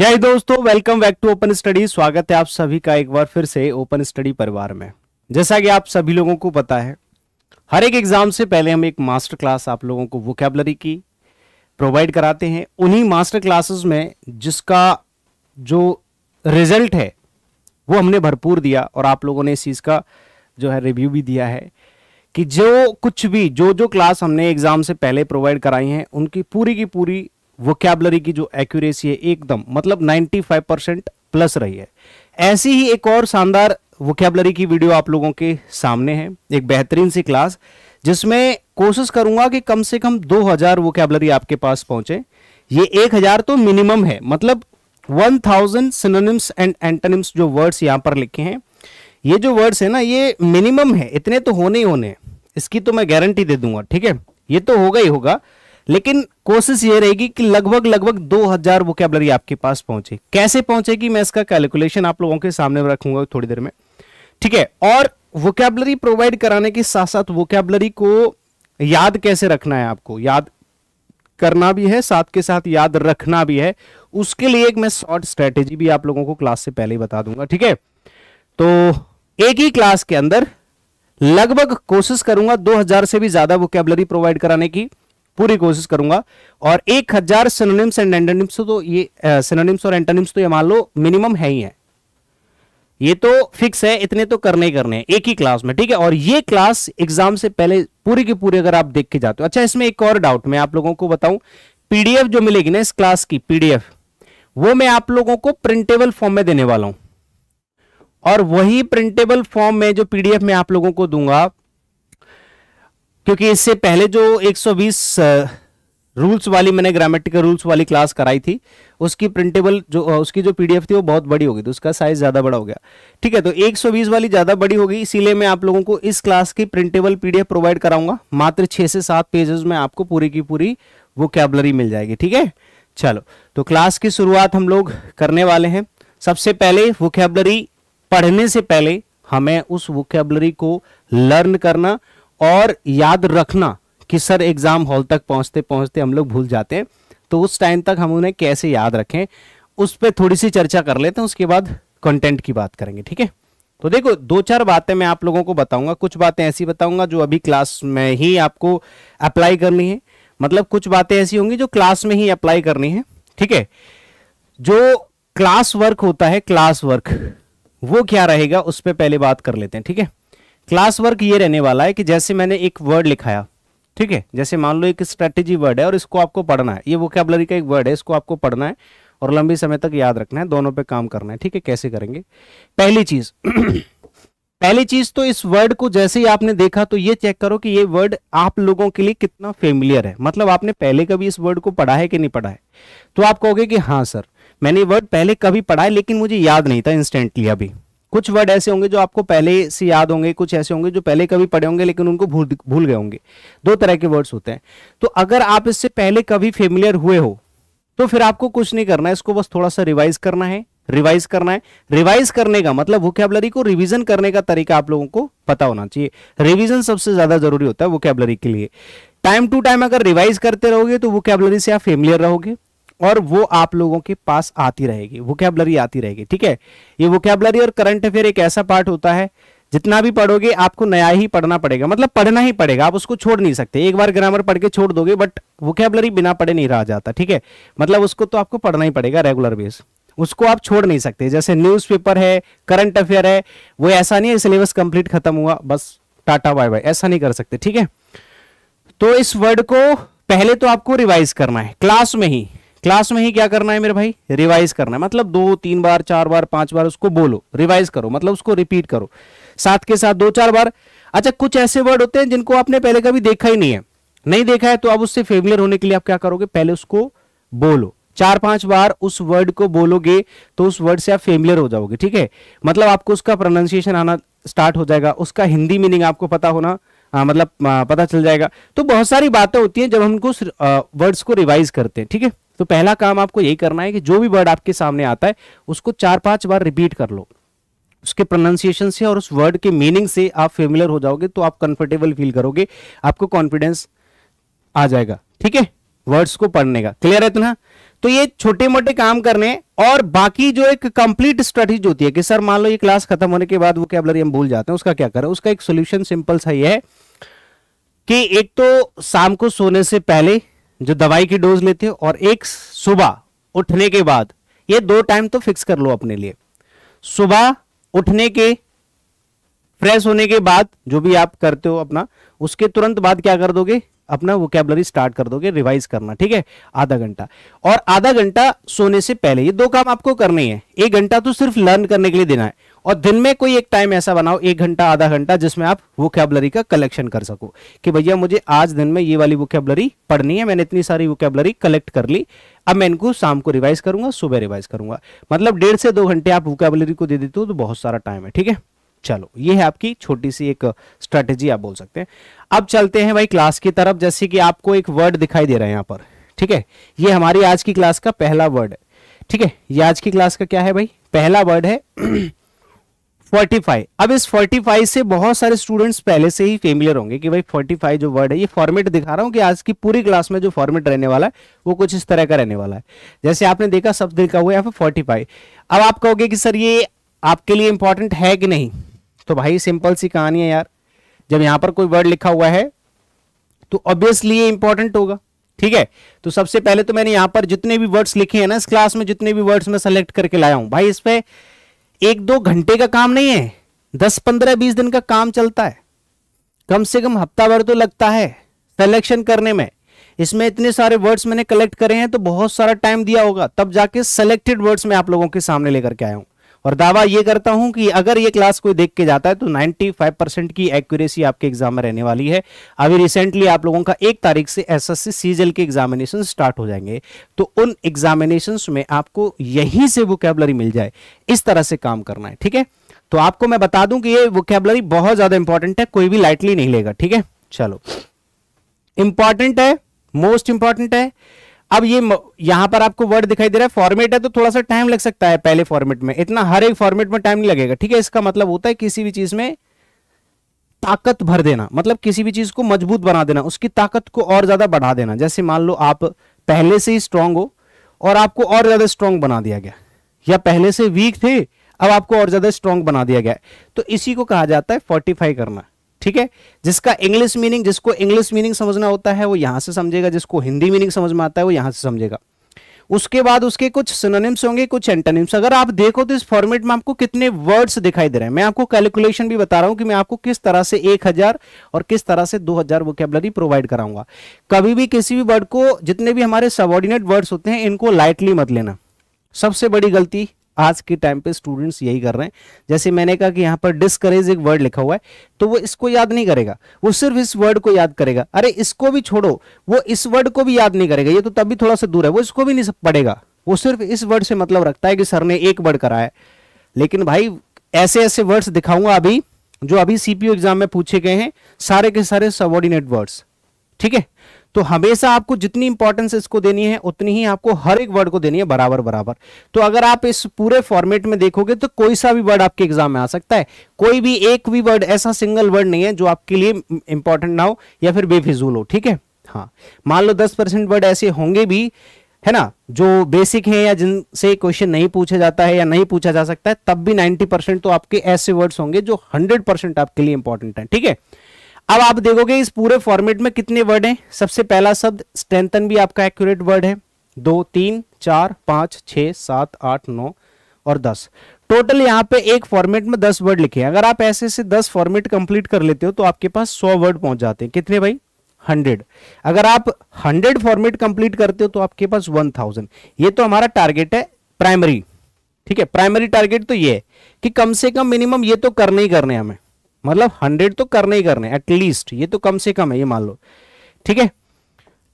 जय दोस्तों welcome back to open study स्वागत है आप सभी का एक बार फिर से ओपन स्टडी परिवार में जैसा कि आप सभी लोगों को पता है हर एक एग्जाम से पहले हम एक मास्टर क्लास आप लोगों को वोकेबलरी की प्रोवाइड कराते हैं उन्हीं मास्टर क्लासेस में जिसका जो रिजल्ट है वो हमने भरपूर दिया और आप लोगों ने इस चीज़ का जो है रिव्यू भी दिया है कि जो कुछ भी जो जो क्लास हमने एग्ज़ाम से पहले प्रोवाइड कराई हैं उनकी पूरी की पूरी वोकैबलरी की जो एक्यूरेसी है एकदम मतलब 95 परसेंट प्लस रही है ऐसी ही एक और शानदार वोकैबलरी की वीडियो आप लोगों के सामने है एक बेहतरीन सी क्लास जिसमें कोशिश करूंगा कि कम से कम 2000 हजार वोकेबलरी आपके पास पहुंचे ये 1000 तो मिनिमम है मतलब 1000 थाउजेंड सिनोनिम्स एंड एंटनिम्स जो वर्ड्स यहाँ पर लिखे हैं ये जो वर्ड्स है ना ये मिनिमम है इतने तो होने ही होने इसकी तो मैं गारंटी दे दूंगा ठीक है ये तो होगा ही होगा लेकिन कोशिश ये रहेगी कि लगभग लगभग 2000 वोकेबलरी आपके पास पहुंचे कैसे पहुंचेगी मैं इसका कैलकुलेशन आप लोगों के सामने रखूंगा थोड़ी देर में ठीक है और वोकेबलरी प्रोवाइड कराने के साथ साथ वोकेबलरी को याद कैसे रखना है आपको याद करना भी है साथ के साथ याद रखना भी है उसके लिए एक मैं शॉर्ट स्ट्रेटेजी भी आप लोगों को क्लास से पहले ही बता दूंगा ठीक है तो एक ही क्लास के अंदर लगभग कोशिश करूंगा 2000 से भी ज्यादा वोकेबलरी प्रोवाइड कराने की पूरी कोशिश करूंगा और एक हजार सिनोनिम्स एंड एंटोनिम्स तो ये सिनोनिम्स और एंटोनिम्स तो ये मान लो मिनिमम है ही है ये तो फिक्स है इतने तो करने ही करने हैं एक ही क्लास में ठीक है और ये क्लास एग्जाम से पहले पूरी की पूरी अगर आप देख के जाते हो अच्छा इसमें एक और डाउट मैं आप लोगों को बताऊं पीडीएफ जो मिलेगी ना इस क्लास की पीडीएफ वो मैं आप लोगों को प्रिंटेबल फॉर्म में देने वाला हूं और वही प्रिंटेबल फॉर्म में जो पीडीएफ मैं आप लोगों को दूंगा क्योंकि इससे पहले जो 120 रूल्स वाली मैंने ग्रामेटिकल रूल्स वाली क्लास कराई थी उसकी प्रिंटेबल जो उसकी जो पीडीएफ थी वो बहुत बड़ी हो गई तो उसका साइज ज़्यादा बड़ा हो गया ठीक है तो 120 वाली ज़्यादा बड़ी होगी इसीलिए मैं आप लोगों को इस क्लास की प्रिंटेबल पीडीएफ प्रोवाइड कराऊंगा मात्र छह से सात पेजेस में आपको पूरी की पूरी वो कैबलरी मिल जाएगी ठीक है चलो तो क्लास की शुरुआत हम लोग करने वाले हैं सबसे पहले वो पढ़ने से पहले हमें उस वोकेबलरी को लर्न करना और याद रखना कि सर एग्ज़ाम हॉल तक पहुंचते पहुंचते हम लोग भूल जाते हैं तो उस टाइम तक हम उन्हें कैसे याद रखें उस पर थोड़ी सी चर्चा कर लेते हैं उसके बाद कंटेंट की बात करेंगे ठीक है तो देखो दो चार बातें मैं आप लोगों को बताऊंगा कुछ बातें ऐसी बताऊंगा जो अभी क्लास में ही आपको अप्लाई करनी है मतलब कुछ बातें ऐसी होंगी जो क्लास में ही अप्लाई करनी है ठीक है जो क्लास वर्क होता है क्लास वर्क वो क्या रहेगा उस पर पहले बात कर लेते हैं ठीक है क्लास वर्क ये रहने वाला है कि जैसे मैंने एक वर्ड लिखाया ठीक है जैसे मान लो एक स्ट्रेटेजी वर्ड है और इसको आपको पढ़ना है ये वोकेबलरी का एक वर्ड है इसको आपको पढ़ना है और लंबे समय तक याद रखना है दोनों पे काम करना है ठीक है कैसे करेंगे पहली चीज पहली चीज तो इस वर्ड को जैसे ही आपने देखा तो ये चेक करो कि ये वर्ड आप लोगों के लिए कितना फेमिलियर है मतलब आपने पहले कभी इस वर्ड को पढ़ा है कि नहीं पढ़ा है तो आप कहोगे कि हाँ सर मैंने ये वर्ड पहले कभी पढ़ा है लेकिन मुझे याद नहीं था इंस्टेंटली अभी कुछ वर्ड ऐसे होंगे जो आपको पहले से याद होंगे कुछ ऐसे होंगे जो पहले कभी पढ़े होंगे लेकिन उनको भूल भूल गए होंगे दो तरह के वर्ड्स होते हैं तो अगर आप इससे पहले कभी फेमिलियर हुए हो तो फिर आपको कुछ नहीं करना है इसको बस थोड़ा सा रिवाइज करना है रिवाइज करना है रिवाइज करने का मतलब वोकेबलरी को रिविजन करने का तरीका आप लोगों को पता होना चाहिए रिविजन सबसे ज्यादा जरूरी होता है वोकेबलरी के लिए टाइम टू टाइम अगर रिवाइज करते रहोगे तो वोकेबलरी से आप फेमिलियर रहोगे और वो आप लोगों के पास आती रहेगी कैबलरी आती रहेगी ठीक है ये कैबलरी और करंट अफेयर एक ऐसा पार्ट होता है जितना भी पढ़ोगे आपको नया ही पढ़ना पड़ेगा मतलब पढ़ना ही पड़ेगा आप उसको छोड़ नहीं सकते एक बार ग्रामर पढ़ के छोड़ दोगे बट वोकेबलरी बिना पढ़े नहीं रहा जाता ठीक है मतलब उसको तो आपको पढ़ना ही पड़ेगा रेगुलर बेस उसको आप छोड़ नहीं सकते जैसे न्यूज़पेपर है करंट अफेयर है वो ऐसा नहीं है सिलेबस कंप्लीट खत्म हुआ बस टाटा बाय बाय ऐसा नहीं कर सकते ठीक है तो इस वर्ड को पहले तो आपको रिवाइज करना है क्लास में ही क्लास में ही क्या करना है मेरे भाई रिवाइज करना है मतलब दो तीन बार चार बार पांच बार उसको बोलो रिवाइज करो मतलब उसको रिपीट करो साथ के साथ दो चार बार अच्छा कुछ ऐसे वर्ड होते हैं जिनको आपने पहले कभी देखा ही नहीं है नहीं देखा है तो आप उससे फेमिलियर होने के लिए आप क्या करोगे पहले उसको बोलो चार पांच बार उस वर्ड को बोलोगे तो उस वर्ड से आप फेमिलियर हो जाओगे ठीक है मतलब आपको उसका प्रोनाउंसिएशन आना स्टार्ट हो जाएगा उसका हिंदी मीनिंग आपको पता होना आ, मतलब आ, पता चल जाएगा तो बहुत सारी बातें होती हैं जब हम उनको वर्ड्स को रिवाइज करते हैं ठीक है तो पहला काम आपको यही करना है कि जो भी वर्ड आपके सामने आता है उसको चार पांच बार रिपीट कर लो उसके प्रोनाउंसिएशन से और उस वर्ड के मीनिंग से आप फेमिलर हो जाओगे तो आप कंफर्टेबल फील करोगे आपको कॉन्फिडेंस आ जाएगा ठीक है वर्ड्स को पढ़ने का क्लियर है इतना तो ये छोटे मोटे काम करने और बाकी जो एक कंप्लीट स्ट्रेटेजी होती है कि सर मान लो ये क्लास खत्म होने के बाद वो कैबलरी हम भूल जाते हैं उसका क्या करें उसका एक सोल्यूशन सिंपल सा ये है कि एक तो शाम को सोने से पहले जो दवाई की डोज लेते हो और एक सुबह उठने के बाद ये दो टाइम तो फिक्स कर लो अपने लिए सुबह उठने के फ्रेश होने के बाद जो भी आप करते हो अपना उसके तुरंत बाद क्या कर दोगे अपना वोकेबलरी स्टार्ट कर दोगे रिवाइज करना ठीक है आधा घंटा और आधा घंटा सोने से पहले ये दो काम आपको करने हैं एक घंटा तो सिर्फ लर्न करने के लिए देना है और दिन में कोई एक टाइम ऐसा बनाओ एक घंटा आधा घंटा जिसमें आप वोकेबलरी का कलेक्शन कर सको कि भैया मुझे आज दिन में ये वाली वोकेबलरी पढ़नी है मैंने इतनी सारी वोकैबलरी कलेक्ट कर ली अब मैं इनको शाम को रिवाइज करूंगा सुबह रिवाइज करूंगा मतलब डेढ़ से दो घंटे आप वोकैबलरी को दे देते हो तो बहुत सारा टाइम है ठीक है चलो ये है आपकी छोटी सी एक स्ट्रेटेजी आप बोल सकते हैं अब चलते हैं भाई क्लास की तरफ जैसे कि आपको एक वर्ड दिखाई दे रहा है यहाँ पर ठीक है ये हमारी आज की क्लास का पहला वर्ड है ठीक है ये आज की क्लास का क्या है भाई पहला वर्ड है 45 अब इस 45 से बहुत सारे स्टूडेंट्स पहले से ही फेमिलियर होंगे कि भाई 45 जो वर्ड है ये फॉर्मेट दिखा रहा हूं कि आज की पूरी क्लास में जो फॉर्मेट रहने वाला है वो कुछ इस तरह का रहने वाला है जैसे आपने देखा शब्द लिखा हुआ है यहाँ पे फोर्टीफाई अब आप कहोगे कि सर ये आपके लिए इंपॉर्टेंट है कि नहीं तो भाई सिंपल सी कहानी है यार जब यहां पर कोई वर्ड लिखा हुआ है तो ऑब्वियसली ये इंपॉर्टेंट होगा ठीक है तो सबसे पहले तो मैंने यहां पर जितने भी वर्ड्स लिखे हैं ना इस क्लास में जितने भी वर्ड्स में सेलेक्ट करके लाया हूं भाई इस पर एक दो घंटे का काम नहीं है दस पंद्रह बीस दिन का काम चलता है कम से कम हफ्ता भर तो लगता है सिलेक्शन करने में इसमें इतने सारे वर्ड्स मैंने कलेक्ट करे हैं तो बहुत सारा टाइम दिया होगा तब जाके सेलेक्टेड वर्ड्स में आप लोगों के सामने लेकर के आया हूं और दावा ये करता हूं कि अगर ये क्लास कोई देख के जाता है तो 95 परसेंट की एक्यूरेसी आपके एग्जाम में रहने वाली है अभी रिसेंटली आप लोगों का एक तारीख से एस एस सीजल के एग्जामिनेशन स्टार्ट हो जाएंगे तो उन एग्जामिनेशन में आपको यहीं से वोकेबलरी मिल जाए इस तरह से काम करना है ठीक है तो आपको मैं बता दूं कि ये वोकेबलरी बहुत ज्यादा इंपॉर्टेंट है कोई भी लाइटली नहीं लेगा ठीक है चलो इंपॉर्टेंट है मोस्ट इंपॉर्टेंट है अब ये यहां पर आपको वर्ड दिखाई दे रहा है फॉर्मेट है तो थोड़ा सा टाइम लग सकता है पहले फॉर्मेट में इतना हर एक फॉर्मेट में टाइम नहीं लगेगा ठीक है इसका मतलब होता है किसी भी चीज में ताकत भर देना मतलब किसी भी चीज को मजबूत बना देना उसकी ताकत को और ज्यादा बढ़ा देना जैसे मान लो आप पहले से ही स्ट्रांग हो और आपको और ज्यादा स्ट्रांग बना दिया गया या पहले से वीक थे अब आपको और ज्यादा स्ट्रांग बना दिया गया तो इसी को कहा जाता है फोर्टिफाई करना ठीक है जिसका इंग्लिश मीनिंग जिसको इंग्लिश मीनिंग समझना होता है वो यहां से समझेगा जिसको हिंदी मीनिंग समझ में आता है वो यहां से समझेगा उसके बाद उसके कुछ सिनोनिम्स होंगे कुछ एंटोनिम्स अगर आप देखो तो इस फॉर्मेट में आपको कितने वर्ड्स दिखाई दे रहे हैं मैं आपको कैलकुलेशन भी बता रहा हूं कि मैं आपको किस तरह से 1000 और किस तरह से 2000 हजार वोकेबलरी प्रोवाइड कराऊंगा कभी भी किसी भी वर्ड को जितने भी हमारे सबॉर्डिनेट वर्ड्स होते हैं इनको लाइटली मत लेना सबसे बड़ी गलती आज के टाइम पे स्टूडेंट्स यही कर रहे हैं जैसे मैंने कहा कि यहाँ पर डिस्करेज एक वर्ड लिखा हुआ है तो वो इसको याद नहीं करेगा वो सिर्फ इस वर्ड को याद करेगा अरे इसको भी छोड़ो वो इस वर्ड को भी याद नहीं करेगा ये तो तभी थोड़ा सा दूर है वो इसको भी नहीं पढ़ेगा वो सिर्फ इस वर्ड से मतलब रखता है कि सर ने एक वर्ड कराया लेकिन भाई ऐसे ऐसे वर्ड्स दिखाऊंगा अभी जो अभी सीपीओ एग्जाम में पूछे गए हैं सारे के सारे सबॉर्डिनेट वर्ड्स ठीक है तो हमेशा आपको जितनी इंपॉर्टेंस इसको देनी है उतनी ही आपको हर एक वर्ड को देनी है बराबर बराबर तो अगर आप इस पूरे फॉर्मेट में देखोगे तो कोई सा भी वर्ड आपके एग्जाम में आ सकता है कोई भी एक भी वर्ड ऐसा सिंगल वर्ड नहीं है जो आपके लिए इंपॉर्टेंट ना हो या फिर बेफिजूल हो ठीक है हाँ मान लो दस परसेंट वर्ड ऐसे होंगे भी है ना जो बेसिक है या जिनसे क्वेश्चन नहीं पूछा जाता है या नहीं पूछा जा सकता है तब भी नाइनटी परसेंट तो आपके ऐसे वर्ड होंगे जो हंड्रेड परसेंट आपके लिए इंपॉर्टेंट है ठीक है अब आप देखोगे इस पूरे फॉर्मेट में कितने वर्ड हैं सबसे पहला शब्द स्ट्रेंथन भी आपका एक्यूरेट वर्ड है दो तीन चार पांच छः सात आठ नौ और दस टोटल यहाँ पे एक फॉर्मेट में दस वर्ड लिखे हैं अगर आप ऐसे से दस फॉर्मेट कंप्लीट कर लेते हो तो आपके पास सौ वर्ड पहुंच जाते हैं कितने भाई हंड्रेड अगर आप हंड्रेड फॉर्मेट कंप्लीट करते हो तो आपके पास वन थाउजेंड ये तो हमारा टारगेट है प्राइमरी ठीक है प्राइमरी टारगेट तो ये है कि कम से कम मिनिमम ये तो करने ही करने हमें मतलब हंड्रेड तो करने ही करने एटलीस्ट ये तो कम से कम है ये मान लो ठीक है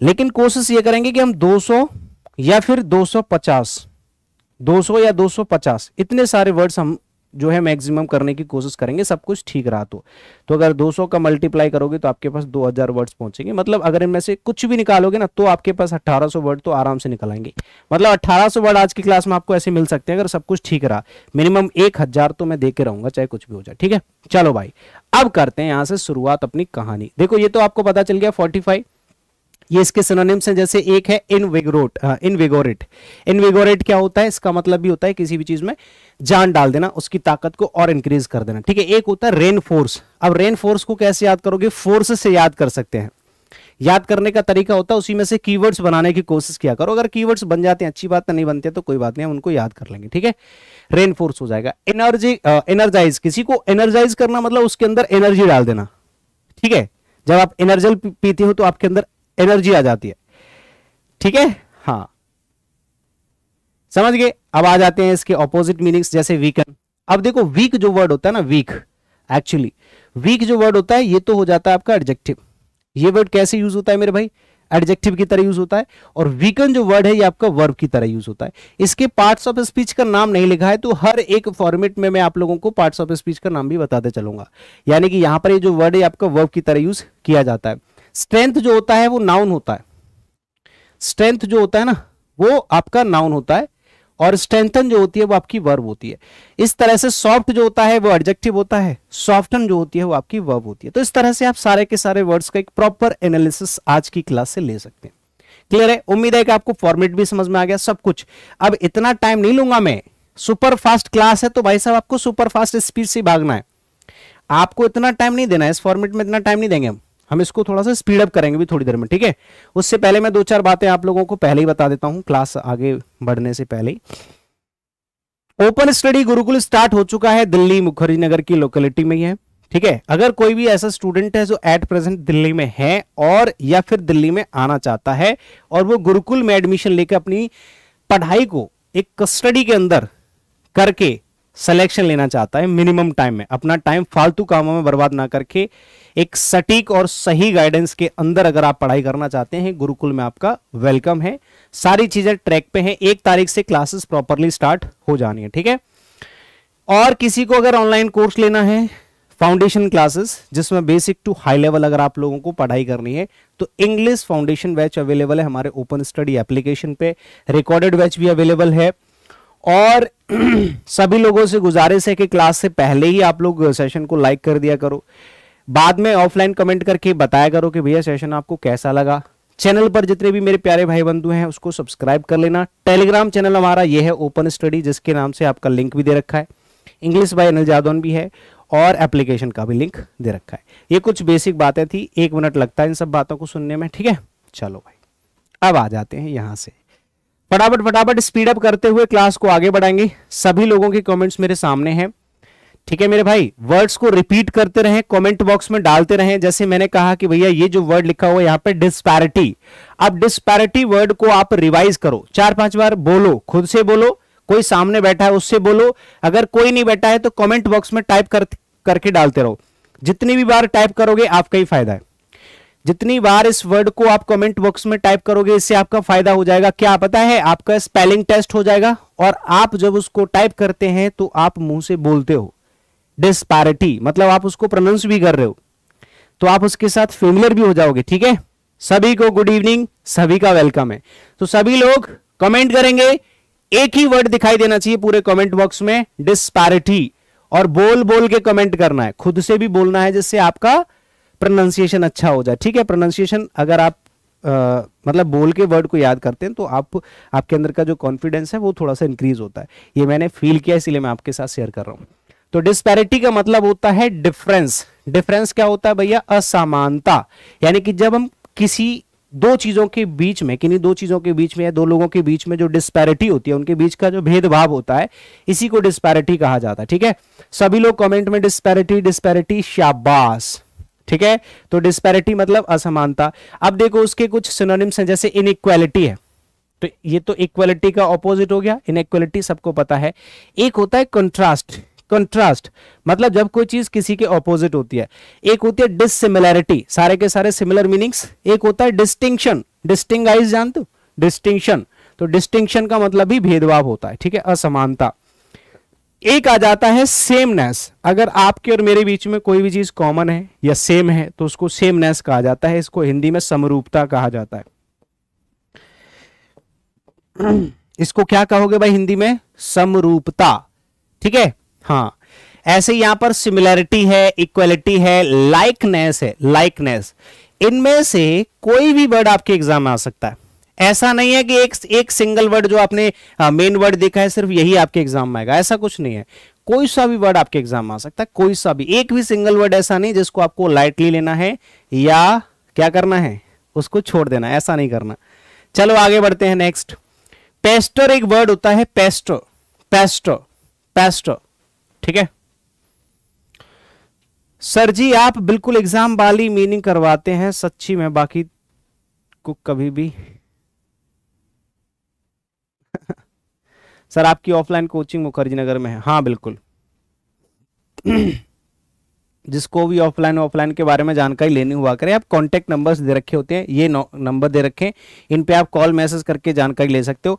लेकिन कोशिश ये करेंगे कि हम 200 या फिर 250 200 या 250 इतने सारे वर्ड्स हम जो है मैक्सिमम करने की कोशिश करेंगे सब कुछ ठीक रहा तो तो अगर 200 का मल्टीप्लाई करोगे तो आपके पास 2000 वर्ड्स पहुंचेंगे मतलब अगर इनमें से कुछ भी निकालोगे ना तो आपके पास 1800 वर्ड तो आराम से निकल आएंगे मतलब 1800 वर्ड आज की क्लास में आपको ऐसे मिल सकते हैं अगर सब कुछ ठीक रहा मिनिमम एक हजार तो मैं दे के रहूंगा चाहे कुछ भी हो जाए ठीक है चलो भाई अब करते हैं यहाँ से शुरुआत अपनी कहानी देखो ये तो आपको पता चल गया फोर्टी फाइव ये इसके सिनोनिम्स हैं जैसे एक है इनविगोरेट इनविगोरेट इनविगोरेट क्या होता है इसका मतलब भी होता है किसी भी चीज में जान डाल देना उसकी ताकत को और इंक्रीज कर देना ठीक है एक होता है रेन फोर्स अब रेन फोर्स को कैसे याद करोगे फोर्स से याद कर सकते हैं याद करने का तरीका होता है उसी में से कीवर्ड्स बनाने की कोशिश किया करो अगर कीवर्ड्स बन जाते हैं अच्छी बात नहीं बनते तो कोई बात नहीं हम उनको याद कर लेंगे ठीक है रेनफोर्स हो जाएगा एनर्जी एनर्जाइज किसी को एनर्जाइज करना मतलब उसके अंदर एनर्जी डाल देना ठीक है जब आप एनर्जल पीते हो तो आपके अंदर एनर्जी आ जाती है ठीक है हाँ समझ गए अब आ जाते हैं इसके ऑपोजिट मीनिंग्स जैसे वीकन अब देखो वीक जो वर्ड होता है ना वीक एक्चुअली वीक जो वर्ड होता है ये तो हो जाता है आपका एडजेक्टिव ये वर्ड कैसे यूज होता है मेरे भाई एडजेक्टिव की तरह यूज होता है और वीकन जो वर्ड है ये आपका वर्ब की तरह यूज होता है इसके पार्ट्स ऑफ स्पीच का नाम नहीं लिखा है तो हर एक फॉर्मेट में मैं आप लोगों को पार्ट्स ऑफ स्पीच का नाम भी बताते चलूंगा यानी कि यहां पर ये जो वर्ड है आपका वर्ब की तरह यूज किया जाता है स्ट्रेंथ जो होता है वो नाउन होता है स्ट्रेंथ जो होता है ना वो आपका नाउन होता है और स्ट्रेंथन जो होती है वो आपकी वर्ब होती है इस तरह से सॉफ्ट जो होता है वो एडजेक्टिव होता है सॉफ्टन जो होती है वो आपकी वर्ब होती है तो इस तरह से आप सारे के सारे वर्ड्स का एक प्रॉपर एनालिसिस आज की क्लास से ले सकते हैं क्लियर है उम्मीद है कि आपको फॉर्मेट भी समझ में आ गया सब कुछ अब इतना टाइम नहीं लूंगा मैं सुपर फास्ट क्लास है तो भाई साहब आपको सुपर फास्ट स्पीड से भागना है आपको इतना टाइम नहीं देना है इस फॉर्मेट में इतना टाइम नहीं देंगे हम हम इसको थोड़ा सा स्पीड अप करेंगे भी थोड़ी देर में ठीक है उससे पहले मैं दो चार बातें आप लोगों को पहले ही बता देता हूं क्लास आगे बढ़ने से पहले ओपन स्टडी गुरुकुल स्टार्ट हो चुका है दिल्ली मुखर्जी नगर की लोकेलिटी में ही है ठीक है अगर कोई भी ऐसा स्टूडेंट है जो एट प्रेजेंट दिल्ली में है और या फिर दिल्ली में आना चाहता है और वो गुरुकुल में एडमिशन लेकर अपनी पढ़ाई को एक कस्टडी के अंदर करके सिलेक्शन लेना चाहता है मिनिमम टाइम में अपना टाइम फालतू कामों में बर्बाद ना करके एक सटीक और सही गाइडेंस के अंदर अगर आप पढ़ाई करना चाहते हैं गुरुकुल में आपका वेलकम है सारी चीजें ट्रैक पे हैं एक तारीख से क्लासेस प्रॉपरली स्टार्ट हो जानी है ठीक है और किसी को अगर ऑनलाइन कोर्स लेना है फाउंडेशन क्लासेस जिसमें बेसिक टू हाई लेवल अगर आप लोगों को पढ़ाई करनी है तो इंग्लिश फाउंडेशन बैच अवेलेबल है हमारे ओपन स्टडी एप्लीकेशन पे रिकॉर्डेड बैच भी अवेलेबल है और सभी लोगों से गुजारिश है कि क्लास से पहले ही आप लोग सेशन को लाइक कर दिया करो बाद में ऑफलाइन कमेंट करके बताया करो कि भैया सेशन आपको कैसा लगा चैनल पर जितने भी मेरे प्यारे भाई बंधु हैं उसको सब्सक्राइब कर लेना टेलीग्राम चैनल हमारा यह है ओपन स्टडी जिसके नाम से आपका लिंक भी दे रखा है इंग्लिश बाय अनिल जादौन भी है और एप्लीकेशन का भी लिंक दे रखा है ये कुछ बेसिक बातें थी एक मिनट लगता है इन सब बातों को सुनने में ठीक है चलो भाई अब आ जाते हैं यहां से फटाफट फटाफट स्पीडअप करते हुए क्लास को आगे बढ़ाएंगे सभी लोगों के कॉमेंट्स मेरे सामने हैं ठीक है मेरे भाई वर्ड्स को रिपीट करते रहे कमेंट बॉक्स में डालते रहे जैसे मैंने कहा कि भैया ये जो वर्ड लिखा हुआ यहां यहाँ पे डिस्पैरिटी अब डिस्पैरिटी वर्ड को आप रिवाइज करो चार पांच बार बोलो खुद से बोलो कोई सामने बैठा है उससे बोलो अगर कोई नहीं बैठा है तो कमेंट बॉक्स में टाइप कर, करके डालते रहो जितनी भी बार टाइप करोगे आपका ही फायदा है जितनी बार इस वर्ड को आप कमेंट बॉक्स में टाइप करोगे इससे आपका फायदा हो जाएगा क्या पता है आपका स्पेलिंग टेस्ट हो जाएगा और आप जब उसको टाइप करते हैं तो आप मुंह से बोलते हो डिस्पैरिटी मतलब आप उसको प्रोनाउंस भी कर रहे हो तो आप उसके साथ फेमिलियर भी हो जाओगे ठीक है सभी को गुड इवनिंग सभी का वेलकम है तो सभी लोग कमेंट करेंगे एक ही वर्ड दिखाई देना चाहिए पूरे कमेंट बॉक्स में डिस्पैरिटी और बोल बोल के कमेंट करना है खुद से भी बोलना है जिससे आपका प्रोनाउंसिएशन अच्छा हो जाए ठीक है प्रोनाउंसिएशन अगर आप आ, मतलब बोल के वर्ड को याद करते हैं तो आप आपके अंदर का जो कॉन्फिडेंस है वो थोड़ा सा इंक्रीज होता है ये मैंने फील किया इसलिए मैं आपके साथ शेयर कर रहा हूं तो डिस्पैरिटी का मतलब होता है डिफरेंस डिफरेंस क्या होता है भैया असमानता यानी कि जब हम किसी दो चीजों के बीच में किन्हीं दो चीजों के बीच में या दो लोगों के बीच में जो डिस्पैरिटी होती है उनके बीच का जो भेदभाव होता है इसी को डिस्पैरिटी कहा जाता है ठीक है सभी लोग कमेंट में डिस्पैरिटी डिस्पैरिटी शाबाश ठीक है तो डिस्पैरिटी मतलब असमानता अब देखो उसके कुछ सिनोनिम्स हैं जैसे इनइक्वालिटी है तो ये तो इक्वालिटी का ऑपोजिट हो गया इनइक्वालिटी सबको पता है एक होता है कंट्रास्ट कंट्रास्ट मतलब जब कोई चीज किसी के ऑपोजिट होती है एक होती है डिसिमिलैरिटी सारे के सारे सिमिलर मीनिंग्स एक होता है डिस्टिंक्शन डिस्टिंग जानते हो डिस्टिंक्शन तो डिस्टिंक्शन का मतलब भी भेदभाव होता है ठीक है असमानता एक आ जाता है सेमनेस अगर आपके और मेरे बीच में कोई भी चीज कॉमन है या सेम है तो उसको सेमनेस कहा जाता है इसको हिंदी में समरूपता कहा जाता है इसको क्या कहोगे भाई हिंदी में समरूपता ठीक है हाँ ऐसे यहां पर सिमिलैरिटी है इक्वलिटी है लाइकनेस है लाइकनेस इनमें से कोई भी वर्ड आपके एग्जाम में आ सकता है ऐसा नहीं है कि एक एक सिंगल वर्ड जो आपने मेन हाँ, वर्ड देखा है सिर्फ यही आपके एग्जाम में आएगा ऐसा कुछ नहीं है कोई सा भी वर्ड आपके एग्जाम में आ सकता है कोई सा भी एक भी सिंगल वर्ड ऐसा नहीं जिसको आपको लाइटली लेना है या क्या करना है उसको छोड़ देना ऐसा नहीं करना चलो आगे बढ़ते हैं नेक्स्ट पेस्टर एक वर्ड होता है पेस्टो पेस्टो पेस्टो ठीक है सर जी आप बिल्कुल एग्जाम वाली मीनिंग करवाते हैं सच्ची में बाकी को कभी भी सर आपकी ऑफलाइन कोचिंग मुखर्जी नगर में है हाँ बिल्कुल जिसको भी ऑफलाइन ऑफलाइन के बारे में जानकारी लेनी हुआ करें आप कॉन्टेक्ट नंबर्स दे रखे होते हैं ये नंबर दे रखे हैं इन पे आप कॉल मैसेज करके जानकारी ले सकते हो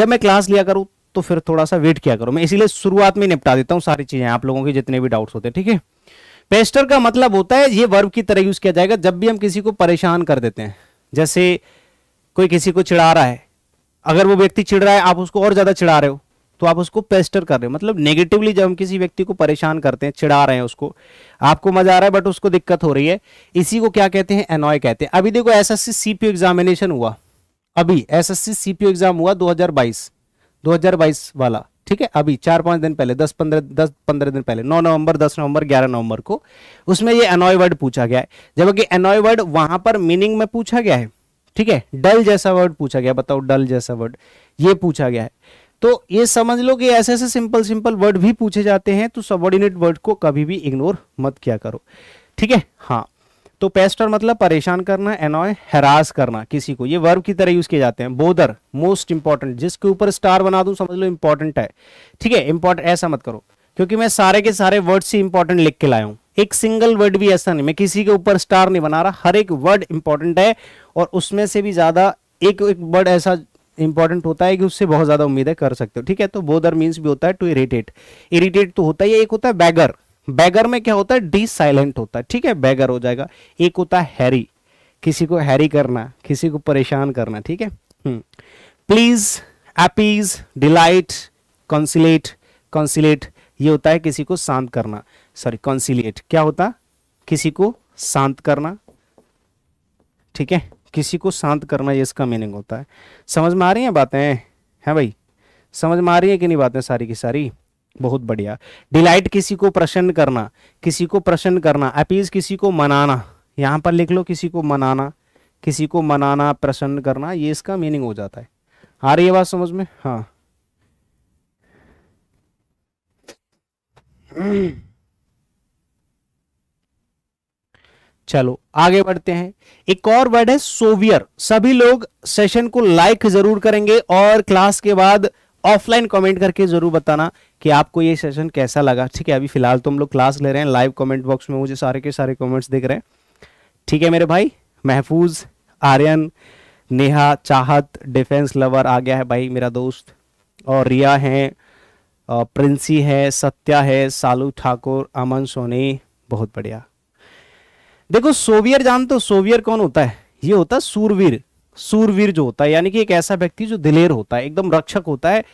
जब मैं क्लास लिया करूँ तो फिर थोड़ा सा वेट किया करो मैं इसीलिए शुरुआत में निपटा देता हूँ सारी चीज़ें आप लोगों के जितने भी डाउट्स होते हैं ठीक है पेस्टर का मतलब होता है ये वर्ब की तरह यूज किया जाएगा जब भी हम किसी को परेशान कर देते हैं जैसे कोई किसी को चिढ़ा रहा है अगर वो व्यक्ति चिढ़ रहा है आप उसको और ज़्यादा चिढ़ा रहे हो तो आप उसको पेस्टर कर रहे हो मतलब नेगेटिवली जब हम किसी व्यक्ति को परेशान करते हैं चिढ़ा रहे हैं उसको आपको मजा आ रहा है बट उसको दिक्कत हो रही है इसी को क्या कहते हैं एनॉय कहते हैं अभी देखो एसएससी सीपीयू एग्जामिनेशन हुआ अभी एसएससी सीपीयू एग्जाम हुआ 2022 2022 वाला ठीक है अभी चार पांच दिन पहले दस पंद्रह दस पंद्रह दिन पहले नौ नवंबर दस नवंबर ग्यारह नवंबर को उसमें ये एनॉय वर्ड पूछा गया है जबकि एनॉय वर्ड वहां पर मीनिंग में पूछा गया है ठीक है डल जैसा वर्ड पूछा गया बताओ डल जैसा वर्ड ये पूछा गया है तो ये समझ लो कि ऐसे ऐसे सिंपल सिंपल वर्ड भी पूछे जाते हैं तो सबॉर्डिनेट वर्ड को कभी भी इग्नोर मत किया करो ठीक है हाँ तो पेस्टर मतलब परेशान करना एनॉय हरास करना किसी को ये वर्ब की तरह यूज किए जाते हैं बोदर मोस्ट इंपॉर्टेंट जिसके ऊपर स्टार बना दूं समझ लो इंपॉर्टेंट है ठीक है इंपॉर्टेंट ऐसा मत करो क्योंकि मैं सारे के सारे वर्ड से इंपॉर्टेंट लिख के लाया हूं एक सिंगल वर्ड भी ऐसा नहीं मैं किसी के ऊपर स्टार नहीं बना रहा हर एक वर्ड इंपॉर्टेंट है और उसमें से भी ज्यादा एक एक वर्ड ऐसा इंपॉर्टेंट होता है कि उससे बहुत ज्यादा उम्मीदें कर सकते हो ठीक है तो बोदर मीन्स भी होता है टू इरिटेट इरिटेट तो होता है एक होता है बैगर बैगर में क्या होता है डी साइलेंट होता है ठीक है बैगर हो जाएगा एक होता है हैरी किसी को हैरी करना किसी को परेशान करना ठीक है हम्म। Please appease delight conciliate conciliate ये होता है किसी को शांत करना सॉरी कॉन्सिलेट क्या होता किसी को शांत करना ठीक है किसी को शांत करना ये इसका मीनिंग होता है समझ में आ रही है बातें हैं भाई समझ में आ रही है कि नहीं बातें सारी की सारी बहुत बढ़िया डिलाइट किसी को प्रसन्न करना किसी को प्रसन्न करना अपीज किसी को मनाना यहाँ पर लिख लो किसी को मनाना किसी को मनाना प्रसन्न करना ये इसका मीनिंग हो जाता है आ रही है बात समझ में हाँ चलो आगे बढ़ते हैं एक और वर्ड है सोवियर सभी लोग सेशन को लाइक जरूर करेंगे और क्लास के बाद ऑफलाइन कमेंट करके ज़रूर बताना कि आपको ये सेशन कैसा लगा ठीक है अभी फिलहाल तो हम लोग क्लास ले रहे हैं लाइव कमेंट बॉक्स में मुझे सारे के सारे कमेंट्स दिख रहे हैं ठीक है मेरे भाई महफूज आर्यन नेहा चाहत डिफेंस लवर आ गया है भाई मेरा दोस्त और रिया है प्रिंसी है सत्या है सालू ठाकुर अमन सोनी बहुत बढ़िया देखो सोवियर जानते हो सोवियर कौन होता है ये होता है सूरवीर सूरवीर जो होता है यानी कि एक ऐसा व्यक्ति जो दिलेर होता है एकदम रक्षक होता है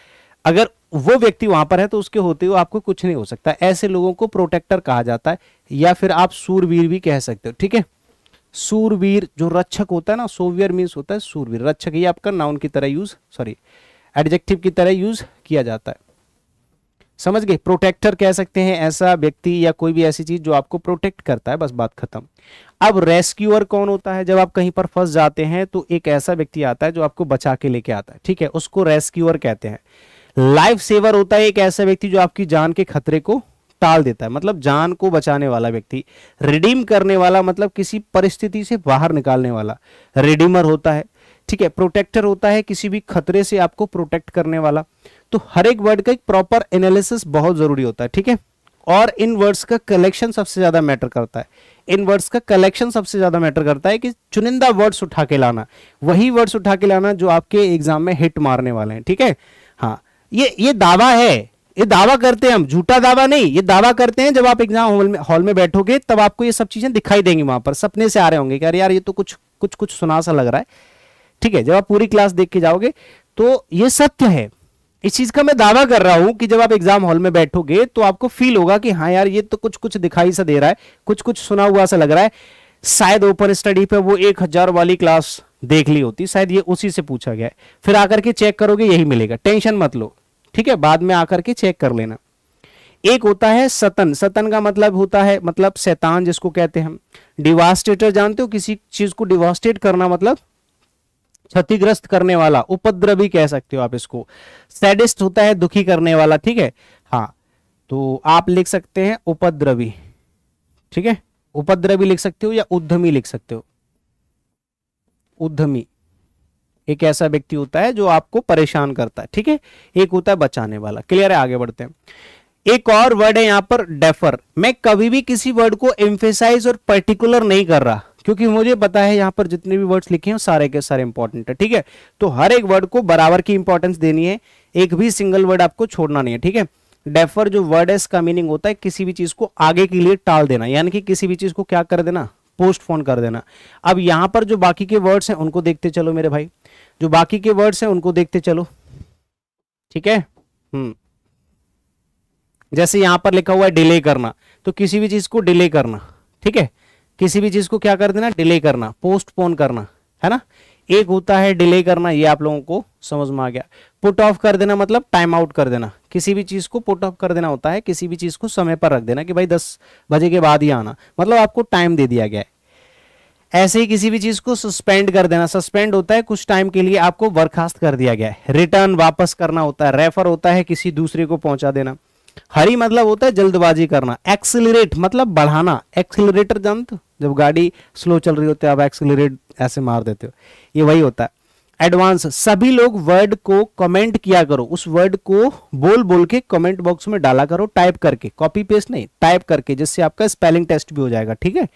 अगर वो व्यक्ति वहां पर है तो उसके होते हुए आपको कुछ नहीं हो सकता ऐसे लोगों को प्रोटेक्टर कहा जाता है या फिर आप सूरवीर भी कह सकते हो ठीक है सूरवीर जो रक्षक होता है ना सोवियर मीन्स होता है सूरवीर रक्षक ये आपका नाउन की तरह यूज सॉरी एडजेक्टिव की तरह यूज किया जाता है समझ गए प्रोटेक्टर कह सकते हैं ऐसा व्यक्ति या कोई भी ऐसी चीज जो आपको प्रोटेक्ट करता है बस बात खत्म अब रेस्क्यूअर कौन होता है जब आप कहीं पर फंस जाते हैं तो एक ऐसा व्यक्ति आता है जो आपको बचा के लेके आता है ठीक है उसको रेस्क्यूअर कहते हैं लाइफ सेवर होता है एक ऐसा व्यक्ति जो आपकी जान के खतरे को टाल देता है मतलब जान को बचाने वाला व्यक्ति रिडीम करने वाला मतलब किसी परिस्थिति से बाहर निकालने वाला रिडीमर होता है ठीक है प्रोटेक्टर होता है किसी भी खतरे से आपको प्रोटेक्ट करने वाला तो हर एक वर्ड का एक प्रॉपर एनालिसिस बहुत जरूरी होता है ठीक है और इन वर्ड्स का कलेक्शन सबसे ज्यादा मैटर करता है इन वर्ड्स का कलेक्शन सबसे ज्यादा मैटर करता है कि चुनिंदा वर्ड्स उठा के लाना वही वर्ड्स उठा के लाना जो आपके एग्जाम में हिट मारने वाले हैं ठीक है हाँ ये ये दावा है ये दावा करते हैं हम झूठा दावा नहीं ये दावा करते हैं जब आप एग्जाम हॉल में हॉल में बैठोगे तब आपको ये सब चीजें दिखाई देंगी वहां पर सपने से आ रहे होंगे कि अरे यार ये तो कुछ कुछ कुछ सुना सा लग रहा है ठीक है जब आप पूरी क्लास देख के जाओगे तो ये सत्य है इस चीज का मैं दावा कर रहा हूं कि जब आप एग्जाम हॉल में बैठोगे तो आपको फील होगा कि हाँ यार ये तो कुछ कुछ दिखाई सा दे रहा है कुछ कुछ सुना हुआ सा लग रहा है शायद ओपन स्टडी पे वो एक हजार वाली क्लास देख ली होती शायद ये उसी से पूछा गया है फिर आकर के चेक करोगे यही मिलेगा टेंशन मत लो ठीक है बाद में आकर के चेक कर लेना एक होता है सतन सतन का मतलब होता है मतलब शैतान जिसको कहते हैं डिवास्टेटर जानते हो किसी चीज को डिवास्टेट करना मतलब क्षतिग्रस्त करने वाला उपद्रवी कह सकते हो आप इसको सैडिस्ट होता है दुखी करने वाला ठीक है हाँ तो आप लिख सकते हैं उपद्रवी ठीक है उपद्रवी लिख सकते हो या उद्यमी लिख सकते हो उद्यमी एक ऐसा व्यक्ति होता है जो आपको परेशान करता है ठीक है एक होता है बचाने वाला क्लियर है आगे बढ़ते हैं एक और वर्ड है यहाँ पर डेफर मैं कभी भी किसी वर्ड को एम्फेसाइज और पर्टिकुलर नहीं कर रहा क्योंकि मुझे पता है यहाँ पर जितने भी वर्ड्स लिखे हैं सारे के सारे इंपॉर्टेंट है ठीक है तो हर एक वर्ड को बराबर की इंपॉर्टेंस देनी है एक भी सिंगल वर्ड आपको छोड़ना नहीं है ठीक है डेफर जो वर्ड है इसका मीनिंग होता है किसी भी चीज को आगे के लिए टाल देना यानी कि किसी भी चीज को क्या कर देना पोस्टफोन कर देना अब यहां पर जो बाकी के वर्ड्स हैं उनको देखते चलो मेरे भाई जो बाकी के वर्ड्स हैं उनको देखते चलो ठीक है हम्म जैसे यहां पर लिखा हुआ है डिले करना तो किसी भी चीज को डिले करना ठीक है किसी भी चीज को क्या कर देना डिले करना पोस्टपोन करना है ना एक होता है डिले करना ये आप लोगों को समझ में आ गया पुट ऑफ कर देना मतलब टाइम आउट कर देना किसी भी चीज़ को पुट ऑफ कर देना होता है किसी भी चीज़ को समय पर रख देना कि भाई दस बजे के बाद ही आना मतलब आपको टाइम दे दिया गया है ऐसे ही किसी भी चीज़ को सस्पेंड कर देना सस्पेंड होता है कुछ टाइम के लिए आपको बर्खास्त कर दिया गया है रिटर्न वापस करना होता है रेफर होता है किसी दूसरे को पहुंचा देना हरी मतलब होता है जल्दबाजी करना एक्सिलरेट मतलब बढ़ाना एक्सिलरेटर जानते जब गाड़ी स्लो चल रही होती है आप एक्सिलरेट ऐसे मार देते हो ये वही होता है एडवांस सभी लोग वर्ड को कमेंट किया करो उस वर्ड को बोल बोल के कमेंट बॉक्स में डाला करो टाइप करके कॉपी पेस्ट नहीं टाइप करके जिससे आपका स्पेलिंग टेस्ट भी हो जाएगा ठीक है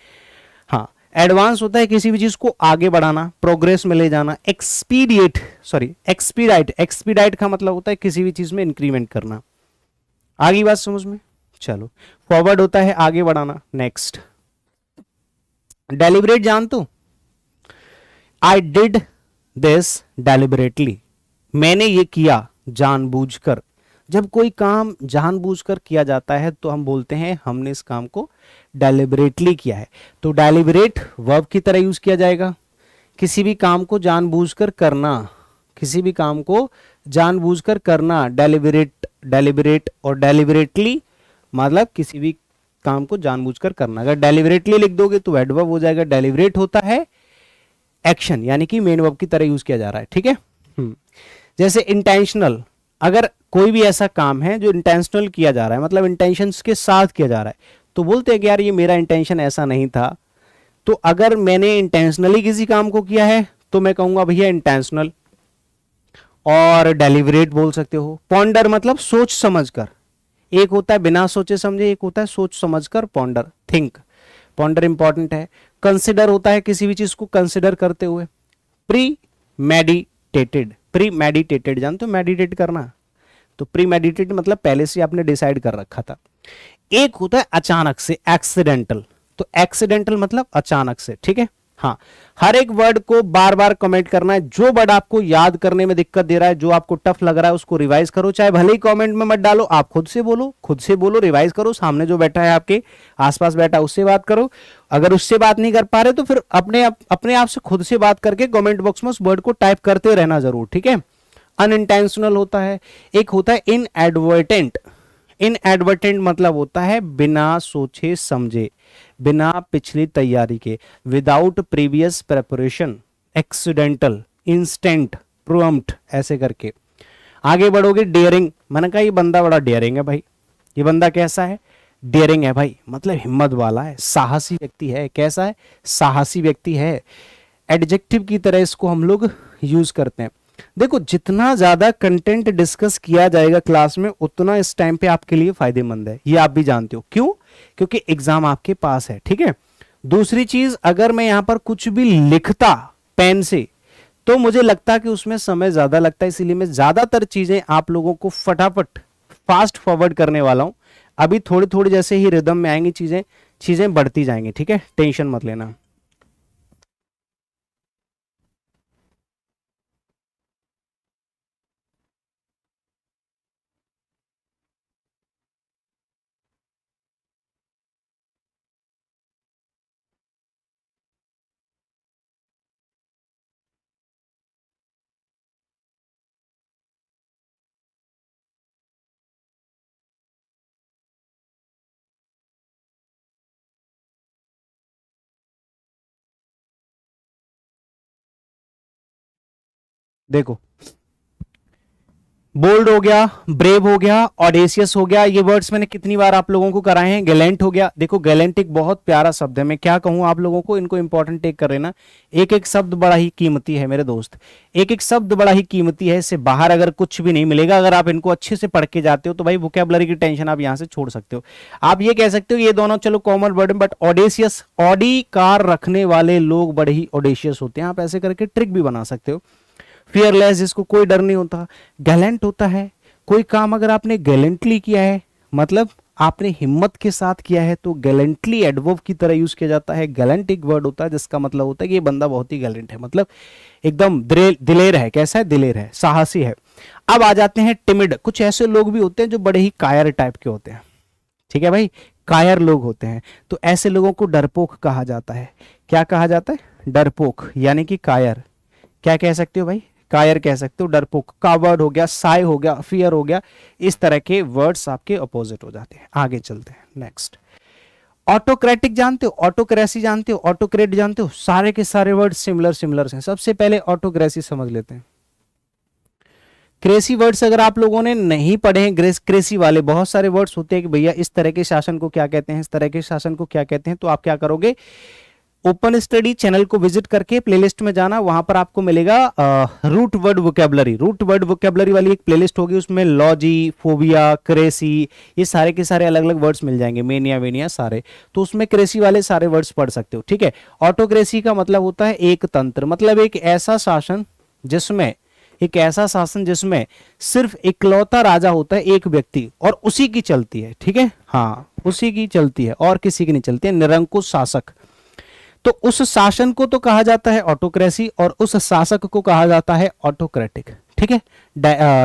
हाँ एडवांस होता है किसी भी चीज को आगे बढ़ाना प्रोग्रेस में ले जाना एक्सपीडिएट सॉरी एक्सपीडाइट एक्सपीडाइट का मतलब होता है किसी भी चीज में इंक्रीमेंट करना आगे बात समझ में चलो फॉरवर्ड होता है आगे बढ़ाना नेक्स्ट डेलिबरेट जान तू आई डिड दिस डेलिबरेटली मैंने ये किया जानबूझकर जब कोई काम जानबूझकर किया जाता है तो हम बोलते हैं हमने इस काम को डेलिबरेटली किया है तो डेलिबरेट वर्ब की तरह यूज किया जाएगा किसी भी काम को जानबूझकर करना किसी भी काम को जानबूझकर करना डेलीवरेट डेलीबरेट और डेलीवरेटली मतलब किसी भी काम को जानबूझकर करना अगर डेलीवरेटली लिख दोगे तो एडवर्ब हो जाएगा डेलीवरेट होता है एक्शन यानी कि मेन वर्ब की तरह यूज किया जा रहा है ठीक है हम्म। जैसे इंटेंशनल अगर कोई भी ऐसा काम है जो इंटेंशनल किया जा रहा है मतलब इंटेंशन के साथ किया जा रहा है तो बोलते हैं कि यार ये मेरा इंटेंशन ऐसा नहीं था तो अगर मैंने इंटेंशनली किसी काम को किया है तो मैं कहूंगा भैया इंटेंशनल और डेलीवरेट बोल सकते हो पॉन्डर मतलब सोच समझ कर एक होता है बिना सोचे समझे एक होता है सोच समझ कर पॉन्डर थिंक पॉन्डर इंपॉर्टेंट है कंसिडर होता है किसी भी चीज को कंसिडर करते हुए प्री मेडिटेटेड प्री मेडिटेटेड जानते हो मेडिटेट करना तो प्री मेडिटेट मतलब पहले से आपने डिसाइड कर रखा था एक होता है अचानक से एक्सीडेंटल तो एक्सीडेंटल मतलब अचानक से ठीक है हाँ हर एक वर्ड को बार बार कमेंट करना है जो वर्ड आपको याद करने में दिक्कत दे रहा है जो आपको टफ लग रहा है उसको रिवाइज करो चाहे भले ही कमेंट में मत डालो आप खुद से बोलो खुद से बोलो रिवाइज करो सामने जो बैठा है आपके आसपास बैठा उससे बात करो अगर उससे बात नहीं कर पा रहे तो फिर अपने आप अपने आप से खुद से बात करके कॉमेंट बॉक्स में उस वर्ड को टाइप करते रहना जरूर ठीक है अनइंटेंशनल होता है एक होता है इन एडवर्टेंट इन एडवर्टेंट मतलब होता है बिना सोचे समझे बिना पिछली तैयारी के without previous preparation accidental instant prompt ऐसे करके आगे बढ़ोगे डेयरिंग मैंने कहा ये बंदा बड़ा डेयरिंग है भाई ये बंदा कैसा है डेयरिंग है भाई मतलब हिम्मत वाला है साहसी व्यक्ति है कैसा है साहसी व्यक्ति है एडजेक्टिव की तरह इसको हम लोग यूज करते हैं देखो जितना ज्यादा कंटेंट डिस्कस किया जाएगा क्लास में उतना इस टाइम पे आपके लिए फायदेमंद है ये आप भी जानते हो क्यों क्योंकि एग्जाम आपके पास है ठीक है दूसरी चीज अगर मैं यहां पर कुछ भी लिखता पेन से तो मुझे लगता कि उसमें समय ज्यादा लगता है इसीलिए मैं ज्यादातर चीजें आप लोगों को फटाफट फास्ट फॉरवर्ड करने वाला हूं अभी थोड़ी थोड़ी जैसे ही रिदम में आएंगी चीजें चीजें बढ़ती जाएंगी ठीक है टेंशन मत लेना देखो बोल्ड हो गया ब्रेव हो गया ऑडेसियस हो गया ये वर्ड्स मैंने कितनी बार आप लोगों को कराए हैं गैलेंट हो गया देखो गैलेंट एक बहुत प्यारा शब्द है मैं क्या कहूं आप लोगों को इनको इंपॉर्टेंट टेक कर लेना एक एक शब्द बड़ा ही कीमती है मेरे दोस्त एक एक शब्द बड़ा ही कीमती है इससे बाहर अगर कुछ भी नहीं मिलेगा अगर आप इनको अच्छे से पढ़ के जाते हो तो भाई वोकेबलरी की टेंशन आप यहाँ से छोड़ सकते हो आप ये कह सकते हो ये दोनों चलो common word but audacious Audi car रखने वाले लोग बड़े ही ऑडेशियस होते हैं आप ऐसे करके ट्रिक भी बना सकते हो फियरलेस जिसको कोई डर नहीं होता गैलेंट होता है कोई काम अगर आपने गैलेंटली किया है मतलब आपने हिम्मत के साथ किया है तो गैलेंटली एडवर्ब की तरह यूज किया जाता है गैलेंट एक वर्ड होता है जिसका मतलब होता है कि ये बंदा बहुत ही गैलेंट है मतलब एकदम दिलेर है कैसा है दिलेर है साहसी है अब आ जाते हैं टिमिड कुछ ऐसे लोग भी होते हैं जो बड़े ही कायर टाइप के होते हैं ठीक है भाई कायर लोग होते हैं तो ऐसे लोगों को डरपोक कहा जाता है क्या कहा जाता है डरपोक यानी कि कायर क्या कह सकते हो भाई कायर कह सकते हो डरपोक कावर्ड हो गया साय हो गया फियर हो गया इस तरह के वर्ड्स आपके अपोजिट हो जाते हैं आगे चलते हैं नेक्स्ट ऑटोक्रेटिक जानते हो ऑटोक्रेसी जानते हो ऑटोक्रेट जानते हो सारे के सारे वर्ड सिमिलर सिमिलर हैं सबसे पहले ऑटोक्रेसी समझ लेते हैं क्रेसी वर्ड्स अगर आप लोगों ने नहीं पढ़े हैं ग्रेस क्रेसी वाले बहुत सारे वर्ड्स होते हैं कि भैया इस तरह के शासन को क्या कहते हैं इस तरह के शासन को क्या कहते हैं तो आप क्या करोगे ओपन स्टडी चैनल को विजिट करके प्लेलिस्ट में जाना वहां पर आपको मिलेगा root word vocabulary root word vocabulary वाली एक प्लेलिस्ट होगी उसमें लॉजी फोबिया क्रेसी ये सारे के सारे अलग अलग वर्ड्स मिल जाएंगे मेनिया वेनिया सारे तो उसमें क्रेसी वाले सारे वर्ड्स पढ़ सकते हो ठीक है ऑटोक्रेसी का मतलब होता है एक तंत्र मतलब एक ऐसा शासन जिसमें एक ऐसा शासन जिसमें सिर्फ इकलौता राजा होता है एक व्यक्ति और उसी की चलती है ठीक है हाँ उसी की चलती है और किसी की नहीं चलती है निरंकुश शासक तो उस शासन को तो कहा जाता है ऑटोक्रेसी और उस शासक को कहा जाता है ऑटोक्रेटिक ठीक है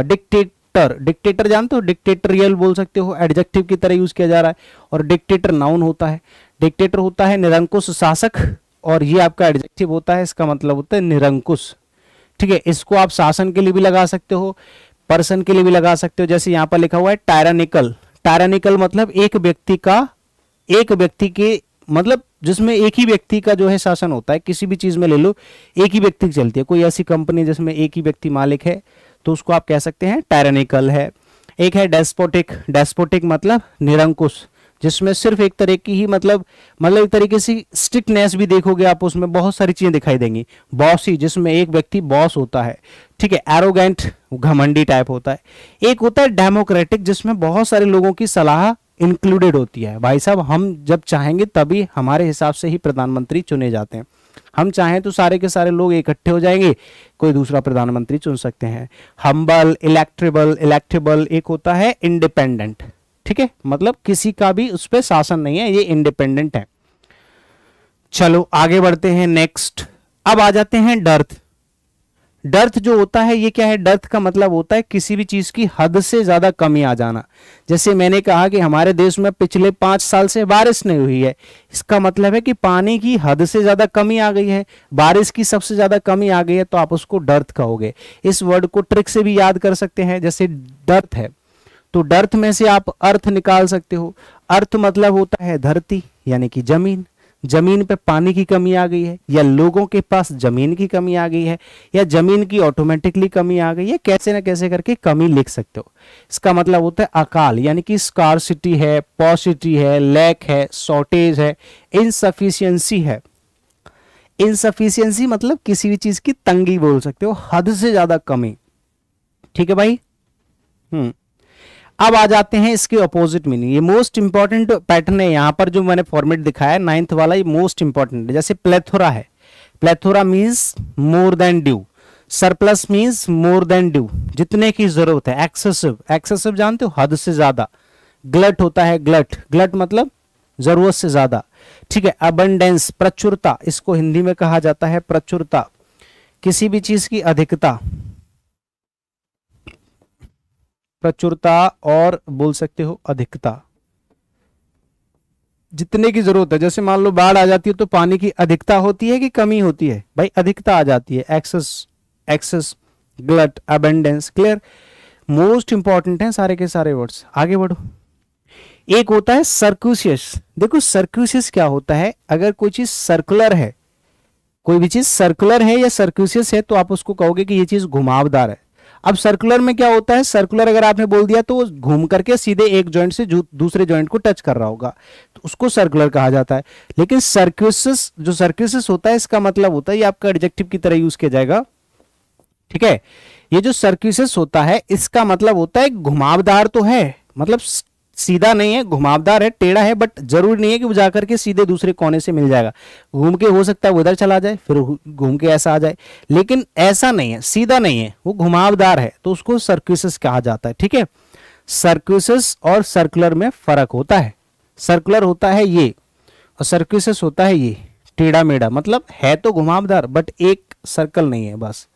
डिक्टेटर डिक्टेटर जानते हो डिक्टेटरियल बोल सकते हो एडजेक्टिव की तरह यूज किया जा रहा है और डिक्टेटर नाउन होता है डिक्टेटर होता है निरंकुश शासक और ये आपका एडजेक्टिव होता है इसका मतलब होता है निरंकुश ठीक है इसको आप शासन के लिए भी लगा सकते हो पर्सन के लिए भी लगा सकते हो जैसे यहां पर लिखा हुआ है टायरानिकल टायरानिकल मतलब एक व्यक्ति का एक व्यक्ति के मतलब जिसमें एक ही व्यक्ति का जो है शासन होता है किसी भी चीज़ में ले लो एक ही व्यक्ति चलती है कोई ऐसी कंपनी जिसमें एक ही व्यक्ति मालिक है तो उसको आप कह सकते हैं टायरनिकल है एक है डेस्पोटिक डेस्पोटिक मतलब निरंकुश जिसमें सिर्फ एक तरह की ही मतलब मतलब एक तरीके से स्ट्रिक्टनेस भी देखोगे आप उसमें बहुत सारी चीज़ें दिखाई देंगी बॉस ही जिसमें एक व्यक्ति बॉस होता है ठीक है एरोगेंट घमंडी टाइप होता है एक होता है डेमोक्रेटिक जिसमें बहुत सारे लोगों की सलाह इंक्लूडेड होती है भाई साहब हम जब चाहेंगे तभी हमारे हिसाब से ही प्रधानमंत्री चुने जाते हैं हम चाहें तो सारे के सारे लोग इकट्ठे हो जाएंगे कोई दूसरा प्रधानमंत्री चुन सकते हैं हम्बल इलेक्ट्रेबल इलेक्ट्रेबल एक होता है इंडिपेंडेंट ठीक है मतलब किसी का भी उस पर शासन नहीं है ये इंडिपेंडेंट है चलो आगे बढ़ते हैं नेक्स्ट अब आ जाते हैं डर्थ डर्थ जो होता है ये क्या है डर्थ का मतलब होता है किसी भी चीज़ की हद से ज़्यादा कमी आ जाना जैसे मैंने कहा कि हमारे देश में पिछले पांच साल से बारिश नहीं हुई है इसका मतलब है कि पानी की हद से ज़्यादा कमी आ गई है बारिश की सबसे ज़्यादा कमी आ गई है तो आप उसको डर्थ कहोगे इस वर्ड को ट्रिक से भी याद कर सकते हैं जैसे डर्थ है तो डर्थ में से आप अर्थ निकाल सकते हो अर्थ मतलब होता है धरती यानी कि जमीन जमीन पे पानी की कमी आ गई है या लोगों के पास जमीन की कमी आ गई है या जमीन की ऑटोमेटिकली कमी आ गई है कैसे ना कैसे करके कमी लिख सकते हो इसका मतलब होता है अकाल यानी कि स्कारसिटी है पॉसिटी है लैक है शॉर्टेज है इनसफिशियंसी है इनसफिशियंसी मतलब किसी भी चीज की तंगी बोल सकते हो हद से ज्यादा कमी ठीक है भाई हम्म अब आ जाते हैं इसके अपोजिट मीनिंग ये मोस्ट इंपॉर्टेंट पैटर्न है यहां पर जो मैंने फॉर्मेट दिखाया नाइन्थ वाला ये मोस्ट इंपॉर्टेंट है जैसे प्लेथोरा है plethora means more than due surplus means more than due जितने की जरूरत है एक्सेसिव एक्सेसिव जानते हो हद से ज्यादा ग्लट होता है ग्लट ग्लट मतलब जरूरत से ज्यादा ठीक है अबंडेंस प्रचुरता इसको हिंदी में कहा जाता है प्रचुरता किसी भी चीज की अधिकता प्रचुरता और बोल सकते हो अधिकता जितने की जरूरत है जैसे मान लो बाढ़ आ जाती है तो पानी की अधिकता होती है कि कमी होती है भाई अधिकता आ जाती है excess excess glut abundance clear most important है सारे के सारे वर्ड्स आगे बढ़ो एक होता है सर्क्यूशियस देखो सर्क्यूशियस क्या होता है अगर कोई चीज सर्कुलर है कोई भी चीज सर्कुलर है या सर्क्यूसियस है तो आप उसको कहोगे कि यह चीज घुमावदार है अब सर्कुलर में क्या होता है सर्कुलर अगर आपने बोल दिया तो घूम करके सीधे एक जॉइंट से दूसरे जॉइंट को टच कर रहा होगा तो उसको सर्कुलर कहा जाता है लेकिन सर्क्यूसिस जो सर्क्यूसिस होता है इसका मतलब होता है ये आपका एडजेक्टिव की तरह यूज किया जाएगा ठीक है ये जो सर्क्यूसिस होता है इसका मतलब होता है घुमावदार तो है मतलब सीधा नहीं है घुमावदार है टेढ़ा है बट जरूरी नहीं है कि वो जाकर के सीधे दूसरे कोने से मिल जाएगा घूम के हो सकता है उधर चला जाए फिर घूम के ऐसा आ जाए लेकिन ऐसा नहीं है सीधा नहीं है वो घुमावदार है तो उसको सर्क्यूसिस कहा जाता है ठीक है सर्क्यूसिस और सर्कुलर में फर्क होता है सर्कुलर होता है ये और सर्क्यूसिस होता है ये टेढ़ा मेढ़ा मतलब है तो घुमावदार बट एक सर्कल नहीं है बस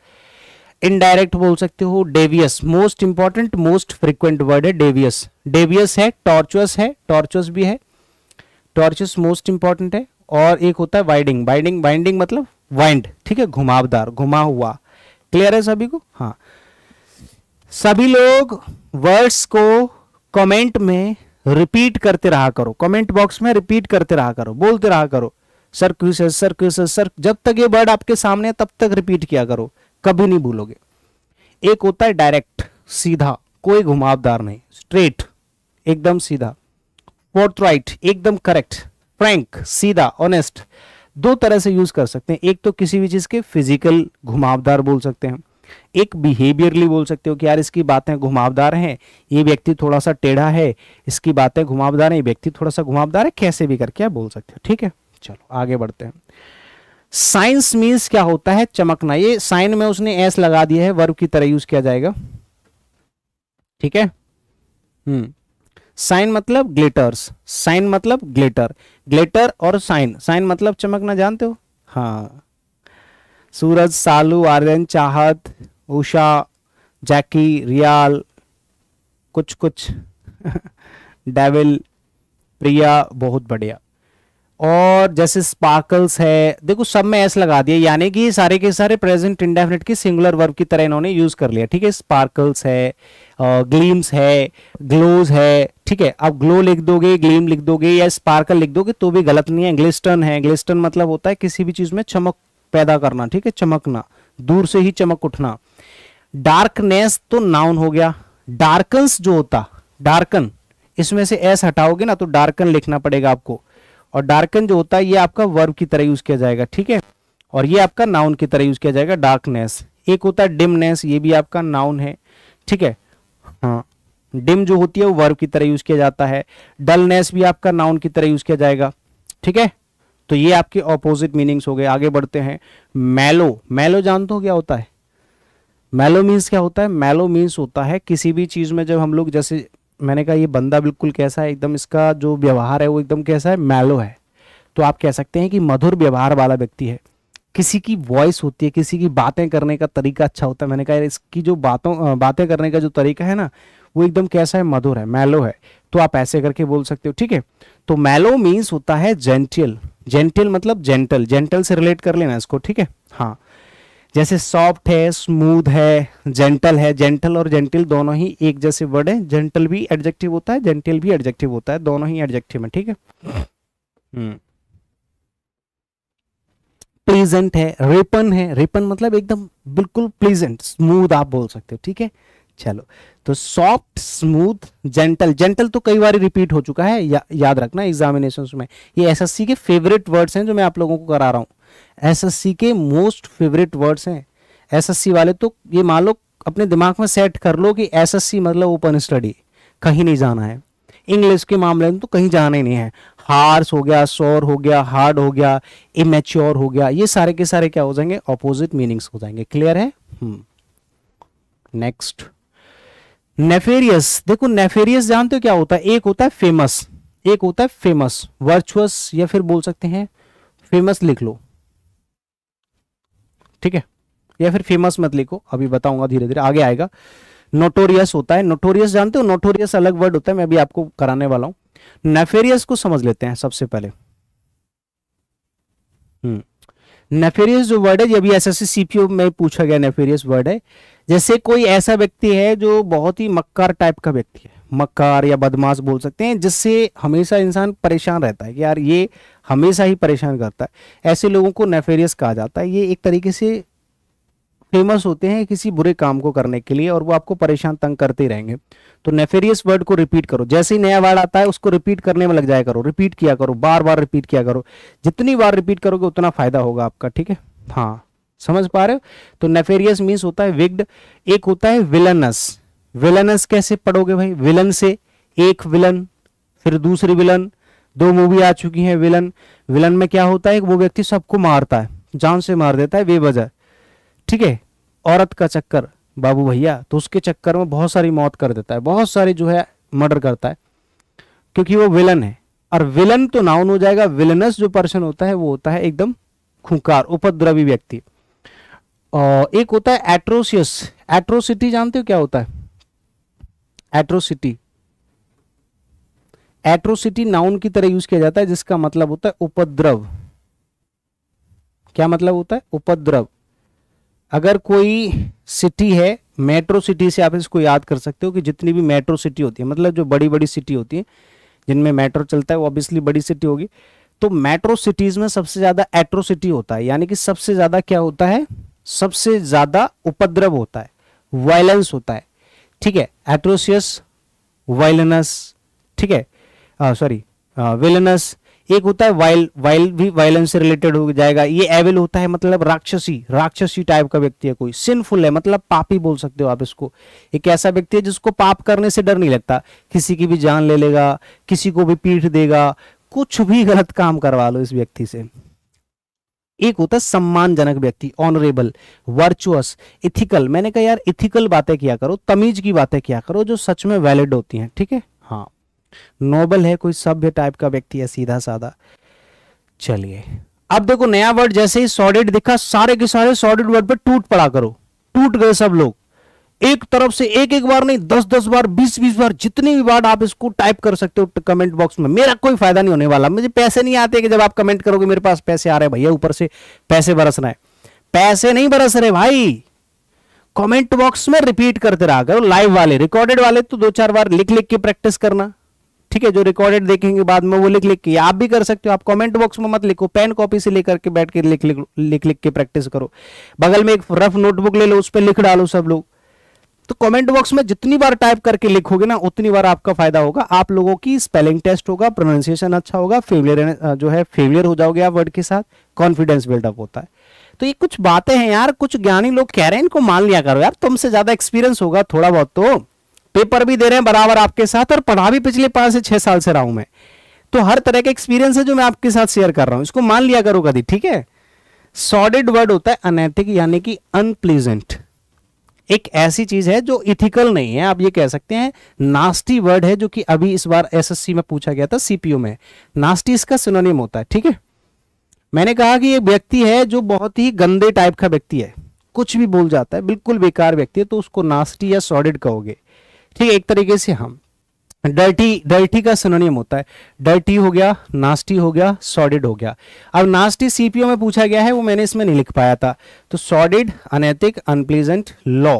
इनडायरेक्ट बोल सकते हो devious most important most frequent word है डेवियस डेवियस है टॉर्चुअस है टॉर्चुअस भी है टॉर्चुअस मोस्ट इंपॉर्टेंट है और एक होता है वाइडिंग वाइडिंग वाइंडिंग मतलब वाइंड ठीक है घुमावदार घुमा हुआ क्लियर है सभी को हाँ सभी लोग वर्ड्स को कमेंट में रिपीट करते रहा करो कमेंट बॉक्स में रिपीट करते रहा करो बोलते रहा करो सर क्यूस सर क्यूस सर जब तक ये वर्ड आपके सामने है तब तक रिपीट किया करो कभी नहीं भूलोगे एक होता है डायरेक्ट सीधा कोई घुमावदार नहीं स्ट्रेट एकदम सीधा फोर्थ राइट एकदम करेक्ट फ्रैंक सीधा ऑनेस्ट दो तरह से यूज कर सकते हैं एक तो किसी भी चीज के फिजिकल घुमावदार बोल सकते हैं एक बिहेवियरली बोल सकते हो कि यार इसकी बातें घुमावदार हैं ये व्यक्ति थोड़ा सा टेढ़ा है इसकी बातें घुमावदार है ये व्यक्ति थोड़ा सा घुमावदार है कैसे भी करके आप बोल सकते हो ठीक है चलो आगे बढ़ते हैं साइंस मीन्स क्या होता है चमकना ये साइन में उसने एस लगा दिया है वर्ब की तरह यूज किया जाएगा ठीक है हम्म साइन मतलब ग्लिटर्स साइन मतलब ग्लिटर ग्लिटर और साइन साइन मतलब चमकना जानते हो हाँ सूरज सालू आर्यन चाहत उषा जैकी रियाल कुछ कुछ डेविल प्रिया बहुत बढ़िया और जैसे स्पार्कल्स है देखो सब में एस लगा दिया यानी कि सारे के सारे प्रेजेंट इंडेफिनेट की सिंगुलर वर्ब की तरह इन्होंने यूज कर लिया ठीक है स्पार्कल्स है ग्लीम्स है ग्लोज है ठीक है अब ग्लो लिख दोगे ग्लीम लिख दोगे या स्पार्कल लिख दोगे तो भी गलत नहीं है ग्लिस्टन है ग्लिस्टन मतलब होता है किसी भी चीज में चमक पैदा करना ठीक है चमकना दूर से ही चमक उठना डार्कनेस तो नाउन हो गया डार्कन्स जो होता डार्कन इसमें से एस हटाओगे ना तो डार्कन लिखना पड़ेगा आपको और डार्कन जो होता है ये आपका वर्ब की तरह यूज किया जाएगा ठीक है और ये आपका नाउन की तरह यूज किया जाएगा डार्कनेस एक होता है डिमनेस ये भी आपका नाउन है ठीक है हाँ डिम जो होती है वो वर्ब की तरह यूज किया जाता है डलनेस भी आपका नाउन की तरह यूज किया जाएगा ठीक है तो ये आपके ऑपोजिट मीनिंग्स हो गए आगे बढ़ते हैं मैलो मैलो जानते हो क्या होता है मैलो मीन्स क्या होता है मैलो मीन्स होता है किसी भी चीज़ में जब हम लोग जैसे मैंने कहा ये बंदा बिल्कुल कैसा है एकदम इसका जो व्यवहार है वो एकदम कैसा है मैलो है तो आप कह सकते हैं कि मधुर व्यवहार वाला व्यक्ति है किसी की वॉइस होती है किसी की बातें करने का तरीका अच्छा होता है मैंने कहा इसकी जो बातों बातें करने का जो तरीका है ना वो एकदम कैसा है मधुर है मैलो है तो आप ऐसे करके बोल सकते हो ठीक है तो मैलो मीन्स होता है जेंटियल जेंटियल मतलब जेंटल जेंटल से रिलेट कर लेना इसको ठीक है हाँ जैसे सॉफ्ट है स्मूथ है जेंटल है जेंटल और जेंटिल दोनों ही एक जैसे वर्ड है जेंटल भी एडजेक्टिव होता है जेंटिल भी एडजेक्टिव होता है दोनों ही एडजेक्टिव है ठीक है प्लीजेंट हम्म। है रिपन है रिपन मतलब एकदम बिल्कुल प्लीजेंट स्मूथ आप बोल सकते हो ठीक है चलो तो सॉफ्ट स्मूथ जेंटल जेंटल तो कई बार रिपीट हो चुका है या, याद रखना एग्जामिनेशन में ये एसएससी के फेवरेट वर्ड्स हैं जो मैं आप लोगों को करा रहा हूँ एसएससी के मोस्ट फेवरेट वर्ड्स हैं एसएससी वाले तो ये मान लो अपने दिमाग में सेट कर लो कि एसएससी मतलब ओपन स्टडी कहीं नहीं जाना है इंग्लिश के मामले में तो कहीं जाना ही नहीं है हार्स हो गया सोर हो गया हार्ड हो गया इमेच्योर हो गया ये सारे के सारे क्या हो जाएंगे ऑपोजिट मीनिंग्स हो जाएंगे क्लियर है नेक्स्ट hmm. नेफेरियस देखो नेफेरियस जानते हो क्या होता है एक होता है फेमस एक होता है फेमस वर्चुअस या फिर बोल सकते हैं फेमस लिख लो ठीक है या फिर फेमस मत लिखो अभी बताऊंगा धीरे धीरे आगे आएगा नोटोरियस होता है नोटोरियस जानते हो नोटोरियस अलग वर्ड होता है मैं भी आपको कराने वाला हूं नेफेरियस को समझ लेते हैं सबसे पहले नेफेरियस हम्म। जो वर्ड है ये अभी एसएससी सीपीओ में पूछा गया नेफेरियस वर्ड है जैसे कोई ऐसा व्यक्ति है जो बहुत ही मक्कार टाइप का व्यक्ति है मक्कार या बदमाश बोल सकते हैं जिससे हमेशा इंसान परेशान रहता है कि यार ये हमेशा ही परेशान करता है ऐसे लोगों को नेफेरियस कहा जाता है ये एक तरीके से फेमस होते हैं किसी बुरे काम को करने के लिए और वो आपको परेशान तंग करते रहेंगे तो नेफेरियस वर्ड को रिपीट करो जैसे ही नया वर्ड आता है उसको रिपीट करने में लग जाया करो रिपीट किया करो बार बार रिपीट किया करो जितनी बार रिपीट करोगे उतना फायदा होगा आपका ठीक है हाँ समझ पा रहे हो तो नेफेरियस मीन्स होता है विग्ड एक होता है विलनस विलनस कैसे पढ़ोगे भाई विलन से एक विलन फिर दूसरी विलन दो मूवी आ चुकी हैं विलन विलन में क्या होता है वो व्यक्ति सबको मारता है जान से मार देता है वजह ठीक है औरत का चक्कर बाबू भैया तो उसके चक्कर में बहुत सारी मौत कर देता है बहुत सारी जो है मर्डर करता है क्योंकि वो विलन है और विलन तो नाउन हो जाएगा विलनस जो पर्सन होता है वो होता है एकदम खुंकार उपद्रवी व्यक्ति और एक होता है एट्रोसियस एट्रोसिटी जानते हो क्या होता है एट्रोसिटी एट्रोसिटी नाउन की तरह यूज किया जाता है जिसका मतलब होता है उपद्रव क्या मतलब होता है उपद्रव अगर कोई सिटी है मेट्रो सिटी से आप इसको याद कर सकते हो कि जितनी भी मेट्रो सिटी होती है मतलब जो बड़ी बड़ी सिटी होती है जिनमें मेट्रो चलता है वो ऑब्वियसली बड़ी सिटी होगी तो मेट्रो सिटीज में सबसे ज्यादा एट्रोसिटी होता है यानी कि सबसे ज्यादा क्या होता है सबसे ज्यादा उपद्रव होता है वायलेंस होता है ठीक है एट्रोसियस वायलनस ठीक है सॉरी वेलनस एक होता है वाइल वाइल भी वायलेंस से रिलेटेड हो जाएगा ये एविल होता है मतलब राक्षसी राक्षसी टाइप का व्यक्ति है कोई सिनफुल है मतलब पापी बोल सकते हो आप इसको एक ऐसा व्यक्ति है जिसको पाप करने से डर नहीं लगता किसी की भी जान ले लेगा किसी को भी पीठ देगा कुछ भी गलत काम करवा लो इस व्यक्ति से एक होता है सम्मानजनक व्यक्ति ऑनरेबल वर्चुअस इथिकल मैंने कहा यार इथिकल बातें किया करो तमीज की बातें किया करो जो सच में वैलिड होती हैं ठीक है हाँ नोबल है कोई सभ्य टाइप का व्यक्ति है सीधा साधा चलिए अब देखो नया वर्ड जैसे ही सॉडिड दिखा सारे के सारे सॉडिड वर्ड पर टूट पड़ा करो टूट गए सब लोग एक तरफ से एक एक बार नहीं दस दस बार बीस बीस बार जितनी भी बार आप इसको टाइप कर सकते हो कमेंट बॉक्स में मेरा कोई फायदा नहीं होने वाला मुझे पैसे नहीं आते कि जब आप कमेंट करोगे मेरे पास पैसे आ रहे हैं भैया ऊपर से पैसे बरस रहे पैसे नहीं बरस रहे भाई कमेंट बॉक्स में रिपीट करते रहा करो लाइव वाले रिकॉर्डेड वाले तो दो चार बार लिख लिख के प्रैक्टिस करना ठीक है जो रिकॉर्डेड देखेंगे बाद में वो लिख लिख के आप भी कर सकते हो आप कमेंट बॉक्स में मत लिखो पेन कॉपी से लेकर के बैठ के लिख लिख लिख लिख के प्रैक्टिस करो बगल में एक रफ नोटबुक ले लो उस पर लिख डालो सब लोग तो कमेंट बॉक्स में जितनी बार टाइप करके लिखोगे ना उतनी बार आपका फायदा होगा आप लोगों की स्पेलिंग टेस्ट होगा प्रोनाउंसिएशन अच्छा होगा फेवियर जो है फेवियर हो जाओगे आप वर्ड के साथ कॉन्फिडेंस बिल्डअप होता है तो ये कुछ बातें हैं यार कुछ ज्ञानी लोग कह रहे हैं इनको मान लिया करो यार तुमसे ज्यादा एक्सपीरियंस होगा थोड़ा बहुत तो पेपर भी दे रहे हैं बराबर आपके साथ और पढ़ा भी पिछले पांच से छह साल से रहा हूं मैं तो हर तरह का एक्सपीरियंस है जो मैं आपके साथ शेयर कर रहा हूं इसको मान लिया करो कभी ठीक है सॉडिड वर्ड होता है अनैतिक यानी कि अनप्लीजेंट एक ऐसी चीज है जो इथिकल नहीं है आप ये कह सकते हैं नास्टी वर्ड है जो कि अभी इस बार एसएससी में पूछा गया था सीपीयू में नास्टी इसका सिनोनिम होता है ठीक है मैंने कहा कि ये व्यक्ति है जो बहुत ही गंदे टाइप का व्यक्ति है कुछ भी बोल जाता है बिल्कुल बेकार व्यक्ति है तो उसको नास्टी या सॉडिड कहोगे ठीक है एक तरीके से हम डर्टी डर्टी का सिनोनियम होता है डर्टी हो गया नास्टी हो गया सॉडिड हो गया अब नास्टी सीपीओ में पूछा गया है वो मैंने इसमें नहीं लिख पाया था तो सॉडिड अनैतिक अनप्लीजेंट लॉ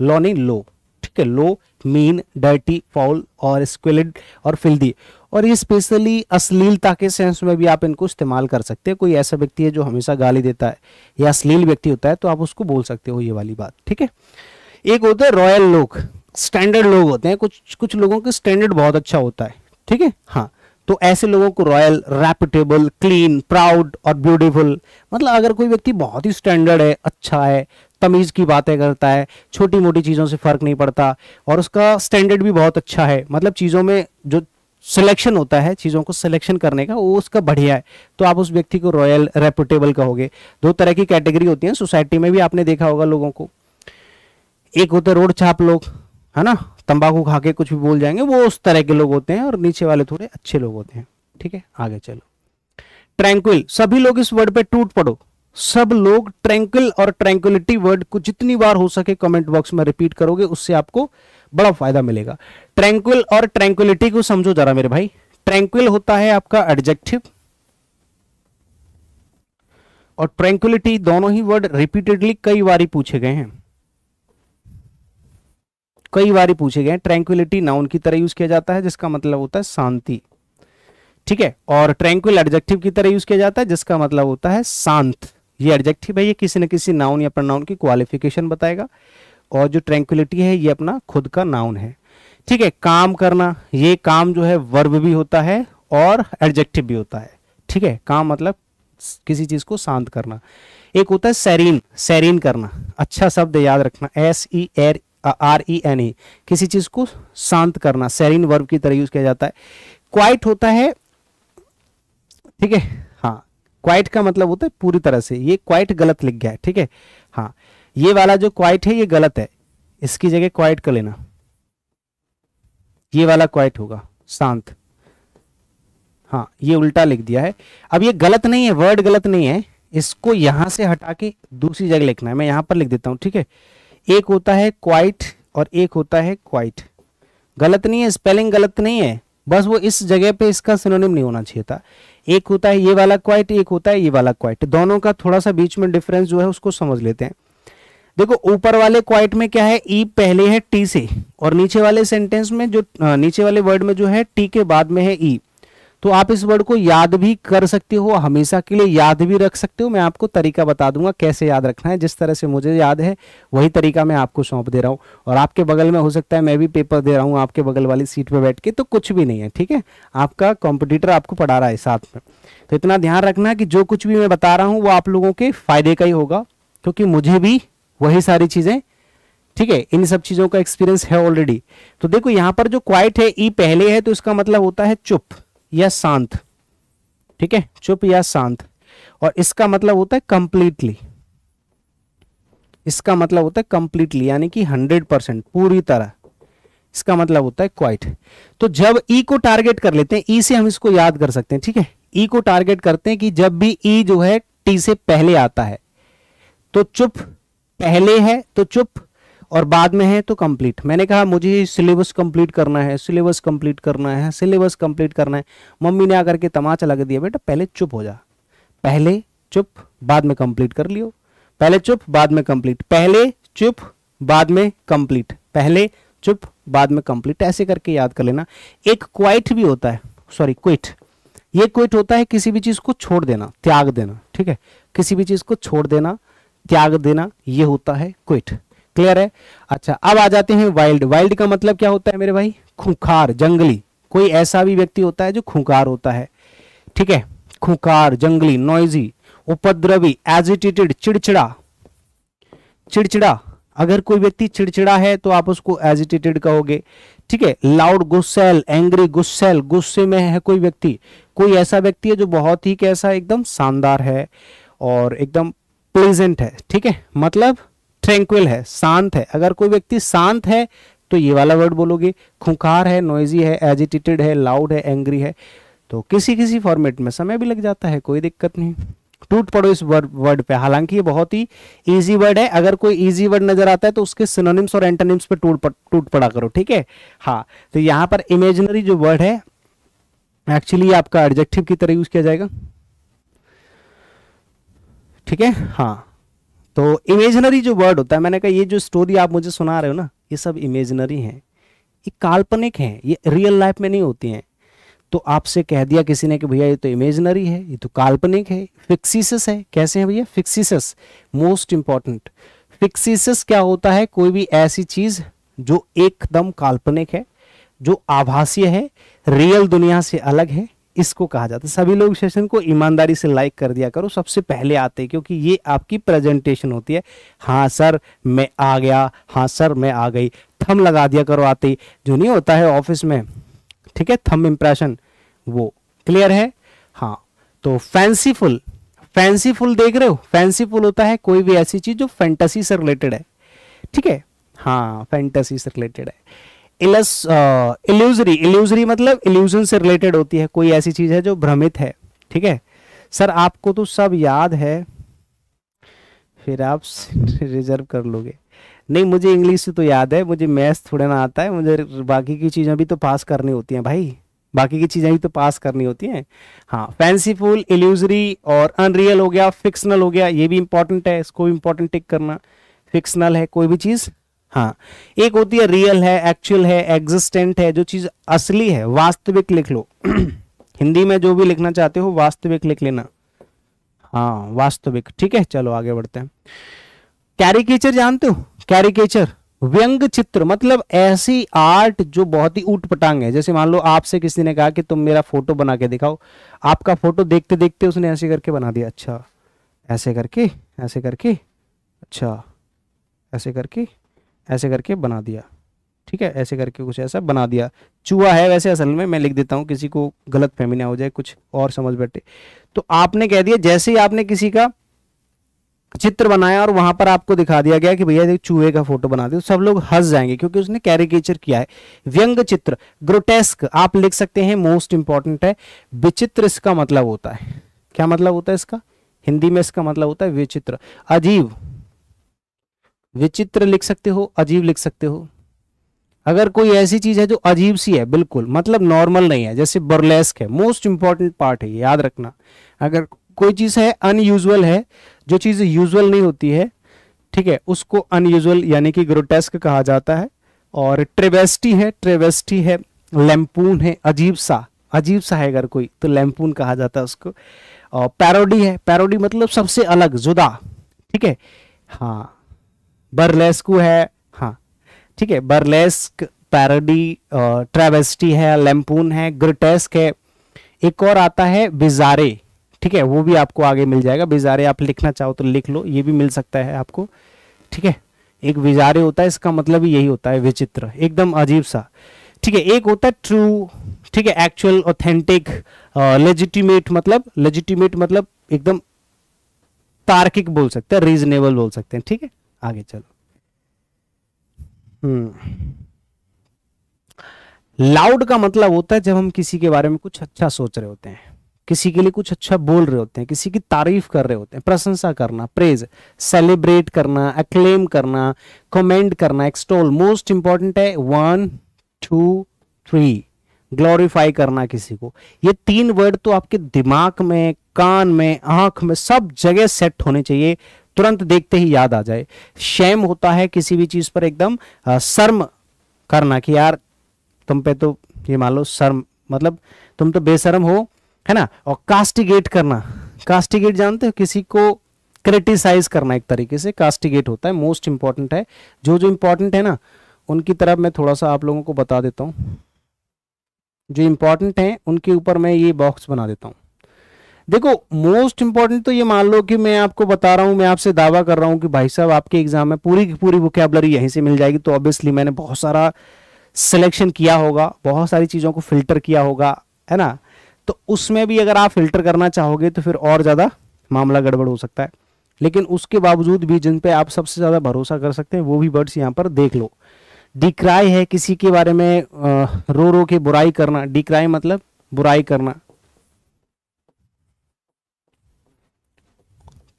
लॉ नहीं लो ठीक है लो मीन डर्टी फॉल और स्क्विलिड और फिल्दी और ये स्पेशली अश्लीलता के सेंस में भी आप इनको इस्तेमाल कर सकते हैं कोई ऐसा व्यक्ति है जो हमेशा गाली देता है या अश्लील व्यक्ति होता है तो आप उसको बोल सकते हो ये वाली बात ठीक है एक होता है रॉयल लोक स्टैंडर्ड लोग होते हैं कुछ कुछ लोगों के स्टैंडर्ड बहुत अच्छा होता है ठीक है हाँ तो ऐसे लोगों को रॉयल रैपिटेबल क्लीन प्राउड और ब्यूटीफुल मतलब अगर कोई व्यक्ति बहुत ही स्टैंडर्ड है अच्छा है तमीज़ की बातें करता है छोटी मोटी चीज़ों से फ़र्क नहीं पड़ता और उसका स्टैंडर्ड भी बहुत अच्छा है मतलब चीज़ों में जो सिलेक्शन होता है चीज़ों को सिलेक्शन करने का वो उसका बढ़िया है तो आप उस व्यक्ति को रॉयल रेपुटेबल कहोगे दो तरह की कैटेगरी होती है सोसाइटी में भी आपने देखा होगा लोगों को एक होते रोड छाप लोग है ना तंबाकू खा के कुछ भी बोल जाएंगे वो उस तरह के लोग होते हैं और नीचे वाले थोड़े अच्छे लोग होते हैं ठीक है आगे चलो ट्रैंक्विल सभी लोग इस वर्ड पे टूट पड़ो सब लोग ट्रैंक्विल और ट्रैंक्विलिटी वर्ड को जितनी बार हो सके कमेंट बॉक्स में रिपीट करोगे उससे आपको बड़ा फायदा मिलेगा ट्रैंक्विल और ट्रैंक्विलिटी को समझो जरा मेरे भाई ट्रैंक्विल होता है आपका एडजेक्टिव और ट्रैंक्विलिटी दोनों ही वर्ड रिपीटेडली कई बार पूछे गए हैं कई बार पूछे गए ट्रैंक्विलिटी नाउन की तरह यूज किया जाता है जिसका मतलब होता है शांति ठीक है और ट्रैंक्विल एडजेक्टिव की तरह यूज किया जाता है जिसका मतलब होता है शांत ये एडजेक्टिव है ये किसी न किसी नाउन या प्रनाउन की क्वालिफिकेशन बताएगा और जो ट्रैंक्विलिटी है ये अपना खुद का नाउन है ठीक है काम करना ये काम जो है वर्ब भी होता है और एडजेक्टिव भी होता है ठीक है काम मतलब किसी चीज को शांत करना एक होता है सैरीन सैरीन करना अच्छा शब्द याद रखना एस ई एर आर ई एन ई किसी चीज को शांत करना सेरिन वर्ब की तरह यूज किया जाता है क्वाइट होता है ठीक है हाँ क्वाइट का मतलब होता है पूरी तरह से ये क्वाइट गलत लिख गया है ठीक है हाँ ये वाला जो क्वाइट है ये गलत है इसकी जगह क्वाइट कर लेना ये वाला क्वाइट होगा शांत हाँ ये उल्टा लिख दिया है अब ये गलत नहीं है वर्ड गलत नहीं है इसको यहां से हटा के दूसरी जगह लिखना है मैं यहां पर लिख देता हूं ठीक है एक होता है क्वाइट और एक होता है क्वाइट गलत नहीं है स्पेलिंग गलत नहीं है बस वो इस जगह पे इसका सिनोनिम नहीं होना चाहिए था एक होता है ये वाला क्वाइट एक होता है ये वाला क्वाइट दोनों का थोड़ा सा बीच में डिफरेंस जो है उसको समझ लेते हैं देखो ऊपर वाले क्वाइट में क्या है ई e पहले है टी से और नीचे वाले सेंटेंस में जो नीचे वाले वर्ड में जो है टी के बाद में है ई e. तो आप इस वर्ड को याद भी कर सकते हो हमेशा के लिए याद भी रख सकते हो मैं आपको तरीका बता दूंगा कैसे याद रखना है जिस तरह से मुझे याद है वही तरीका मैं आपको सौंप दे रहा हूँ और आपके बगल में हो सकता है मैं भी पेपर दे रहा हूँ आपके बगल वाली सीट पर बैठ के तो कुछ भी नहीं है ठीक है आपका कॉम्पिटिटर आपको पढ़ा रहा है साथ में तो इतना ध्यान रखना कि जो कुछ भी मैं बता रहा हूँ वो आप लोगों के फायदे का ही होगा क्योंकि मुझे भी वही सारी चीज़ें ठीक है इन सब चीज़ों का एक्सपीरियंस है ऑलरेडी तो देखो यहाँ पर जो क्वाइट है ई e पहले है तो इसका मतलब होता है चुप या शांत ठीक है चुप या शांत और इसका मतलब होता है कंप्लीटली इसका मतलब होता है कंप्लीटली यानी कि हंड्रेड परसेंट पूरी तरह इसका मतलब होता है क्वाइट तो जब ई e को टारगेट कर लेते हैं ई e से हम इसको याद कर सकते हैं ठीक है ई e को टारगेट करते हैं कि जब भी ई e जो है टी से पहले आता है तो चुप पहले है तो चुप और बाद में है तो कंप्लीट मैंने कहा मुझे सिलेबस कंप्लीट करना है सिलेबस कंप्लीट करना है सिलेबस कंप्लीट करना है मम्मी ने आकर के तमाचा लगा दिया बेटा पहले चुप हो जा पहले चुप बाद में कंप्लीट कर लियो पहले चुप बाद में कंप्लीट पहले चुप बाद में कंप्लीट पहले चुप बाद में कंप्लीट ऐसे करके याद कर लेना एक क्वाइट भी होता है सॉरी क्विट ये क्विट होता है किसी भी चीज को छोड़ देना त्याग देना ठीक है किसी भी चीज को छोड़ देना त्याग देना ये होता है क्विट क्लियर है अच्छा अब आ जाते हैं वाइल्ड वाइल्ड का मतलब क्या होता है मेरे भाई खुंखार जंगली कोई ऐसा भी व्यक्ति होता है जो खुंखार होता है ठीक है खुंखार जंगली नॉइजी उपद्रवी एजिटेटेड चिड़चिड़ा चिड़चिड़ा अगर कोई व्यक्ति चिड़चिड़ा है तो आप उसको एजिटेटेड कहोगे ठीक है लाउड गुस्सेल एंग्री गुस्सेल गुस्से में है कोई व्यक्ति कोई ऐसा व्यक्ति है जो बहुत ही कैसा एकदम शानदार है और एकदम प्लेजेंट है ठीक है मतलब ट्रैंक्विल है शांत है अगर कोई व्यक्ति शांत है तो ये वाला वर्ड बोलोगे खुंखार है नोइजी है एजिटेटेड है लाउड है एंग्री है तो किसी किसी फॉर्मेट में समय भी लग जाता है कोई दिक्कत नहीं टूट पड़ो इस वर्ड पे हालांकि ये बहुत ही इजी वर्ड है अगर कोई इजी वर्ड नजर आता है तो उसके सिनोनिम्स और एंटोनिम्स पे टूट टूट पड़ा करो ठीक है हाँ तो यहाँ पर इमेजिनरी जो वर्ड है एक्चुअली आपका एडजेक्टिव की तरह यूज किया जाएगा ठीक है हाँ तो इमेजनरी जो वर्ड होता है मैंने कहा ये जो स्टोरी आप मुझे सुना रहे हो ना ये सब इमेजनरी है ये काल्पनिक है ये रियल लाइफ में नहीं होती हैं तो आपसे कह दिया किसी ने कि भैया ये तो इमेजनरी है ये तो काल्पनिक है फिक्सिसस है कैसे है भैया फिक्सिसस मोस्ट इंपॉर्टेंट फिक्सिसस क्या होता है कोई भी ऐसी चीज जो एकदम काल्पनिक है जो आभासीय है रियल दुनिया से अलग है इसको कहा जाता है सभी लोग सेशन को ईमानदारी से लाइक कर दिया करो सबसे पहले आते हैं क्योंकि ये आपकी प्रेजेंटेशन होती है हाँ सर मैं आ गया हाँ सर मैं आ गई थम लगा दिया करो आते ही जो नहीं होता है ऑफिस में ठीक है थम इम्प्रेशन वो क्लियर है हाँ तो फैंसीफुल फैंसीफुल देख रहे हो फैंसीफुल होता है कोई भी ऐसी चीज़ जो फैंटसी से रिलेटेड है ठीक है हाँ फैंटसी से रिलेटेड है इलस इल्यूजरी इल्यूजरी मतलब इल्यूजन से रिलेटेड होती है कोई ऐसी चीज है जो भ्रमित है ठीक है सर आपको तो सब याद है फिर आप रिजर्व कर लोगे नहीं मुझे इंग्लिश से तो याद है मुझे मैथ थोड़ा ना आता है मुझे बाकी की चीज़ें भी तो पास करनी होती हैं भाई बाकी की चीज़ें भी तो पास करनी होती हैं हाँ फैंसीफुल इल्यूजरी और अनरियल हो गया फिक्सनल हो गया ये भी इंपॉर्टेंट है इसको इंपॉर्टेंट टिक करना फिक्सनल है कोई भी चीज़ हाँ एक होती है रियल है एक्चुअल है एग्जिस्टेंट है जो चीज असली है वास्तविक लिख लो हिंदी में जो भी लिखना चाहते हो वास्तविक लिख लेना हाँ वास्तविक ठीक है चलो आगे बढ़ते हैं कैरिकेचर जानते हो कैरिकेचर व्यंग चित्र मतलब ऐसी आर्ट जो बहुत ही ऊट पटांग है जैसे मान लो आपसे किसी ने कहा कि तुम मेरा फोटो बना के दिखाओ आपका फोटो देखते देखते उसने ऐसे करके बना दिया अच्छा ऐसे करके ऐसे करके अच्छा ऐसे करके ऐसे करके बना दिया ठीक है ऐसे करके कुछ ऐसा बना दिया चूहा है वैसे असल में मैं लिख देता हूँ किसी को गलत फहमी ना हो जाए कुछ और समझ बैठे तो आपने कह दिया जैसे ही आपने किसी का चित्र बनाया और वहां पर आपको दिखा दिया गया कि भैया देख चूहे का फोटो बना दिया तो सब लोग हंस जाएंगे क्योंकि उसने कैरिकेचर किया है व्यंग चित्र ग्रोटेस्क आप लिख सकते हैं मोस्ट इंपॉर्टेंट है विचित्र इसका मतलब होता है क्या मतलब होता है इसका हिंदी में इसका मतलब होता है विचित्र अजीब विचित्र लिख सकते हो अजीब लिख सकते हो अगर कोई ऐसी चीज है जो अजीब सी है बिल्कुल मतलब नॉर्मल नहीं है जैसे बर्लेस्क है मोस्ट इंपॉर्टेंट पार्ट है याद रखना अगर कोई चीज है अनयूजल है जो चीज यूजल नहीं होती है ठीक है उसको अनयूजल यानी कि ग्रोटेस्क कहा जाता है और ट्रेवेस्टी है ट्रेवेस्टी है लैम्पून है अजीब सा अजीब सा है अगर कोई तो लैम्पून कहा जाता है उसको और पैरोडी है पैरोडी मतलब सबसे अलग जुदा ठीक है हाँ बर्लेस्कू है हाँ ठीक है बर्लेस्क पैरडी ट्रेवेस्टी है लेम्पून है ग्रटेस्क है एक और आता है बिजारे ठीक है वो भी आपको आगे मिल जाएगा बिजारे आप लिखना चाहो तो लिख लो ये भी मिल सकता है आपको ठीक है एक विजारे होता है इसका मतलब यही होता है विचित्र एकदम अजीब सा ठीक है एक होता है ट्रू ठीक है एक्चुअल ऑथेंटिक लेजिटिमेट मतलब लेजिटिमेट मतलब एकदम तार्किक बोल सकते हैं रीजनेबल बोल सकते हैं ठीक है आगे चलो हम्म लाउड का मतलब होता है जब हम किसी के बारे में कुछ अच्छा सोच रहे होते हैं किसी के लिए कुछ अच्छा बोल रहे होते हैं किसी की तारीफ कर रहे होते हैं प्रशंसा करना प्रेज सेलिब्रेट करना अक्लेम करना कमेंट करना एक्सटोल मोस्ट इंपॉर्टेंट है वन टू थ्री ग्लोरीफाई करना किसी को ये तीन वर्ड तो आपके दिमाग में कान में आंख में सब जगह सेट होने चाहिए तुरंत देखते ही याद आ जाए शैम होता है किसी भी चीज पर एकदम शर्म करना कि यार तुम पे तो ये मान लो शर्म मतलब तुम तो बेशर्म हो है ना और कास्टिगेट करना कास्टिगेट जानते हो किसी को क्रिटिसाइज करना एक तरीके से कास्टिगेट होता है मोस्ट इंपॉर्टेंट है जो जो इंपॉर्टेंट है ना उनकी तरफ मैं थोड़ा सा आप लोगों को बता देता हूं जो इंपॉर्टेंट है उनके ऊपर मैं ये बॉक्स बना देता हूं देखो मोस्ट इंपॉर्टेंट तो ये मान लो कि मैं आपको बता रहा हूँ मैं आपसे दावा कर रहा हूँ कि भाई साहब आपके एग्जाम में पूरी की पूरी वोकेबलरी यहीं से मिल जाएगी तो ऑब्वियसली मैंने बहुत सारा सिलेक्शन किया होगा बहुत सारी चीज़ों को फिल्टर किया होगा है ना तो उसमें भी अगर आप फिल्टर करना चाहोगे तो फिर और ज़्यादा मामला गड़बड़ हो सकता है लेकिन उसके बावजूद भी जिन पे आप सबसे ज़्यादा भरोसा कर सकते हैं वो भी वर्ड्स यहाँ पर देख लो डिक्राई है किसी के बारे में रो रो के बुराई करना डिक्राई मतलब बुराई करना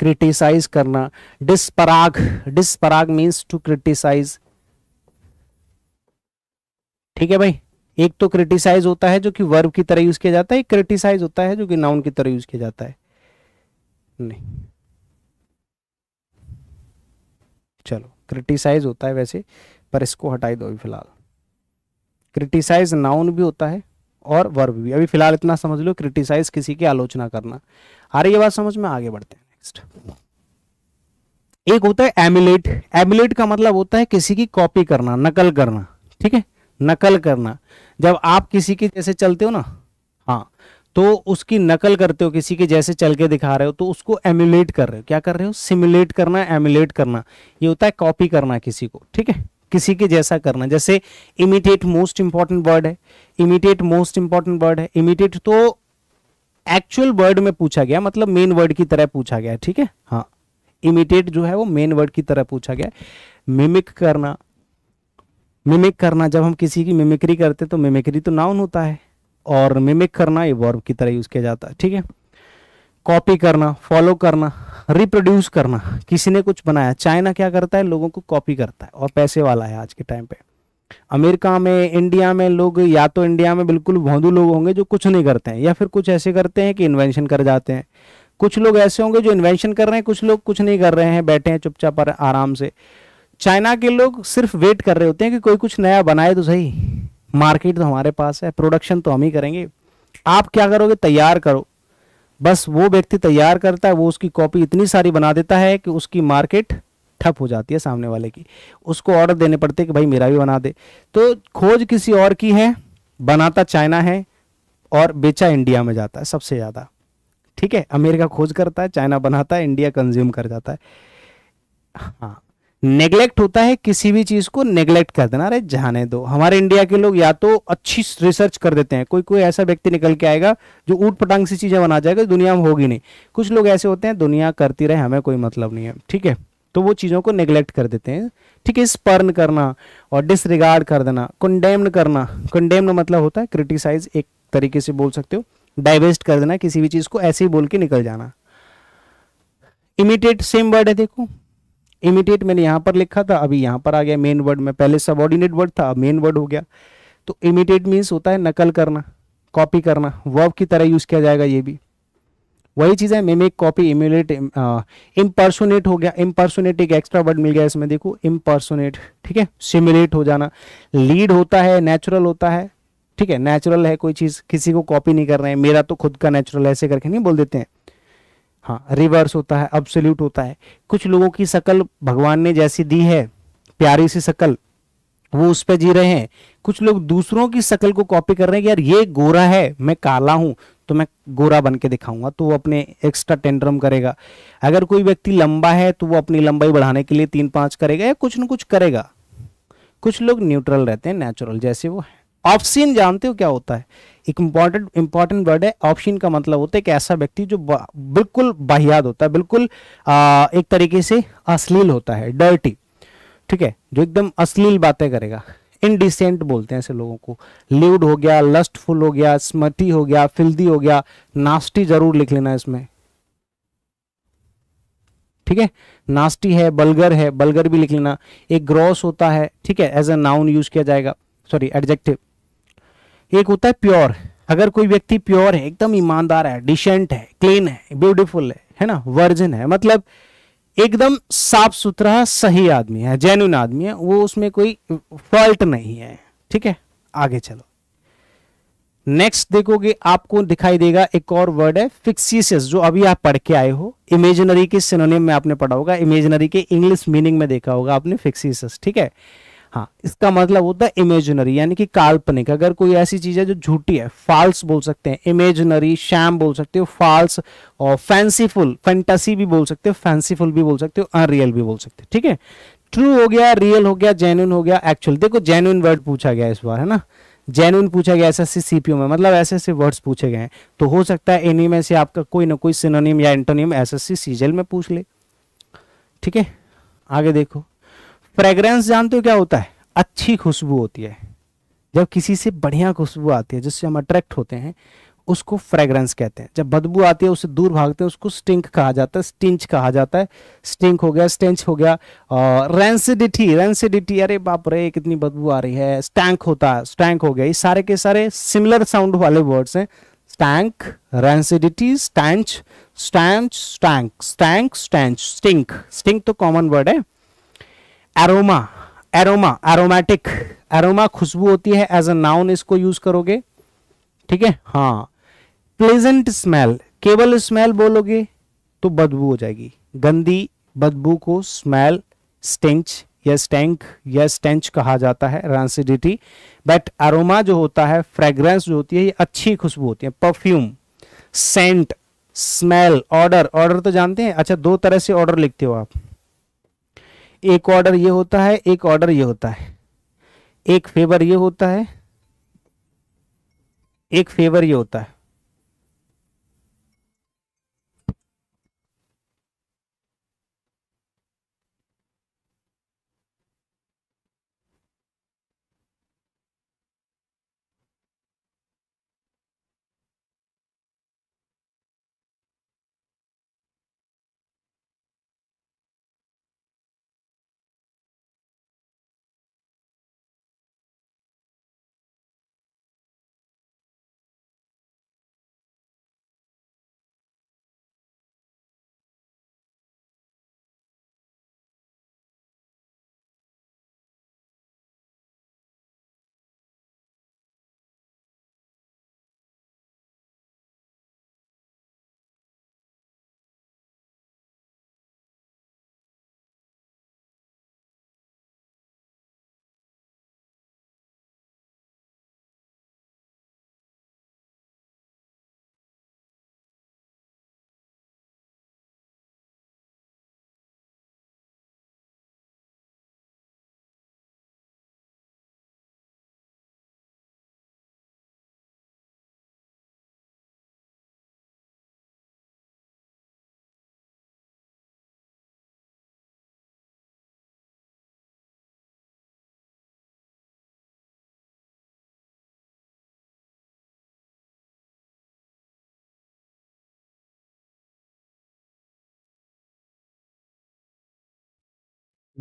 क्रिटिसाइज करना disparage disparage means to criticise ठीक है भाई एक तो क्रिटिसाइज होता है जो कि वर्ब की तरह यूज किया जाता है एक क्रिटिसाइज होता है जो कि नाउन की तरह यूज किया जाता है नहीं चलो क्रिटिसाइज होता है वैसे पर इसको हटाई दो अभी फिलहाल क्रिटिसाइज नाउन भी होता है और वर्ब भी अभी फिलहाल इतना समझ लो क्रिटिसाइज किसी की आलोचना करना आ रही है बात समझ में आगे बढ़ते हैं नेक्स्ट एक होता है एमुलेट एमुलेट का मतलब होता है किसी की कॉपी करना नकल करना ठीक है नकल करना जब आप किसी के जैसे चलते हो ना हाँ तो उसकी नकल करते हो किसी के जैसे चल के दिखा रहे हो तो उसको एमुलेट कर रहे हो क्या कर रहे हो सिमुलेट करना एमुलेट करना ये होता है कॉपी करना किसी को ठीक है किसी के जैसा करना जैसे इमिटेट मोस्ट इंपॉर्टेंट वर्ड है इमिटेट मोस्ट इंपॉर्टेंट वर्ड है इमिटेट तो एक्चुअल वर्ड में पूछा गया मतलब मेन वर्ड की तरह पूछा गया ठीक है हाँ इमिटेट जो है वो मेन वर्ड की तरह पूछा गया मिमिक करना मिमिक करना जब हम किसी की मिमिक्री करते तो मिमिक्री तो नाउन होता है और मिमिक करना ये वर्ब की तरह यूज किया जाता है ठीक है कॉपी करना फॉलो करना रिप्रोड्यूस करना किसी ने कुछ बनाया चाइना क्या करता है लोगों को कॉपी करता है और पैसे वाला है आज के टाइम पे अमेरिका में इंडिया में लोग या तो इंडिया में बिल्कुल भोंदू लोग होंगे जो कुछ नहीं करते हैं या फिर कुछ ऐसे करते हैं कि इन्वेंशन कर जाते हैं कुछ लोग ऐसे होंगे जो इन्वेंशन कर रहे हैं कुछ लोग कुछ नहीं कर रहे हैं बैठे हैं चुपचाप आराम से चाइना के लोग सिर्फ वेट कर रहे होते हैं कि कोई कुछ नया बनाए तो सही मार्केट तो हमारे पास है प्रोडक्शन तो हम ही करेंगे आप क्या करोगे तैयार करो बस वो व्यक्ति तैयार करता है वो उसकी कॉपी इतनी सारी बना देता है कि उसकी मार्केट ठप हो जाती है सामने वाले की उसको ऑर्डर देने पड़ते कि भाई मेरा भी बना दे तो खोज किसी और की है बनाता चाइना है और बेचा इंडिया में जाता है सबसे ज़्यादा ठीक है अमेरिका खोज करता है चाइना बनाता है इंडिया कंज्यूम कर जाता है हाँ नेग्लेक्ट होता है किसी भी चीज़ को नेग्लेक्ट कर देना अरे जाने दो हमारे इंडिया के लोग या तो अच्छी रिसर्च कर देते हैं कोई कोई ऐसा व्यक्ति निकल के आएगा जो ऊट पटांग सी चीज़ें बना जाएगा दुनिया में होगी नहीं कुछ लोग ऐसे होते हैं दुनिया करती रहे हमें कोई मतलब नहीं है ठीक है तो वो चीज़ों को निगलेक्ट कर देते हैं ठीक है स्पर्न करना और डिसरिगार्ड कर देना कंडेम्ड करना कंडेम्ड मतलब होता है क्रिटिसाइज एक तरीके से बोल सकते हो डाइवेस्ट कर देना किसी भी चीज़ को ऐसे ही बोल के निकल जाना इमिटेट सेम वर्ड है देखो इमिटेट मैंने यहाँ पर लिखा था अभी यहाँ पर आ गया मेन वर्ड में पहले सबॉर्डिनेट वर्ड था अब मेन वर्ड हो गया तो इमिटेट मीन्स होता है नकल करना कॉपी करना वर्ब की तरह यूज़ किया जाएगा ये भी वही चीज़ है मिमिक कॉपी इम्यूलेट इम्पर्सोनेट हो गया इम्पर्सोनेट एक एक्स्ट्रा वर्ड मिल गया इसमें देखो इम्पर्सोनेट ठीक है सिमुलेट हो जाना लीड होता है नेचुरल होता है ठीक है नेचुरल है कोई चीज़ किसी को कॉपी नहीं कर रहे हैं मेरा तो खुद का नेचुरल ऐसे करके नहीं बोल देते हैं हाँ रिवर्स होता है अब्सोल्यूट होता है कुछ लोगों की शकल भगवान ने जैसी दी है प्यारी सी शकल वो उस पर जी रहे हैं कुछ लोग दूसरों की शकल को कॉपी कर रहे हैं कि यार ये गोरा है मैं काला हूं तो मैं गोरा बन के दिखाऊंगा तो वो अपने एक्स्ट्रा टेंड्रम करेगा अगर कोई व्यक्ति लंबा है तो वो अपनी लंबाई बढ़ाने के लिए तीन पांच करेगा या कुछ ना कुछ करेगा कुछ लोग न्यूट्रल रहते हैं नेचुरल जैसे वो है ऑप्शीन जानते हो क्या होता है एक इंपॉर्टेंट इंपॉर्टेंट वर्ड है ऑप्शीन का मतलब होता है एक ऐसा व्यक्ति जो बिल्कुल बाहियाद होता है बिल्कुल आ, एक तरीके से अश्लील होता है डर्टी ठीक है जो एकदम अश्लील बातें करेगा इनडिसेंट बोलते हैं ऐसे लोगों को ल्यूड हो गया लस्टफुल हो गया स्मृति हो गया फिल्दी हो गया नास्टी जरूर लिख लेना इसमें ठीक है नास्टी है बलगर है बलगर भी लिख लेना एक ग्रॉस होता है ठीक है एज ए नाउन यूज किया जाएगा सॉरी एडजेक्टिव एक होता है प्योर अगर कोई व्यक्ति प्योर है एकदम ईमानदार है डिसेंट है क्लीन है ब्यूटिफुल है है ना वर्जन है मतलब एकदम साफ सुथरा सही आदमी है जेन्यून आदमी है वो उसमें कोई फॉल्ट नहीं है ठीक है आगे चलो नेक्स्ट देखोगे आपको दिखाई देगा एक और वर्ड है फिक्सियस जो अभी आप पढ़ के आए हो इमेजिनरी के सिनोनिम में आपने पढ़ा होगा इमेजिनरी के इंग्लिश मीनिंग में देखा होगा आपने फिक्सियस ठीक है हाँ इसका मतलब होता है इमेजनरी यानी कि काल्पनिक अगर कोई ऐसी चीज है जो झूठी है फॉल्स बोल सकते हैं इमेजनरी शैम बोल सकते हो फॉल्स और फैंसीफुल फैंटेसी भी बोल सकते हो फैंसीफुल भी बोल सकते हो अनरियल भी बोल सकते हो ठीक है ट्रू हो गया रियल हो गया जेन्यून हो गया एक्चुअल देखो जेन्यून वर्ड पूछा गया इस बार है ना जेन्यून पूछा गया ऐसे एस सीपीओ में मतलब ऐसे ऐसे वर्ड्स पूछे गए हैं तो हो सकता है इन्हीं में से आपका कोई ना कोई सिनोनिम या एंटोनिम एस एस सीजल में पूछ ले ठीक है आगे देखो फ्रेग्रेंस जानते हो क्या होता है अच्छी खुशबू होती है जब किसी से बढ़िया खुशबू आती है जिससे हम अट्रैक्ट होते हैं उसको फ्रेग्रेंस कहते हैं जब बदबू आती है उससे दूर भागते हैं उसको स्टिंक कहा जाता है स्टिंच कहा जाता है स्टिंक हो गया स्टेंच हो गया और रेंसिडिटी रेंसिडिटी अरे बाप रे कितनी बदबू आ रही है स्टैंक होता है स्टैंक हो गया ये सारे के सारे सिमिलर साउंड वाले वर्ड्स हैं stank rancidity stench stench stank stank stench stink stink तो कॉमन वर्ड है एरोमा एरोमा एरोमेटिक एरोमा खुशबू होती है एज अ नाउन इसको यूज करोगे ठीक है हाँ प्लेजेंट स्मेल केवल स्मेल बोलोगे तो बदबू हो जाएगी गंदी बदबू को स्मेल स्टेंच या स्टेंक या स्टेंच कहा जाता है रांसिडिटी बट अरोमा जो होता है फ्रेग्रेंस जो होती है ये अच्छी खुशबू होती है perfume scent smell odour odour तो जानते हैं अच्छा दो तरह से ऑर्डर लिखते हो आप एक ऑर्डर ये होता है एक ऑर्डर ये होता है एक फेवर ये होता है एक फेवर ये होता है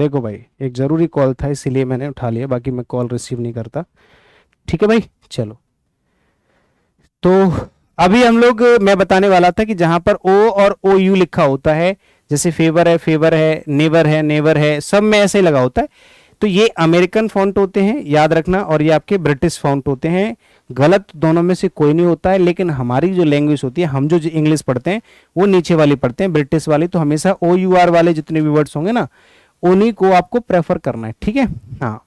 देखो भाई एक ज़रूरी कॉल था इसीलिए मैंने उठा लिया बाकी मैं कॉल रिसीव नहीं करता ठीक है भाई चलो तो अभी हम लोग मैं बताने वाला था कि जहां पर ओ और ओ यू लिखा होता है जैसे फेवर है फेवर है नेवर है नेवर है सब में ऐसे ही लगा होता है तो ये अमेरिकन फॉन्ट होते हैं याद रखना और ये आपके ब्रिटिश फॉन्ट होते हैं गलत दोनों में से कोई नहीं होता है लेकिन हमारी जो लैंग्वेज होती है हम जो इंग्लिश पढ़ते हैं वो नीचे वाली पढ़ते हैं ब्रिटिश वाली तो हमेशा ओ यू आर वाले जितने भी वर्ड्स होंगे ना उन्हीं को आपको प्रेफर करना है ठीक है हाँ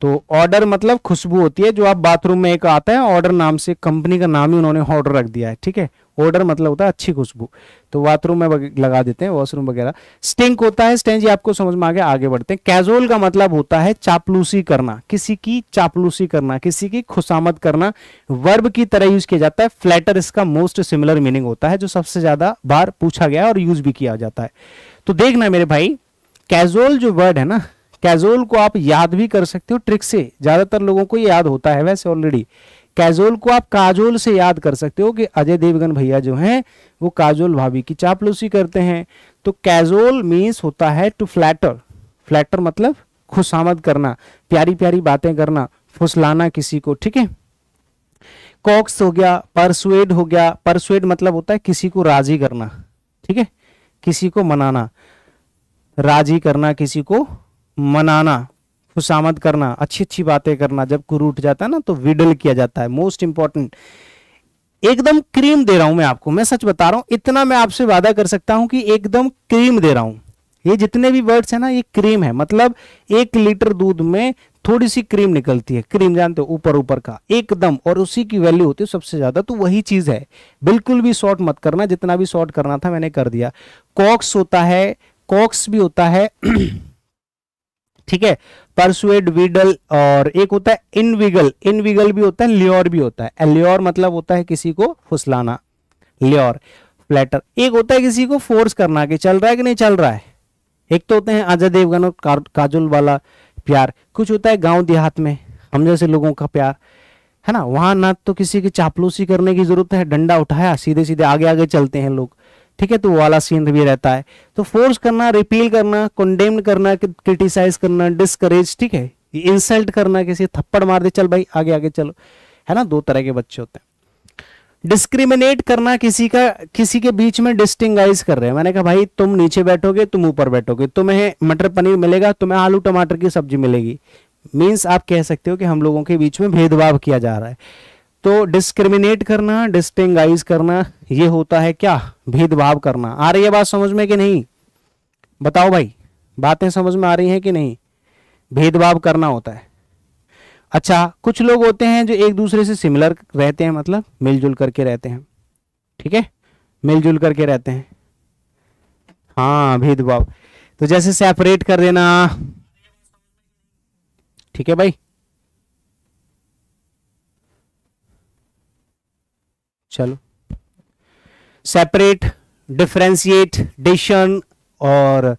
तो ऑर्डर मतलब खुशबू होती है जो आप बाथरूम में एक आता है ऑर्डर नाम से कंपनी का नाम ही उन्होंने ऑर्डर रख दिया है ठीक है ऑर्डर मतलब होता है अच्छी खुशबू तो बाथरूम में लगा देते हैं वॉशरूम वगैरह स्टिंक होता है स्टेंज आपको समझ में आगे आगे बढ़ते हैं कैजोल का मतलब होता है चापलूसी करना किसी की चापलूसी करना किसी की खुशामद करना वर्ब की तरह यूज किया जाता है फ्लैटर इसका मोस्ट सिमिलर मीनिंग होता है जो सबसे ज्यादा बार पूछा गया और यूज भी किया जाता है तो देखना मेरे भाई कैजोल जो वर्ड है ना कैजोल को आप याद भी कर सकते हो ट्रिक से ज्यादातर लोगों को ये याद होता है वैसे ऑलरेडी कैजोल को आप काजोल से याद कर सकते हो कि अजय देवगन भैया जो हैं वो काजोल भाभी की चापलूसी करते हैं तो कैजोल मीन्स होता है टू फ्लैटर फ्लैटर मतलब खुशामद करना प्यारी प्यारी बातें करना फुसलाना किसी को ठीक है कॉक्स हो गया परसुएड हो गया परसुएड मतलब होता है किसी को राजी करना ठीक है किसी को मनाना राजी करना किसी को मनाना खुशामद करना अच्छी अच्छी बातें करना जब कुरू उठ जाता है ना तो विडल किया जाता है मोस्ट इंपॉर्टेंट एकदम क्रीम दे रहा हूं मैं आपको मैं सच बता रहा हूं इतना मैं आपसे वादा कर सकता हूं कि एकदम क्रीम दे रहा हूं ये जितने भी वर्ड्स है ना ये क्रीम है मतलब एक लीटर दूध में थोड़ी सी क्रीम निकलती है क्रीम जानते हो ऊपर ऊपर का एकदम और उसी की वैल्यू होती है सबसे ज्यादा तो वही चीज है बिल्कुल भी शॉर्ट मत करना जितना भी शॉर्ट करना था मैंने कर दिया कॉक्स होता है कॉक्स भी होता है ठीक है परसुएड विडल और एक होता है इनविगल इनविगल भी होता है ल्योर भी होता है ल्योर मतलब होता है किसी को फुसलाना ल्योर फ्लैटर एक होता है किसी को फोर्स करना कि चल रहा है कि नहीं चल रहा है एक तो होते हैं अजय देवगन और काजुल वाला प्यार कुछ होता है गांव देहात में हम जैसे लोगों का प्यार है ना वहां ना तो किसी की चापलूसी करने की जरूरत है डंडा उठाया सीधे सीधे आगे आगे चलते हैं लोग ठीक है तो वाला सीन भी रहता है तो फोर्स करना रिपील करना कंडेम्ड करना क्रिटिसाइज करना डिस्करेज ठीक है इंसल्ट करना किसी थप्पड़ मार दे चल भाई आगे आगे चलो है ना दो तरह के बच्चे होते हैं डिस्क्रिमिनेट करना किसी का किसी के बीच में डिस्टिंगाइज कर रहे हैं मैंने कहा भाई तुम नीचे बैठोगे तुम ऊपर बैठोगे तुम्हें मटर पनीर मिलेगा तुम्हें आलू टमाटर की सब्जी मिलेगी मीन्स आप कह सकते हो कि हम लोगों के बीच में भेदभाव किया जा रहा है तो डिस्क्रिमिनेट करना डिस्टिंगाइज करना ये होता है क्या भेदभाव करना आ रही है बात समझ में कि नहीं बताओ भाई बातें समझ में आ रही हैं कि नहीं भेदभाव करना होता है अच्छा कुछ लोग होते हैं जो एक दूसरे से सिमिलर रहते हैं मतलब मिलजुल करके रहते हैं ठीक है मिलजुल करके रहते हैं हाँ भेदभाव तो जैसे सेपरेट कर देना ठीक है भाई चलो सेपरेट डिफ्रेंशिएट डिशन और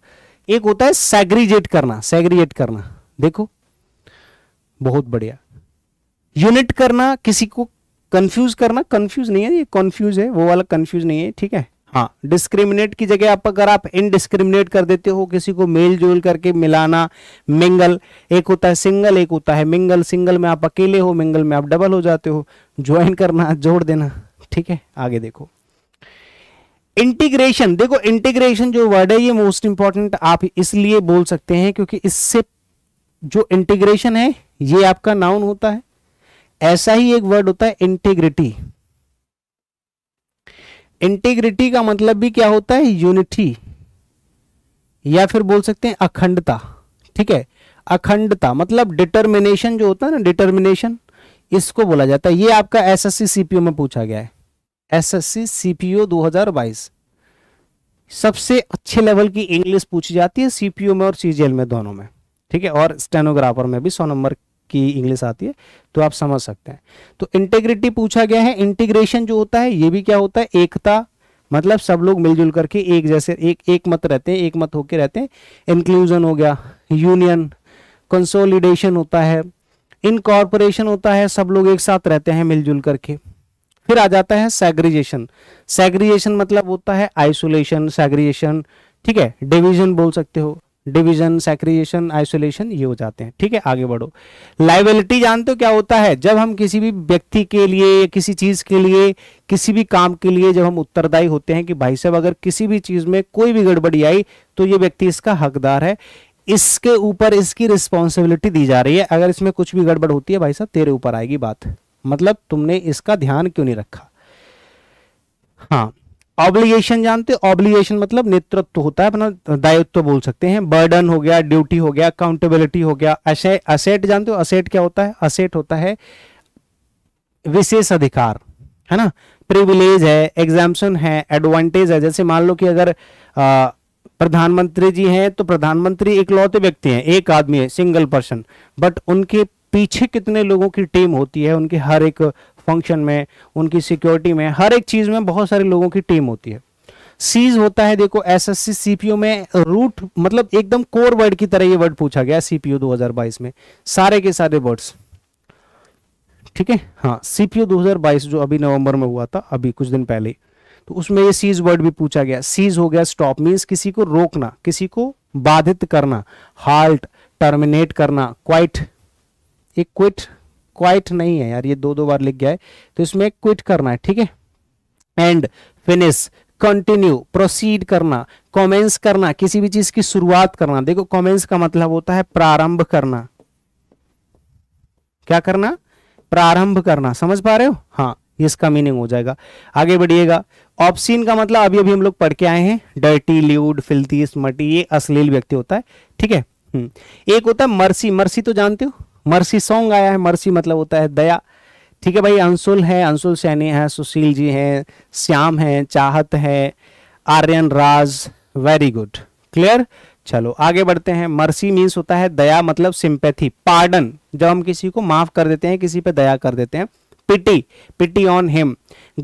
एक होता है सेग्रीजेट करना सेग्रीजेट करना देखो बहुत बढ़िया यूनिट करना किसी को कंफ्यूज करना कंफ्यूज नहीं है ये कंफ्यूज है वो वाला कंफ्यूज नहीं है ठीक है हाँ डिस्क्रिमिनेट की जगह आप अगर आप इनडिस्क्रिमिनेट कर देते हो किसी को मेल जोल करके मिलाना मिंगल एक होता है सिंगल एक होता है मिंगल सिंगल में आप अकेले हो मिंगल में आप डबल हो जाते हो ज्वाइन करना जोड़ देना ठीक है आगे देखो इंटीग्रेशन देखो इंटीग्रेशन जो वर्ड है ये मोस्ट इंपॉर्टेंट आप इसलिए बोल सकते हैं क्योंकि इससे जो इंटीग्रेशन है ये आपका नाउन होता है ऐसा ही एक वर्ड होता है इंटीग्रिटी इंटीग्रिटी का मतलब भी क्या होता है यूनिटी या फिर बोल सकते हैं अखंडता ठीक है अखंडता मतलब डिटर्मिनेशन जो होता है ना डिटर्मिनेशन इसको बोला जाता है ये आपका एसएससी सीपीओ में पूछा गया है एसएससी सीपीओ 2022 सबसे अच्छे लेवल की इंग्लिश पूछी जाती है सीपीओ में और सीजीएल में दोनों में ठीक है और स्टेनोग्राफर में भी सौ नंबर की इंग्लिश आती है तो आप समझ सकते हैं तो इंटेग्रिटी पूछा गया है इंटीग्रेशन जो होता है ये भी क्या होता है एकता मतलब सब लोग मिलजुल करके एक जैसे एक एक मत रहते हैं एक मत होके रहते हैं इंक्लूजन हो गया यूनियन कंसोलिडेशन होता है इनकॉर्पोरेशन होता है सब लोग एक साथ रहते हैं मिलजुल करके फिर आ जाता है सैग्रीजेशन सैग्रीजेशन मतलब होता है आइसोलेशन सैग्रीजेशन ठीक है डिवीजन बोल सकते हो डिवीजन सैक्रिएशन आइसोलेशन ये हो जाते हैं ठीक है आगे बढ़ो लाइबिलिटी जानते हो क्या होता है जब हम किसी भी व्यक्ति के लिए किसी चीज के लिए किसी भी काम के लिए जब हम उत्तरदायी होते हैं कि भाई साहब अगर किसी भी चीज में कोई भी गड़बड़ी आई तो ये व्यक्ति इसका हकदार है इसके ऊपर इसकी रिस्पॉन्सिबिलिटी दी जा रही है अगर इसमें कुछ भी गड़बड़ होती है भाई साहब तेरे ऊपर आएगी बात मतलब तुमने इसका ध्यान क्यों नहीं रखा हाँ ऑब्लिगेशन जानते ऑब्लिगेशन मतलब नेतृत्व होता है अपना दायित्व बोल सकते हैं बर्डन हो गया ड्यूटी हो गया अकाउंटेबिलिटी हो गया असेट जानते हो असेट क्या होता है असेट होता है विशेष अधिकार है ना प्रिविलेज है एग्जाम्पन है एडवांटेज है जैसे मान लो कि अगर आ, प्रधानमंत्री जी हैं तो प्रधानमंत्री एक लौते व्यक्ति हैं एक आदमी है सिंगल पर्सन बट उनके पीछे कितने लोगों की टीम होती है उनके हर एक फंक्शन में उनकी सिक्योरिटी में हर एक चीज़ में बहुत सारे लोगों की टीम होती है सीज होता है देखो एसएससी सीपीयू में रूट मतलब एकदम कोर वर्ड की तरह ये वर्ड पूछा गया सीपीयू 2022 में सारे के सारे वर्ड्स ठीक है हाँ सीपीयू 2022 जो अभी नवंबर में हुआ था अभी कुछ दिन पहले तो उसमें ये सीज वर्ड भी पूछा गया सीज हो गया स्टॉप मीन्स किसी को रोकना किसी को बाधित करना हाल्ट टर्मिनेट करना क्वाइट ये क्विट क्वाइट नहीं है यार ये दो दो बार लिख गया है तो इसमें क्विट करना है ठीक है एंड फिनिश कंटिन्यू प्रोसीड करना कॉमेंस करना किसी भी चीज की शुरुआत करना देखो कॉमेंस का मतलब होता है प्रारंभ करना क्या करना प्रारंभ करना समझ पा रहे हो हाँ इसका मीनिंग हो जाएगा आगे बढ़िएगा ऑप्शीन का मतलब अभी अभी हम लोग पढ़ के आए हैं डर्टी ल्यूड फिल्ती स्मटी ये अश्लील व्यक्ति होता है ठीक है हम्म। एक होता है मर्सी मर्सी तो जानते हो मर्सी सॉन्ग आया है मर्सी मतलब होता है दया ठीक है भाई अंशुल है अंशुल सैनी है सुशील जी हैं श्याम हैं चाहत है Aryan Raj very good clear चलो आगे बढ़ते हैं मर्सी मीन्स होता है दया मतलब सिंपैथी पार्डन जब हम किसी को माफ कर देते हैं किसी पे दया कर देते हैं pity pity on him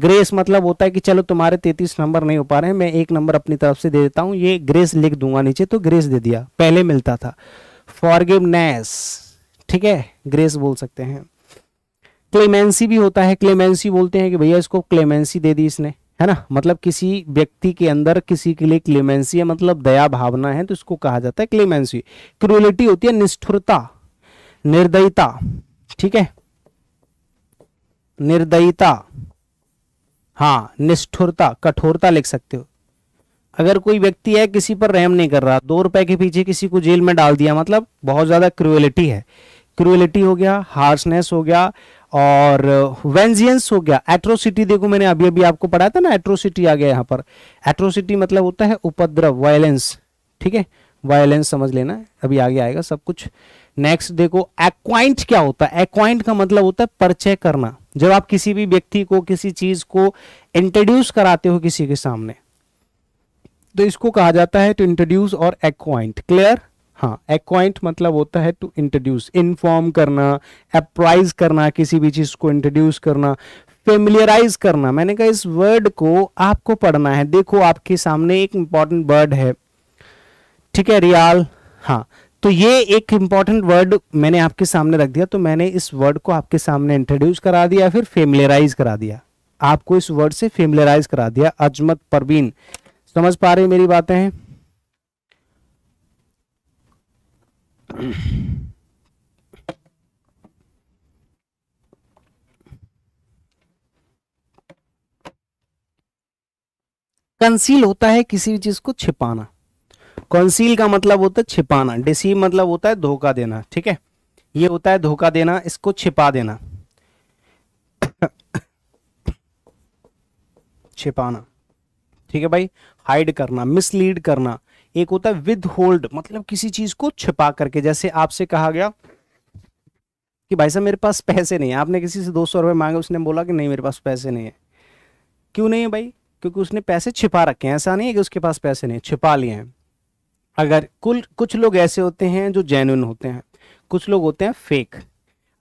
grace मतलब होता है कि चलो तुम्हारे तैतीस नंबर नहीं हो पा रहे हैं मैं एक नंबर अपनी तरफ से दे देता हूँ ये ग्रेस लिख दूंगा नीचे तो ग्रेस दे दिया पहले मिलता था फॉरगिवनेस ठीक है ग्रेस बोल सकते हैं क्लेमेंसी भी होता है क्लेमेंसी बोलते हैं कि भैया इसको क्लेमेंसी दे दी इसने है ना मतलब किसी व्यक्ति के अंदर किसी के लिए क्लेमेंसी है मतलब दया भावना है तो इसको कहा जाता है क्लेमेंसी क्रुअलिटी होती है निष्ठुरता निर्दयता ठीक है निर्दयता हाँ निष्ठुरता कठोरता लिख सकते हो अगर कोई व्यक्ति है किसी पर रहम नहीं कर रहा दो रुपए के पीछे किसी को जेल में डाल दिया मतलब बहुत ज्यादा क्रुअलिटी है क्रुएलिटी हो गया हार्शनेस हो गया और वेंजियंस हो गया एट्रोसिटी देखो मैंने अभी अभी आपको पढ़ाया था ना एट्रोसिटी आ गया यहाँ पर एट्रोसिटी मतलब होता है उपद्रव वायलेंस ठीक है वायलेंस समझ लेना अभी आगे आएगा सब कुछ नेक्स्ट देखो एक्वाइंट क्या होता है एक्वाइंट का मतलब होता है परिचय करना जब आप किसी भी व्यक्ति को किसी चीज को इंट्रोड्यूस कराते हो किसी के सामने तो इसको कहा जाता है टू इंट्रोड्यूस और एक्वाइंट क्लियर हाँ एक्वाइंट मतलब होता है टू इंट्रोड्यूस इन्फॉर्म करना अप्राइज करना किसी भी चीज़ को इंट्रोड्यूस करना फेमिलियराइज करना मैंने कहा इस वर्ड को आपको पढ़ना है देखो आपके सामने एक इंपॉर्टेंट वर्ड है ठीक है रियाल हाँ तो ये एक इंपॉर्टेंट वर्ड मैंने आपके सामने रख दिया तो मैंने इस वर्ड को आपके सामने इंट्रोड्यूस करा दिया फिर फेमिलियराइज करा दिया आपको इस वर्ड से फेमिलियराइज करा दिया अजमत परवीन समझ पा रहे मेरी बातें हैं कंसील होता है किसी भी चीज को छिपाना कंसील का मतलब होता है छिपाना डिसीव मतलब होता है धोखा देना ठीक है ये होता है धोखा देना इसको छिपा देना छिपाना ठीक है भाई हाइड करना मिसलीड करना एक होता है विद होल्ड मतलब किसी चीज को छिपा करके जैसे आपसे कहा गया कि भाई साहब मेरे पास पैसे नहीं है आपने किसी से दो सौ रुपए मांगे उसने बोला कि नहीं मेरे पास पैसे नहीं है क्यों नहीं है भाई क्योंकि उसने पैसे छिपा रखे हैं ऐसा नहीं है कि उसके पास पैसे नहीं छिपा लिए हैं अगर कुल कुछ लोग ऐसे होते हैं जो जेन्युन होते हैं कुछ लोग होते हैं फेक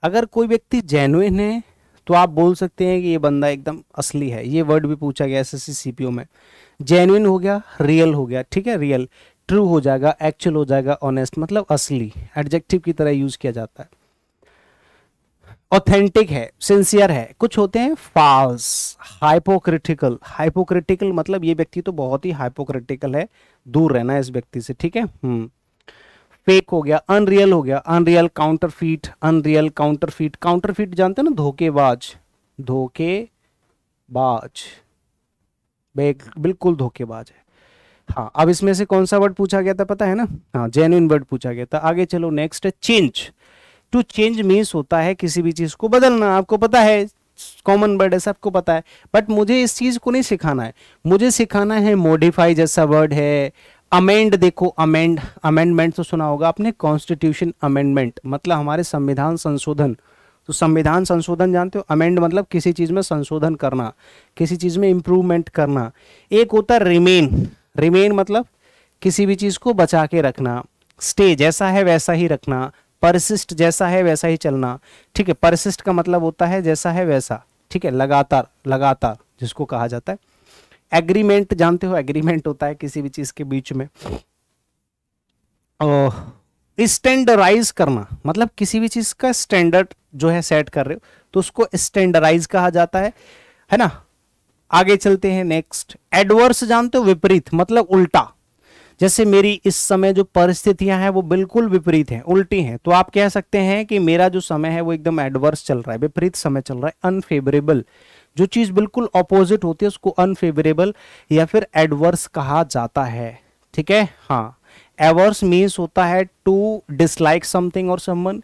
अगर कोई व्यक्ति जेन्युन है तो आप बोल सकते हैं कि ये बंदा एकदम असली है ये वर्ड भी पूछा गया एस एस में जेन्युन हो गया रियल हो गया ठीक है रियल ट्रू हो जाएगा एक्चुअल हो जाएगा ऑनेस्ट मतलब असली एडजेक्टिव की तरह यूज किया जाता है ऑथेंटिक है सिंसियर है कुछ होते हैं फॉल्स हाइपोक्रिटिकल हाइपोक्रिटिकल मतलब ये व्यक्ति तो बहुत ही हाइपोक्रिटिकल है दूर रहना इस व्यक्ति से ठीक है फेक हम्म। हो गया अनरियल हो गया unreal counterfeit unreal counterfeit counterfeit जानते हैं ना धोखेबाज धोखेबाज बिल्कुल धोखेबाज है हाँ अब इसमें से कौन सा वर्ड पूछा गया था पता है ना हाँ जेन्यून वर्ड पूछा गया था आगे चलो नेक्स्ट है चेंज टू चेंज मीन्स होता है किसी भी चीज को बदलना आपको पता है कॉमन वर्ड है सबको पता है बट मुझे इस चीज को नहीं सिखाना है मुझे सिखाना है मॉडिफाई जैसा वर्ड है अमेंड देखो अमेंड अमेंडमेंट तो सुना होगा आपने कॉन्स्टिट्यूशन अमेंडमेंट मतलब हमारे संविधान संशोधन तो संविधान संशोधन जानते हो अमेंड मतलब किसी चीज़ में संशोधन करना किसी चीज़ में इंप्रूवमेंट करना एक होता है रिमेन रिमेन मतलब किसी भी चीज़ को बचा के रखना स्टे जैसा है वैसा ही रखना परसिस्ट जैसा है वैसा ही चलना ठीक है परसिस्ट का मतलब होता है जैसा है वैसा ठीक है लगातार लगातार जिसको कहा जाता है एग्रीमेंट जानते हो एग्रीमेंट होता है किसी भी चीज़ के बीच में स्टैंडर्डाइज करना मतलब किसी भी चीज़ का स्टैंडर्ड जो है सेट कर रहे हो तो उसको स्टैंडर्डाइज कहा जाता है है ना आगे चलते हैं नेक्स्ट एडवर्स जानते हो विपरीत मतलब उल्टा जैसे मेरी इस समय जो परिस्थितियां हैं वो बिल्कुल विपरीत हैं उल्टी हैं तो आप कह सकते हैं कि मेरा जो समय है वो एकदम एडवर्स चल रहा है विपरीत समय चल रहा है अनफेवरेबल जो चीज बिल्कुल अपोजिट होती है उसको अनफेवरेबल या फिर एडवर्स कहा जाता है ठीक है हाँ एवर्स मीन्स होता है टू डिसलाइक समथिंग और समवन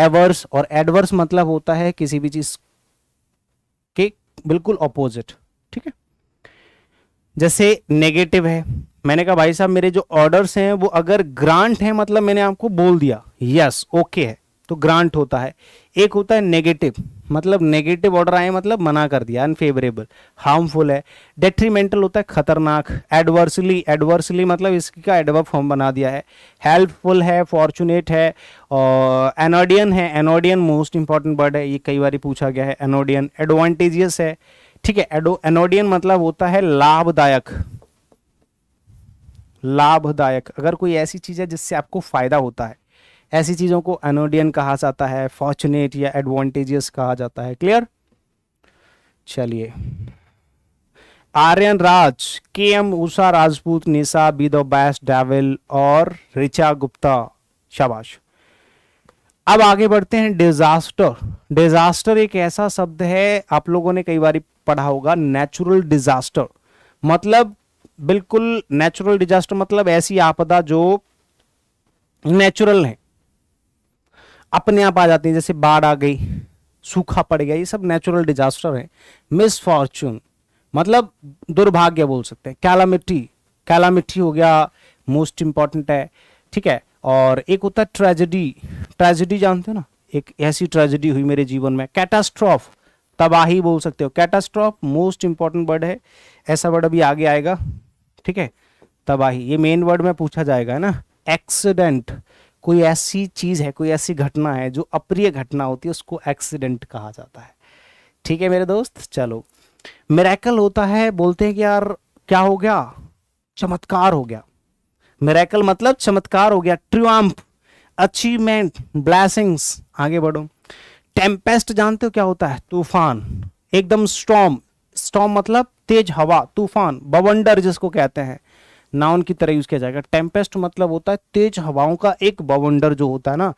एवर्स और एडवर्स मतलब होता है किसी भी चीज के बिल्कुल अपोजिट ठीक है जैसे नेगेटिव है मैंने कहा भाई साहब मेरे जो ऑर्डर्स हैं वो अगर ग्रांट है मतलब मैंने आपको बोल दिया यस yes, ओके okay है तो ग्रांट होता है एक होता है नेगेटिव मतलब नेगेटिव ऑर्डर आए मतलब मना कर दिया अनफेवरेबल हार्मफुल है डेट्रीमेंटल होता है खतरनाक एडवर्सली एडवर्सली मतलब इसका एडवर्ब फॉर्म बना दिया है हेल्पफुल है फॉर्चुनेट है और एनोडियन है एनोडियन मोस्ट इंपॉर्टेंट वर्ड है ये कई बार पूछा गया है एनोडियन एडवांटेजियस है ठीक है एनोडियन मतलब होता है लाभदायक लाभदायक अगर कोई ऐसी चीज़ है जिससे आपको फायदा होता है ऐसी चीज़ों को एनोडियन कहा जाता है फॉर्चुनेट या एडवांटेजियस कहा जाता है क्लियर चलिए आर्यन राज के M Usha Rajput Nisha be the best devil और रिचा गुप्ता शाबाश अब आगे बढ़ते हैं डिजास्टर डिजास्टर एक ऐसा शब्द है आप लोगों ने कई बार पढ़ा होगा नेचुरल डिजास्टर मतलब बिल्कुल नेचुरल डिजास्टर मतलब ऐसी आपदा जो नेचुरल है अपने आप आ जाती हैं जैसे बाढ़ आ गई सूखा पड़ गया ये सब नेचुरल डिजास्टर है मिसफॉर्चून मतलब दुर्भाग्य बोल सकते हैं कैलामिटी कैलामिटी हो गया मोस्ट इंपॉर्टेंट है ठीक है और एक होता है ट्रेजिडी ट्रेजिडी जानते हो ना एक ऐसी ट्रेजिडी हुई मेरे जीवन में कैटास्ट्रॉफ तबाही बोल सकते हो कैटास्ट्रॉफ मोस्ट इंपॉर्टेंट वर्ड है ऐसा वर्ड अभी आगे आएगा ठीक है तबाही ये मेन वर्ड में पूछा जाएगा है ना एक्सीडेंट कोई ऐसी चीज़ है कोई ऐसी घटना है जो अप्रिय घटना होती है उसको एक्सीडेंट कहा जाता है ठीक है मेरे दोस्त चलो मेरेकल होता है बोलते हैं कि यार क्या हो गया चमत्कार हो गया मेरेकल मतलब चमत्कार हो गया ट्रियम्फ अचीवमेंट ब्लैसिंग्स आगे बढ़ो टेम्पेस्ट जानते हो क्या होता है तूफान एकदम स्टॉम स्टॉम मतलब तेज हवा तूफान बवंडर जिसको कहते हैं नाउन की तरह यूज किया जाएगा टेम्पेस्ट मतलब होता है तेज हवाओं का एक बवंडर जो होता है ना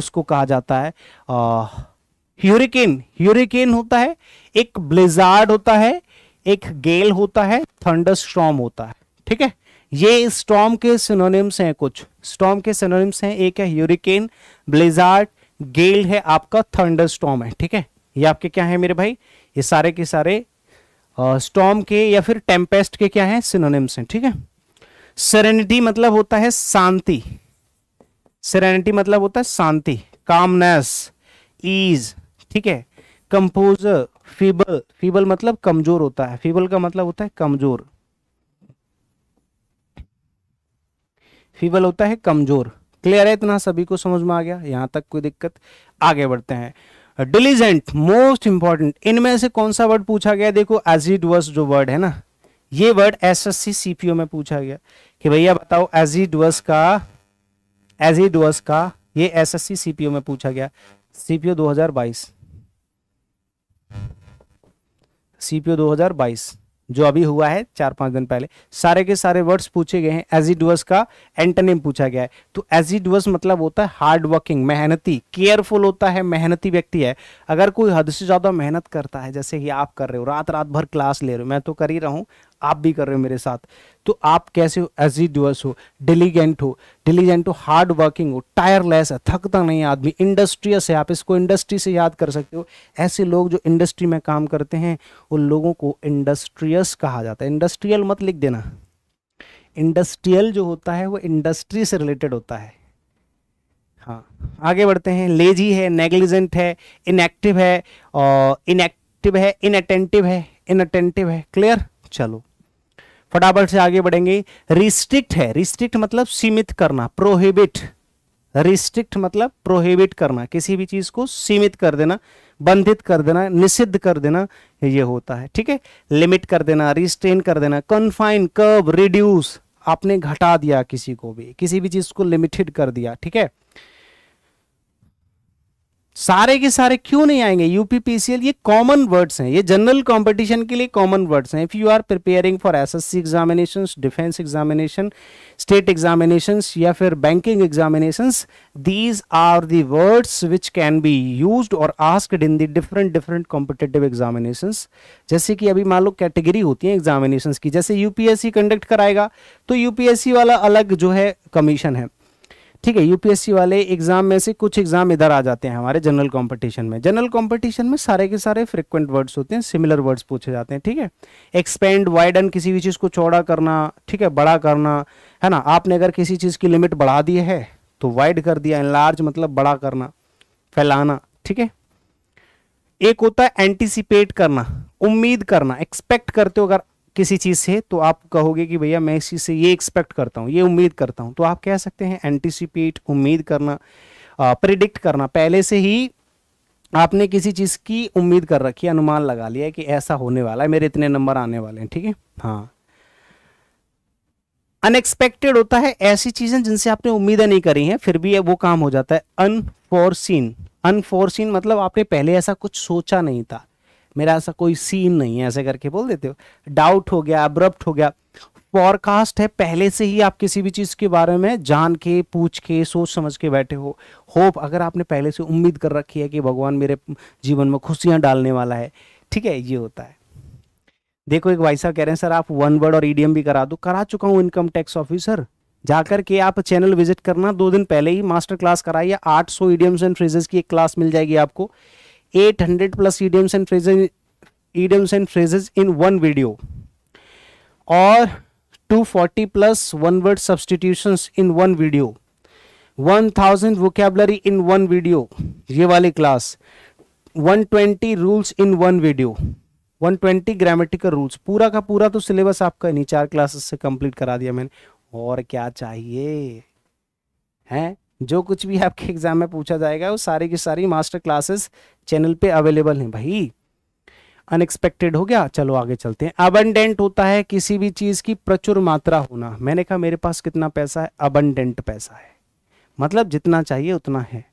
उसको कहा जाता है ह्यूरिकेन ह्यूरिकेन होता है एक ब्लेजार्ड होता है एक गेल होता है थंडर स्ट्रॉम होता है ठीक है ये स्टॉम के सिनोनिम्स हैं कुछ स्टॉम के सिनोनिम्स हैं एक है ह्यूरिकेन ब्लेजार्ड गेल है आपका थंडर स्टॉम है ठीक है ये आपके क्या है मेरे भाई ये सारे के सारे स्टॉम के या फिर टेम्पेस्ट के क्या है सिनोनिम्स हैं ठीक है सेरेनिटी मतलब होता है शांति सेरेनिटी मतलब होता है शांति कामनेस ईज ठीक है कंपोज फीबल फीबल मतलब कमजोर होता है फीबल का मतलब होता है कमजोर फीबल होता है कमजोर क्लियर है इतना सभी को समझ में आ गया यहां तक कोई दिक्कत आगे बढ़ते हैं डिलीजेंट मोस्ट इंपॉर्टेंट इनमें से कौन सा वर्ड पूछा गया देखो एजिड वर्स जो वर्ड है ना ये वर्ड एसएससी सीपीओ में पूछा गया कि भैया बताओ डुअर्स का डुअर्स का ये एसएससी सीपीओ में पूछा गया सीपीओ 2022 सीपीओ 2022 जो अभी हुआ है चार पांच दिन पहले सारे के सारे वर्ड्स पूछे गए हैं डुअर्स का एंटरनेम पूछा गया है तो डुअर्स मतलब होता है हार्ड वर्किंग मेहनती केयरफुल होता है मेहनती व्यक्ति है अगर कोई हद से ज़्यादा मेहनत करता है जैसे कि आप कर रहे हो रात रात भर क्लास ले रहे हो मैं तो कर ही रहा हूं आप भी कर रहे हो मेरे साथ तो आप कैसे हो एजिडुअस हो डिलीगेंट हो डिलीजेंट हो हार्ड वर्किंग हो टायरलेस है थकता नहीं आदमी इंडस्ट्रियस है आप इसको इंडस्ट्री से याद कर सकते हो ऐसे लोग जो इंडस्ट्री में काम करते हैं उन लोगों को इंडस्ट्रियस कहा जाता है इंडस्ट्रियल मत लिख देना इंडस्ट्रियल जो होता है वो इंडस्ट्री से रिलेटेड होता है हाँ आगे बढ़ते हैं लेजी है नेग्लिजेंट है इनएक्टिव है और इनएक्टिव है इनअटेंटिव है इनअटेंटिव है क्लियर चलो फटाफट से आगे बढ़ेंगे रिस्ट्रिक्ट है रिस्ट्रिक्ट मतलब सीमित करना प्रोहिबिट रिस्ट्रिक्ट मतलब प्रोहिबिट करना किसी भी चीज को सीमित कर देना बंधित कर देना निषिद्ध कर देना ये होता है ठीक है लिमिट कर देना रिस्ट्रेन कर देना कन्फाइन कर्ब रिड्यूस आपने घटा दिया किसी को भी किसी भी चीज को लिमिटेड कर दिया ठीक है सारे के सारे क्यों नहीं आएंगे यूपीपीसीएल ये कॉमन वर्ड्स हैं ये जनरल कंपटीशन के लिए कॉमन वर्ड्स हैं if you are preparing for SSC examination defence examination state examination या फिर banking examination these are the words which can be use और asked in the different different competitive examination जैसे कि अभी मान लो कैटेगरी होती है एग्जामिनेशन की जैसे यूपीएससी कंडक्ट कराएगा तो यूपीएससी वाला अलग जो है कमीशन है ठीक है यूपीएससी वाले एग्जाम में से कुछ एग्जाम इधर आ जाते हैं हमारे जनरल कंपटीशन में जनरल कंपटीशन में सारे के सारे फ्रिक्वेंट वर्ड्स होते हैं सिमिलर वर्ड्स पूछे जाते हैं ठीक है एक्सपेंड वाइडन किसी भी चीज़ को चौड़ा करना ठीक है बड़ा करना है ना आपने अगर किसी चीज़ की लिमिट बढ़ा दी है तो वाइड कर दिया लार्ज मतलब बड़ा करना फैलाना ठीक है एक होता है एंटिसिपेट करना उम्मीद करना एक्सपेक्ट करते हो अगर किसी चीज़ से तो आप कहोगे कि भैया मैं इस चीज़ से ये एक्सपेक्ट करता हूँ ये उम्मीद करता हूँ तो आप कह सकते हैं एंटिसिपेट उम्मीद करना प्रिडिक्ट करना पहले से ही आपने किसी चीज़ की उम्मीद कर रखी है अनुमान लगा लिया कि ऐसा होने वाला है मेरे इतने नंबर आने वाले हैं ठीक है हाँ अनएक्सपेक्टेड होता है ऐसी चीज़ें जिनसे आपने उम्मीदें नहीं करी हैं फिर भी वो काम हो जाता है अनफोर्सिन अनफोर्सिन मतलब आपने पहले ऐसा कुछ सोचा नहीं था मेरा ऐसा कोई सीन नहीं है ऐसे करके बोल देते हो डाउट हो गया अब्रप्ट हो गया फॉरकास्ट है पहले से ही आप किसी भी चीज़ के बारे में जान के पूछ के सोच समझ के बैठे हो होप अगर आपने पहले से उम्मीद कर रखी है कि भगवान मेरे जीवन में खुशियां डालने वाला है ठीक है ये होता है देखो एक भाई साहब कह रहे हैं सर आप वन वर्ड और ईडीएम भी करा दो करा चुका हूं इनकम टैक्स ऑफिसर जाकर के आप चैनल विजिट करना दो दिन पहले ही मास्टर क्लास कराइए आठ सौ ईडीएम्स एंड फ्रेजेस की एक क्लास मिल जाएगी आपको 800 plus idioms and phrases idioms and phrases in one video or 240 plus one word substitutions in one video 1000 vocabulary in one video ये वाली class 120 rules in one video 120 grammatical rules पूरा का पूरा तो सिलेबस आपका नहीं चार क्लासेस से कंप्लीट करा दिया मैंने और क्या चाहिए हैं जो कुछ भी आपके एग्जाम में पूछा जाएगा वो सारी की सारी मास्टर क्लासेस चैनल पे अवेलेबल है भाई अनएक्सपेक्टेड हो गया चलो आगे चलते हैं अबंडेंट होता है किसी भी चीज की प्रचुर मात्रा होना मैंने कहा मेरे पास कितना पैसा है अबंडेंट पैसा है मतलब जितना चाहिए उतना है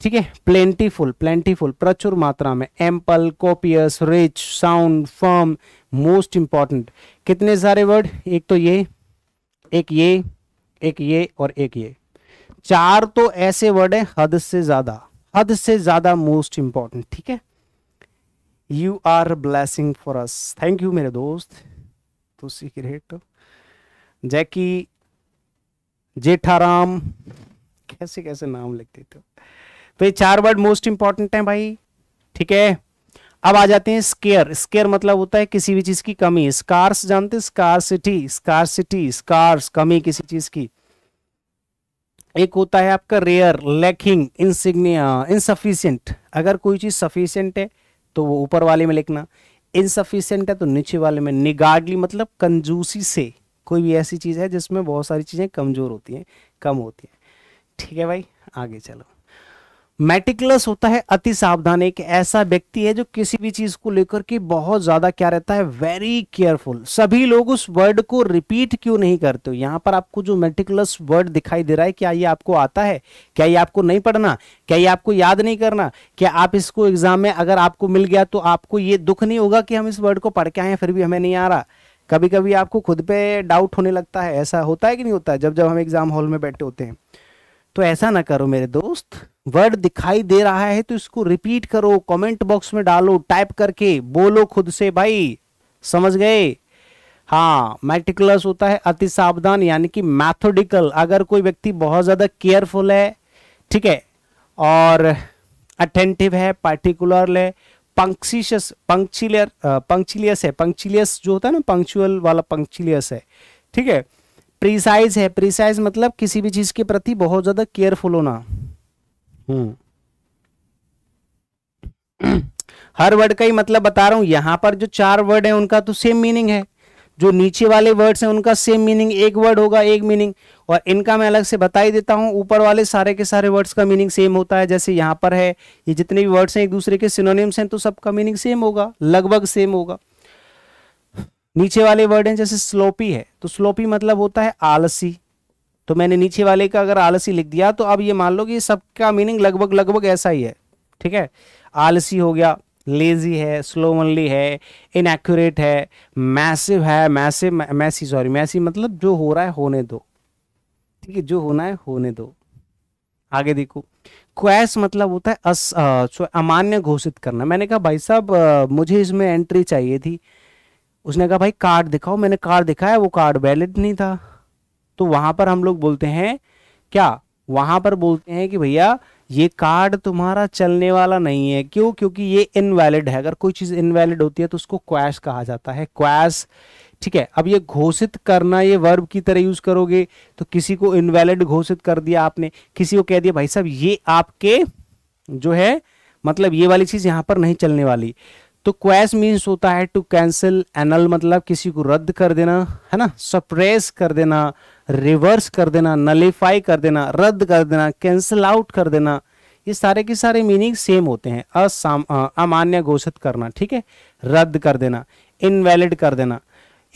ठीक है प्लेंटीफुल प्लेंटीफुल प्रचुर मात्रा में ample copious rich sound firm most important कितने सारे वर्ड एक तो ये एक ये एक ये और एक ये चार तो ऐसे वर्ड है हद से ज्यादा हद से ज्यादा मोस्ट इंपॉर्टेंट ठीक है you are blessing for us thank you मेरे दोस्त तो ग्रेट जैकी जेठाराम कैसे कैसे नाम लिखते थे तो ये चार वर्ड मोस्ट इंपॉर्टेंट है भाई ठीक है अब आ जाते हैं स्केयर स्केयर मतलब होता है किसी भी चीज की कमी स्कार्स जानते स्कार्सिटी स्कार्सिटी स्कार्स कमी किसी चीज की एक होता है आपका रेयर लैकिंग इनसिग्निया इनसफिशियंट अगर कोई चीज़ सफिशियंट है तो वो ऊपर वाले में लिखना इनसफिशियंट है तो नीचे वाले में निगार्डली मतलब कंजूसी से कोई भी ऐसी चीज़ है जिसमें बहुत सारी चीज़ें कमज़ोर होती हैं कम होती हैं ठीक है भाई आगे चलो मेटिकुलस होता है अति सावधान एक ऐसा व्यक्ति है जो किसी भी चीज को लेकर के बहुत ज्यादा क्या रहता है वेरी केयरफुल सभी लोग उस वर्ड को रिपीट क्यों नहीं करते हो यहाँ पर आपको जो मेटिकुलस वर्ड दिखाई दे रहा है क्या ये आपको आता है क्या ये आपको नहीं पढ़ना क्या ये आपको याद नहीं करना क्या आप इसको एग्जाम में अगर आपको मिल गया तो आपको ये दुख नहीं होगा कि हम इस वर्ड को पढ़ के आए फिर भी हमें नहीं आ रहा कभी कभी आपको खुद पे डाउट होने लगता है ऐसा होता है कि नहीं होता है जब जब हम एग्जाम हॉल में बैठे होते हैं तो ऐसा ना करो मेरे दोस्त वर्ड दिखाई दे रहा है तो इसको रिपीट करो कमेंट बॉक्स में डालो टाइप करके बोलो खुद से भाई समझ गए हाँ मैटिकुलस होता है अति सावधान यानी कि मैथोडिकल अगर कोई व्यक्ति बहुत ज़्यादा केयरफुल है ठीक है और अटेंटिव है पार्टिकुलर है पंक्शियस पंक्चिलियर पंक्चिलियस है पंक्चिलियस जो होता है ना पंक्चुअल वाला पंक्चिलियस है ठीक है प्रिसाइज है प्रिसाइज मतलब किसी भी चीज के प्रति बहुत ज्यादा केयरफुल होना हम्म हर वर्ड का ही मतलब बता रहा हूं यहां पर जो चार वर्ड है उनका तो सेम मीनिंग है जो नीचे वाले वर्ड्स हैं उनका सेम मीनिंग एक वर्ड होगा एक मीनिंग और इनका मैं अलग से बता ही देता हूं ऊपर वाले सारे के सारे वर्ड्स का मीनिंग सेम होता है जैसे यहां पर है ये जितने भी वर्ड्स हैं एक दूसरे के सिनोनिम्स हैं तो सबका मीनिंग सेम होगा लगभग सेम होगा नीचे वाले वर्ड हैं जैसे स्लोपी है तो स्लोपी मतलब होता है आलसी तो मैंने नीचे वाले का अगर आलसी लिख दिया तो अब ये मान लो कि सबका मीनिंग लगभग लगभग ऐसा ही है ठीक है आलसी हो गया लेजी है स्लोमनली है इनएक्यूरेट है मैसिव है मैसिव मैसी सॉरी मैसी मतलब जो हो रहा है होने दो ठीक है जो होना है होने दो आगे देखो क्वैस मतलब होता है अस अमान्य घोषित करना मैंने कहा भाई साहब मुझे इसमें एंट्री चाहिए थी उसने कहा भाई कार्ड दिखाओ मैंने कार्ड दिखाया वो कार्ड वैलिड नहीं था तो वहां पर हम लोग बोलते हैं क्या वहां पर बोलते हैं कि भैया ये कार्ड तुम्हारा चलने वाला नहीं है क्यों क्योंकि ये इनवैलिड है अगर कोई चीज इनवैलिड होती है तो उसको क्वैश कहा जाता है क्वैश ठीक है अब ये घोषित करना ये वर्ब की तरह यूज करोगे तो किसी को इनवैलिड घोषित कर दिया आपने किसी को कह दिया भाई साहब ये आपके जो है मतलब ये वाली चीज यहाँ पर नहीं चलने वाली तो क्वैश मीन्स होता है टू कैंसिल एनल मतलब किसी को रद्द कर देना है ना सप्रेस कर देना रिवर्स कर देना नलीफाई कर देना रद्द कर देना कैंसिल आउट कर देना ये सारे के सारे मीनिंग सेम होते हैं असाम अमान्य घोषित करना ठीक है रद्द कर देना इनवैलिड कर देना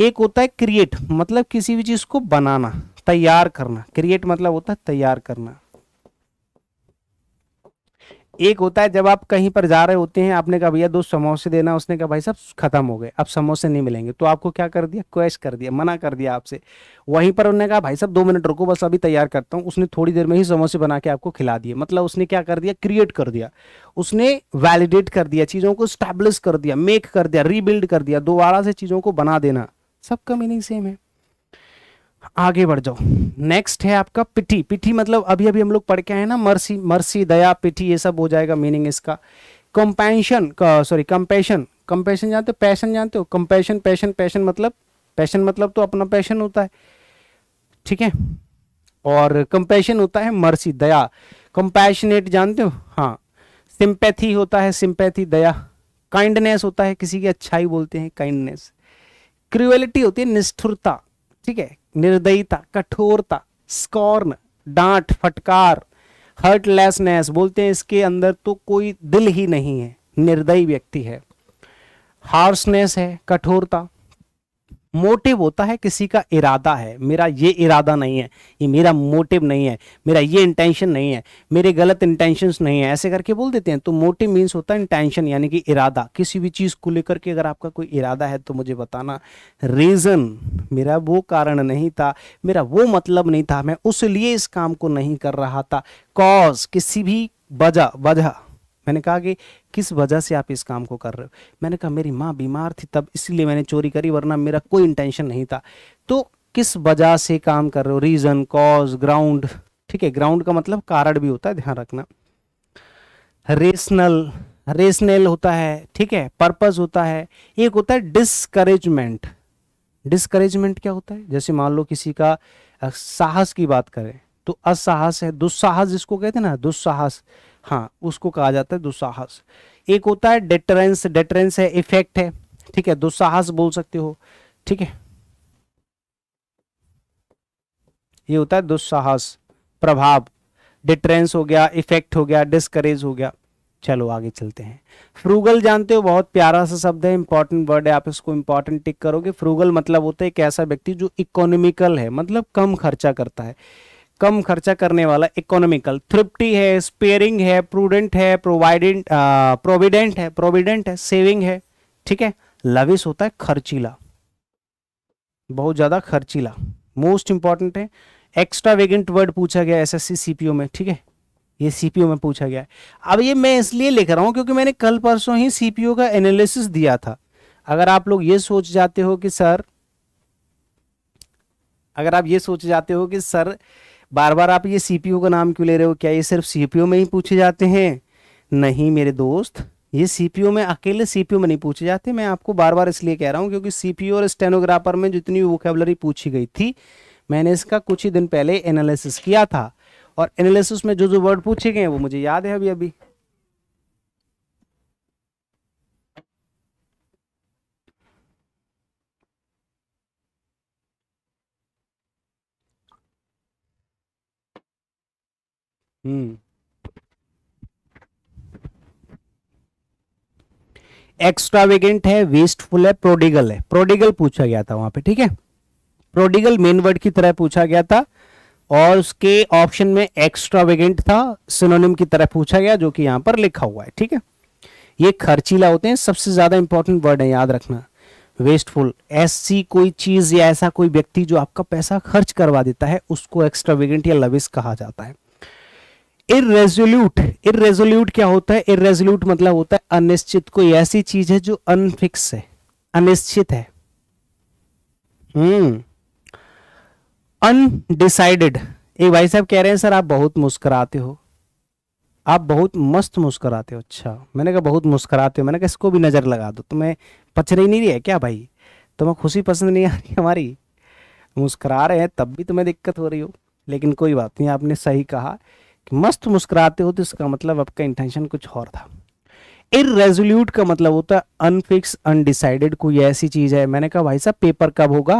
एक होता है क्रिएट मतलब किसी भी चीज़ को बनाना तैयार करना क्रिएट मतलब होता है तैयार करना एक होता है जब आप कहीं पर जा रहे होते हैं आपने कहा भैया दो समोसे देना उसने कहा भाई साहब खत्म हो गए अब समोसे नहीं मिलेंगे तो आपको क्या कर दिया क्वेश कर दिया मना कर दिया आपसे वहीं पर उन्होंने कहा भाई साहब दो मिनट रुको बस अभी तैयार करता हूँ उसने थोड़ी देर में ही समोसे बना के आपको खिला दिए मतलब उसने क्या कर दिया क्रिएट कर दिया उसने वैलिडेट कर दिया चीज़ों को स्टैब्लिश कर दिया मेक कर दिया रीबिल्ड कर दिया दोबारा से चीज़ों को बना देना सबका मीनिंग सेम है आगे बढ़ जाओ नेक्स्ट है आपका पिटी पिटी मतलब अभी अभी हम लोग पढ़ के आए ना मर्सी मर्सी दया पिटी ये सब हो जाएगा मीनिंग इसका कंपेंशन सॉरी कंपैशन कंपैशन जानते हो पैशन जानते हो कंपैशन पैशन पैशन मतलब पैशन मतलब तो अपना पैशन होता है ठीक है और कंपैशन होता है मर्सी दया कंपैशनेट जानते हो हाँ सिंपैथी होता है सिंपैथी दया काइंडनेस होता है किसी की अच्छाई बोलते हैं काइंडनेस क्रुअलिटी होती है निष्ठुरता ठीक है निर्दयता कठोरता स्कॉर्न डांट फटकार हर्टलेसनेस बोलते हैं इसके अंदर तो कोई दिल ही नहीं है निर्दयी व्यक्ति है हार्सनेस है कठोरता मोटिव होता है किसी का इरादा है मेरा ये इरादा नहीं है ये मेरा मोटिव नहीं है मेरा ये इंटेंशन नहीं है मेरे गलत इंटेंशंस नहीं है ऐसे करके बोल देते हैं तो मोटिव मीन्स होता है इंटेंशन यानी कि इरादा किसी भी चीज़ को लेकर के अगर आपका कोई इरादा है तो मुझे बताना रीज़न मेरा वो कारण नहीं था मेरा वो मतलब नहीं था मैं उस लिए इस काम को नहीं कर रहा था कॉज किसी भी वजह वजह मैंने कहा कि किस वजह से आप इस काम को कर रहे हो मैंने कहा मेरी माँ बीमार थी तब इसलिए मैंने चोरी करी वरना मेरा कोई इंटेंशन नहीं था तो किस वजह से काम कर रहे हो रीज़न कॉज ग्राउंड ठीक है ग्राउंड का मतलब कारण भी होता है ध्यान रखना रेशनल रेशनल होता है ठीक है पर्पज होता है एक होता है डिस्करेजमेंट डिस्करेजमेंट क्या होता है जैसे मान लो किसी का साहस की बात करें तो असाहस है दुस्साहस जिसको कहते हैं ना दुस्साहस हाँ उसको कहा जाता है दुस्साहस एक होता है डेटरेंस डेटरेंस है इफेक्ट है ठीक है दुस्साहस बोल सकते हो ठीक है ये होता है दुस्साहस प्रभाव डिट्रेंस हो गया इफेक्ट हो गया डिस्करेज हो गया चलो आगे चलते हैं फ्रूगल जानते हो बहुत प्यारा सा शब्द है इंपॉर्टेंट वर्ड है आप इसको इंपॉर्टेंट टिक करोगे फ्रूगल मतलब होता है एक ऐसा व्यक्ति जो इकोनॉमिकल है मतलब कम खर्चा करता है कम खर्चा करने वाला इकोनॉमिकल थ्रिप्टी है स्पेयरिंग है प्रूडेंट है प्रोवाइडेंट प्रोविडेंट है प्रोविडेंट है सेविंग है ठीक है लविस होता है खर्चीला बहुत ज़्यादा खर्चीला मोस्ट इंपॉर्टेंट है एक्स्ट्रा वेगेंट वर्ड पूछा गया एसएससी सीपीओ में ठीक है ये सीपीओ में पूछा गया है अब ये मैं इसलिए लिख रहा हूं क्योंकि मैंने कल परसों ही सीपीओ का एनालिसिस दिया था अगर आप लोग ये सोच जाते हो कि सर अगर आप ये सोच जाते हो कि सर बार बार आप ये सीपीयू का नाम क्यों ले रहे हो क्या ये सिर्फ सीपीयू में ही पूछे जाते हैं नहीं मेरे दोस्त ये सीपीयू में अकेले सीपीयू में नहीं पूछे जाते मैं आपको बार बार इसलिए कह रहा हूँ क्योंकि सीपीयू और स्टेनोग्राफर में जितनी वोकेबलरी पूछी गई थी मैंने इसका कुछ ही दिन पहले एनालिसिस किया था और एनालिसिस में जो जो वर्ड पूछे गए हैं वो मुझे याद है अभी अभी एक्स्ट्रावेगेंट हम्म। है वेस्टफुल है प्रोडिगल है प्रोडिगल पूछा गया था वहां पे ठीक है प्रोडिगल मेन वर्ड की तरह पूछा गया था और उसके ऑप्शन में एक्स्ट्रावेगेंट था सिनोनिम की तरह पूछा गया जो कि यहां पर लिखा हुआ है ठीक है ये खर्चीला होते हैं सबसे ज्यादा इंपॉर्टेंट वर्ड है याद रखना वेस्टफुल ऐसी कोई चीज या ऐसा कोई व्यक्ति जो आपका पैसा खर्च करवा देता है उसको एक्स्ट्रावेगेंट या लविस कहा जाता है इरेजोल्यूट इरेजोल्यूट क्या होता है इरेजोल्यूट मतलब होता है अनिश्चित कोई ऐसी चीज है जो अनफिक्स है अनिश्चित है हम्म अनडिसाइडेड ये भाई साहब कह रहे हैं सर आप बहुत मुस्कुराते हो आप बहुत मस्त मुस्कुराते हो अच्छा मैंने कहा बहुत मुस्कुराते हो मैंने कहा इसको भी नज़र लगा दो तुम्हें पचरे ही नहीं रही है क्या भाई तुम्हें खुशी पसंद नहीं आ रही हमारी मुस्करा रहे हैं तब भी तुम्हें दिक्कत हो रही हो लेकिन कोई बात नहीं आपने सही कहा मस्त मुस्कुराते हो तो इसका मतलब आपका इंटेंशन कुछ और था इरेजोल्यूट का मतलब होता है अनफिक्स अनडिसाइडेड कोई ऐसी चीज है मैंने कहा भाई साहब पेपर कब होगा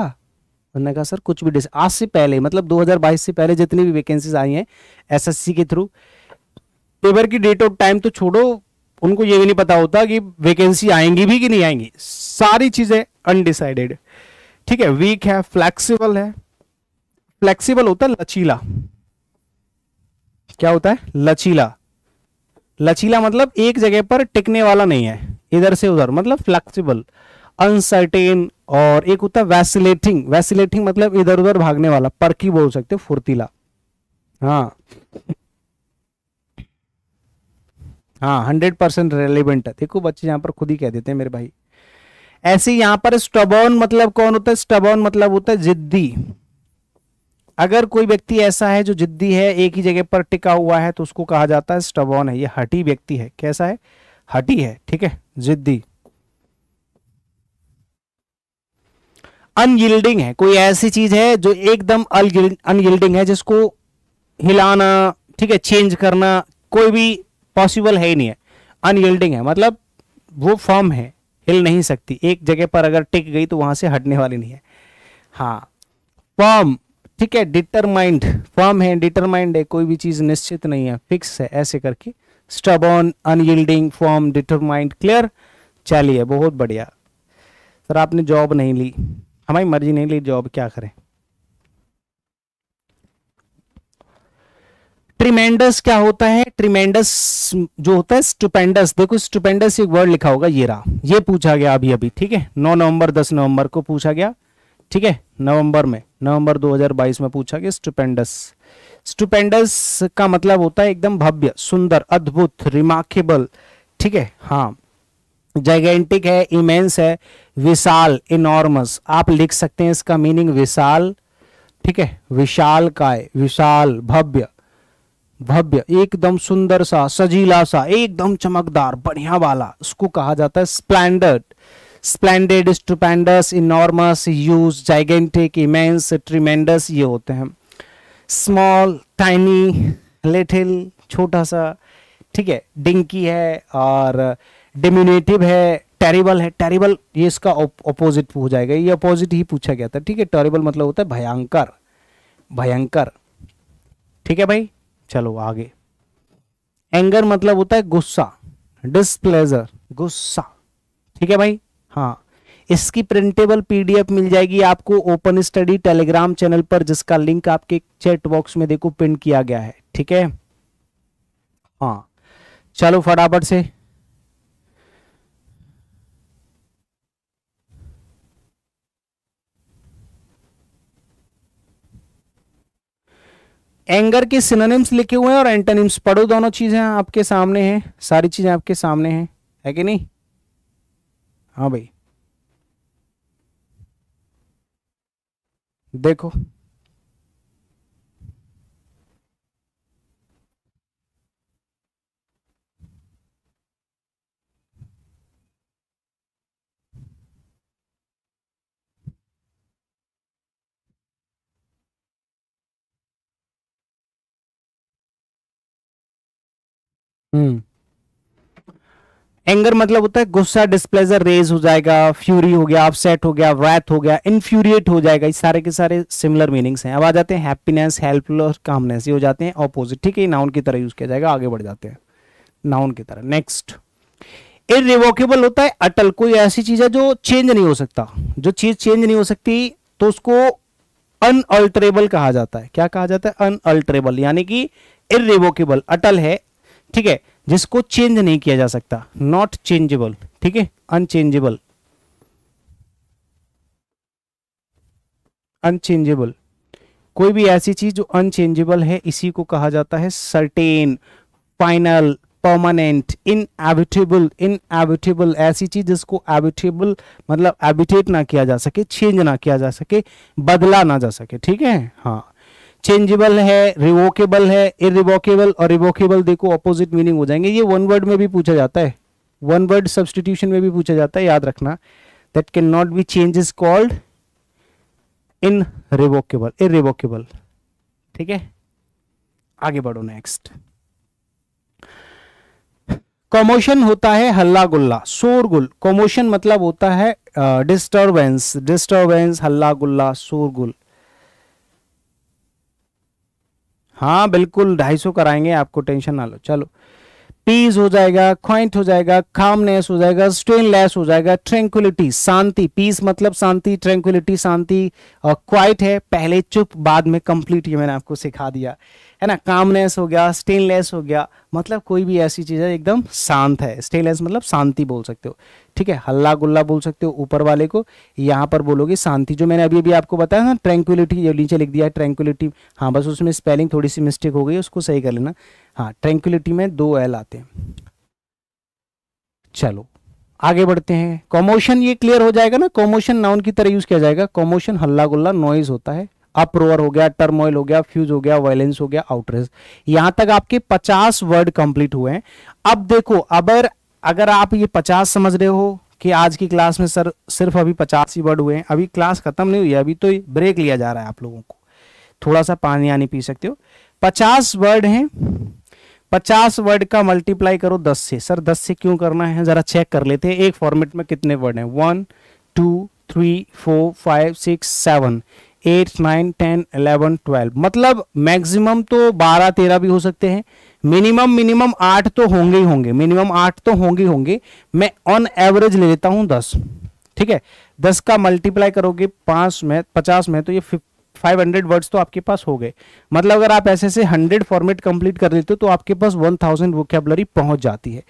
उन्होंने कहा सर कुछ भी डिस... आज से पहले मतलब 2022 से पहले जितनी भी वैकेंसीज आई हैं एसएससी के थ्रू पेपर की डेट और टाइम तो छोड़ो उनको ये भी नहीं पता होता कि वैकेंसी आएंगी भी कि नहीं आएंगी सारी चीजें अनडिसाइडेड ठीक है वीक है फ्लेक्सिबल है फ्लेक्सिबल होता है लचीला क्या होता है लचीला लचीला मतलब एक जगह पर टिकने वाला नहीं है इधर से उधर मतलब फ्लेक्सिबल अनसर्टेन और एक होता है वैसिलेटिंग वैसिलेटिंग मतलब इधर उधर भागने वाला परकी बोल सकते फुर्तीला हाँ हाँ हंड्रेड परसेंट रेलिवेंट है देखो बच्चे यहाँ पर खुद ही कह देते हैं मेरे भाई ऐसे यहाँ पर स्टबॉन मतलब कौन होता है स्टबॉन मतलब होता है जिद्दी अगर कोई व्यक्ति ऐसा है जो जिद्दी है एक ही जगह पर टिका हुआ है तो उसको कहा जाता है स्टबॉन है ये हटी व्यक्ति है कैसा है हटी है ठीक है जिद्दी अनयिल्डिंग है कोई ऐसी चीज है जो एकदम अनयिल्डिंग है जिसको हिलाना ठीक है चेंज करना कोई भी पॉसिबल है ही नहीं है अनयिल्डिंग है मतलब वो फॉर्म है हिल नहीं सकती एक जगह पर अगर टिक गई तो वहां से हटने वाली नहीं है हाँ फॉर्म ठीक है डिटरमाइंड फॉर्म है डिटरमाइंड है कोई भी चीज़ निश्चित नहीं है फिक्स है ऐसे करके stubborn unyielding firm determined clear चलिए बहुत बढ़िया सर आपने जॉब नहीं ली हमारी मर्जी नहीं ली जॉब क्या करें ट्रिमेंडस क्या होता है ट्रिमेंडस जो होता है स्टुपेंडस देखो स्टुपेंडस एक वर्ड लिखा होगा ये रहा ये पूछा गया अभी अभी ठीक है नौ नवंबर दस नवंबर को पूछा गया ठीक है नवंबर में नवंबर 2022 में पूछा कि स्टुपेंडस स्टुपेंडस का मतलब होता है एकदम भव्य सुंदर अद्भुत रिमार्केबल ठीक है हाँ जैगेंटिक है इमेंस है विशाल इनॉर्मस आप लिख सकते हैं इसका मीनिंग विशाल ठीक है विशाल काय विशाल भव्य भव्य एकदम सुंदर सा सजीला सा एकदम चमकदार बढ़िया वाला उसको कहा जाता है splendid splendid stupendous enormous huge gigantic immense tremendous ये होते हैं स्मॉल टाइनी लिटिल छोटा सा ठीक है डिंकी है और डिमिनेटिव है टेरिबल है टेरिबल ये इसका अपोजिट हो जाएगा ये अपोजिट ही पूछा गया था ठीक है टेरिबल मतलब होता है भयंकर भयंकर ठीक है भाई चलो आगे एंगर मतलब होता है गुस्सा डिस्प्लेजर गुस्सा ठीक है भाई हाँ इसकी प्रिंटेबल पीडीएफ मिल जाएगी आपको ओपन स्टडी टेलीग्राम चैनल पर जिसका लिंक आपके चैट बॉक्स में देखो पिन किया गया है ठीक है हाँ चलो फटाफट से एंगर के सिनोनिम्स लिखे हुए हैं और एंटोनिम्स पढ़ो दोनों चीजें आपके सामने हैं सारी चीजें आपके सामने हैं है कि नहीं A ah, ver. Deco. Mm. Anger मतलब होता है गुस्सा डिस्प्लेजर रेज हो जाएगा फ्यूरी हो गया अपसेट हो गया व्रैथ हो गया इनफ्यूरिएट हो जाएगा ये सारे के सारे सिमिलर मीनिंग्स हैं अब आ जाते हैं हैप्पीनेस हेल्पफुल कामनेस ये हो जाते हैं ऑपोजिट ठीक है नाउन की तरह यूज किया जाएगा आगे बढ़ जाते हैं नाउन की तरह नेक्स्ट इरिवोकेबल होता है अटल कोई ऐसी चीज है जो चेंज नहीं हो सकता जो चीज चेंज नहीं हो सकती तो उसको अनअल्टरेबल कहा जाता है क्या कहा जाता है अनअल्टरेबल यानी कि इरिवोकेबल अटल है ठीक है जिसको चेंज नहीं किया जा सकता नॉट चेंजेबल ठीक है अनचेंजेबल अनचेंजेबल कोई भी ऐसी चीज जो अनचेंजेबल है इसी को कहा जाता है certain final permanent inevitable inevitable ऐसी चीज जिसको एबिटेबल मतलब एबिटेट ना किया जा सके चेंज ना किया जा सके बदला ना जा सके ठीक है हाँ चेंजेबल है रिवोकेबल है इरिवोकेबल और रिवोकेबल देखो ऑपोजिट मीनिंग हो जाएंगे ये वन वर्ड में भी पूछा जाता है वन वर्ड सब्सटीट्यूशन में भी पूछा जाता है याद रखना that can not be change is called irrevocable irrevocable ठीक है आगे बढ़ो नेक्स्ट कमोशन होता है हल्ला गुल्ला शोरगुल कमोशन मतलब होता है डिस्टर्बेंस uh, डिस्टर्बेंस हल्ला गुल्ला शोरगुल हाँ बिल्कुल ढाई सौ कराएंगे आपको टेंशन ना लो चलो पीस हो जाएगा क्वाइंट हो जाएगा कामनेस हो जाएगा स्ट्रेनलेस हो जाएगा ट्रेंकुलिटी शांति पीस मतलब शांति ट्रेंकुलिटी शांति और क्वाइट है पहले चुप बाद में कंप्लीट ये मैंने आपको सिखा दिया है ना कामनेस हो गया स्टेनलेस हो गया मतलब कोई भी ऐसी चीज़ है एकदम शांत है स्टेनलेस मतलब शांति बोल सकते हो ठीक है हल्ला गुल्ला बोल सकते हो ऊपर वाले को यहाँ पर बोलोगे शांति जो मैंने अभी अभी आपको बताया ना ट्रैंक्विलिटी जो नीचे लिख दिया है ट्रैंक्विलिटी हाँ बस उसमें स्पेलिंग थोड़ी सी मिस्टेक हो गई उसको सही कर लेना हाँ ट्रैंक्विलिटी में दो एल आते हैं चलो आगे बढ़ते हैं कॉमोशन ये क्लियर हो जाएगा ना कॉमोशन नाउन की तरह यूज किया जाएगा कॉमोशन हल्ला गुल्ला नॉइज होता है अप्रोवर हो गया टर्मोइल हो गया फ्यूज हो गया वायलेंस हो गया आउटरेस यहां तक आपके पचास वर्ड कंप्लीट हुए हैं अब देखो अगर अगर आप ये पचास समझ रहे हो कि आज की क्लास में सर सिर्फ अभी पचास ही वर्ड हुए हैं अभी क्लास खत्म नहीं हुई है अभी तो ब्रेक लिया जा रहा है आप लोगों को थोड़ा सा पानी आनी पी सकते हो पचास वर्ड हैं पचास वर्ड का मल्टीप्लाई करो दस से सर दस से क्यों करना है जरा चेक कर लेते हैं एक फॉर्मेट में कितने वर्ड हैं one two three four five six seven eight nine ten eleven twelve मतलब मैक्सिमम तो बारह तेरह भी हो सकते हैं मिनिमम मिनिमम आठ तो होंगे ही होंगे मिनिमम आठ तो होंगे ही होंगे मैं ऑन एवरेज ले लेता हूँ दस ठीक है दस का मल्टीप्लाई करोगे पांच में पचास में तो ये फाइव हंड्रेड वर्ड्स तो आपके पास हो गए मतलब अगर आप ऐसे से हंड्रेड फॉर्मेट कंप्लीट कर लेते हो तो आपके पास वन थाउजेंड वोकेबलरी पहुंच जाती है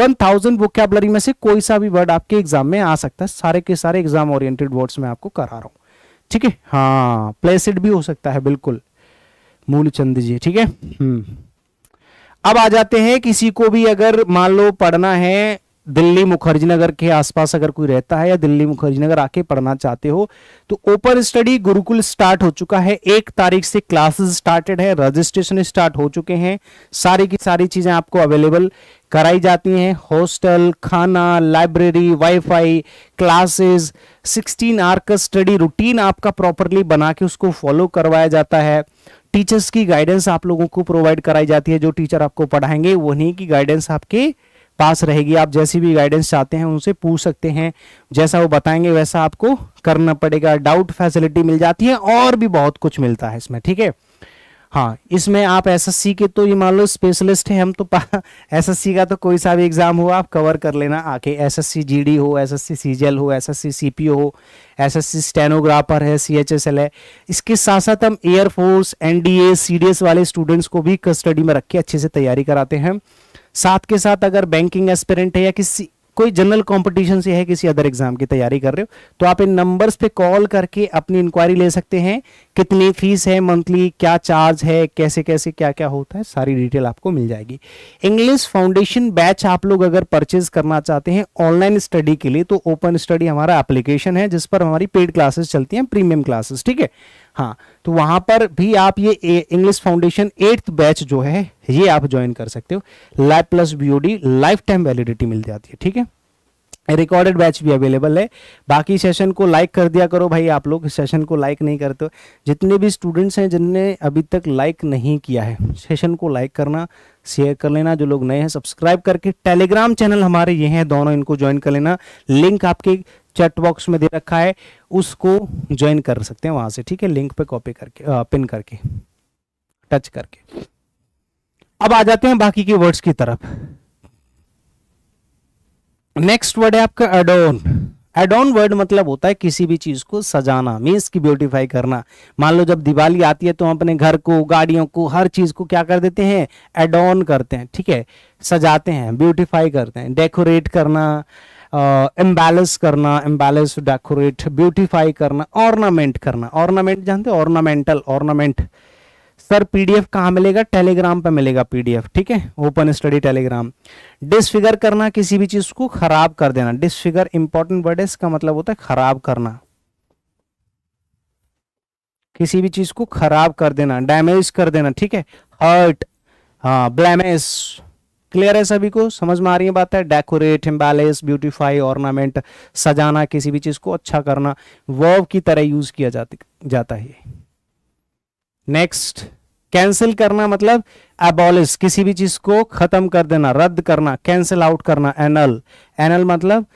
वन थाउजेंड वोकेबलरी में से कोई सा भी वर्ड आपके एग्जाम में आ सकता है सारे के सारे एग्जाम ओरिएंटेड वर्ड्स में आपको करा रहा हूँ ठीक है हाँ प्लेसिड भी हो सकता है बिल्कुल मूलचंद जी ठीक है हम्म। अब आ जाते हैं किसी को भी अगर मान लो पढ़ना है दिल्ली मुखर्जी नगर के आसपास अगर कोई रहता है या दिल्ली मुखर्जी नगर आके पढ़ना चाहते हो तो ओपन स्टडी गुरुकुल स्टार्ट हो चुका है एक तारीख से क्लासेस स्टार्टेड है रजिस्ट्रेशन स्टार्ट हो चुके हैं सारी की सारी चीज़ें आपको अवेलेबल कराई जाती हैं हॉस्टल खाना लाइब्रेरी वाईफाई क्लासेस 16 आर का स्टडी रूटीन आपका प्रॉपरली बना के उसको फॉलो करवाया जाता है टीचर्स की गाइडेंस आप लोगों को प्रोवाइड कराई जाती है जो टीचर आपको पढ़ाएंगे वही की गाइडेंस आपके पास रहेगी आप जैसी भी गाइडेंस चाहते हैं उनसे पूछ सकते हैं जैसा वो बताएंगे वैसा आपको करना पड़ेगा डाउट फैसिलिटी मिल जाती है और भी बहुत कुछ मिलता है इसमें ठीक है हाँ इसमें आप एसएससी के तो ये मान लो स्पेशलिस्ट हैं हम तो एसएससी का तो कोई सा भी एग्ज़ाम हो आप कवर कर लेना आके एसएससी जीडी हो एसएससी सीजीएल हो एसएससी सीपीओ हो एसएससी स्टेनोग्राफर है सीएचएसएल है इसके साथ साथ हम एयरफोर्स एनडीए सीडीएस वाले स्टूडेंट्स को भी कस्टडी में रख के अच्छे से तैयारी कराते हैं साथ के साथ अगर बैंकिंग एस्पिरेंट है या किसी कोई जनरल कंपटीशन से है किसी अदर एग्जाम की तैयारी कर रहे हो तो आप इन नंबर्स पे कॉल करके अपनी इंक्वायरी ले सकते हैं कितनी फीस है मंथली क्या चार्ज है कैसे कैसे क्या क्या होता है सारी डिटेल आपको मिल जाएगी इंग्लिश फाउंडेशन बैच आप लोग अगर परचेज करना चाहते हैं ऑनलाइन स्टडी के लिए तो ओपन स्टडी हमारा एप्लीकेशन है जिस पर हमारी पेड क्लासेस चलती है प्रीमियम क्लासेस ठीक है हाँ तो वहां पर भी आप ये इंग्लिश फाउंडेशन एट्थ बैच जो है ये आप ज्वाइन कर सकते हो live plus VOD life time validity मिल जाती है ठीक है रिकॉर्डेड बैच भी अवेलेबल है बाकी सेशन को लाइक कर दिया करो भाई आप लोग सेशन को लाइक नहीं करते जितने भी स्टूडेंट्स हैं जिनने अभी तक लाइक नहीं किया है सेशन को लाइक करना शेयर कर लेना जो लोग नए हैं सब्सक्राइब करके टेलीग्राम चैनल हमारे ये हैं दोनों इनको ज्वाइन कर लेना लिंक आपके चैट बॉक्स में दे रखा है उसको ज्वाइन कर सकते हैं वहां से ठीक है लिंक पे कॉपी करके आ, पिन करके टच करके अब आ जाते हैं बाकी के वर्ड्स की तरफ नेक्स्ट वर्ड है आपका एडोन एडोन वर्ड मतलब होता है किसी भी चीज को सजाना मीन्स की ब्यूटीफाई करना मान लो जब दिवाली आती है तो हम अपने घर को गाड़ियों को हर चीज को क्या कर देते हैं एडोन करते हैं ठीक है सजाते हैं ब्यूटीफाई करते हैं डेकोरेट करना एम्बेलस करना एम्बेलस डेकोरेट ब्यूटीफाई करना ऑर्नामेंट करना ऑर्नामेंट जानते हो ऑर्नामेंटल ऑर्नामेंट सर पीडीएफ कहाँ मिलेगा टेलीग्राम पे मिलेगा पीडीएफ ठीक है ओपन स्टडी टेलीग्राम डिसफिगर करना किसी भी चीज को खराब कर देना डिसफिगर इंपॉर्टेंट वर्ड है इसका मतलब होता है खराब करना किसी भी चीज को खराब कर देना डैमेज कर देना ठीक है हर्ट हाँ ब्लैमेज क्लियर है सभी को समझ में आ रही है बात है डेकोरेट एम्बेलेस ब्यूटीफाई ऑर्नामेंट सजाना किसी भी चीज को अच्छा करना वर्ब की तरह यूज किया जाता है नेक्स्ट कैंसिल करना मतलब एबॉलिस किसी भी चीज को खत्म कर देना रद्द करना कैंसिल आउट करना एनल एनल मतलब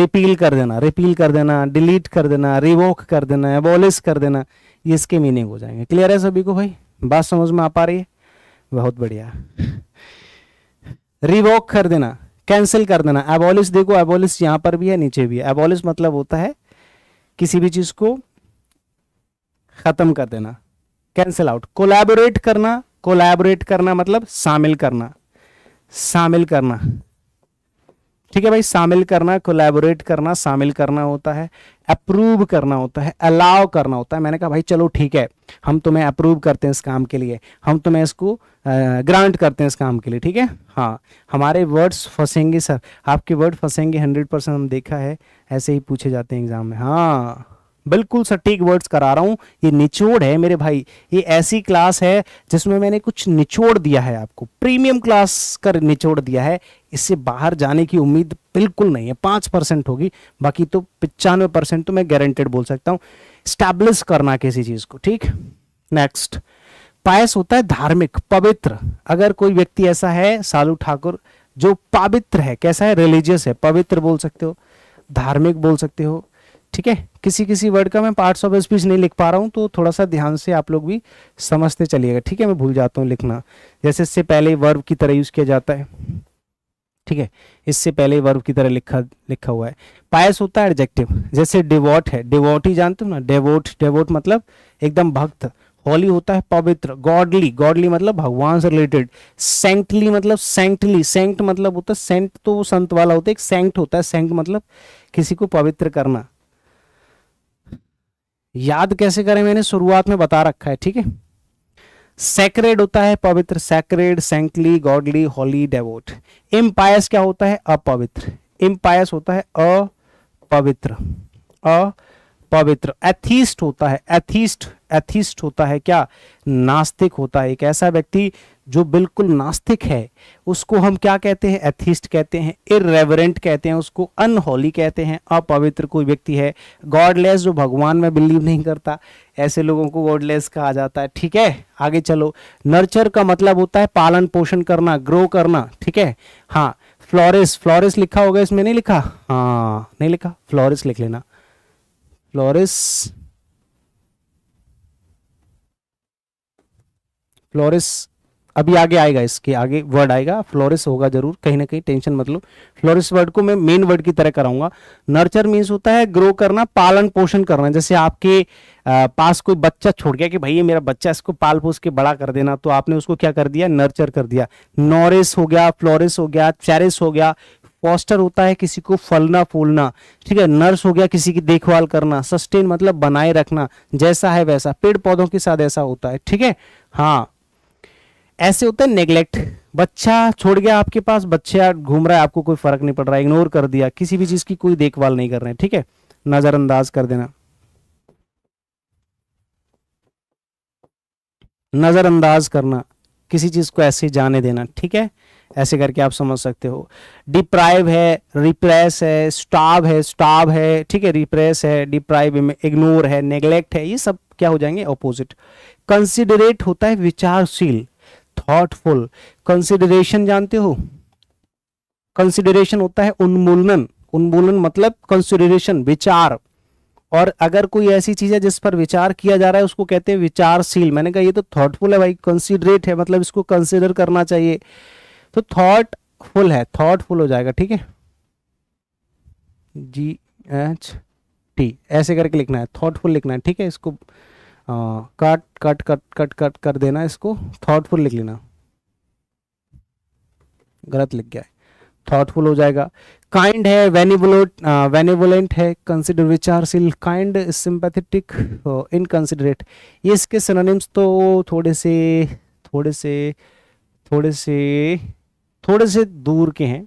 रिपील कर देना रिपील कर देना डिलीट कर देना रिवोक कर देना एबॉलिस कर देना ये इसके मीनिंग हो जाएंगे क्लियर है सभी को भाई बात समझ में आ पा रही है बहुत बढ़िया रिवोक कर देना कैंसिल कर देना एबोलिस देखो एबोलिस यहां पर भी है नीचे भी है एबोलिस मतलब होता है किसी भी चीज को खत्म कर देना कैंसिल आउट कोलैबोरेट करना कोलैबोरेट करना मतलब शामिल करना शामिल करना ठीक है भाई शामिल करना कोलैबोरेट करना शामिल करना होता है अप्रूव करना होता है अलाउ करना होता है मैंने कहा भाई चलो ठीक है हम तुम्हें अप्रूव करते हैं इस काम के लिए हम तुम्हें इसको ग्रांट करते हैं इस काम के लिए ठीक है हाँ हमारे वर्ड्स फंसेंगे सर आपके वर्ड फंसेंगे हंड्रेड परसेंट हम देखा है ऐसे ही पूछे जाते हैं एग्जाम में हाँ बिल्कुल सटीक वर्ड्स करा रहा हूँ ये निचोड़ है मेरे भाई ये ऐसी क्लास है जिसमें मैंने कुछ निचोड़ दिया है आपको प्रीमियम क्लास कर निचोड़ दिया है इससे बाहर जाने की उम्मीद बिल्कुल नहीं है पाँच परसेंट होगी बाकी तो पिचानवे परसेंट तो मैं गारंटेड बोल सकता हूँ स्टैब्लिश करना किसी चीज़ को ठीक नेक्स्ट पायस होता है धार्मिक पवित्र अगर कोई व्यक्ति ऐसा है सालू ठाकुर जो पवित्र है कैसा है रिलीजियस है पवित्र बोल सकते हो धार्मिक बोल सकते हो ठीक है किसी किसी वर्ड का मैं पार्ट्स ऑफ स्पीच नहीं लिख पा रहा हूँ तो थोड़ा सा ध्यान से आप लोग भी समझते चलिएगा ठीक है मैं भूल जाता हूँ लिखना जैसे इससे पहले वर्ब की तरह यूज़ किया जाता है ठीक है इससे पहले वर्ब की तरह लिखा लिखा हुआ है पायस होता है एडजेक्टिव जैसे डिवोट है डिवोट ही जानते हो ना डेवोट डेवोट मतलब एकदम भक्त होली होता है पवित्र गॉडली गॉडली मतलब भगवान से रिलेटेड सेंटली मतलब सेंटली सेंट मतलब होता है सेंट तो संत वाला होता है एक सेंट होता है सेंट मतलब किसी को पवित्र करना याद कैसे करें मैंने शुरुआत में बता रखा है ठीक है सेक्रेड होता है पवित्र sacred saintly godly holy devout impious क्या होता है अपवित्र इम्पायस होता है अपवित्र अपवित्र एथीस्ट होता है एथीस्ट एथीस्ट होता है क्या नास्तिक होता है एक ऐसा व्यक्ति जो बिल्कुल नास्तिक है उसको हम क्या कहते हैं एथिस्ट कहते हैं इरेवरेंट कहते हैं उसको अनहोली कहते हैं अपवित्र कोई व्यक्ति है गॉडलेस जो भगवान में बिलीव नहीं करता ऐसे लोगों को गॉडलेस कहा जाता है ठीक है आगे चलो नर्चर का मतलब होता है पालन पोषण करना ग्रो करना ठीक है हाँ फ्लोरिस फ्लोरिस लिखा होगा इसमें नहीं लिखा हाँ नहीं लिखा फ्लोरिस लिख लेना फ्लोरिस फ्लोरिस अभी आगे आएगा इसके आगे वर्ड आएगा फ्लोरिस होगा जरूर कहीं ना कहीं टेंशन मतलब फ्लोरिस वर्ड को मैं मेन वर्ड की तरह कराऊंगा नर्चर मीन्स होता है ग्रो करना पालन पोषण करना जैसे आपके पास कोई बच्चा छोड़ गया कि भाई ये मेरा बच्चा इसको पाल पोस के बड़ा कर देना तो आपने उसको क्या कर दिया नर्चर कर दिया नॉरिस हो गया फ्लोरिस हो गया चेरिस हो गया पोस्टर होता है किसी को फलना फूलना ठीक है नर्स हो गया किसी की देखभाल करना सस्टेन मतलब बनाए रखना जैसा है वैसा पेड़ पौधों के साथ ऐसा होता है ठीक है हाँ ऐसे होते हैं नेग्लेक्ट बच्चा छोड़ गया आपके पास बच्चा घूम रहा है आपको कोई फर्क नहीं पड़ रहा है इग्नोर कर दिया किसी भी चीज की कोई देखभाल नहीं कर रहे हैं ठीक है नजरअंदाज कर देना नजरअंदाज करना किसी चीज को ऐसे जाने देना ठीक है ऐसे करके आप समझ सकते हो डिप्राइव है रिप्रेस है स्टाब है स्टाब है ठीक है रिप्रेस है डिप्राइव इग्नोर है नेग्लेक्ट है ये सब क्या हो जाएंगे अपोजिट कंसिडरेट होता है विचारशील थॉटफुल कंसिडरेशन जानते हो कंसिडरेशन होता है उन्मूलन उन्मूलन मतलब कंसिडरेशन विचार और अगर कोई ऐसी चीज है जिस पर विचार किया जा रहा है उसको कहते हैं विचारशील मैंने कहा ये तो थॉटफुल है भाई कंसिडरेट है मतलब इसको कंसिडर करना चाहिए तो थॉटफुल है थॉटफुल हो जाएगा ठीक है जी एच टी ऐसे करके लिखना है थॉटफुल लिखना है ठीक है इसको cut cut cut cut cut कर देना इसको थॉटफुल लिख लेना गलत लिख गया है थॉटफुल हो जाएगा काइंड है वेनिबुलट वेनिबुलेंट हाँ, है कंसिडर विचारशील काइंड सिंपैथेटिक इनकंसिडरेट ये इसके सिनोनिम्स तो थोड़े से थोड़े से थोड़े से थोड़े से दूर के हैं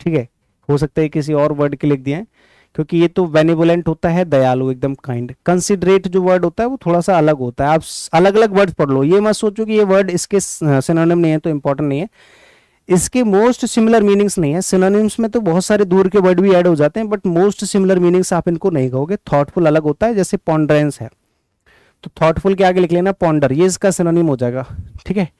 ठीक है हो सकता है किसी और वर्ड के लिख दिए हैं क्योंकि ये तो बेनिवोलेंट होता है दयालु एकदम काइंड कंसिडरेट जो वर्ड होता है वो थोड़ा सा अलग होता है आप अलग अलग वर्ड पढ़ लो ये मत सोचो कि ये वर्ड इसके सिनोनिम नहीं है तो इंपॉर्टेंट नहीं है इसके मोस्ट सिमिलर मीनिंग्स नहीं है सिनोनिम्स में तो बहुत सारे दूर के वर्ड भी एड हो जाते हैं बट मोस्ट सिमिलर मीनिंग्स आप इनको नहीं कहोगे थॉटफुल अलग होता है जैसे पॉन्ड्रेंस है तो थॉटफुल के आगे लिख लेना पॉन्डर ये इसका सिनोनिम हो जाएगा ठीक है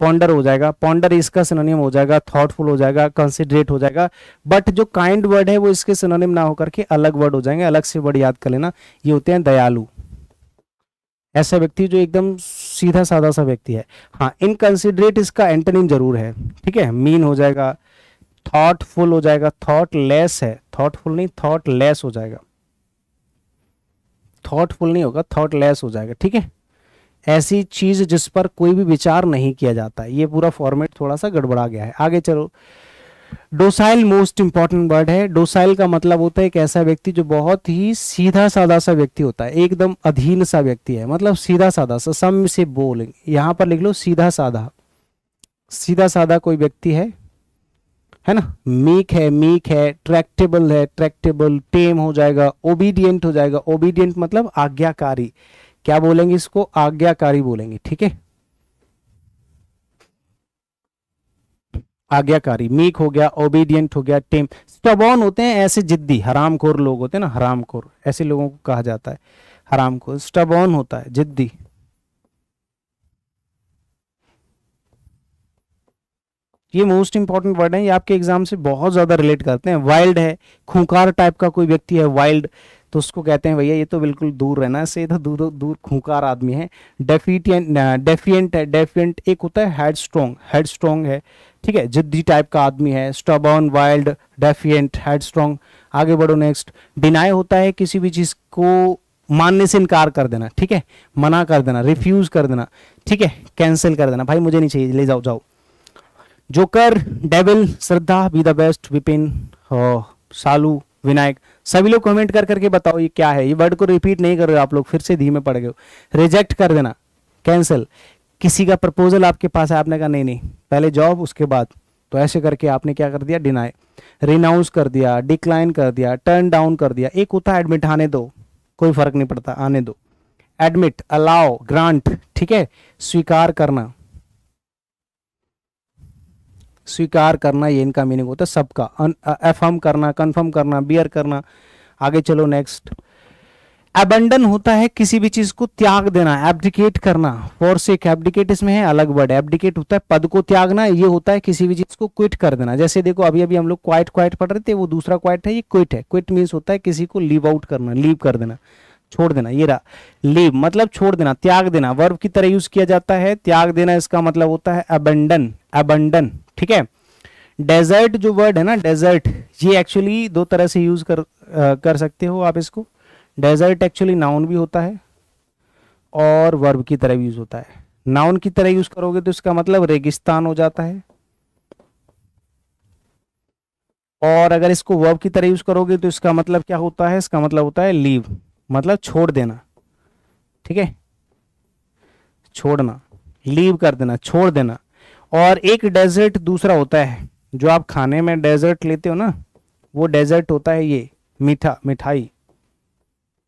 पॉन्डर हो जाएगा पॉन्डर इसका सिनोनियम हो जाएगा थॉटफुल हो जाएगा कंसिडरेट हो जाएगा बट जो काइंड वर्ड है वो इसके सिनोनियम ना होकर के अलग वर्ड हो जाएंगे अलग से वर्ड याद कर लेना ये होते हैं दयालु ऐसा व्यक्ति जो एकदम सीधा साधा सा व्यक्ति है हाँ इनकन्सिडरेट इसका एंटनिम जरूर है ठीक है मीन हो जाएगा थॉटफुल हो जाएगा थॉट लेस है थॉटफुल नहीं थॉट लेस हो जाएगा थॉटफुल नहीं होगा थॉट लेस हो जाएगा ठीक है ऐसी चीज़ जिस पर कोई भी विचार नहीं किया जाता ये पूरा फॉर्मेट थोड़ा सा गड़बड़ा गया है आगे चलो डोसाइल मोस्ट इंपॉर्टेंट वर्ड है डोसाइल का मतलब होता है एक ऐसा व्यक्ति जो बहुत ही सीधा साधा सा व्यक्ति होता है एकदम अधीन सा व्यक्ति है मतलब सीधा साधा सा सम से बोलिंग यहां पर लिख लो सीधा साधा सीधा साधा कोई व्यक्ति है है ना मीक है मीक है ट्रैक्टेबल है ट्रैक्टेबल टेम हो जाएगा ओबीडियंट हो जाएगा ओबीडियंट मतलब आज्ञाकारी क्या बोलेंगे इसको आज्ञाकारी बोलेंगे ठीक है आज्ञाकारी मीक हो गया ओबीडियंट हो गया टेम स्टबॉन होते हैं ऐसे जिद्दी हरामखोर लोग होते हैं ना हरामखोर ऐसे लोगों को कहा जाता है हरामखोर स्टबॉन होता है जिद्दी ये मोस्ट इंपॉर्टेंट वर्ड है ये आपके एग्जाम से बहुत ज्यादा रिलेट करते हैं वाइल्ड है खूंखार टाइप का कोई व्यक्ति है वाइल्ड तो उसको कहते हैं भैया ये तो बिल्कुल दूर रहना से इधर दूर दूर खूंकार आदमी है डेफिटियन डेफियंट है डेफियंट एक होता है हेड स्ट्रॉन्ग हेड स्ट्रॉन्ग है ठीक है जिद्दी टाइप का आदमी है stubborn wild defiant headstrong आगे बढ़ो नेक्स्ट डिनाई होता है किसी भी चीज़ को मानने से इनकार कर देना ठीक है मना कर देना रिफ्यूज कर देना ठीक है कैंसिल कर देना भाई मुझे नहीं चाहिए ले जाओ जाओ joker devil Shraddha be the best Vipin Salu Vinayak सभी लोग कमेंट कर करके बताओ ये क्या है ये वर्ड को रिपीट नहीं कर रहे हो आप लोग फिर से धीमे पड़ गए हो रिजेक्ट कर देना कैंसिल किसी का प्रपोजल आपके पास है आपने कहा नहीं नहीं पहले जॉब उसके बाद तो ऐसे करके आपने क्या कर दिया डिनाई रिनाउंस कर दिया डिक्लाइन कर दिया टर्न डाउन कर दिया एक होता है एडमिट आने दो कोई फर्क नहीं पड़ता आने दो एडमिट अलाउ ग्रांट ठीक है स्वीकार करना स्वीकार करना ये इनका मीनिंग होता है सबका एफर्म करना कंफर्म करना बियर करना आगे चलो नेक्स्ट एबंडन होता है किसी भी चीज को त्याग देना एबडिकेट करना फॉरसेक एब्डिकेट इसमें है अलग वर्ड एबडिकेट होता है पद को त्यागना ये होता है किसी भी चीज को क्विट कर देना जैसे देखो अभी अभी हम लोग क्वाइट क्वाइट पढ़ रहे थे वो दूसरा क्वाइट है ये क्विट है क्विट मीन्स होता है किसी को लीव आउट करना लीव कर देना छोड़ देना ये रहा लीव मतलब छोड़ देना त्याग देना वर्ब की तरह यूज किया जाता है त्याग देना इसका मतलब होता है अबंडन अबंडन ठीक है डेजर्ट जो वर्ड है ना डेजर्ट ये एक्चुअली दो तरह से यूज कर आ, कर सकते हो आप इसको डेजर्ट एक्चुअली नाउन भी होता है और वर्ब की तरह यूज होता है नाउन की तरह यूज करोगे तो इसका मतलब रेगिस्तान हो जाता है और अगर इसको वर्ब की तरह यूज करोगे तो इसका मतलब क्या होता है इसका मतलब होता है लीव मतलब छोड़ देना ठीक है छोड़ना लीव कर देना छोड़ देना और एक डेजर्ट दूसरा होता है जो आप खाने में डेजर्ट लेते हो ना वो डेजर्ट होता है ये मीठा मिठाई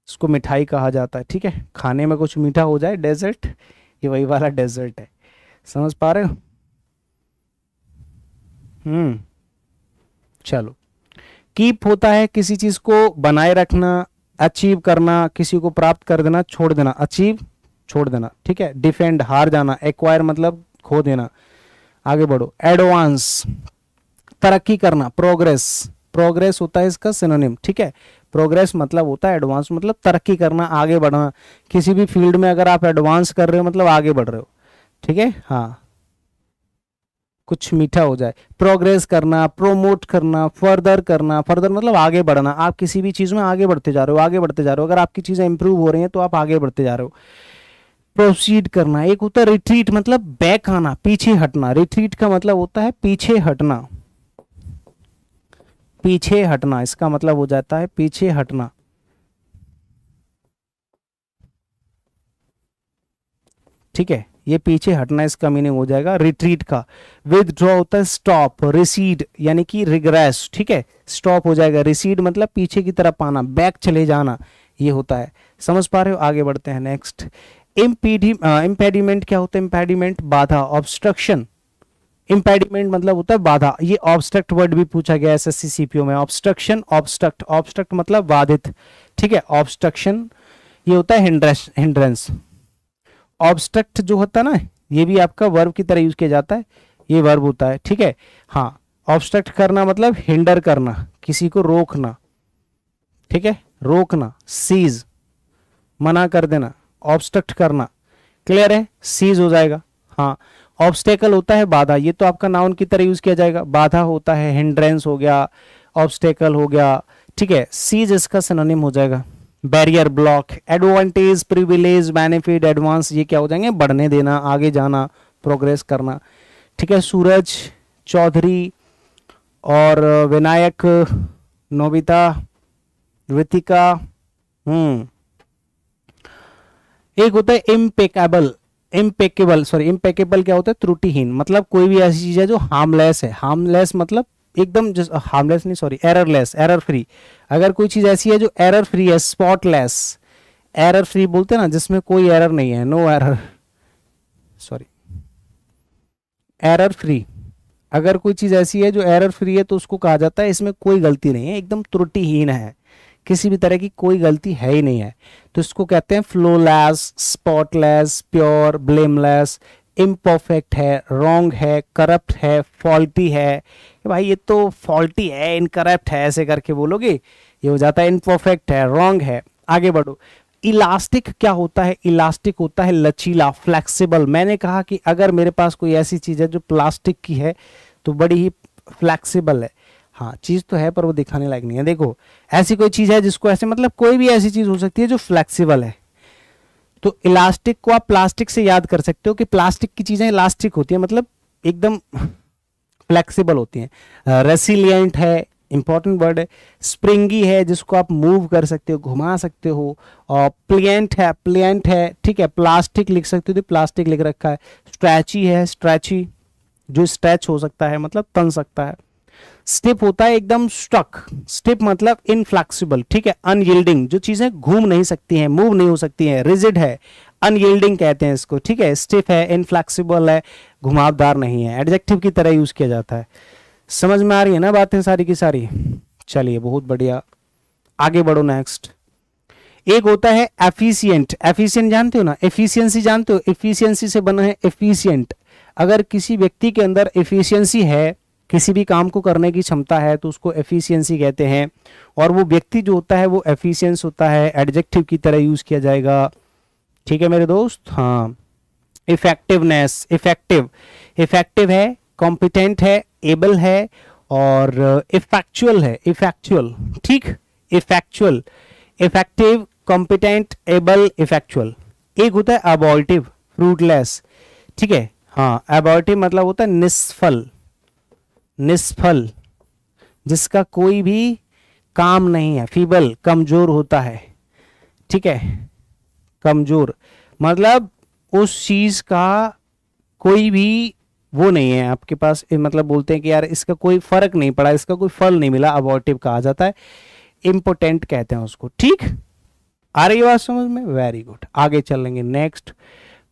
इसको मिठाई कहा जाता है ठीक है खाने में कुछ मीठा हो जाए डेजर्ट ये वही वाला डेजर्ट है समझ पा रहे हो हम्म चलो कीप होता है किसी चीज को बनाए रखना अचीव करना किसी को प्राप्त कर देना छोड़ देना अचीव छोड़ देना ठीक है डिफेंड हार जाना एक्वायर मतलब खो देना आगे बढ़ो एडवांस तरक्की करना प्रोग्रेस प्रोग्रेस होता है इसका सिनोनिम ठीक है प्रोग्रेस मतलब होता है एडवांस मतलब तरक्की करना आगे बढ़ना किसी भी फील्ड में अगर आप एडवांस कर रहे हो मतलब आगे बढ़ रहे हो ठीक है हाँ कुछ मीठा हो जाए प्रोग्रेस करना प्रोमोट करना फर्दर करना फर्दर मतलब आगे बढ़ना आप किसी भी चीज़ में आगे बढ़ते जा रहे हो आगे बढ़ते जा रहे हो अगर आपकी चीज़ें इंप्रूव हो रही हैं तो आप आगे बढ़ते जा रहे हो प्रोसीड करना एक होता है रिट्रीट मतलब बैक आना पीछे हटना रिट्रीट का मतलब होता है पीछे हटना पीछे हटना इसका मतलब हो जाता है पीछे हटना ठीक है ये पीछे हटना इसका मीनिंग हो जाएगा रिट्रीट का विदड्रॉ होता है स्टॉप रिसीड यानी कि रिग्रेस ठीक है स्टॉप हो जाएगा रिसीड मतलब पीछे की तरफ आना बैक चले जाना ये होता है समझ पा रहे हो आगे बढ़ते हैं नेक्स्ट इम्पीडी इम्पेडिमेंट क्या होता है इम्पेडिमेंट बाधा ऑब्स्ट्रक्शन इम्पेडिमेंट मतलब होता है बाधा ये ऑब्स्ट्रक्ट वर्ड भी पूछा गया एस एस सी सीपीओ में ऑब्स्ट्रक्शन ऑब्स्ट्रक्ट ऑब्स्ट्रक्ट मतलब बाधित ठीक है ऑब्स्ट्रक्शन ये होता है हिंड्रेंस हिंड्रेंस ऑब्स्ट्रक्ट जो होता है ना ये भी आपका वर्ब की तरह यूज किया जाता है ये वर्ब होता है ठीक है हाँ ऑब्स्ट्रक्ट करना मतलब हिंडर करना किसी को रोकना ठीक है रोकना सीज मना कर देना ऑब्स्ट्रक्ट करना क्लियर है सीज हो जाएगा हाँ ऑब्स्टेकल होता है बाधा ये तो आपका नाउन की तरह यूज किया जाएगा बाधा होता है हिंड्रेंस हो गया ऑब्स्टेकल हो गया ठीक है सीज इसका सिनोनिम हो जाएगा barrier block advantage privilege benefit advance ये क्या हो जाएंगे बढ़ने देना आगे जाना प्रोग्रेस करना ठीक है सूरज चौधरी और विनायक नोबिता रितिका हम्म एक होता है इम्पेकेबल इम्पेकेबल सॉरी इम्पेकेबल क्या होता है त्रुटिहीन मतलब कोई भी ऐसी चीज है जो हार्मलेस है हार्मलेस मतलब एकदम जस्ट हार्मलेस uh, नहीं सॉरी एररलेस एरर फ्री अगर कोई चीज़ ऐसी है जो एरर फ्री है स्पॉटलेस एरर फ्री बोलते हैं ना जिसमें कोई एरर नहीं है no error sorry error free अगर कोई चीज़ ऐसी है जो एरर फ्री है तो उसको कहा जाता है इसमें कोई गलती नहीं है एकदम त्रुटिहीन है किसी भी तरह की कोई गलती है ही नहीं है तो इसको कहते हैं flawless spotless pure blameless imperfect है रॉन्ग है करप्ट है फॉल्टी है कि भाई ये तो फॉल्टी है इनकरेप्ट है ऐसे करके बोलोगे ये हो जाता है इनपरफेक्ट है रॉन्ग है आगे बढ़ो इलास्टिक क्या होता है इलास्टिक होता है लचीला फ्लेक्सिबल मैंने कहा कि अगर मेरे पास कोई ऐसी चीज़ है जो प्लास्टिक की है तो बड़ी ही फ्लेक्सिबल है हाँ चीज़ तो है पर वो दिखाने लायक नहीं है देखो ऐसी कोई चीज़ है जिसको ऐसे मतलब कोई भी ऐसी चीज़ हो सकती है जो फ्लेक्सिबल है तो इलास्टिक को आप प्लास्टिक से याद कर सकते हो कि प्लास्टिक की चीज़ें इलास्टिक होती है मतलब एकदम फ्लेक्सिबल होती हैं रेसिलियंट है इंपॉर्टेंट वर्ड है स्प्रिंगी है जिसको आप मूव कर सकते हो घुमा सकते हो और प्लियंट है प्लियंट है ठीक है प्लास्टिक लिख सकते हो तो प्लास्टिक लिख रखा है स्ट्रैची है स्ट्रैची जो स्ट्रेच हो सकता है मतलब तन सकता है स्टिप होता है एकदम स्टक स्टिप मतलब इनफ्लेक्सिबल ठीक है अनयिल्डिंग जो चीजें घूम नहीं सकती हैं मूव नहीं हो सकती हैं रिजिड है अनयिल्डिंग कहते हैं इसको ठीक है स्टिफ है इनफ्लेक्सिबल है घुमावदार नहीं है एडजेक्टिव की तरह यूज़ किया जाता है समझ में आ रही है ना बातें सारी की सारी चलिए बहुत बढ़िया आगे बढ़ो नेक्स्ट एक होता है एफिशियंट एफिशियंट जानते हो ना एफिशियंसी जानते हो एफिशियंसी से बना है एफिशियंट अगर किसी व्यक्ति के अंदर एफिशियंसी है किसी भी काम को करने की क्षमता है तो उसको एफिशियंसी कहते हैं और वो व्यक्ति जो होता है वो एफिशियंस होता है एडजेक्टिव की तरह यूज़ किया जाएगा ठीक है मेरे दोस्त हाँ इफेक्टिवनेस इफेक्टिव इफेक्टिव है कॉम्पिटेंट है एबल है और इफेक्चुअल uh, है इफेक्चुअल ठीक effectual effective competent able effectual एक होता है अबॉल्टिव फ्रूटलेस ठीक है हाँ एबॉल्टिव मतलब होता है निष्फल निष्फल जिसका कोई भी काम नहीं है फीबल कमजोर होता है ठीक है कमजोर मतलब उस चीज़ का कोई भी वो नहीं है आपके पास मतलब बोलते हैं कि यार इसका कोई फर्क नहीं पड़ा इसका कोई फल नहीं मिला अबॉर्टिव कहा जाता है इंपोर्टेंट कहते हैं उसको ठीक आ रही बात समझ में वेरी गुड आगे चलेंगे नेक्स्ट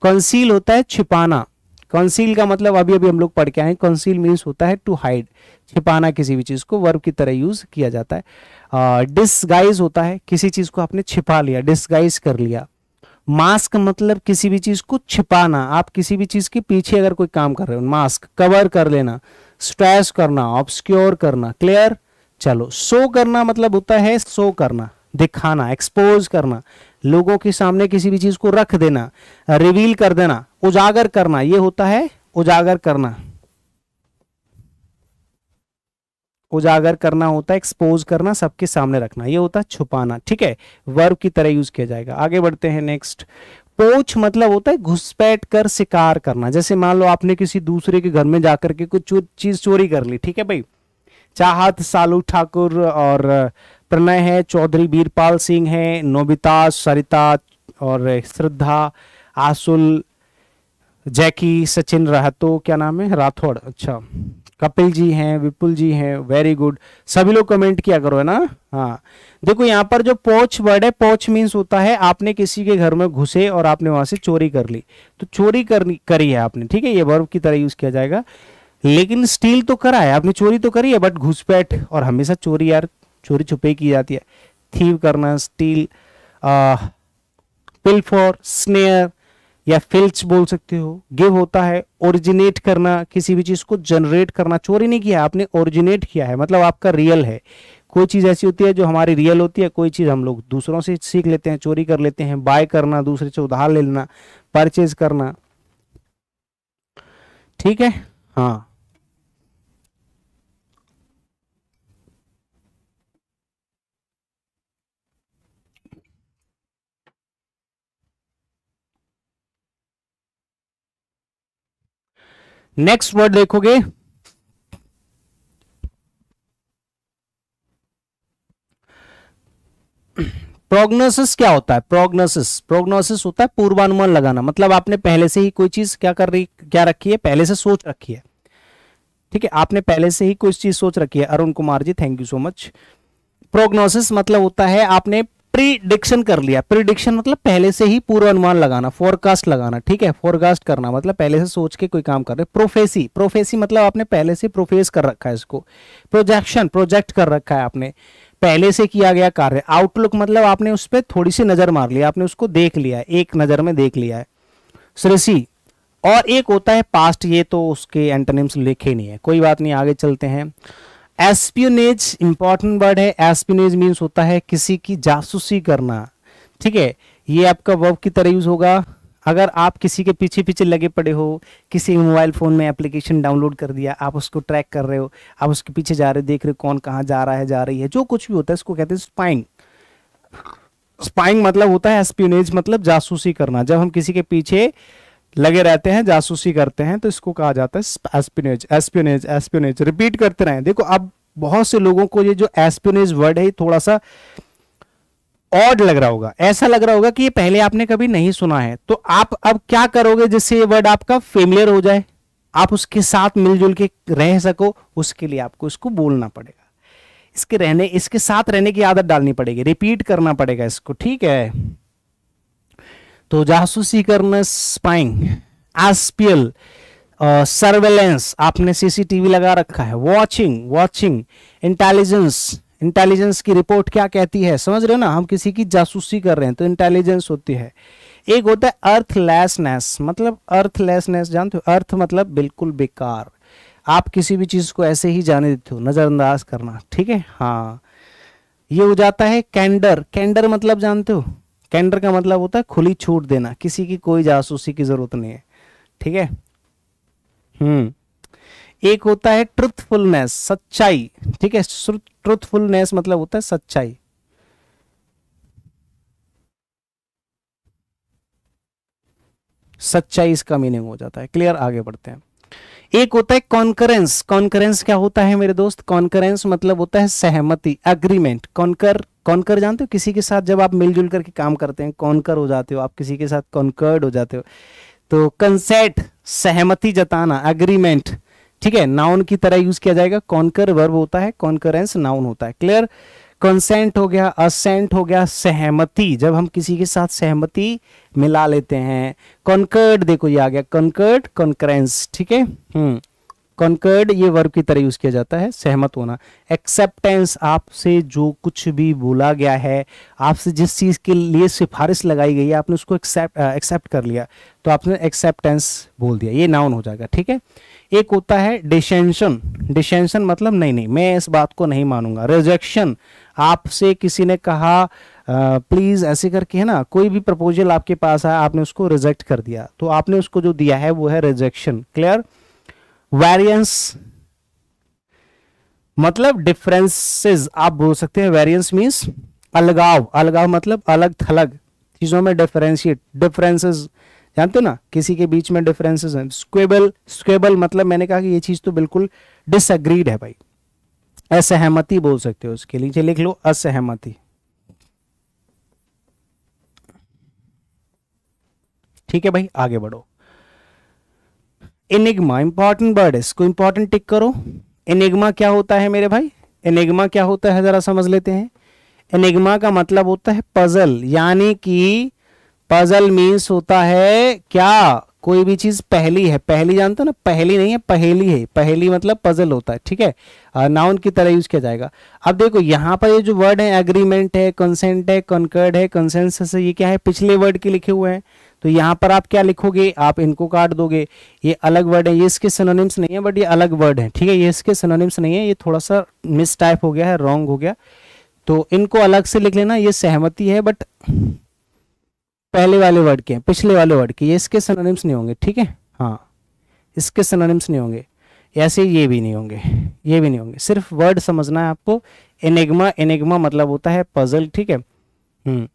कंसील होता है छिपाना कंसील का मतलब अभी अभी हम लोग पढ़ के आए कंसील मीन्स होता है टू हाइड छिपाना किसी भी चीज़ को वर्ब की तरह यूज किया जाता है डिसगाइज uh, होता है किसी चीज़ को आपने छिपा लिया डिसगाइज कर लिया मास्क मतलब किसी भी चीज को छिपाना आप किसी भी चीज के पीछे अगर कोई काम कर रहे हो मास्क कवर कर लेना स्ट्रेस करना ऑब्सक्योर करना क्लियर चलो शो करना मतलब होता है शो करना दिखाना एक्सपोज करना लोगों के सामने किसी भी चीज को रख देना रिवील कर देना उजागर करना ये होता है उजागर करना उजागर करना होता है एक्सपोज करना सबके सामने रखना ये होता है छुपाना ठीक है वर्ब की तरह यूज किया जाएगा आगे बढ़ते हैं नेक्स्ट पोच मतलब होता है घुसपैठ कर शिकार करना जैसे मान लो आपने किसी दूसरे के घर में जाकर के कुछ चीज चोरी कर ली ठीक है भाई चाहत सालू ठाकुर और प्रणय है चौधरी वीरपाल सिंह है नोबिता सरिता और श्रद्धा आसुल जैकी सचिन राहतो क्या नाम है राठौड़ अच्छा कपिल जी हैं विपुल जी हैं वेरी गुड सभी लोग कमेंट किया करो है ना हाँ देखो यहाँ पर जो पोच वर्ड है पोच मीन्स होता है आपने किसी के घर में घुसे और आपने वहां से चोरी कर ली तो चोरी करनी करी है आपने ठीक है ये वर्ब की तरह यूज किया जाएगा लेकिन स्टील तो करा है आपने चोरी तो करी है बट घुसपैठ और हमेशा चोरी यार चोरी छुपे की जाती है थीव करना स्टील फॉर स्नेयर या फिल्च बोल सकते हो गिव होता है ओरिजिनेट करना किसी भी चीज़ को जनरेट करना चोरी नहीं किया आपने ओरिजिनेट किया है मतलब आपका रियल है कोई चीज़ ऐसी होती है जो हमारी रियल होती है कोई चीज़ हम लोग दूसरों से सीख लेते हैं चोरी कर लेते हैं बाय करना दूसरे से उधार लेना परचेज करना ठीक है हाँ नेक्स्ट वर्ड देखोगे प्रोग्नोसिस क्या होता है प्रोग्नोसिस प्रोग्नोसिस होता है पूर्वानुमान लगाना मतलब आपने पहले से ही कोई चीज क्या कर रही क्या रखी है पहले से सोच रखी है ठीक है आपने पहले से ही कोई चीज सोच रखी है Arun Kumar ji thank you so much prognosis मतलब होता है आपने प्रीडिक्शन कर लिया प्रीडिक्शन मतलब पहले से ही पूर्व अनुमान लगाना फोरकास्ट लगाना ठीक है फोरकास्ट करना मतलब पहले से सोच के कोई काम कर रहे प्रोफेसी प्रोफेसी मतलब आपने पहले से प्रोफेस कर रखा है इसको प्रोजेक्शन प्रोजेक्ट कर रखा है आपने पहले से किया गया कार्य आउटलुक मतलब आपने उस पर थोड़ी सी नज़र मार लिया आपने उसको देख लिया एक नज़र में देख लिया है सृषि और एक होता है पास्ट ये तो उसके एंटोनिम्स लिखे नहीं है कोई बात नहीं आगे चलते हैं एस्प्यूनेज इंपॉर्टेंट वर्ड है एस्प्यूनेज मीन्स होता है किसी की जासूसी करना ठीक है ये आपका वर्ब की तरह यूज होगा अगर आप किसी के पीछे पीछे लगे पड़े हो किसी मोबाइल फ़ोन में एप्लीकेशन डाउनलोड कर दिया आप उसको ट्रैक कर रहे हो आप उसके पीछे जा रहे देख रहे हो कौन कहाँ जा रहा है जा रही है जो कुछ भी होता है इसको कहते हैं स्पाइंग स्पाइंग मतलब होता है एस्प्यूनेज मतलब जासूसी करना जब हम किसी के पीछे लगे रहते हैं जासूसी करते हैं तो इसको कहा जाता है एस्पिनेज एस्पिनेज एस्पिनेज रिपीट करते रहे देखो अब बहुत से लोगों को ये जो एस्पिनेज वर्ड है थोड़ा सा ऑड लग रहा होगा ऐसा लग रहा होगा कि ये पहले आपने कभी नहीं सुना है तो आप अब क्या करोगे जिससे ये वर्ड आपका फेमिलियर हो जाए आप उसके साथ मिलजुल के रह सको उसके लिए आपको इसको बोलना पड़ेगा इसके रहने इसके साथ रहने की आदत डालनी पड़ेगी रिपीट करना पड़ेगा इसको ठीक है तो जासूसी करना स्पाइंग आस्पियल सर्वेलेंस आपने सीसीटीवी लगा रखा है वॉचिंग वॉचिंग इंटेलिजेंस इंटेलिजेंस की रिपोर्ट क्या कहती है समझ रहे हो ना हम किसी की जासूसी कर रहे हैं तो इंटेलिजेंस होती है एक होता है अर्थलेसनेस मतलब अर्थलेसनेस जानते हो अर्थ मतलब बिल्कुल बेकार आप किसी भी चीज़ को ऐसे ही जाने देते हो नज़रअंदाज करना ठीक है हाँ ये हो जाता है कैंडर कैंडर मतलब जानते हो कैंडर का मतलब होता है खुली छूट देना किसी की कोई जासूसी की जरूरत नहीं है ठीक है हम्म एक होता है ट्रुथफुलनेस सच्चाई ठीक है ट्रुथफुलनेस मतलब होता है सच्चाई सच्चाई इसका मीनिंग हो जाता है क्लियर आगे बढ़ते हैं एक होता है कॉन्करेंस कॉन्करेंस क्या होता है मेरे दोस्त कॉन्करेंस मतलब होता है सहमति अग्रीमेंट कॉन्कर कॉन्कर जानते हो किसी के साथ जब आप मिलजुल करके काम करते हैं कॉन्कर हो जाते हो आप किसी के साथ कॉन्कर्ड हो जाते हो तो कंसेट सहमति जताना अग्रीमेंट ठीक है नाउन की तरह यूज किया जाएगा कॉन्कर वर्ब होता है कॉन्करेंस नाउन होता है क्लियर कंसेंट हो गया असेंट हो गया सहमति जब हम किसी के साथ सहमति मिला लेते हैं कॉन्कर्ड देखो ये आ गया कॉन्कर्ड कॉन्क्रेंस ठीक है कॉन्कर्ड हम्म, ये वर्ब की तरह यूज किया जाता है सहमत होना एक्सेप्टेंस आपसे जो कुछ भी बोला गया है आपसे जिस चीज़ के लिए सिफारिश लगाई गई है आपने उसको एक्सेप्ट एक्सेप्ट कर लिया तो आपने एक्सेप्टेंस बोल दिया ये नाउन हो जाएगा ठीक है एक होता है डिसेंशन डिसेंशन मतलब नहीं नहीं मैं इस बात को नहीं मानूंगा रिजेक्शन आपसे किसी ने कहा प्लीज़ ऐसे करके है ना कोई भी प्रपोजल आपके पास आया आपने उसको रिजेक्ट कर दिया तो आपने उसको जो दिया है वो है रिजेक्शन क्लियर वेरियंस मतलब डिफरेंसेस आप बोल सकते हैं वेरियंस मीन्स अलगाव अलगाव मतलब अलग थलग चीज़ों में डिफरेंशिएट डिफरेंसेस जानते हो ना किसी के बीच में डिफरेंसेस हैं स्क्वेबल स्क्वेबल मतलब मैंने कहा कि ये चीज़ तो बिल्कुल डिसअग्रीड है भाई असहमति बोल सकते हो उसके नीचे लिख लो असहमति ठीक है भाई आगे बढ़ो इनिग्मा इंपॉर्टेंट वर्ड है इसको इंपॉर्टेंट टिक करो इनिग्मा क्या होता है मेरे भाई इनिग्मा क्या होता है जरा समझ लेते हैं इनिग्मा का मतलब होता है पजल यानी कि पजल मीन्स होता है क्या कोई भी चीज़ पहली है पहली जानते हो ना पहली नहीं है पहली है पहली मतलब पजल होता है ठीक है नाउन की तरह यूज किया जाएगा अब देखो यहाँ पर ये जो वर्ड है एग्रीमेंट है कंसेंट है कंकर्ड है कंसेंसस है ये क्या है पिछले वर्ड के लिखे हुए हैं तो यहाँ पर आप क्या लिखोगे आप इनको काट दोगे ये अलग वर्ड है ये इसके सिनोनिम्स नहीं है बट ये अलग वर्ड है ठीक है ये इसके सिनोनिम्स नहीं है ये थोड़ा सा मिस टाइप हो गया है रॉन्ग हो गया तो इनको अलग से लिख लेना ये सहमति है बट पहले वाले वर्ड के हैं पिछले वाले वर्ड के ये इसके सनोनिम्स नहीं होंगे ठीक है हाँ इसके सनोनिम्स नहीं होंगे ऐसे ये भी नहीं होंगे ये भी नहीं होंगे सिर्फ वर्ड समझना है आपको एनेग्मा एनेग्मा मतलब होता है पजल ठीक है हम्म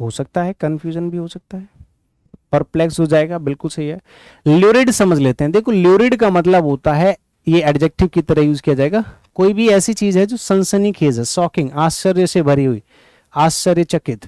हो सकता है कंफ्यूजन भी हो सकता है परप्लेक्स हो जाएगा बिल्कुल सही है ल्यूरिड समझ लेते हैं देखो ल्यूरिड का मतलब होता है ये एडजेक्टिव की तरह यूज किया जाएगा कोई भी ऐसी चीज है जो सनसनी खेज है शॉकिंग आश्चर्य से भरी हुई आश्चर्यचकित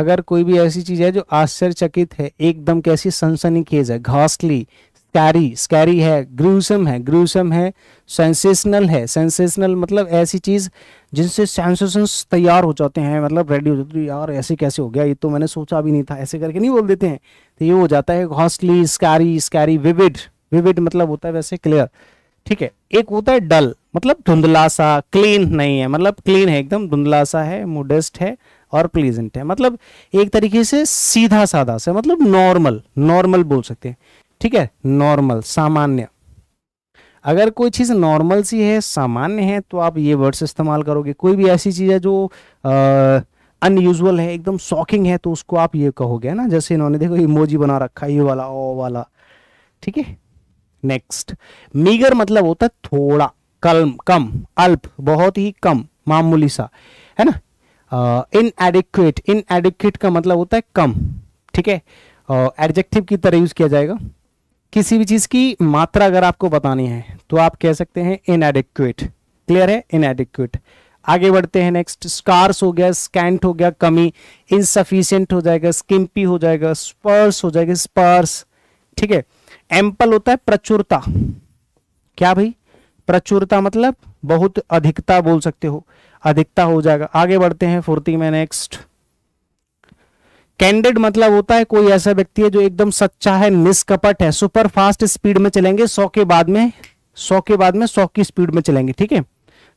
अगर कोई भी ऐसी चीज है जो आश्चर्यचकित है एकदम कैसी सनसनी खेज है घासली स्कैरी स्कैरी है ग्रूसम है ग्रूसम है सेंसेशनल है सेंसेशनल मतलब ऐसी चीज़ जिनसे सेंसेशन तैयार हो जाते हैं मतलब रेडी हो जाते हैं यार ऐसे कैसे हो गया ये तो मैंने सोचा भी नहीं था ऐसे करके नहीं बोल देते हैं तो ये हो जाता है ghostly scary scary vivid vivid मतलब होता है वैसे क्लियर ठीक है एक होता है डल मतलब धुंधला सा क्लीन नहीं है मतलब क्लीन है एकदम धुंधला सा है मोडेस्ट है और प्लीजेंट है मतलब एक तरीके से सीधा साधा से मतलब नॉर्मल नॉर्मल बोल सकते हैं ठीक है नॉर्मल सामान्य अगर कोई चीज़ नॉर्मल सी है सामान्य है तो आप ये वर्ड्स इस्तेमाल करोगे कोई भी ऐसी चीज़ है जो अनयूजल है एकदम शॉकिंग है तो उसको आप ये कहोगे ना जैसे इन्होंने देखो इमोजी बना रखा ये वाला ओ वाला ठीक है नेक्स्ट मीगर मतलब होता है थोड़ा कलम कम अल्प बहुत ही कम मामूली सा है ना इन एडिक्वेट इन एडिक्वेट का मतलब होता है कम ठीक है एडजेक्टिव की तरह यूज किया जाएगा किसी भी चीज की मात्रा अगर आपको बतानी है तो आप कह सकते हैं इन एडिक्वेट क्लियर है इन एडिक्वेट आगे बढ़ते हैं नेक्स्ट स्कार्स हो गया स्कैंट हो गया कमी इनसफिशियंट हो जाएगा स्किम्पी हो जाएगा स्पर्स हो जाएगा स्पर्स ठीक है एम्पल होता है प्रचुरता क्या भाई प्रचुरता मतलब बहुत अधिकता बोल सकते हो अधिकता हो जाएगा आगे बढ़ते हैं फुर्ती में नेक्स्ट कैंडेड मतलब होता है कोई ऐसा व्यक्ति है जो एकदम सच्चा है निष्कपट है सुपर फास्ट स्पीड में चलेंगे सौ के बाद में सौ के बाद में सौ की स्पीड में चलेंगे ठीक है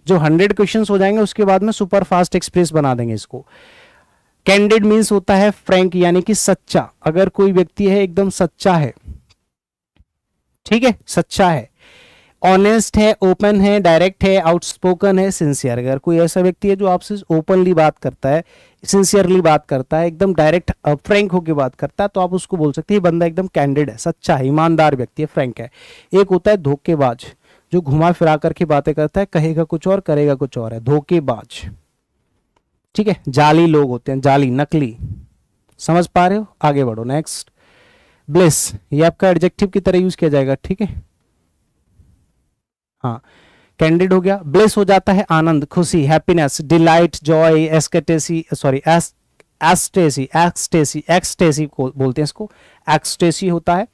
जो हंड्रेड क्वेश्चन हो जाएंगे उसके बाद में सुपर फास्ट एक्सप्रेस बना देंगे इसको कैंडेड मीन्स होता है फ्रेंक यानी कि सच्चा अगर कोई व्यक्ति है एकदम सच्चा है ठीक है सच्चा है ऑनेस्ट है ओपन है डायरेक्ट है आउटस्पोकन है सिंसियर अगर कोई ऐसा व्यक्ति है जो आपसे ओपनली बात करता है सिंसियरली बात करता है एकदम डायरेक्ट फ्रेंक होकर बात करता है तो आप उसको बोल सकते हैं बंदा एकदम कैंडिड है सच्चा है ईमानदार व्यक्ति है फ्रेंक है एक होता है धोखेबाज जो घुमा फिरा करके बातें करता है कहेगा कुछ और करेगा कुछ और है धोखेबाज ठीक है जाली लोग होते हैं जाली नकली समझ पा रहे हो आगे बढ़ो नेक्स्ट ब्लेस ये आपका एडजेक्टिव की तरह यूज किया जाएगा ठीक है हाँ कैंडिड हो गया ब्लेस हो जाता है आनंद खुशी happiness delight joy ecstasy sorry s ecstasy ecstasy ecstasy को बोलते हैं इसको एक्सटेसी होता है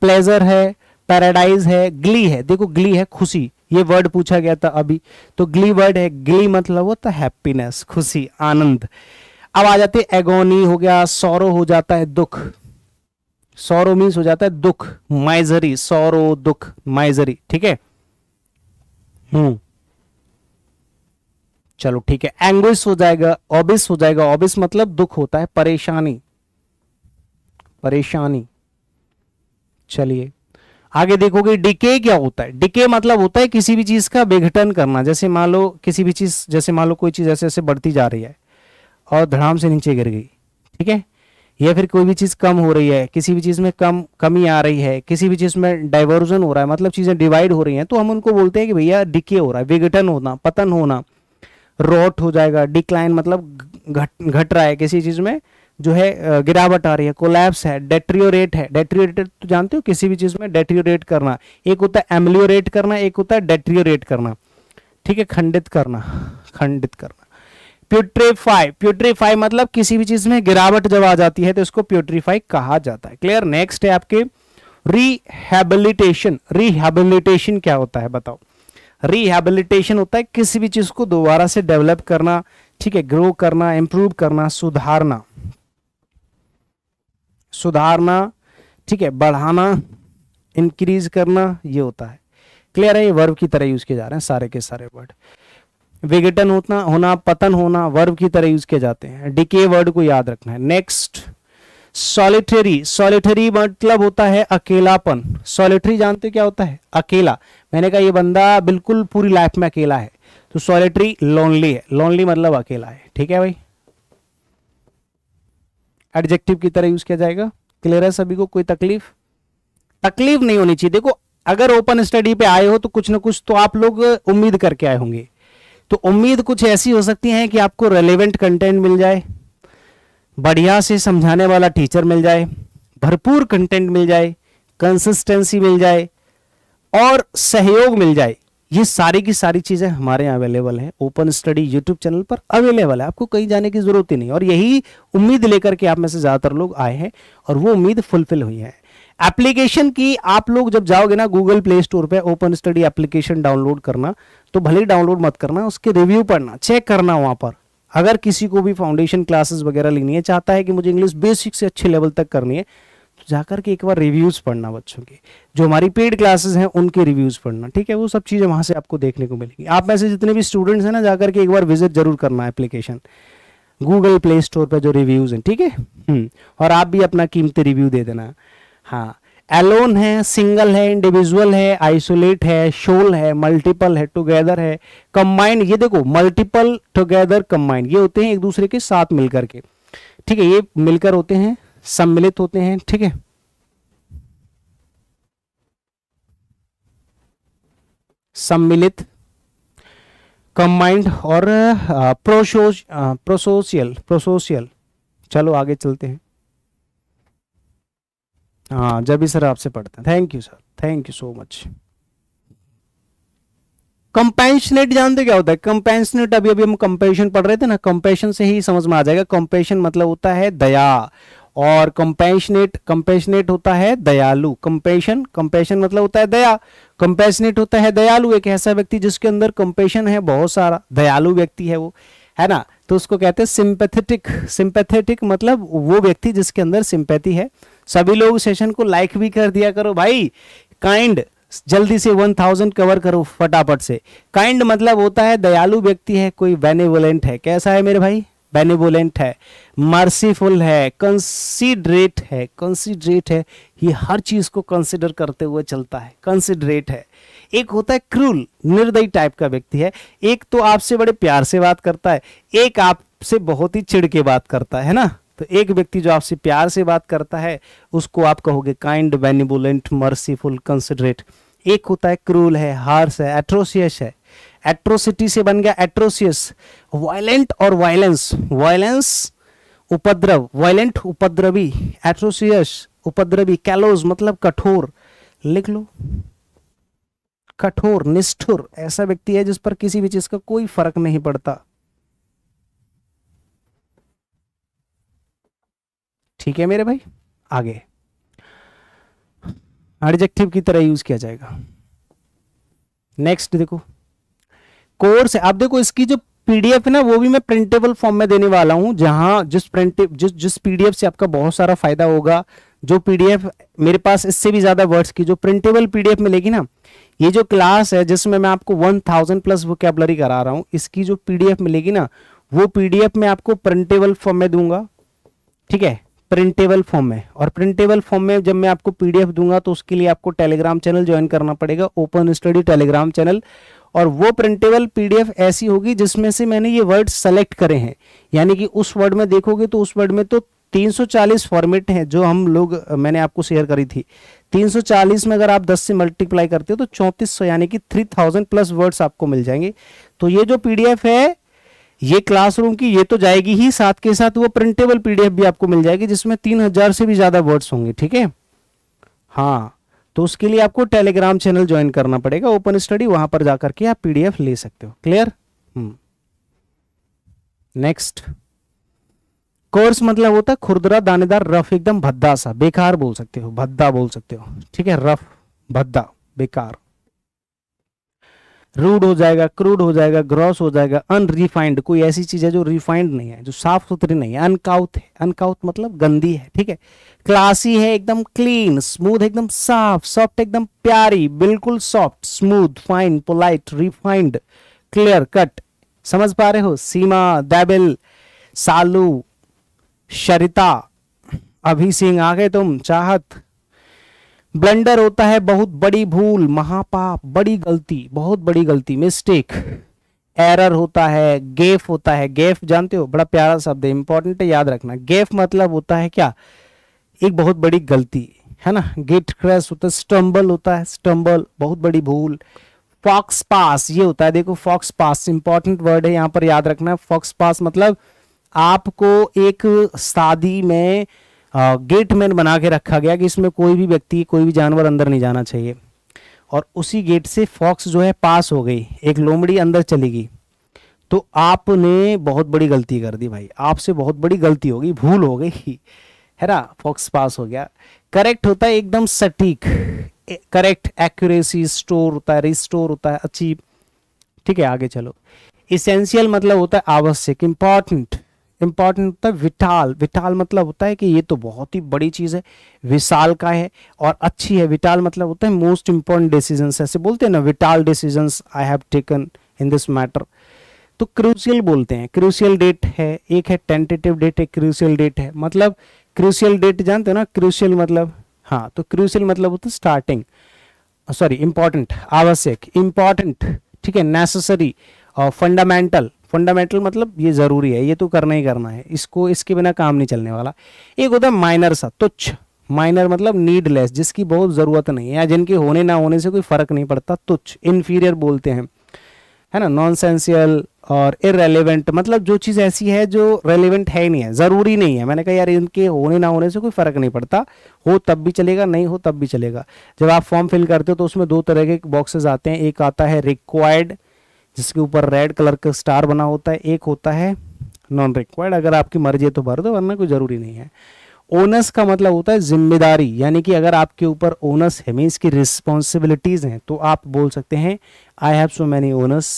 प्लेजर है पैराडाइज है ग्ली है देखो ग्ली है खुशी ये वर्ड पूछा गया था अभी तो ग्ली वर्ड है ग्ली मतलब होता है हैप्पीनेस खुशी आनंद अब आ जाते एगोनी हो गया सौरव हो जाता है दुख सौरो मीन्स हो जाता है दुख माइजरी सौरो दुख माइजरी ठीक है हम्म चलो ठीक है एंग्विश हो जाएगा ऑबिस हो जाएगा ऑबिस मतलब दुख होता है परेशानी परेशानी चलिए आगे देखोगे डिके क्या होता है डिके मतलब होता है किसी भी चीज का विघटन करना जैसे मान लो किसी भी चीज जैसे मान लो कोई चीज ऐसे ऐसे बढ़ती जा रही है और धड़ाम से नीचे गिर गई ठीक है या फिर कोई भी चीज़ कम हो रही है किसी भी चीज़ में कम कमी आ रही है किसी भी चीज़ में डाइवर्जन हो रहा है मतलब चीज़ें डिवाइड हो रही हैं तो हम उनको बोलते हैं कि भैया डिके हो रहा है विघटन होना पतन होना रोट हो जाएगा डिक्लाइन मतलब घट घट रहा है किसी चीज़ में जो है गिरावट आ रही है कोलैप्स है डेट्रियोरेट है डेट्रियोरेट तो जानते हो किसी भी चीज़ में डेट्रियोरेट करना एक होता है एम्लियोरेट करना एक होता है डेट्रियोरेट करना ठीक है खंडित करना खंडित करना प्यूट्रीफाई प्यूट्रीफाई मतलब किसी भी चीज में गिरावट जब आ जाती है तो इसको प्यूट्रीफाई कहा जाता है क्लियर नेक्स्ट है आपके रिहेबिलिटेशन रिहेबिलिटेशन क्या होता है बताओ रिहेबिलिटेशन होता है किसी भी चीज को दोबारा से डेवलप करना ठीक है ग्रो करना इंप्रूव करना सुधारना सुधारना ठीक है बढ़ाना इंक्रीज करना ये होता है क्लियर है ये वर्ब की तरह यूज किए जा रहे हैं सारे के सारे वर्ड विघटन होना होना पतन होना वर्ब की तरह यूज किए जाते हैं डिके वर्ड को याद रखना है नेक्स्ट सॉलिटरी सॉलिटरी मतलब होता है अकेलापन सॉलिटरी जानते क्या होता है अकेला मैंने कहा ये बंदा बिल्कुल पूरी लाइफ में अकेला है तो सॉलिटरी लोनली है लोनली मतलब अकेला है ठीक है भाई एडजेक्टिव की तरह यूज किया जाएगा क्लियर है सभी को कोई तकलीफ तकलीफ नहीं होनी चाहिए देखो अगर ओपन स्टडी पे आए हो तो कुछ ना कुछ तो आप लोग उम्मीद करके आए होंगे तो उम्मीद कुछ ऐसी हो सकती है कि आपको रेलिवेंट कंटेंट मिल जाए बढ़िया से समझाने वाला टीचर मिल जाए भरपूर कंटेंट मिल जाए कंसिस्टेंसी मिल जाए और सहयोग मिल जाए ये सारी की सारी चीज़ें हमारे यहाँ अवेलेबल है ओपन स्टडी यूट्यूब चैनल पर अवेलेबल है आपको कहीं जाने की ज़रूरत ही नहीं और यही उम्मीद लेकर के आप में से ज़्यादातर लोग आए हैं और वो उम्मीद फुलफिल हुई है एप्लीकेशन की आप लोग जब जाओगे ना गूगल प्ले स्टोर पे ओपन स्टडी एप्लीकेशन डाउनलोड करना तो भले डाउनलोड मत करना उसके रिव्यू पढ़ना चेक करना वहां पर अगर किसी को भी फाउंडेशन क्लासेस वगैरह लेनी है चाहता है कि मुझे इंग्लिश बेसिक से अच्छे लेवल तक करनी है तो जाकर के एक बार रिव्यूज़ पढ़ना बच्चों के जो हमारी पेड क्लासेस हैं उनके रिव्यूज़ पढ़ना ठीक है वो सब चीज़ें वहां से आपको देखने को मिलेगी आप में से जितने भी स्टूडेंट्स हैं ना जाकर के एक बार विजिट जरूर करना एप्लीकेशन गूगल प्ले स्टोर पर जो रिव्यूज़ हैं ठीक है हम्म, और आप भी अपना कीमती रिव्यू दे देना हाँ एलोन है सिंगल है इंडिविजुअल है आइसोलेट है शोल है मल्टीपल है टुगेदर है कंबाइंड ये देखो मल्टीपल टुगेदर कंबाइंड ये होते हैं एक दूसरे के साथ मिलकर के ठीक है ये मिलकर होते हैं सम्मिलित होते हैं ठीक है सम्मिलित कंबाइंड और प्रोशोश प्रोसोशियल प्रोसोशियल चलो आगे चलते हैं हाँ जब भी सर आपसे पढ़ते हैं thank you sir thank you so much compassionate जानते क्या होता है कंपेंशनेट अभी अभी हम कंपेशन पढ़ रहे थे ना कंपेशन से ही समझ में आ जाएगा कंपेशन मतलब होता है दया और कंपेशनेट कंपेशनेट होता है दयालु कंपेशन कंपेशन मतलब होता है दया कंपेशनेट होता है दयालु एक ऐसा व्यक्ति जिसके अंदर कंपेशन है बहुत सारा दयालु व्यक्ति है वो है ना तो उसको कहते हैं सिंपैथेटिक सिंपैथेटिक मतलब वो व्यक्ति जिसके अंदर सिंपैथी है सभी लोग सेशन को लाइक भी कर दिया करो भाई काइंड जल्दी से वन थाउजेंड कवर करो फटाफट से काइंड मतलब होता है दयालु व्यक्ति है कोई बेनेवोलेंट है कैसा है मेरे भाई बेनेवोलेंट है मर्सीफुल है कंसीडरेट है कंसीडरेट है ये हर चीज़ को कंसिडर करते हुए चलता है कंसिडरेट है एक होता है क्रूल निर्दयी टाइप का व्यक्ति है एक तो आपसे बड़े प्यार से बात करता है एक आपसे बहुत ही चिड़के के बात करता है ना तो एक व्यक्ति जो आपसे प्यार से बात करता है उसको आप कहोगे काइंड बेनिबुलेंट मर्सीफुल कंसिडरेट एक होता है क्रूल है हार्स है एट्रोसियस है एट्रोसिटी से बन गया एट्रोसियस वायलेंट और वायलेंस वायलेंस उपद्रव वायलेंट उपद्रवी एट्रोसियस उपद्रवी कैलोज मतलब कठोर लिख लो कठोर निष्ठुर ऐसा व्यक्ति है जिस पर किसी भी चीज का कोई फर्क नहीं पड़ता ठीक है मेरे भाई आगे एडजेक्टिव की तरह यूज किया जाएगा नेक्स्ट देखो कोर्स आप देखो इसकी जो पीडीएफ ना वो भी मैं प्रिंटेबल फॉर्म में देने वाला हूं जहां जिस प्रिंट जिस जिस पीडीएफ से आपका बहुत सारा फायदा होगा जो पीडीएफ मेरे पास इससे भी ज्यादा वर्ड्स की जो प्रिंटेबल पीडीएफ मिलेगी ना ये जो क्लास है जिसमें मैं आपको वन थाउजेंड प्लस वोकेबलरी करा रहा हूं इसकी जो पीडीएफ मिलेगी ना वो पीडीएफ में आपको प्रिंटेबल फॉर्म में दूंगा ठीक है प्रिंटेबल फॉर्म में और प्रिंटेबल फॉर्म में जब मैं आपको पीडीएफ दूंगा तो उसके लिए आपको टेलीग्राम चैनल ज्वाइन करना पड़ेगा ओपन स्टडी टेलीग्राम चैनल और वो प्रिंटेबल पीडीएफ ऐसी होगी जिसमें से मैंने ये वर्ड सेलेक्ट करे हैं यानी कि उस वर्ड में देखोगे तो उस वर्ड में तो 340 फॉर्मेट हैं जो हम लोग मैंने आपको शेयर करी थी 340 में अगर आप 10 से मल्टीप्लाई करते हो तो 3400 यानी कि 3000 प्लस वर्ड्स आपको मिल जाएंगे तो ये जो पीडीएफ है ये क्लासरूम की ये तो जाएगी ही साथ के साथ वो प्रिंटेबल पीडीएफ भी आपको मिल जाएगी जिसमें तीन हजार से भी ज्यादा वर्ड्स होंगे ठीक है हाँ तो उसके लिए आपको टेलीग्राम चैनल ज्वाइन करना पड़ेगा ओपन स्टडी वहां पर जाकर के आप पीडीएफ ले सकते हो क्लियर नेक्स्ट कोर्स मतलब होता है खुरदरा दानेदार रफ एकदम भद्दा सा बेकार बोल सकते हो भद्दा बोल सकते हो ठीक है रफ भद्दा बेकार रूड हो जाएगा क्रूड हो जाएगा ग्रॉस हो जाएगा अनरिफाइंड कोई ऐसी चीज़ है जो रिफाइंड नहीं है जो साफ सुथरी नहीं है अनकाउथ है अनकाउत मतलब गंदी है ठीक है क्लासी है एकदम क्लीन स्मूथ एकदम साफ सॉफ्ट एकदम प्यारी बिल्कुल soft smooth fine polite refined clear cut समझ पा रहे हो सीमा दैबिल सालू शरिता अभी सिंह आ गए तुम चाहत ब्लंडर होता है बहुत बड़ी भूल महापाप बड़ी गलती बहुत बड़ी गलती मिस्टेक एरर होता है गेफ होता है गेफ जानते हो बड़ा प्यारा शब्द है इंपॉर्टेंट है याद रखना गेफ मतलब होता है क्या एक बहुत बड़ी गलती है ना गेट क्रैश होता है स्टम्बल होता है स्टम्बल बहुत बड़ी भूल फॉक्स पास ये होता है देखो फॉक्स पास इंपॉर्टेंट वर्ड है यहाँ पर याद रखना है फॉक्स पास मतलब आपको एक शादी में गेट मैन बना के रखा गया कि इसमें कोई भी व्यक्ति कोई भी जानवर अंदर नहीं जाना चाहिए और उसी गेट से फॉक्स जो है पास हो गई एक लोमड़ी अंदर चली गई तो आपने बहुत बड़ी गलती कर दी भाई आपसे बहुत बड़ी गलती हो गई भूल हो गई है ना फॉक्स पास हो गया करेक्ट होता है एकदम सटीक करेक्ट एक्यूरेसी स्टोर होता है रिस्टोर होता है अच्छी ठीक है आगे चलो इसेंशियल मतलब होता है आवश्यक इम्पॉर्टेंट इंपॉर्टेंट होता है विटाल विटाल मतलब होता है कि ये तो बहुत ही बड़ी चीज़ है विशाल का है और अच्छी है विटाल मतलब होता है मोस्ट इंपॉर्टेंट डिसीजन ऐसे बोलते हैं ना vital decision I have taken in this matter तो क्रूशियल बोलते हैं क्रूशियल डेट है एक है टेंटेटिव डेट है क्रूशियल डेट है मतलब क्रूशियल डेट जानते हो ना क्रूशियल मतलब हाँ तो क्रूशियल मतलब होता है स्टार्टिंग सॉरी इंपॉर्टेंट आवश्यक इंपॉर्टेंट ठीक है नेसेसरी और फंडामेंटल फंडामेंटल मतलब ये ज़रूरी है ये तो करना ही करना है इसको इसके बिना काम नहीं चलने वाला एक होता है माइनर सा तुच्छ माइनर मतलब नीडलेस जिसकी बहुत ज़रूरत नहीं है या जिनके होने ना होने से कोई फ़र्क नहीं पड़ता तुच्छ इन्फीरियर बोलते हैं है ना नॉनसेंशियल और इरेलीवेंट मतलब जो चीज़ ऐसी है जो रेलिवेंट है ही नहीं है ज़रूरी नहीं है मैंने कहा यार इनके होने ना होने से कोई फ़र्क नहीं पड़ता हो तब भी चलेगा नहीं हो तब भी चलेगा जब आप फॉर्म फिल करते हो तो उसमें दो तरह के बॉक्सेस आते हैं एक आता है रिक्वायर्ड जिसके ऊपर रेड कलर का स्टार बना होता है एक होता है नॉन रिक्वायर्ड अगर आपकी मर्जी है तो भर दो वरना कोई ज़रूरी नहीं है ओनस का मतलब होता है जिम्मेदारी यानी कि अगर आपके ऊपर ओनस है मीन्स की रिस्पॉन्सिबिलिटीज़ हैं तो आप बोल सकते हैं I have so many onus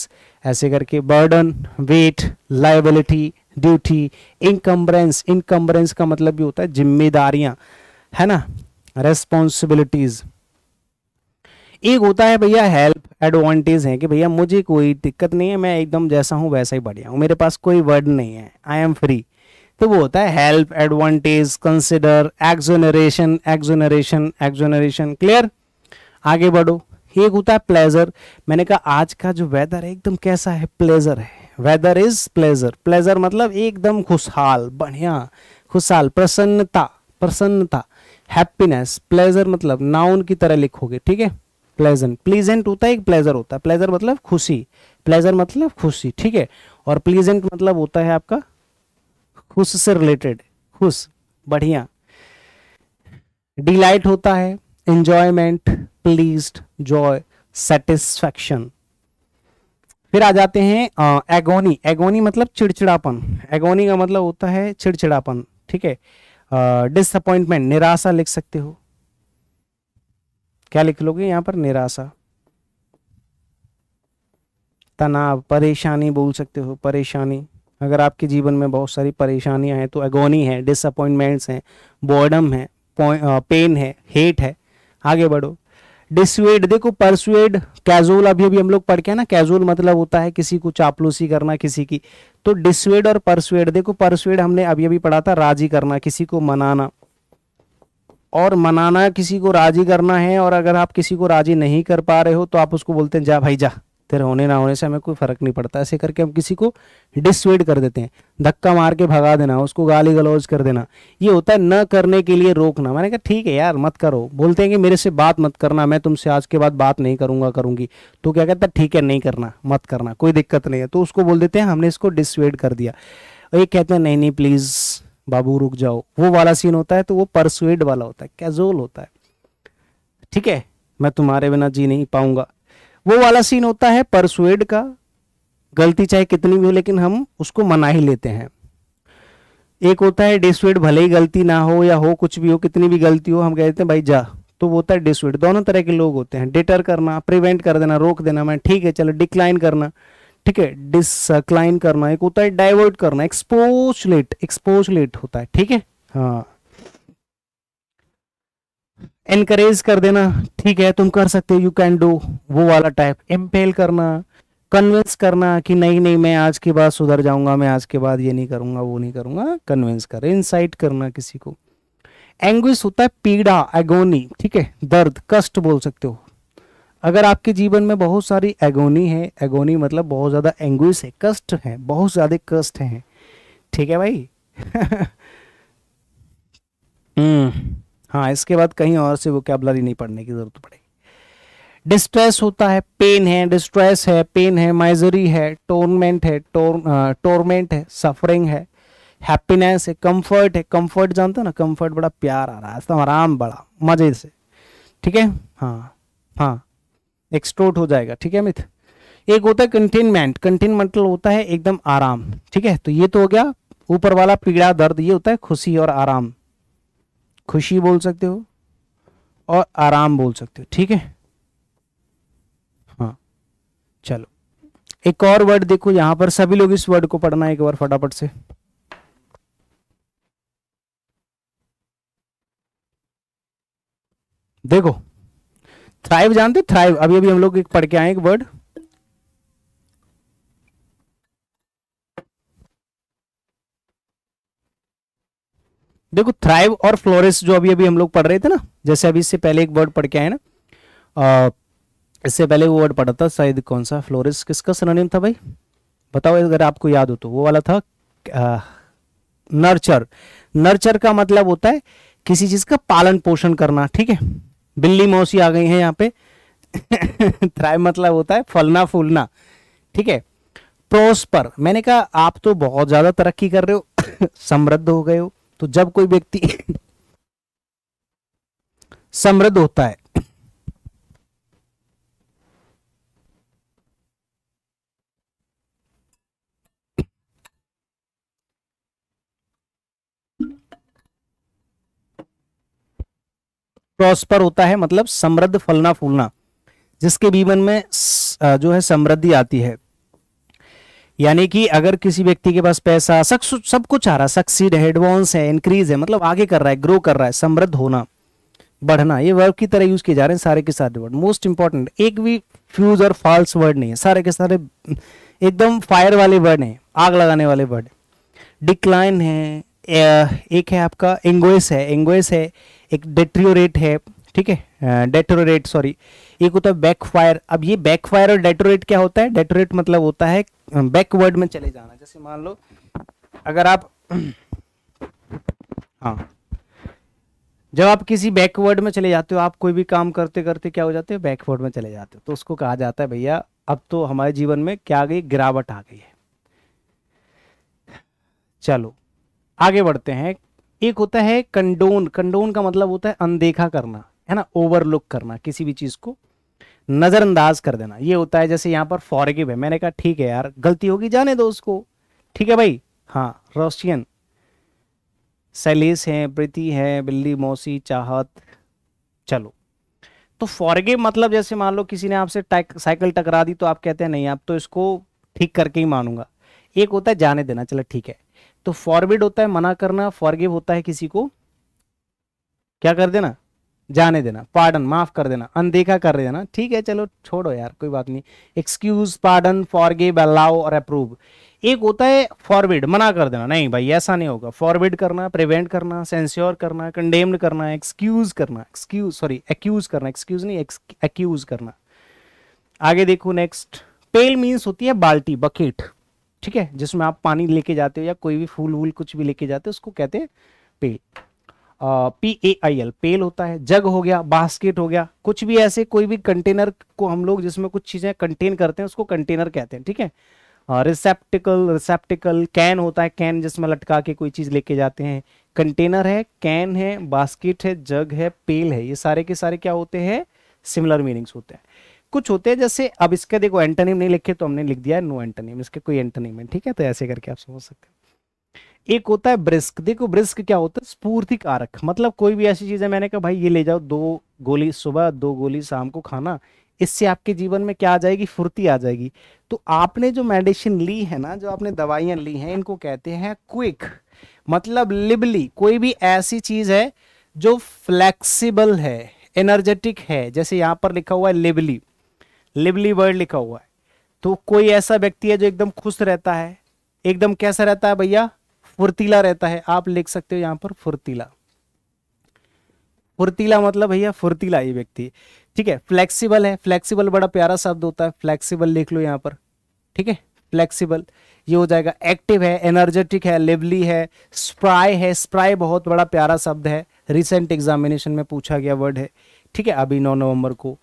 ऐसे करके burden weight liability duty encumbrance encumbrance का मतलब भी होता है जिम्मेदारियां है ना रेस्पॉन्सिबिलिटीज़ एक होता है भैया हेल्प एडवांटेज है कि भैया मुझे कोई दिक्कत नहीं है मैं एकदम जैसा हूँ वैसा ही बढ़िया हूँ मेरे पास कोई वर्ड नहीं है आई एम फ्री तो वो होता है help advantage consider exoneration exoneration exoneration clear आगे बढ़ो एक होता है प्लेजर मैंने कहा आज का जो वेदर है एकदम कैसा है प्लेजर है वेदर इज प्लेजर प्लेजर मतलब एकदम खुशहाल बढ़िया खुशहाल प्रसन्नता प्रसन्नता हैप्पीनेस प्लेजर मतलब नाउन की तरह लिखोगे ठीक है प्लेजेंट प्लीजेंट होता है एक प्लेजर होता है प्लेजर मतलब खुशी प्लेजर मतलब खुशी ठीक है और प्लीजेंट मतलब होता है आपका खुश से रिलेटेड खुश बढ़िया डिलाइट होता है एंजॉयमेंट प्लीज जॉय सेटिस्फैक्शन फिर आ जाते हैं एगोनी एगोनी मतलब चिड़चिड़ापन एगोनी का मतलब होता है चिड़चिड़ापन ठीक है डिसअपॉइंटमेंट निराशा लिख सकते हो क्या लिख लोगे यहाँ पर निराशा तनाव परेशानी बोल सकते हो परेशानी अगर आपके जीवन में बहुत सारी परेशानियां हैं तो एगोनी है डिसअपॉइंटमेंट्स हैं बॉर्डम है पेन है हेट है आगे बढ़ो डिसुएड देखो परसुएड कैजुअल अभी अभी हम लोग पढ़ के ना कैजुअल मतलब होता है किसी को चापलूसी करना किसी की तो डिसुएड और परसुएड देखो परसुएड हमने अभी अभी पढ़ा था राजी करना किसी को मनाना और मनाना किसी को राजी करना है और अगर आप किसी को राजी नहीं कर पा रहे हो तो आप उसको बोलते हैं जा भाई जा तेरे होने ना होने से हमें कोई फर्क नहीं पड़ता ऐसे करके हम किसी को डिसवेड कर देते हैं धक्का मार के भगा देना उसको गाली गलौज कर देना ये होता है न करने के लिए रोकना मैंने कहा ठीक है यार मत करो बोलते हैं कि मेरे से बात मत करना मैं तुमसे आज के बाद बात नहीं करूंगा करूंगी तो क्या कहता ठीक है नहीं करना मत करना कोई दिक्कत नहीं है तो उसको बोल देते हैं हमने इसको डिसवेड कर दिया और ये कहते हैं नहीं नहीं प्लीज़ बाबू रुक जाओ वो वाला सीन होता है तो वो परसुएड वाला होता है कैजोल होता है ठीक है मैं तुम्हारे बिना जी नहीं पाऊंगा वो वाला सीन होता है परसुएड का गलती चाहे कितनी भी हो लेकिन हम उसको मना ही लेते हैं एक होता है डिसवेड भले ही गलती ना हो या हो कुछ भी हो कितनी भी गलती हो हम कहते हैं भाई जा तो वो होता है डिसवेड दोनों तरह के लोग होते हैं डिटर करना प्रिवेंट कर देना रोक देना मैं ठीक है चलो डिक्लाइन करना ठीक है डिसक्लाइन करना एक होता है डाइवर्ट करना एक्सपोज लेट होता है ठीक है हाँ एनकरेज कर देना ठीक है तुम कर सकते हो यू कैन डू वो वाला टाइप एम्पेल करना कन्विंस करना कि नहीं नहीं मैं आज के बाद सुधर जाऊंगा मैं आज के बाद ये नहीं करूंगा वो नहीं करूंगा कन्विंस कर इंसाइट करना किसी को एंग्विश होता है पीड़ा एगोनी ठीक है दर्द कष्ट बोल सकते हो अगर आपके जीवन में बहुत सारी एगोनी है एगोनी मतलब बहुत ज़्यादा एंग्विश है कष्ट है बहुत ज़्यादा कष्ट है ठीक है भाई हम्म हाँ इसके बाद कहीं और से वो कैबलरी नहीं पढ़ने की ज़रूरत पड़ेगी डिस्ट्रेस होता है पेन है डिस्ट्रेस है पेन है माइजरी है टोर्नमेंट है टोर टोरमेंट है सफरिंग है हैप्पीनेस है कंफर्ट है कंफर्ट जानते हो ना कंफर्ट बड़ा प्यार आ रहा है आराम बड़ा मज़े से ठीक है हाँ हाँ एक्सट्रोट हो जाएगा ठीक है अमित एक होता है कंटेनमेंट मतलब कंटेनमेंटल होता है एकदम आराम ठीक है तो ये तो हो गया ऊपर वाला पीड़ा दर्द ये होता है खुशी और आराम खुशी बोल सकते हो और आराम बोल सकते हो ठीक है हाँ चलो एक और वर्ड देखो यहां पर सभी लोग इस वर्ड को पढ़ना है एक बार फटाफट से देखो थ्राइव जानते थ्राइव अभी अभी हम लोग एक पढ़ के आए एक वर्ड देखो थ्राइव और फ्लोरिस जो अभी अभी हम लोग पढ़ रहे थे ना जैसे अभी इससे पहले एक वर्ड पढ़ के आए ना इससे पहले वो वर्ड पढ़ा था शायद कौन सा फ्लोरिस किसका सरोनियम था भाई बताओ अगर आपको याद हो तो वो वाला था आ, नर्चर नर्चर का मतलब होता है किसी चीज का पालन पोषण करना ठीक है बिल्ली मौसी आ गई है यहाँ पे थ्राइव मतलब होता है फलना फूलना ठीक है प्रोस्पर मैंने कहा आप तो बहुत ज्यादा तरक्की कर रहे हो समृद्ध हो गए हो तो जब कोई व्यक्ति समृद्ध होता है प्रॉस्पर होता है मतलब समृद्ध फलना फूलना जिसके जीवन में जो है समृद्धि आती है यानी कि अगर किसी व्यक्ति के पास पैसा सब सब कुछ आ रहा है सक्सीड है एडवांस है इंक्रीज है मतलब आगे कर रहा है ग्रो कर रहा है समृद्ध होना बढ़ना ये वर्ब की तरह यूज किए जा रहे हैं सारे के सारे वर्ड मोस्ट इंपॉर्टेंट एक भी फ्यूज और फॉल्स वर्ड नहीं है सारे के सारे एकदम फायर वाले वर्ड हैं आग लगाने वाले वर्ड डिक्लाइन है एक है आपका एंगोइस है एंगोइस है एक डेट्रियोरेट है ठीक है डेटोरेट सॉरी एक होता है बैक फायर अब ये बैक फायर और डेटोरेट क्या होता है डेटोरेट मतलब होता है बैकवर्ड में चले जाना जैसे मान लो अगर आप हाँ जब आप किसी बैकवर्ड में चले जाते हो आप कोई भी काम करते करते क्या हो जाते हो बैकवर्ड में चले जाते हो तो उसको कहा जाता है भैया अब तो हमारे जीवन में क्या आ गई गिरावट आ गई है चलो आगे बढ़ते हैं एक होता है कंडोन कंडोन का मतलब होता है अनदेखा करना है ना ओवरलुक करना किसी भी चीज़ को नज़रअंदाज कर देना ये होता है जैसे यहां पर फॉरगिव है मैंने कहा ठीक है यार गलती होगी जाने दो उसको ठीक है भाई हाँ रोशियन सैलिस है प्रीति है बिल्ली मौसी चाहत चलो तो फॉरगिव मतलब जैसे मान लो किसी ने आपसे साइकिल टकरा दी तो आप कहते हैं नहीं आप तो इसको ठीक करके ही मानूंगा एक होता है जाने देना चलो ठीक है तो फॉरविड होता है मना करना फॉरगिव होता है किसी को क्या कर देना जाने देना पार्डन माफ कर देना अनदेखा कर देना ठीक है चलो छोड़ो यार कोई बात नहीं एक्सक्यूज पार्डन फॉरगिव अलाउ और अप्रूव एक होता है फॉरविड मना कर देना नहीं भाई ऐसा नहीं होगा फॉरविड करना प्रिवेंट करना सेंस्योर करना कंडेम्ड करना एक्सक्यूज करना एक्सक्यूज सॉरी एक्यूज करना एक्सक्यूज नहीं एक्यूज करना आगे देखो नेक्स्ट पेल मीन्स होती है बाल्टी बकेट ठीक है जिसमें आप पानी लेके जाते हो या कोई भी फूल वूल कुछ भी लेके जाते हो उसको कहते हैं पेल पी ए आई एल पेल होता है जग हो गया बास्केट हो गया कुछ भी ऐसे कोई भी कंटेनर को हम लोग जिसमें कुछ चीज़ें कंटेन करते हैं उसको कंटेनर कहते हैं ठीक है रिसेप्टिकल रिसेप्टिकल कैन होता है कैन जिसमें लटका के कोई चीज़ लेके जाते हैं कंटेनर है कैन है बास्केट है जग है पेल है ये सारे के सारे क्या होते हैं सिमिलर मीनिंग्स होते हैं कुछ होते हैं जैसे अब इसके देखो एंटोनिम नहीं लिखे तो हमने लिख दिया है नो एंटोनिम इसके कोई एंटनिम है ठीक है तो ऐसे करके आप समझ सकते हैं एक होता है ब्रिस्क देखो ब्रिस्क क्या होता है स्पूर्ति कारक मतलब कोई भी ऐसी चीज है मैंने कहा भाई ये ले जाओ दो गोली सुबह दो गोली शाम को खाना इससे आपके जीवन में क्या आ जाएगी फुर्ती आ जाएगी तो आपने जो मेडिसिन ली है ना जो आपने दवाइयां ली हैं इनको कहते हैं क्विक मतलब लिबली कोई भी ऐसी चीज़ है जो फ्लेक्सिबल है एनर्जेटिक है जैसे यहाँ पर लिखा हुआ है लिबली लिवली वर्ड लिखा हुआ है तो कोई ऐसा व्यक्ति है जो एकदम खुश रहता है एकदम कैसा रहता है भैया फुर्तीला रहता है आप लिख सकते हो यहाँ पर फुर्तीला फुर्तीला मतलब भैया फुर्तीला ये व्यक्ति ठीक है फ्लेक्सिबल है फ्लेक्सिबल बड़ा प्यारा शब्द होता है फ्लेक्सिबल लिख लो यहाँ पर ठीक है फ्लेक्सिबल ये हो जाएगा एक्टिव है एनर्जेटिक है लिवली है स्प्राई है स्प्राई बहुत बड़ा प्यारा शब्द है रिसेंट एग्जामिनेशन में पूछा गया वर्ड है ठीक है अभी नौ नवंबर को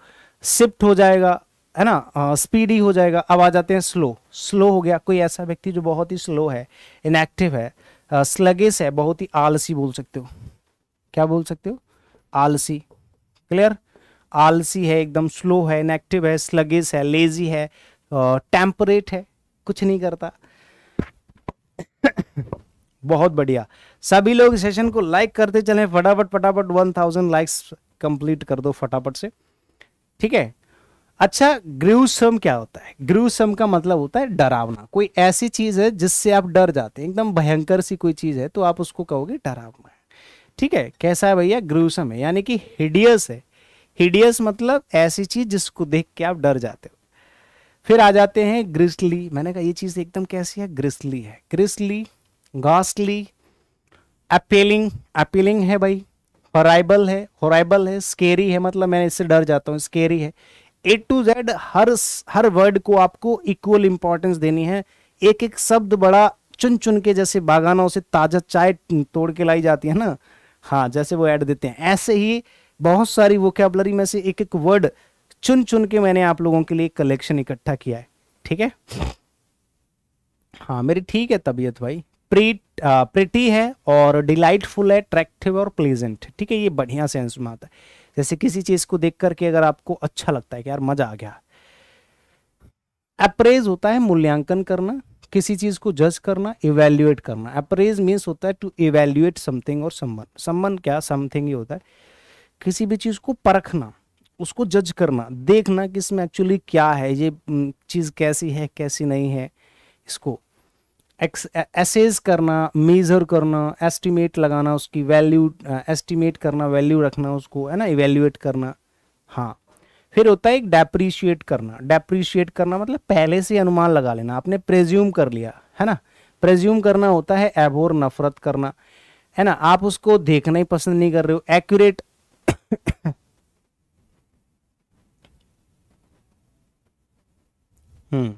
शिफ्ट हो जाएगा है ना स्पीडी हो जाएगा अब आ जाते हैं स्लो स्लो हो गया कोई ऐसा व्यक्ति जो बहुत ही स्लो है इनएक्टिव है स्लगेस है बहुत ही आलसी बोल सकते हो क्या बोल सकते हो आलसी क्लियर आलसी है एकदम स्लो है इनएक्टिव है स्लगेस है लेजी है टेम्परेट है कुछ नहीं करता बहुत बढ़िया सभी लोग सेशन को लाइक करते चले फटाफट फटाफट वन थाउजेंड लाइक्स कंप्लीट कर दो फटाफट से ठीक है अच्छा ग्रूसम क्या होता है ग्रूसम का मतलब होता है डरावना कोई ऐसी चीज है जिससे आप डर जाते हैं एकदम भयंकर सी कोई चीज है तो आप उसको कहोगे डरावना ठीक है कैसा है भैया ग्रूसम है यानी कि हिडियस है हिडियस मतलब ऐसी चीज जिसको देख के आप डर जाते हो फिर आ जाते हैं ग्रिस्ली मैंने कहा ये चीज एकदम कैसी है ग्रिस्ली है ग्रिस्ली गास्टली अपीलिंग अपीलिंग है भाई हॉराइबल है हॉराइबल है स्केरी है मतलब मैं इससे डर जाता हूँ स्केरी है ए टू जेड हर हर वर्ड को आपको इक्वल इंपॉर्टेंस देनी है एक एक शब्द बड़ा चुन चुन के जैसे बागानों से ताज़ा चाय तोड़ के लाई जाती है ना हाँ जैसे वो ऐड देते हैं ऐसे ही बहुत सारी वोकेबलरी में से एक एक वर्ड चुन चुन के मैंने आप लोगों के लिए कलेक्शन इकट्ठा किया है ठीक है हाँ मेरी ठीक है तबीयत भाई प्री प्रिटी है और डिलाइटफुल है अट्रैक्टिव और प्लेजेंट ठीक है ये बढ़िया सेंस में आता है जैसे किसी चीज को देख करके अगर आपको अच्छा लगता है कि यार मजा आ गया अप्रेज होता है मूल्यांकन करना किसी चीज को जज करना इवेल्युएट करना अप्रेज मीन्स होता है टू इवेल्युएट समथिंग और सम्मन सम्मन क्या समथिंग ही होता है किसी भी चीज को परखना उसको जज करना देखना कि इसमें एक्चुअली क्या है ये हम्म, चीज़ कैसी है कैसी नहीं है इसको एसेज करना मेज़र करना एस्टिमेट लगाना उसकी वैल्यू एस्टिमेट करना वैल्यू रखना उसको है ना इवेल्यूएट करना हाँ फिर होता है एक डेप्रीशिएट करना डेप्रीशिएट करना मतलब पहले से अनुमान लगा लेना आपने प्रेज्यूम कर लिया है ना प्रेज्यूम करना होता है एबोर नफरत करना है ना आप उसको देखना ही पसंद नहीं कर रहे हो एक्यूरेट हम्म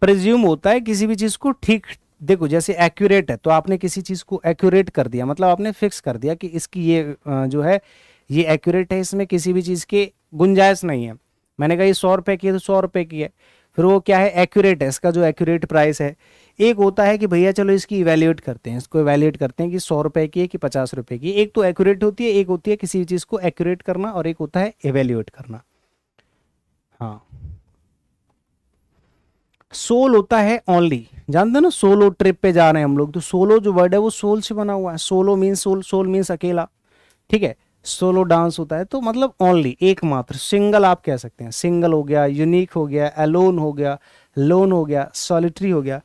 प्रज्यूम होता है किसी भी चीज़ को ठीक देखो जैसे एक्यूरेट है तो आपने किसी चीज़ को एक्यूरेट कर दिया मतलब आपने फिक्स कर दिया कि इसकी ये जो है ये एक्यूरेट है इसमें किसी भी चीज़ की गुंजाइश नहीं है मैंने कहा ये सौ रुपए की है तो सौ रुपये की है फिर वो क्या है एक्यूरेट है इसका जो एक्यूरेट प्राइस है एक होता है कि भैया चलो इसकी इवेल्यूएट करते हैं इसको इवेल्यूएट करते हैं कि सौ रुपए की है कि पचास रुपए की एक तो एक्यूरेट होती है एक होती है किसी भी चीज़ को एक्यूरेट करना और एक होता है इवेल्यूएट करना हाँ सोल होता है ओनली जानते ना सोलो ट्रिप पे जा रहे हैं हम लोग तो सोलो जो वर्ड है वो सोल से बना हुआ है solo means sole sole means अकेला ठीक है सोलो डांस होता है तो मतलब ओनली एकमात्र सिंगल आप कह सकते हैं सिंगल हो गया यूनिक हो गया एलोन हो गया लोन हो गया सॉलिटरी हो गया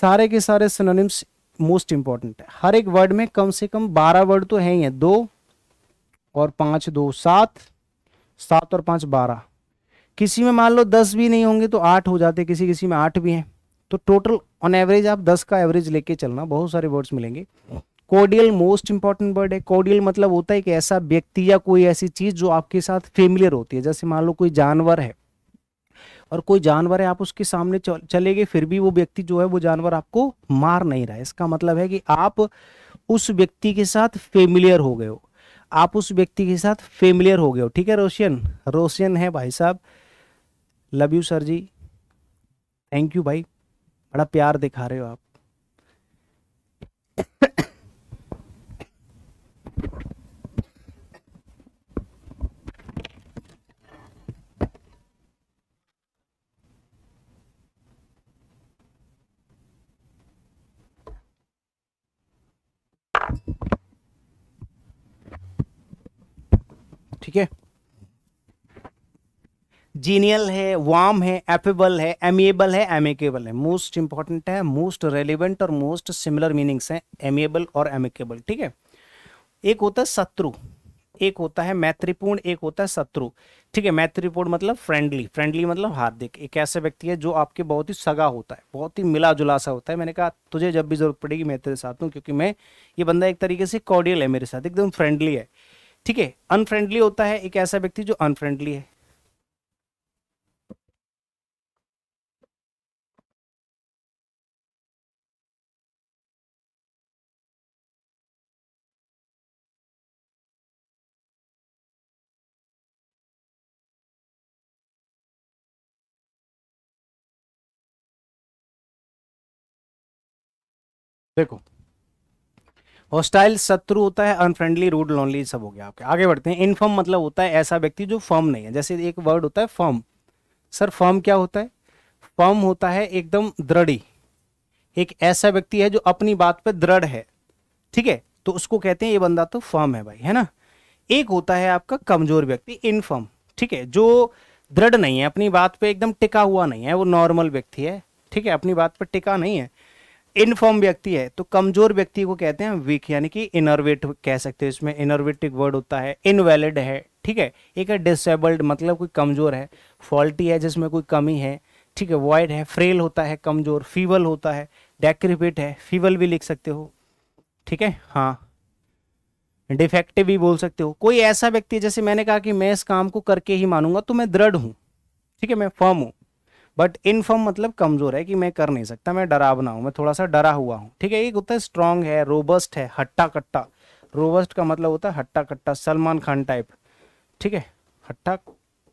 सारे के सारे सिनोनिम्स मोस्ट इंपॉर्टेंट है हर एक वर्ड में कम से कम बारह वर्ड तो है ही है दो और पाँच दो सात सात और पाँच बारह किसी में मान लो दस भी नहीं होंगे तो आठ हो जाते किसी किसी में आठ भी हैं तो टोटल ऑन एवरेज आप दस का एवरेज लेके चलना बहुत सारे वर्ड्स मिलेंगे कोडियल मोस्ट इंपॉर्टेंट वर्ड है कोडियल मतलब होता है कि ऐसा व्यक्ति या कोई ऐसी चीज जो आपके साथ फेमिलियर होती है जैसे मान लो कोई जानवर है और कोई जानवर है आप उसके सामने चले गए फिर भी वो व्यक्ति जो है वो जानवर आपको मार नहीं रहा है इसका मतलब है कि आप उस व्यक्ति के साथ फेमिलियर हो गए हो आप उस व्यक्ति के साथ फेमिलियर हो गए हो ठीक है रोशियन रोशियन है भाई साहब love you sir ji thank you भाई बड़ा प्यार दिखा रहे हो आप ठीक है जीनियल है वार्म है एपेबल है एमिएबल है एमिकेबल है मोस्ट इंपॉर्टेंट है मोस्ट रेलिवेंट और मोस्ट सिमिलर मीनिंग्स हैं एमिएबल और एमिकेबल ठीक है एक होता है शत्रु एक होता है मैत्रीपूर्ण एक होता है शत्रु ठीक है मैत्रीपूर्ण मतलब फ्रेंडली फ्रेंडली मतलब हार्दिक एक ऐसे व्यक्ति है जो आपके बहुत ही सगा होता है बहुत ही मिला जुला सा होता है मैंने कहा तुझे जब भी जरूरत पड़ेगी मैं तेरे साथ हूँ क्योंकि मैं ये बंदा एक तरीके से कॉर्डियल है मेरे साथ एकदम फ्रेंडली है ठीक है अनफ्रेंडली होता है एक ऐसा व्यक्ति जो अनफ्रेंडली है देखो हॉस्टाइल शत्रु होता है अनफ्रेंडली रूड लोनली सब हो गया आपके आगे बढ़ते हैं इनफर्म मतलब होता है ऐसा व्यक्ति जो फर्म नहीं है जैसे एक वर्ड होता है फर्म सर फर्म क्या होता है फर्म होता है एकदम दृढ़ी एक ऐसा व्यक्ति है जो अपनी बात पर दृढ़ है ठीक है तो उसको कहते हैं ये बंदा तो फर्म है भाई है ना एक होता है आपका कमजोर व्यक्ति इनफर्म ठीक है जो दृढ़ नहीं है अपनी बात पे एकदम टिका हुआ नहीं है वो नॉर्मल व्यक्ति है ठीक है अपनी बात पर टिका नहीं है इनफॉर्म व्यक्ति है तो कमजोर व्यक्ति को कहते हैं वीक यानी कि इनर्वेट कह सकते हो इसमें इनर्वेटिक वर्ड होता है इनवैलिड है ठीक है एक है डिसेबल्ड मतलब कोई कमजोर है फॉल्टी है जिसमें कोई कमी है ठीक है वाइड है फ्रेल होता है कमजोर फीवल होता है डेक्रिपिट है फीवल भी लिख सकते हो ठीक है हाँ डिफेक्टिव भी बोल सकते हो कोई ऐसा व्यक्ति जैसे मैंने कहा कि मैं इस काम को करके ही मानूंगा तो मैं दृढ़ हूं ठीक है मैं फर्म हूं बट इनफर्म मतलब कमजोर है कि मैं कर नहीं सकता मैं डरावना हूँ मैं थोड़ा सा डरा हुआ हूँ ठीक है एक होता है स्ट्रांग है रोबस्ट है हट्टा कट्टा रोबस्ट का मतलब होता है हट्टा कट्टा सलमान खान टाइप ठीक है हट्टा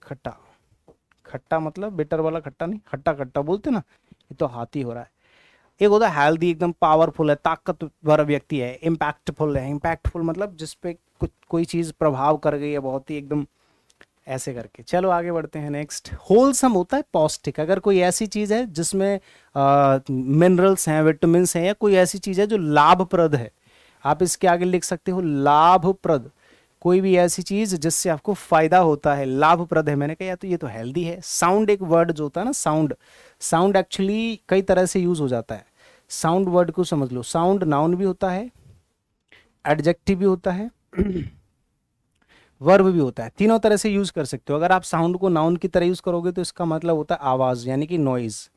खट्टा खट्टा मतलब बेटर वाला खट्टा नहीं हट्टा कट्टा बोलते ना ये तो हाथी हो रहा है एक होता है हेल्दी एकदम पावरफुल है ताकतवर व्यक्ति है इम्पैक्टफुल है इम्पैक्टफुल मतलब जिसपे कुछ कोई चीज़ प्रभाव कर गई है बहुत ही एकदम ऐसे करके चलो आगे बढ़ते हैं नेक्स्ट होलसम होता है पौष्टिक अगर कोई ऐसी चीज़ है जिसमें मिनरल्स हैं विटामिन हैं या कोई ऐसी चीज़ है जो लाभप्रद है आप इसके आगे लिख सकते हो लाभप्रद कोई भी ऐसी चीज़ जिससे आपको फ़ायदा होता है लाभप्रद है मैंने कहा या तो ये तो हेल्दी है साउंड एक वर्ड जो होता है ना साउंड साउंड एक्चुअली कई तरह से यूज़ हो जाता है साउंड वर्ड को समझ लो साउंड नाउन भी होता है एडजेक्टिव भी होता है वर्ब भी होता है तीनों तरह से यूज कर सकते हो अगर आप साउंड को नाउन की तरह यूज करोगे तो इसका मतलब होता है आवाज यानी कि नॉइज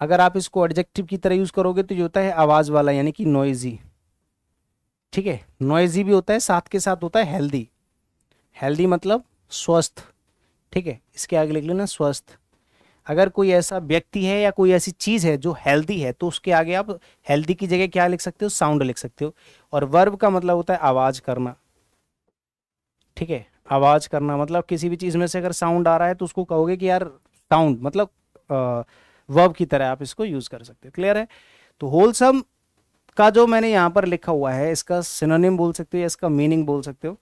अगर आप इसको एडजेक्टिव की तरह यूज करोगे तो ये होता है आवाज वाला यानी कि नॉइजी ठीक है नॉइजी भी होता है साथ के साथ होता है हेल्दी हेल्दी मतलब स्वस्थ ठीक है इसके आगे लिख लेना स्वस्थ अगर कोई ऐसा व्यक्ति है या कोई ऐसी चीज है जो हेल्दी है तो उसके आगे आप हेल्दी की जगह क्या लिख सकते हो साउंड लिख सकते हो और वर्ब का मतलब होता है आवाज करना ठीक है आवाज़ करना मतलब किसी भी चीज़ में से अगर साउंड आ रहा है तो उसको कहोगे कि यार साउंड मतलब वर्ब की तरह आप इसको यूज़ कर सकते हो क्लियर है तो होलसम का जो मैंने यहाँ पर लिखा हुआ है इसका सिनोनिम बोल सकते हो या इसका मीनिंग बोल सकते हो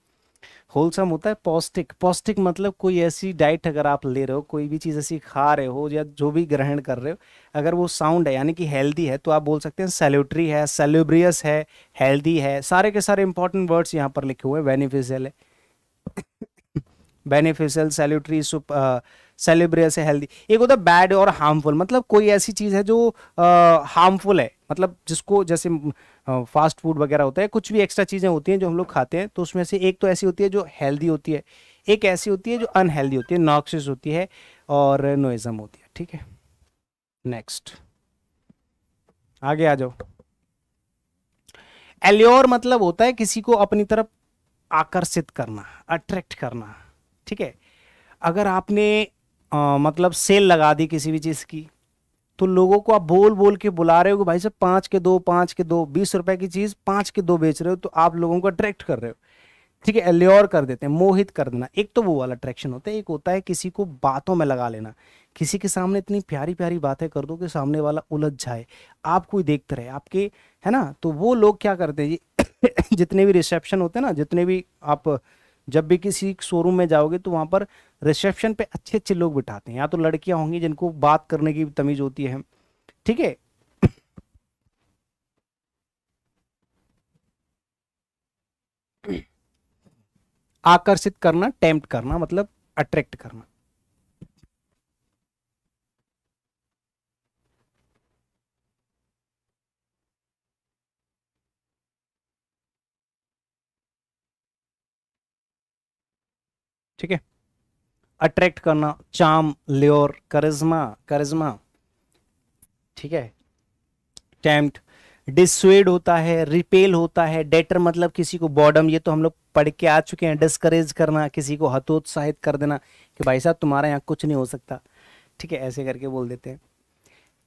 होलसम होता है पौष्टिक पौष्टिक मतलब कोई ऐसी डाइट अगर आप ले रहे हो कोई भी चीज़ ऐसी खा रहे हो या जो भी ग्रहण कर रहे हो अगर वो साउंड है यानी कि हेल्दी है तो आप बोल सकते हैं सेल्यूटरी है सेल्यूब्रियस है हेल्दी है सारे के सारे इंपॉर्टेंट वर्ड्स यहाँ पर लिखे हुए हैं बेनिफिशियल है बेनिफिशियल सेल्यूटरी सेलिब्रियस हेल्दी एक होता है बैड और हार्मफुल मतलब कोई ऐसी चीज़ है जो हार्मफुल uh, है मतलब जिसको जैसे फास्ट uh, फूड वगैरह होता है कुछ भी एक्स्ट्रा चीज़ें होती हैं जो हम लोग खाते हैं तो उसमें से एक तो ऐसी होती है जो हेल्दी होती है एक ऐसी होती है जो अनहेल्दी होती है नॉक्सिस होती है और नोइज़म होती है ठीक है नेक्स्ट आगे आ जाओ एल्योर मतलब होता है किसी को अपनी तरफ आकर्षित करना अट्रैक्ट करना ठीक है अगर आपने आ, मतलब सेल लगा दी किसी भी चीज़ की तो लोगों को आप बोल बोल के बुला रहे हो कि भाई साहब पाँच के दो पाँच के दो बीस रुपए की चीज़ पाँच के दो बेच रहे हो तो आप लोगों को अट्रैक्ट कर रहे हो ठीक है एल्योर कर देते हैं मोहित कर देना एक तो वो वाला अट्रैक्शन होता है एक होता है किसी को बातों में लगा लेना किसी के सामने इतनी प्यारी प्यारी बातें कर दो कि सामने वाला उलझ जाए आप कोई देखते रहे आपके है ना तो वो लोग क्या करते हैं जितने भी रिसेप्शन होते हैं ना जितने भी आप जब भी किसी शोरूम में जाओगे तो वहाँ पर रिसेप्शन पे अच्छे अच्छे लोग बिठाते हैं या तो लड़कियाँ होंगी जिनको बात करने की तमीज़ होती है ठीक है आकर्षित करना टेम्प्ट करना मतलब अट्रैक्ट करना ठीक है अट्रैक्ट करना चाम ल्योर करिज्मा करिज्मा ठीक है टेम्प्ट डिसवेड होता है रिपेल होता है डेटर मतलब किसी को बॉडम ये तो हम लोग पढ़ के आ चुके हैं डिस्करेज करना किसी को हतोत्साहित कर देना कि भाई साहब तुम्हारा यहाँ कुछ नहीं हो सकता ठीक है ऐसे करके बोल देते हैं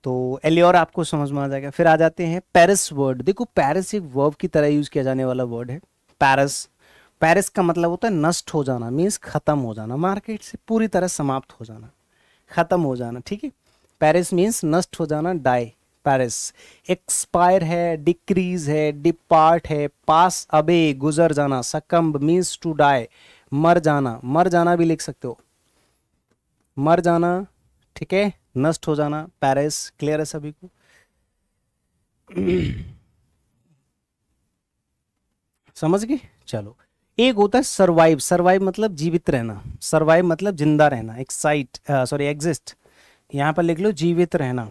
तो एलियोर e आपको समझ में आ जाएगा फिर आ जाते हैं पेरिस वर्ड देखो पेरिस एक वर्ब की तरह यूज़ किया जाने वाला वर्ड है पैरिस पेरिस का मतलब होता है नष्ट हो जाना मीन्स ख़त्म हो जाना मार्केट से पूरी तरह समाप्त हो जाना ख़त्म हो जाना ठीक है पेरिस मीन्स नष्ट हो जाना डाई पेरिस एक्सपायर है डिक्रीज है डिपार्ट है पास अबे गुजर जाना सकम्ब मीन्स टू डाई मर जाना मर जाना भी लिख सकते हो मर जाना ठीक है नष्ट हो जाना पेरिस क्लियर है सभी को समझ गए चलो एक होता है सर्वाइव सर्वाइव मतलब जीवित रहना सर्वाइव मतलब जिंदा रहना एक्साइट सॉरी एग्जिस्ट यहां पर लिख लो जीवित रहना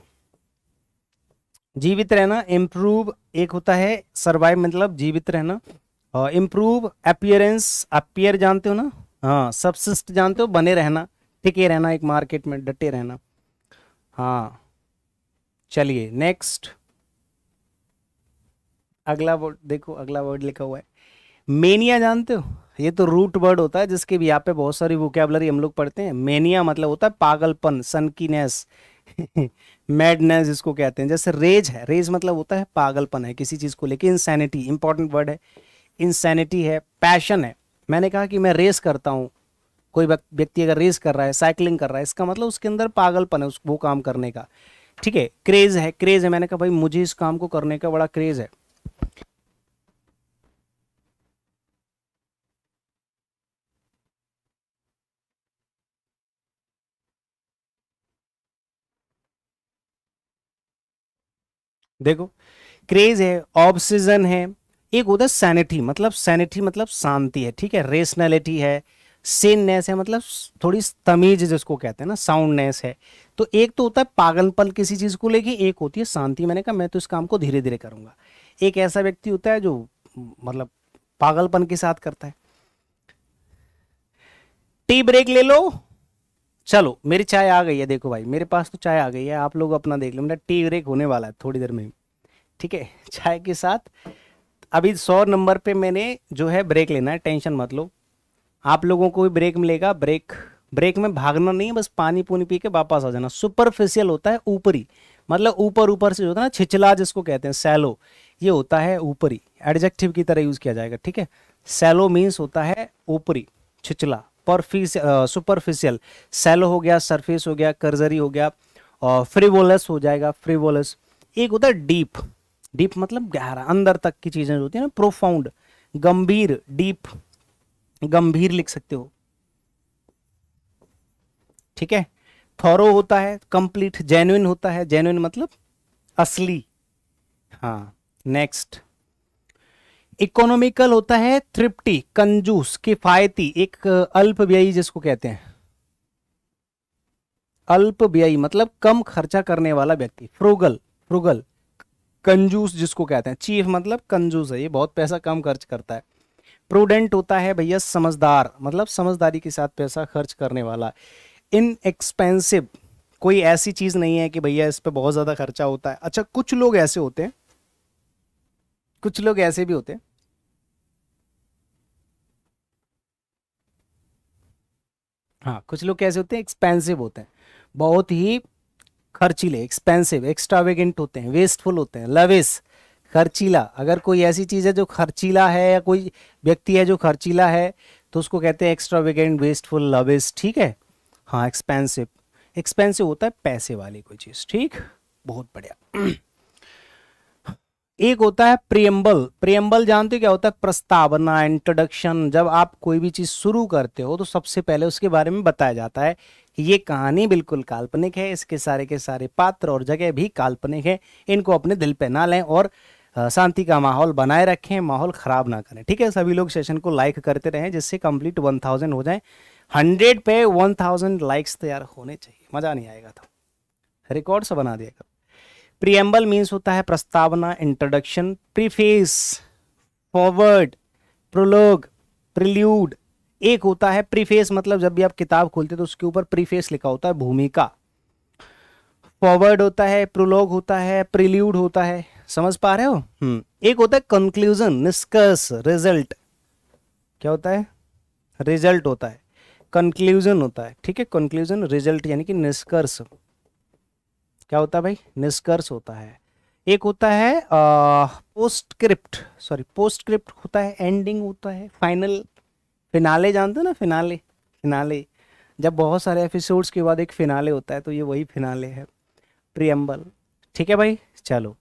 जीवित रहना इम्प्रूव एक होता है सर्वाइव मतलब जीवित रहना इम्प्रूव अपियरेंस अपियर जानते हो ना हाँ सबसिस्ट जानते हो बने रहना टिके रहना एक मार्केट में डटे रहना हाँ चलिए नेक्स्ट अगला वर्ड देखो अगला वर्ड लिखा हुआ है मेनिया जानते हो ये तो रूट वर्ड होता है जिसके भी यहाँ पे बहुत सारी वोकेबलरी हम लोग पढ़ते हैं मेनिया मतलब होता है पागलपन सनकीनेस मैडनेस जिसको कहते हैं जैसे रेज है रेज मतलब होता है पागलपन है किसी चीज़ को लेके इंसैनिटी इंपॉर्टेंट वर्ड है इंसैनिटी है पैशन है मैंने कहा कि मैं रेस करता हूँ कोई व्यक्ति अगर रेस कर रहा है साइकिलिंग कर रहा है इसका मतलब उसके अंदर पागलपन है उस वो काम करने का ठीक है क्रेज़ है क्रेज़ है मैंने कहा भाई मुझे इस काम को करने का बड़ा क्रेज़ है देखो क्रेज है ऑब्सिजन है एक होता है सैनिटी मतलब सैनिटी मतलब शांति है ठीक है रेशनैलिटी है सेननेस है मतलब थोड़ी तमीज जिसको कहते हैं ना साउंडनेस है तो एक तो होता है पागलपन किसी चीज़ को लेके एक होती है शांति मैंने कहा मैं तो इस काम को धीरे धीरे करूंगा एक ऐसा व्यक्ति होता है जो मतलब पागलपन के साथ करता है टी ब्रेक ले लो चलो मेरी चाय आ गई है देखो भाई मेरे पास तो चाय आ गई है आप लोग अपना देख लो मेरा टी ब्रेक होने वाला है थोड़ी देर में ठीक है चाय के साथ अभी सौ नंबर पे मैंने जो है ब्रेक लेना है टेंशन मत लो आप लोगों को भी ब्रेक मिलेगा ब्रेक ब्रेक में भागना नहीं है बस पानी पुनी पी के वापस आ जाना सुपरफिशियल होता है ऊपरी मतलब ऊपर ऊपर से जो होता है ना छिचला जिसको कहते हैं सैलो ये होता है ऊपरी एडजेक्टिव की तरह यूज़ किया जाएगा ठीक है सैलो मीन्स होता है ऊपरी छिचला सुपरफिशियल सेलो हो गया सरफेस हो गया कर्जरी हो गया और फ्रीवोलस हो जाएगा फ्रीवोलस एक होता है डीप डीप मतलब गहरा अंदर तक की चीजें होती है ना प्रोफाउंड गंभीर डीप गंभीर लिख सकते हो ठीक है थोरो होता है कंप्लीट जेन्युन होता है जेन्युन मतलब असली हाँ नेक्स्ट इकोनॉमिकल होता है थ्रिप्टी कंजूस किफायती एक अल्प व्ययी जिसको कहते हैं अल्प व्ययी मतलब कम खर्चा करने वाला व्यक्ति फ्रूगल फ्रूगल कंजूस जिसको कहते हैं चीफ मतलब कंजूस है ये बहुत पैसा कम खर्च करता है प्रूडेंट होता है भैया समझदार मतलब समझदारी के साथ पैसा खर्च करने वाला इन एक्सपेंसिव कोई ऐसी चीज नहीं है कि भैया इस पर बहुत ज्यादा खर्चा होता है अच्छा कुछ लोग ऐसे होते हैं कुछ लोग ऐसे भी होते हैं हाँ कुछ लोग कैसे होते हैं एक्सपेंसिव होते हैं बहुत ही खर्चीले एक्सपेंसिव एक्स्ट्रावेगेंट होते हैं वेस्टफुल होते हैं लविस खर्चीला अगर कोई ऐसी चीज़ है जो खर्चीला है या कोई व्यक्ति है जो खर्चीला है तो उसको कहते हैं एक्स्ट्रावेगेंट वेस्टफुल लविस ठीक है हाँ एक्सपेंसिव एक्सपेंसिव होता है पैसे वाली कोई चीज़ ठीक बहुत बढ़िया एक होता है प्रियम्बल प्रियम्बल जानते हो क्या होता है प्रस्तावना इंट्रोडक्शन जब आप कोई भी चीज़ शुरू करते हो तो सबसे पहले उसके बारे में बताया जाता है कि ये कहानी बिल्कुल काल्पनिक है इसके सारे के सारे पात्र और जगह भी काल्पनिक है इनको अपने दिल पे ना लें और शांति का माहौल बनाए रखें माहौल ख़राब ना करें ठीक है सभी लोग सेशन को लाइक करते रहें जिससे कंप्लीट वन थाउजेंड हो जाए हंड्रेड पे वन थाउजेंड लाइक्स तैयार होने चाहिए मज़ा नहीं आएगा तो रिकॉर्ड बना दिया करो प्रियम्बल मीन्स होता है प्रस्तावना introduction preface foreword prologue prelude एक होता है प्रीफेस मतलब जब भी आप किताब खोलते तो उसके ऊपर प्रीफेस लिखा होता है भूमिका फॉरवर्ड होता है प्रोलॉग होता है प्रिल्यूड होता है समझ पा रहे हो हम्म. एक होता है कंक्लूजन निष्कर्ष रिजल्ट क्या होता है रिजल्ट होता है कंक्लूजन होता है ठीक है कंक्लूजन रिजल्ट यानी कि निष्कर्ष क्या होता है भाई निष्कर्ष होता है एक होता है पोस्टक्रिप्ट सॉरी पोस्टक्रिप्ट होता है एंडिंग होता है फाइनल फिनाले जानते हो ना फिनाले फिनाले जब बहुत सारे एपिसोड्स के बाद एक फिनाले होता है तो ये वही फिनाले है प्रियम्बल ठीक है भाई चलो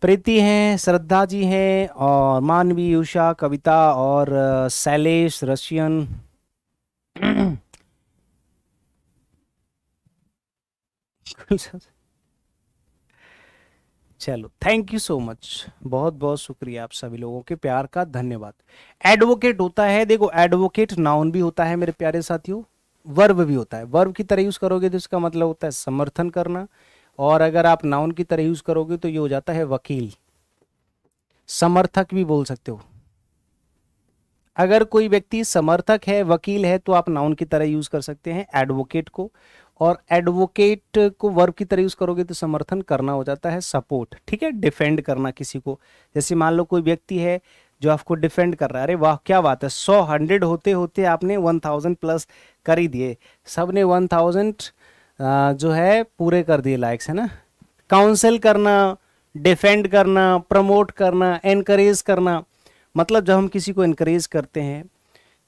प्रीति हैं श्रद्धा जी हैं और मानवी उषा कविता और शैलेश रशियन आंसर चलो थैंक यू सो मच बहुत बहुत शुक्रिया आप सभी लोगों के प्यार का धन्यवाद एडवोकेट होता है देखो एडवोकेट नाउन भी होता है मेरे प्यारे साथियों वर्व भी होता है वर्व की तरह यूज करोगे तो इसका मतलब होता है समर्थन करना और अगर आप नाउन की तरह यूज करोगे तो ये हो जाता है वकील समर्थक भी बोल सकते हो अगर कोई व्यक्ति समर्थक है वकील है तो आप नाउन की तरह यूज कर सकते हैं एडवोकेट को और एडवोकेट को वर्ब की तरह यूज करोगे तो समर्थन करना हो जाता है सपोर्ट ठीक है डिफेंड करना किसी को जैसे मान लो कोई व्यक्ति है जो आपको डिफेंड कर रहा है अरे वाह क्या बात है सौ हंड्रेड होते होते आपने वन थाउजेंड प्लस कर ही दिए सब ने वन थाउजेंड जो है पूरे कर दिए लाइक्स है ना काउंसिल करना डिफेंड करना प्रमोट करना इनक्रेज करना मतलब जब हम किसी को इनक्रेज करते हैं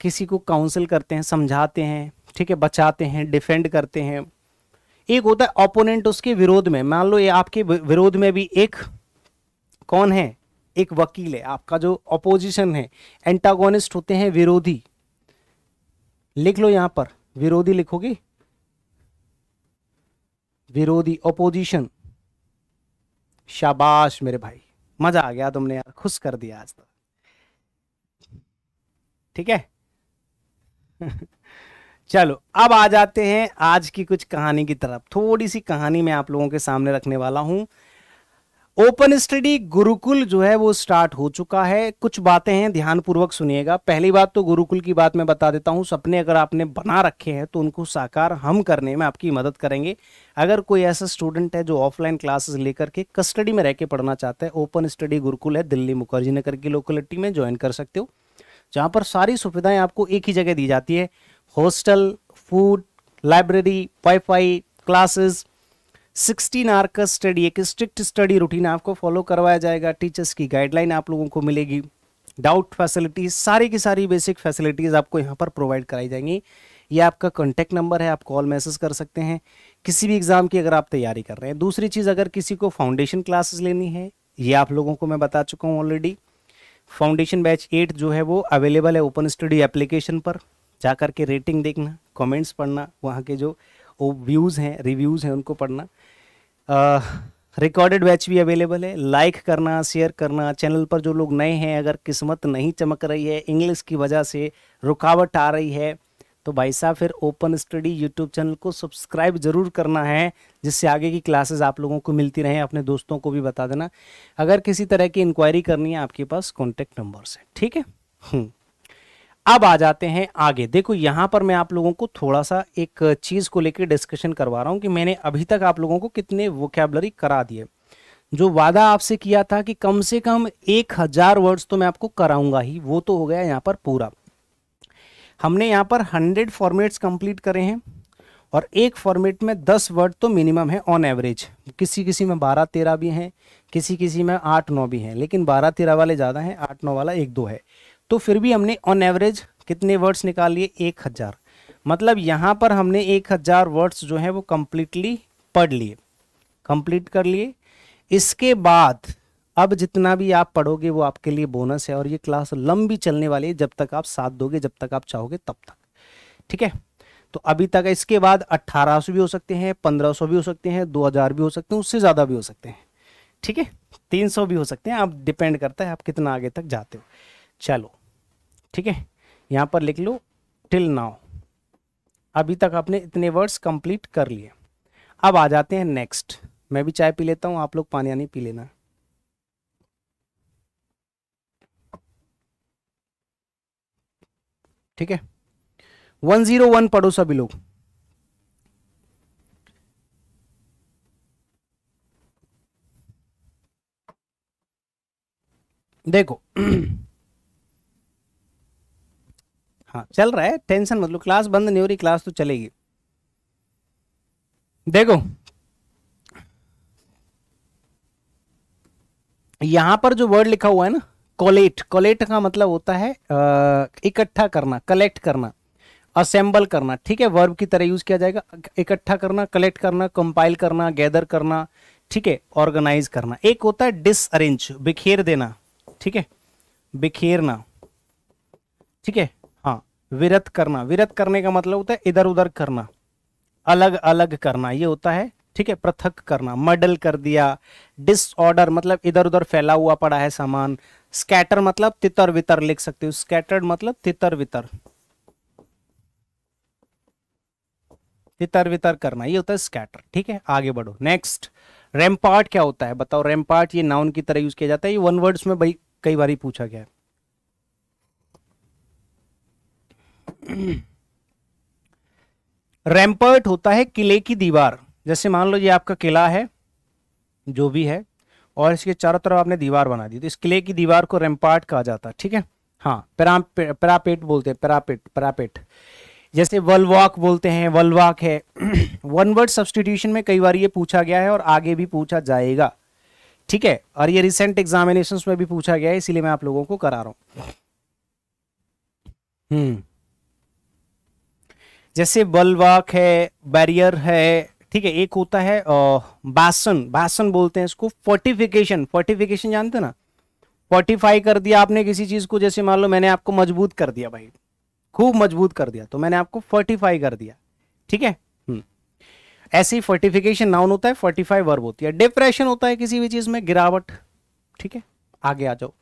किसी को काउंसिल करते हैं समझाते हैं ठीक है बचाते हैं डिफेंड करते हैं एक होता है ओपोनेंट उसके विरोध में मान लो ये आपके विरोध में भी एक कौन है एक वकील है आपका जो ऑपोजिशन है एंटागोनिस्ट होते हैं विरोधी लिख लो यहां पर विरोधी लिखोगे विरोधी ओपोजिशन शाबाश मेरे भाई मजा आ गया तुमने यार खुश कर दिया आज तो ठीक है चलो अब आ जाते हैं आज की कुछ कहानी की तरफ थोड़ी सी कहानी मैं आप लोगों के सामने रखने वाला हूं ओपन स्टडी गुरुकुल जो है वो स्टार्ट हो चुका है कुछ बातें हैं ध्यानपूर्वक सुनिएगा पहली बात तो गुरुकुल की बात मैं बता देता हूँ सपने अगर आपने बना रखे हैं तो उनको साकार हम करने में आपकी मदद करेंगे अगर कोई ऐसा स्टूडेंट है जो ऑफलाइन क्लासेस लेकर के कस्टडी में रह के पढ़ना चाहता है ओपन स्टडी गुरुकुल है दिल्ली मुखर्जी नगर की लोकलिटी में ज्वाइन कर सकते हो जहाँ पर सारी सुविधाएं आपको एक ही जगह दी जाती है hostel, food, library, Wi-Fi, classes, 16 are का स्टडी एक स्ट्रिक्ट स्टडी रूटीन आपको फॉलो करवाया जाएगा टीचर्स की गाइडलाइन आप लोगों को मिलेगी डाउट फैसिलिटीज सारी की सारी बेसिक फैसिलिटीज़ आपको यहाँ पर प्रोवाइड कराई जाएंगी ये आपका कॉन्टैक्ट नंबर है आप कॉल मैसेज कर सकते हैं किसी भी एग्ज़ाम की अगर आप तैयारी कर रहे हैं दूसरी चीज़ अगर किसी को फाउंडेशन क्लासेस लेनी है ये आप लोगों को मैं बता चुका हूँ ऑलरेडी फाउंडेशन बैच एट जो है वो अवेलेबल है ओपन स्टडी एप्लीकेशन पर जा कर के रेटिंग देखना कमेंट्स पढ़ना वहाँ के जो वो व्यूज़ हैं रिव्यूज़ हैं उनको पढ़ना रिकॉर्डेड बैच भी अवेलेबल है लाइक करना शेयर करना चैनल पर जो लोग नए हैं अगर किस्मत नहीं चमक रही है इंग्लिश की वजह से रुकावट आ रही है तो भाई साहब फिर ओपन स्टडी यूट्यूब चैनल को सब्सक्राइब जरूर करना है जिससे आगे की क्लासेस आप लोगों को मिलती रहें अपने दोस्तों को भी बता देना अगर किसी तरह की इंक्वायरी करनी है आपके पास कॉन्टैक्ट नंबर से ठीक है हम्म। अब आ जाते हैं आगे देखो यहाँ पर मैं आप लोगों को थोड़ा सा एक चीज़ को लेकर डिस्कशन करवा रहा हूँ कि मैंने अभी तक आप लोगों को कितने वोकेबलरी करा दिए जो वादा आपसे किया था कि कम से कम एक हजार वर्ड्स तो मैं आपको कराऊंगा ही वो तो हो गया यहाँ पर पूरा हमने यहाँ पर हंड्रेड फॉर्मेट्स कंप्लीट करे हैं और एक फॉर्मेट में दस वर्ड तो मिनिमम है ऑन एवरेज किसी किसी में बारह तेरह भी हैं किसी किसी में आठ नौ भी हैं लेकिन बारह तेरह वाले ज़्यादा हैं आठ नौ वाला एक दो है तो फिर भी हमने ऑन एवरेज कितने वर्ड्स निकाल लिए एक हज़ार मतलब यहाँ पर हमने एक हज़ार वर्ड्स जो हैं वो कम्प्लीटली पढ़ लिए कंप्लीट कर लिए इसके बाद अब जितना भी आप पढ़ोगे वो आपके लिए बोनस है और ये क्लास लंबी चलने वाली है जब तक आप साथ दोगे जब तक आप चाहोगे तब तक ठीक है तो अभी तक इसके बाद 1800 भी हो सकते हैं 1500 भी हो सकते हैं 2000 भी हो सकते हैं उससे ज़्यादा भी हो सकते हैं ठीक है 300 भी हो सकते हैं आप डिपेंड करता है आप कितना आगे तक जाते हो चलो ठीक है यहाँ पर लिख लो टिल नाउ अभी तक आपने इतने वर्ड्स कंप्लीट कर लिए अब आ जाते हैं नेक्स्ट मैं भी चाय पी लेता हूँ आप लोग पानी यानी पी लेना ठीक है वन जीरो वन पढ़ो सभी लोग देखो हाँ चल रहा है टेंशन मतलब क्लास बंद नहीं हो रही क्लास तो चलेगी देखो यहां पर जो वर्ड लिखा हुआ है ना कोलेट कोलेट का मतलब होता है इकट्ठा करना कलेक्ट करना असेंबल करना ठीक है वर्ब की तरह यूज किया जाएगा इकट्ठा करना कलेक्ट करना कंपाइल करना गैदर करना ठीक है ऑर्गेनाइज करना एक होता है डिसअरेंज बिखेर देना ठीक है बिखेरना ठीक है विरत करना विरत करने का मतलब होता है इधर उधर करना अलग अलग करना ये होता है ठीक है पृथक करना मडल कर दिया डिसऑर्डर मतलब इधर उधर फैला हुआ पड़ा है सामान स्कैटर मतलब तितर वितर लिख सकते हो स्कैटर्ड मतलब तितर वितर तितर वितर करना ये होता है स्कैटर ठीक है आगे बढ़ो नेक्स्ट रेमपार्ट क्या होता है बताओ रेमपार्ट ये नाउन की तरह यूज किया जाता है ये वन वर्ड्स में भाई कई बार पूछा गया है रैम्पर्ट होता है किले की दीवार जैसे मान लो ये आपका किला है जो भी है और इसके चारों तरफ आपने दीवार बना दी तो इस किले की दीवार को रैम्पार्ट कहा जाता है ठीक है हाँ पैरापेट बोलते हैं पैरापेट पैरापेट जैसे वलवाक बोलते हैं वलवाक है वन वर्ड सब्सटीट्यूशन में कई बार ये पूछा गया है और आगे भी पूछा जाएगा ठीक है और ये रिसेंट एग्जामिनेशन में भी पूछा गया है इसीलिए मैं आप लोगों को करा रहा हूँ हम्म जैसे बलवाक है बैरियर है ठीक है एक होता है बासन बासन बोलते हैं इसको फोर्टिफिकेशन फोर्टिफिकेशन जानते ना फोर्टिफाई कर दिया आपने किसी चीज को जैसे मान लो मैंने आपको मजबूत कर दिया भाई खूब मजबूत कर दिया तो मैंने आपको फोर्टिफाई कर दिया ठीक है हम्म। ऐसे ही फोर्टिफिकेशन नाउन होता है फोर्टिफाई वर्ब होती है डिप्रेशन होता है किसी भी चीज में गिरावट ठीक है आगे आ जाओ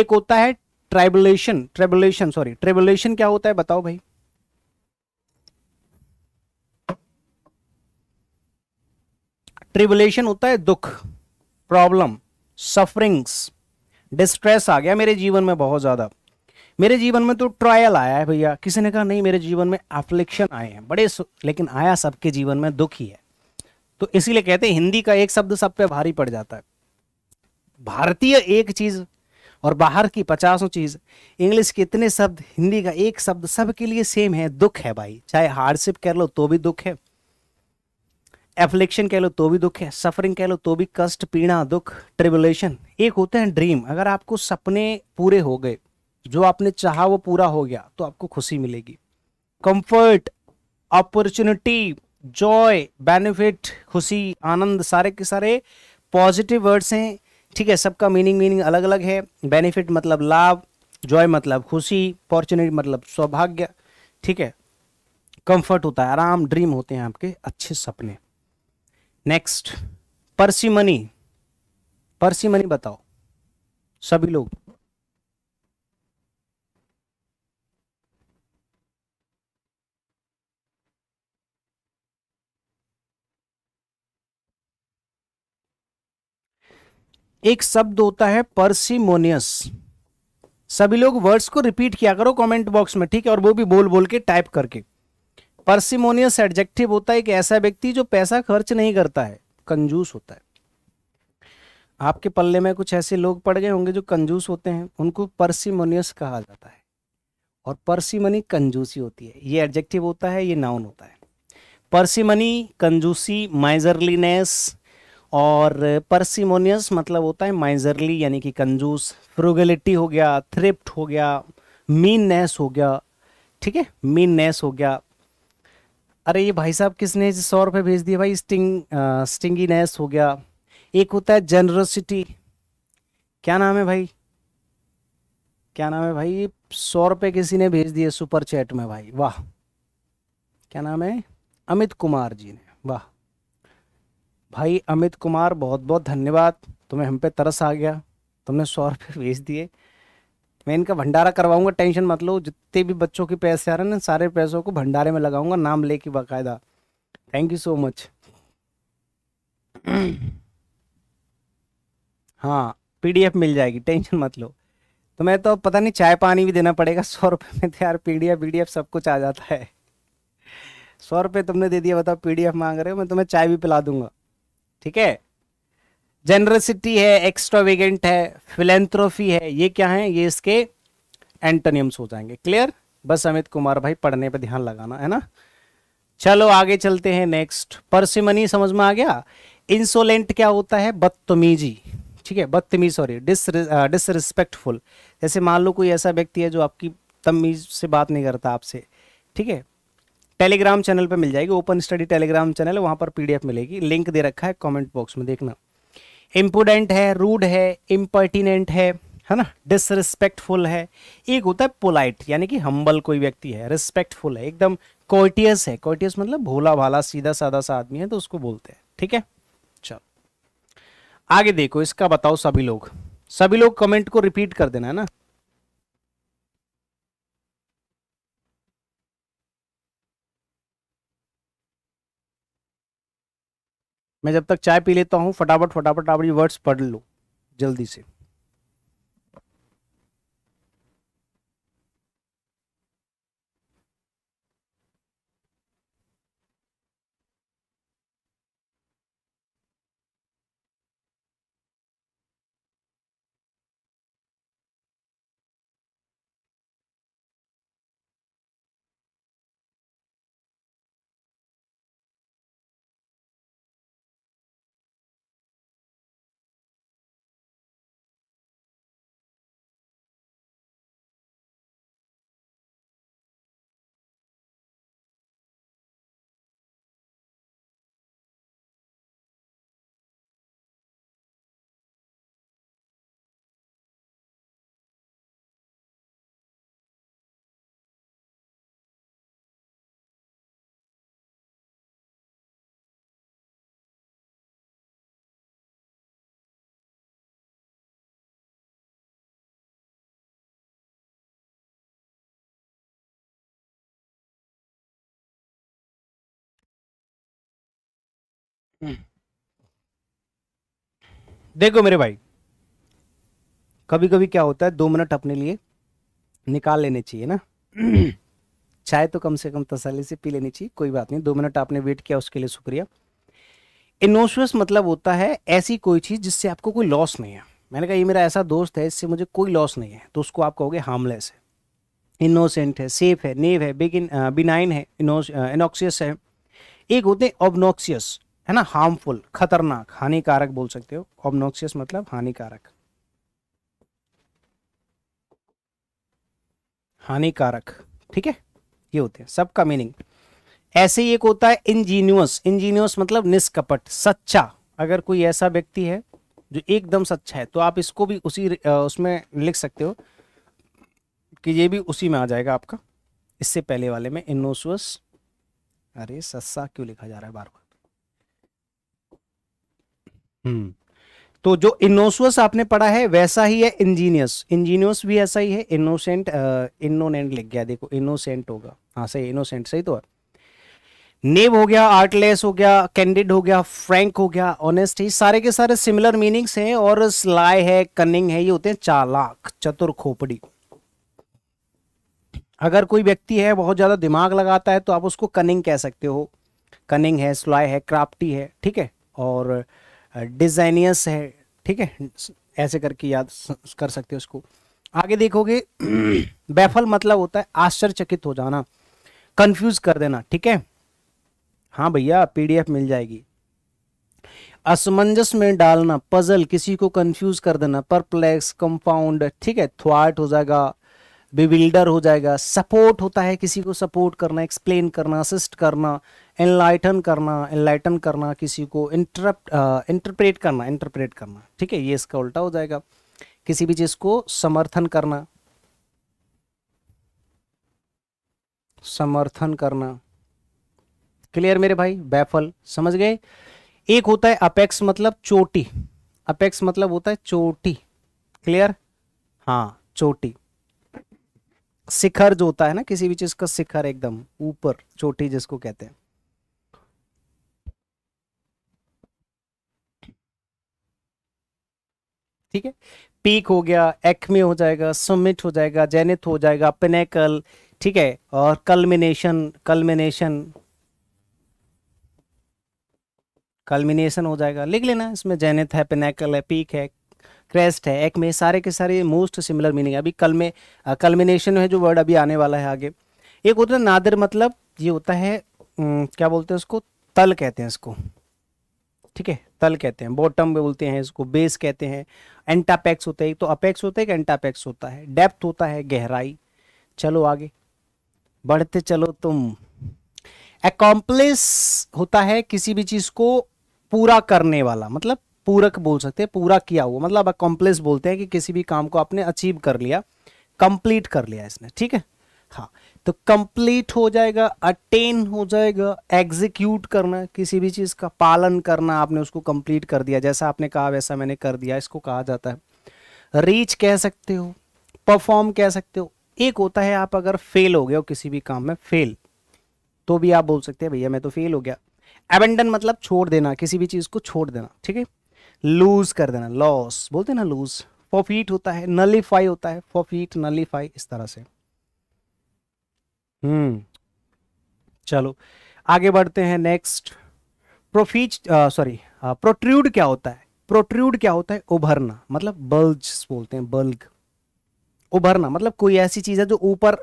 एक होता है ट्रेबुलेशन ट्रेबुलेशन सॉरी ट्रेबुलेशन क्या होता है बताओ भाई ट्रिबुलेशन होता है दुख प्रॉब्लम सफरिंग्स डिस्ट्रेस आ गया मेरे जीवन में बहुत ज़्यादा मेरे जीवन में तो ट्रायल आया है भैया किसी ने कहा नहीं मेरे जीवन में एफ्लिक्शन आए हैं बड़े लेकिन आया सबके जीवन में दुख ही है तो इसीलिए कहते हैं हिंदी का एक शब्द सब पे भारी पड़ जाता है भारतीय एक चीज़ और बाहर की पचासों चीज़ इंग्लिश के इतने शब्द हिंदी का एक शब्द सबके लिए सेम है दुख है भाई चाहे हार्डशिप कर लो तो भी दुख है एफ्लिक्शन कह लो तो भी दुख है सफरिंग कह लो तो भी कष्ट पीड़ा दुख ट्रिबुलेशन एक होते हैं ड्रीम अगर आपको सपने पूरे हो गए जो आपने चाहा वो पूरा हो गया तो आपको खुशी मिलेगी कंफर्ट अपॉर्चुनिटी जॉय बेनिफिट खुशी आनंद सारे के सारे पॉजिटिव वर्ड्स हैं ठीक है सबका मीनिंग मीनिंग अलग अलग है बेनिफिट मतलब लाभ जॉय मतलब खुशी अपॉर्चुनिटी मतलब सौभाग्य ठीक है कंफर्ट होता है आराम ड्रीम होते हैं आपके अच्छे सपने next parsimony parsimony बताओ सभी लोग एक शब्द होता है परसिमोनियस सभी लोग वर्ड्स को रिपीट किया करो कमेंट बॉक्स में ठीक है और वो भी बोल बोल के टाइप करके परसिमोनियस एडजेक्टिव होता है एक ऐसा व्यक्ति जो पैसा खर्च नहीं करता है कंजूस होता है आपके पल्ले में कुछ ऐसे लोग पड़ गए होंगे जो कंजूस होते हैं उनको परसिमोनियस कहा जाता है और परसिमनी कंजूसी होती है ये एडजेक्टिव होता है ये नाउन होता है परसिमनी कंजूसी माइजरलीनेस और परसिमोनियस मतलब होता है माइजरली यानी कि कंजूस फ्रोगलिटी हो गया थ्रिप्ट हो गया मीननेस हो गया ठीक है मीननेस हो गया अरे ये भाई साहब किसने सौ रुपये भेज दिए भाई स्टिंग स्टिंगीनेस हो गया एक होता है जनरसिटी क्या नाम है भाई क्या नाम है भाई सौ रुपये किसी ने भेज दिए सुपर चैट में भाई वाह क्या नाम है अमित कुमार जी ने वाह भाई अमित कुमार बहुत बहुत धन्यवाद तुम्हें हम पे तरस आ गया तुमने सौ रुपये भेज दिए मैं इनका भंडारा करवाऊंगा टेंशन मत लो जितने भी बच्चों के पैसे आ रहे हैं ना सारे पैसों को भंडारे में लगाऊंगा नाम लेके बाकायदा थैंक यू सो मच हाँ पीडीएफ मिल जाएगी टेंशन मत लो तो मैं तो पता नहीं चाय पानी भी देना पड़ेगा सौ रुपये में तो यार पीडीएफ डी सब कुछ आ जाता है सौ रुपये तुमने दे दिया बताओ पीडीएफ मांग रहे हो मैं तुम्हें चाय भी पिला दूंगा ठीक है जेनरसिटी है एक्स्ट्रावेगेंट है फिलेंथ्रोफी है ये क्या है ये इसके एंटोनियम्स हो जाएंगे क्लियर बस अमित कुमार भाई पढ़ने पर ध्यान लगाना है ना चलो आगे चलते हैं नेक्स्ट परसिमनी समझ में आ गया इंसोलेंट क्या होता है बदतमीजी ठीक है बदतमीज सॉरी डिसरिस्पेक्टफुल uh, जैसे मान लो कोई ऐसा व्यक्ति है जो आपकी तमीज से बात नहीं करता आपसे ठीक है टेलीग्राम चैनल पे मिल जाएगी ओपन स्टडी टेलीग्राम चैनल है वहाँ पर पीडीएफ मिलेगी लिंक दे रखा है कमेंट बॉक्स में देखना इम्पोडेंट है रूड है इम्पर्टिनेंट है है ना डिसरिस्पेक्टफुल है एक होता है पोलाइट यानी कि हम्बल कोई व्यक्ति है रिस्पेक्टफुल है एकदम कोर्टियस है कोर्टियस मतलब भोला भाला सीधा साधा सा आदमी है तो उसको बोलते हैं ठीक है चलो आगे देखो इसका बताओ सभी लोग सभी लोग कमेंट को रिपीट कर देना है ना मैं जब तक चाय पी लेता हूँ फटाफट फटाफट आप वर्ड्स पढ़ लो जल्दी से देखो मेरे भाई कभी कभी क्या होता है दो मिनट अपने लिए निकाल लेने चाहिए ना चाय तो कम से कम तसली से पी लेनी चाहिए कोई बात नहीं दो मिनट आपने वेट किया उसके लिए शुक्रिया इनोशस मतलब होता है ऐसी कोई चीज़ जिससे आपको कोई लॉस नहीं है मैंने कहा ये मेरा ऐसा दोस्त है इससे मुझे कोई लॉस नहीं है तो उसको आप कहोगे हार्मलेस है इनोसेंट है सेफ है नेव है बिगिन बिनाइन uh, है इनोक्सियस uh, है एक होते हैं ऑबनोक्सियस है ना हार्मफुल खतरनाक हानिकारक बोल सकते हो ऑबनोक्सियस मतलब हानिकारक हानिकारक ठीक है ये होते हैं सबका मीनिंग ऐसे ही एक होता है इंजीनियस इंजीनियस मतलब निष्कपट सच्चा अगर कोई ऐसा व्यक्ति है जो एकदम सच्चा है तो आप इसको भी उसी उसमें लिख सकते हो कि ये भी उसी में आ जाएगा आपका इससे पहले वाले में इनोसुअस अरे सस्सा क्यों लिखा जा रहा है बार बार हम्म। तो जो इनोसुअस आपने पढ़ा है वैसा ही है इंजीनियस इंजीनियस भी ऐसा ही है इनोसेंट इनोनेंट लिख गया देखो इनोसेंट होगा हाँ सही इनोसेंट सही तो है नेव हो गया आर्टलेस हो गया कैंडिड हो गया फ्रैंक हो गया ऑनेस्ट ही सारे के सारे सिमिलर मीनिंग्स हैं और स्लाय है कनिंग है ये होते हैं चालाक चतुर खोपड़ी अगर कोई व्यक्ति है बहुत ज्यादा दिमाग लगाता है तो आप उसको कनिंग कह सकते हो कनिंग है स्लाय है क्राफ्टी है ठीक है और डिजाइनियस है ठीक है ऐसे करके याद कर सकते हो उसको आगे देखोगे बैफल मतलब होता है आश्चर्यचकित हो जाना कंफ्यूज कर देना ठीक है हाँ भैया पीडीएफ मिल जाएगी असमंजस में डालना पजल किसी को कंफ्यूज कर देना परप्लेक्स कंपाउंड ठीक है थ्वाट हो जाएगा बिबिल्डर हो जाएगा सपोर्ट होता है किसी को सपोर्ट करना एक्सप्लेन करना असिस्ट करना एनलाइटन करना एनलाइटन करना किसी को इंटरप्ट इंटरप्रेट करना इंटरप्रेट करना ठीक है ये इसका उल्टा हो जाएगा किसी भी चीज़ को समर्थन करना समर्थन करना क्लियर मेरे भाई बैफल समझ गए एक होता है अपेक्स मतलब चोटी अपेक्स मतलब होता है चोटी क्लियर हाँ चोटी शिखर जो होता है ना किसी भी चीज का शिखर एकदम ऊपर चोटी जिसको कहते हैं ठीक है पीक हो गया एक्मे हो जाएगा सुमिट हो जाएगा जेनिथ हो जाएगा पिनेकल ठीक है और कलमिनेशन कलमिनेशन कलमिनेशन हो जाएगा लिख लेना इसमें जेनिथ है पिनेकल है पीक है क्रेस्ट है एक में सारे के सारे मोस्ट सिमिलर मीनिंग अभी कल में कलमिनेशन है जो वर्ड अभी आने वाला है आगे एक होता है नादिर मतलब ये होता है क्या बोलते हैं उसको तल कहते हैं इसको ठीक है तल कहते हैं बॉटम बोलते हैं इसको बेस कहते हैं एंटापैक्स होते हैं तो अपेक्स होता है एक एंटापैक्स होता है डेप्थ होता है गहराई चलो आगे बढ़ते चलो तुम अकॉम्प्लिस होता है किसी भी चीज को पूरा करने वाला मतलब पूरक बोल सकते हैं पूरा किया हुआ मतलब अकॉम्प्लिस बोलते हैं कि किसी भी काम को आपने अचीव कर लिया कंप्लीट कर लिया इसने ठीक है हाँ तो कंप्लीट हो जाएगा अटेन हो जाएगा एग्जीक्यूट करना किसी भी चीज़ का पालन करना आपने उसको कंप्लीट कर दिया जैसा आपने कहा वैसा मैंने कर दिया इसको कहा जाता है रीच कह सकते हो परफॉर्म कह सकते हो एक होता है आप अगर फेल हो गए हो किसी भी काम में फेल तो भी आप बोल सकते हैं भैया मैं तो फेल हो गया एबेंडन मतलब छोड़ देना किसी भी चीज़ को छोड़ देना ठीक है लूज कर देना लॉस बोलते हैं ना लूज फॉफीट होता है नलीफाई होता है फॉफीट नलीफाई इस तरह से हम्म चलो आगे बढ़ते हैं नेक्स्ट प्रोफीच सॉरी प्रोट्रूड क्या होता है प्रोट्रूड क्या होता है उभरना मतलब बल्ज बोलते हैं बल्ग उभरना मतलब कोई ऐसी चीज है जो ऊपर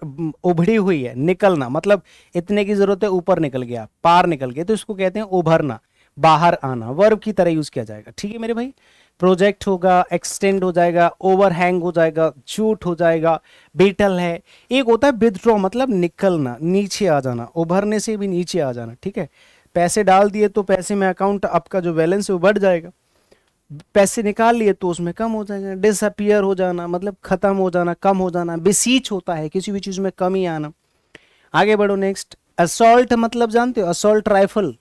उभरी हुई है निकलना मतलब इतने की जरूरत है ऊपर निकल गया पार निकल गया तो इसको कहते हैं उभरना बाहर आना वर्ब की तरह यूज किया जाएगा ठीक है मेरे भाई प्रोजेक्ट होगा एक्सटेंड हो जाएगा ओवरहैंग हो जाएगा चूट हो जाएगा बीटल है एक होता है विदड्रॉ मतलब निकलना नीचे आ जाना उभरने से भी नीचे आ जाना ठीक है पैसे डाल दिए तो पैसे में अकाउंट आपका जो बैलेंस है वो बढ़ जाएगा पैसे निकाल लिए तो उसमें कम हो जाएगा डिसअपियर हो जाना मतलब ख़त्म हो जाना कम हो जाना बिसीच होता है किसी भी चीज़ में कमी आना आगे बढ़ो नेक्स्ट असोल्ट मतलब जानते हो असोल्ट राइफल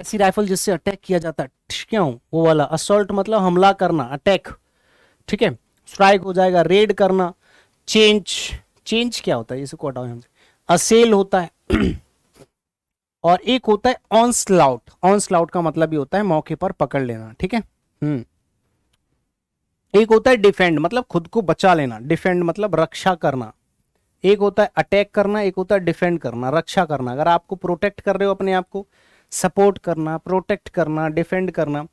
ऐसी राइफल जिससे अटैक किया जाता है क्यों वो वाला असोल्ट मतलब हमला करना अटैक ठीक है स्ट्राइक हो जाएगा रेड करना चेंज चेंज क्या होता है इसको हटाओ हमसे असेल होता है और एक होता है ऑन स्लाउट ऑन स्लाउट का मतलब ये होता है मौके पर पकड़ लेना ठीक है हम्म एक होता है डिफेंड मतलब खुद को बचा लेना डिफेंड मतलब रक्षा करना एक होता है अटैक करना एक होता है डिफेंड करना रक्षा करना अगर आपको प्रोटेक्ट कर रहे हो अपने आप को सपोर्ट करना प्रोटेक्ट करना डिफेंड करना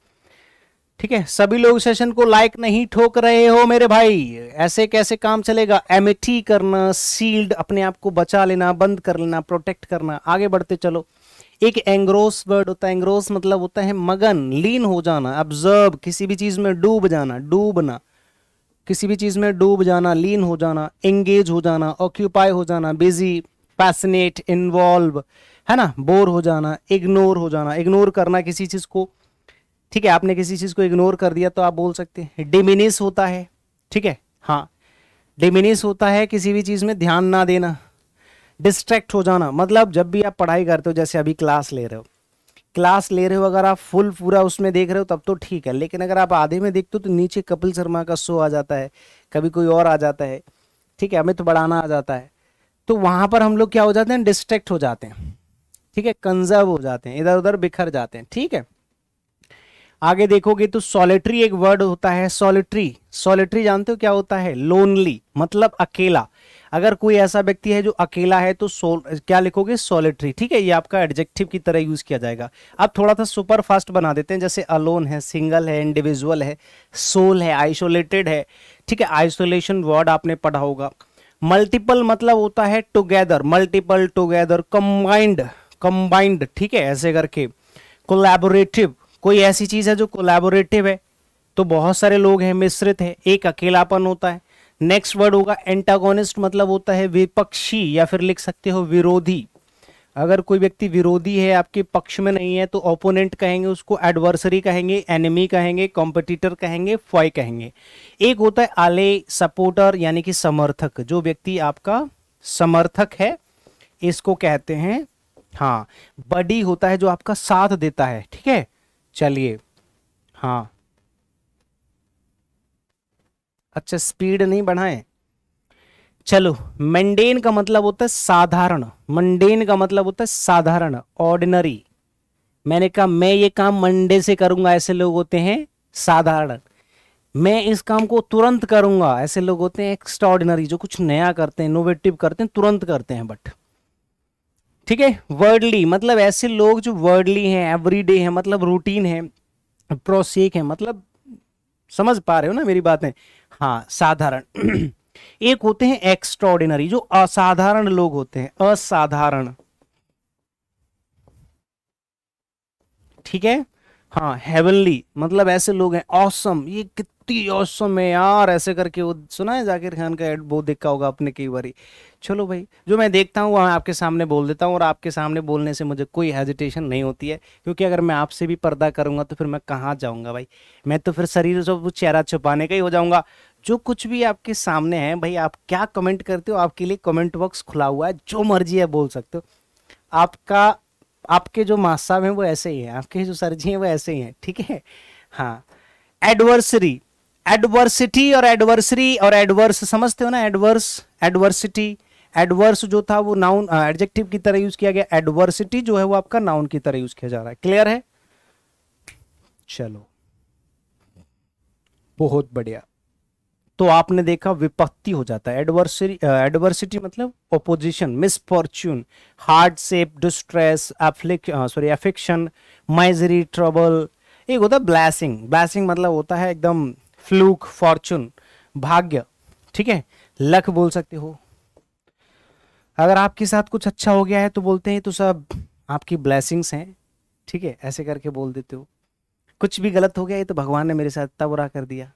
ठीक है सभी लोग सेशन को लाइक नहीं ठोक रहे हो मेरे भाई ऐसे कैसे काम चलेगा एम करना सील्ड अपने आप को बचा लेना बंद कर लेना प्रोटेक्ट करना आगे बढ़ते चलो एक एंग्रोस वर्ड होता है एंग्रोस मतलब होता है मगन लीन हो जाना ऑब्जर्व किसी भी चीज में डूब जाना डूबना किसी भी चीज में डूब जाना लीन हो जाना एंगेज हो जाना ऑक्यूपाई हो जाना बिजी पैसनेट इन्वॉल्व है ना बोर हो जाना इग्नोर हो जाना इग्नोर करना किसी चीज़ को ठीक है आपने किसी चीज़ को इग्नोर कर दिया तो आप बोल सकते हैं डिमिनिस होता है ठीक है हाँ डिमिनिस होता है किसी भी चीज़ में ध्यान ना देना डिस्ट्रैक्ट हो जाना मतलब जब भी आप पढ़ाई करते हो जैसे अभी क्लास ले रहे हो क्लास ले रहे हो अगर आप फुल पूरा उसमें देख रहे हो तब तो ठीक है लेकिन अगर आप आधे में देखते हो तो नीचे कपिल शर्मा का शो आ जाता है कभी कोई और आ जाता है ठीक है अमित बड़ाना बढ़ाना आ जाता है तो वहां पर हम लोग क्या हो जाते हैं डिस्ट्रैक्ट हो जाते हैं ठीक है कंजर्व हो जाते हैं इधर उधर बिखर जाते हैं ठीक है आगे देखोगे तो सॉलिटरी एक वर्ड होता है सॉलिटरी सॉलिटरी जानते हो क्या होता है लोनली मतलब अकेला अगर कोई ऐसा व्यक्ति है जो अकेला है तो सोल क्या लिखोगे सॉलिटरी ठीक है ये आपका एडजेक्टिव की तरह यूज किया जाएगा अब थोड़ा सा सुपर फास्ट बना देते हैं जैसे अलोन है सिंगल है इंडिविजुअल है सोल है आइसोलेटेड है ठीक है आइसोलेशन वर्ड आपने पढ़ा होगा मल्टीपल मतलब होता है together multiple together combined combined ठीक है ऐसे करके कोलैबोरेटिव कोई ऐसी चीज है जो कोलैबोरेटिव है तो बहुत सारे लोग हैं मिश्रित है एक अकेलापन होता है नेक्स्ट वर्ड होगा एंटागोनिस्ट मतलब होता है विपक्षी या फिर लिख सकते हो विरोधी अगर कोई व्यक्ति विरोधी है आपके पक्ष में नहीं है तो ओपोनेंट कहेंगे उसको एडवर्सरी कहेंगे एनिमी कहेंगे कॉम्पिटिटर कहेंगे फॉय कहेंगे एक होता है आले सपोर्टर यानी कि समर्थक जो व्यक्ति आपका समर्थक है इसको कहते हैं हाँ बडी होता है जो आपका साथ देता है ठीक है चलिए हाँ अच्छा स्पीड नहीं बढ़ाए चलो मेंडेन का मतलब होता है साधारण मंडेन का मतलब होता है साधारण ऑर्डिनरी मैंने कहा मैं ये काम मंडे से करूंगा ऐसे लोग होते हैं साधारण मैं इस काम को तुरंत करूंगा ऐसे लोग होते हैं एक्स्ट्रा जो कुछ नया करते हैं इनोवेटिव करते हैं तुरंत करते हैं बट ठीक है वर्डली मतलब ऐसे लोग जो वर्डली हैं एवरीडे हैं मतलब रूटीन है प्रोसेक है मतलब समझ पा रहे हो ना मेरी बातें हाँ साधारण एक होते हैं एक्स्ट्रॉर्डिनरी जो असाधारण लोग होते हैं असाधारण ठीक है हाँ हेवनली मतलब ऐसे लोग हैं ऑसम ये कितनी ऑसम है यार ऐसे करके वो सुना है जाकिर खान का एड बहुत देखा होगा आपने कई बार चलो भाई जो मैं देखता हूँ वो मैं आपके सामने बोल देता हूँ और आपके सामने बोलने से मुझे कोई हेजिटेशन नहीं होती है क्योंकि अगर मैं आपसे भी पर्दा करूँगा तो फिर मैं कहाँ जाऊँगा भाई मैं तो फिर शरीर से चेहरा छुपाने का ही हो जाऊँगा जो कुछ भी आपके सामने है भाई आप क्या कमेंट करते हो आपके लिए कमेंट बॉक्स खुला हुआ है जो मर्जी है बोल सकते हो आपका आपके जो मास हैं वो ऐसे ही हैं आपके जो सर जी हैं वो ऐसे ही हैं ठीक है हाँ एडवर्सरी एडवर्सिटी और एडवर्सरी और एडवर्स समझते हो ना एडवर्स एडवर्सिटी एडवर्स जो था वो नाउन एडजेक्टिव uh, की तरह यूज किया गया एडवर्सिटी जो है वो आपका नाउन की तरह यूज किया जा रहा है क्लियर है चलो बहुत बढ़िया तो आपने देखा विपत्ति हो जाता है एडवर्सरी एडवर्सिटी uh, मतलब ओपोजिशन मिसफॉर्च्यून सेप distress afflict sorry affliction misery trouble एक होता है ब्लैसिंग ब्लैसिंग मतलब होता है एकदम फ्लूक फॉर्चून भाग्य ठीक है लक बोल सकते हो अगर आपके साथ कुछ अच्छा हो गया है तो बोलते हैं तो सब आपकी ब्लैसिंग्स हैं ठीक है ऐसे करके बोल देते हो कुछ भी गलत हो गया ये तो भगवान ने मेरे साथ इतना बुरा कर दिया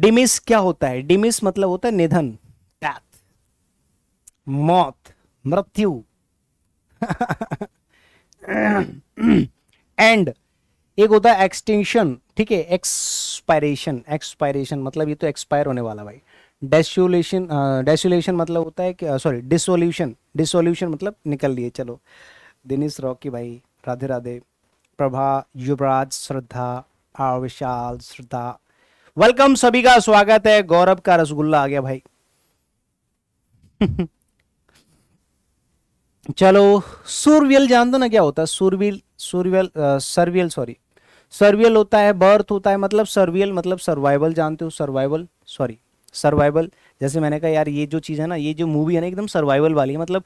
डिमिस क्या होता है डिमिस मतलब होता है निधन डेथ मौत मृत्यु एंड एक होता है एक्सटेंशन ठीक है एक्सपायरेशन एक्सपायरेशन मतलब ये तो एक्सपायर होने वाला भाई डेस्यूलेशन डेस्यूलेशन मतलब होता है सॉरी डिसोल्यूशन डिसोल्यूशन मतलब निकल लिए चलो दिनेश रॉकी भाई राधे राधे प्रभा युवराज श्रद्धा आर विशाल श्रद्धा वेलकम सभी का स्वागत है गौरव का रसगुल्ला आ गया भाई चलो सूर्यल जान दो ना क्या होता है सूर्यल सूर्यल सर्वियल सॉरी सर्वियल होता है बर्थ होता है मतलब सर्वियल मतलब सर्वाइवल जानते हो सर्वाइवल सॉरी सर्वाइवल जैसे मैंने कहा यार ये जो चीज़ है ना ये जो मूवी है ना एकदम सर्वाइवल वाली है मतलब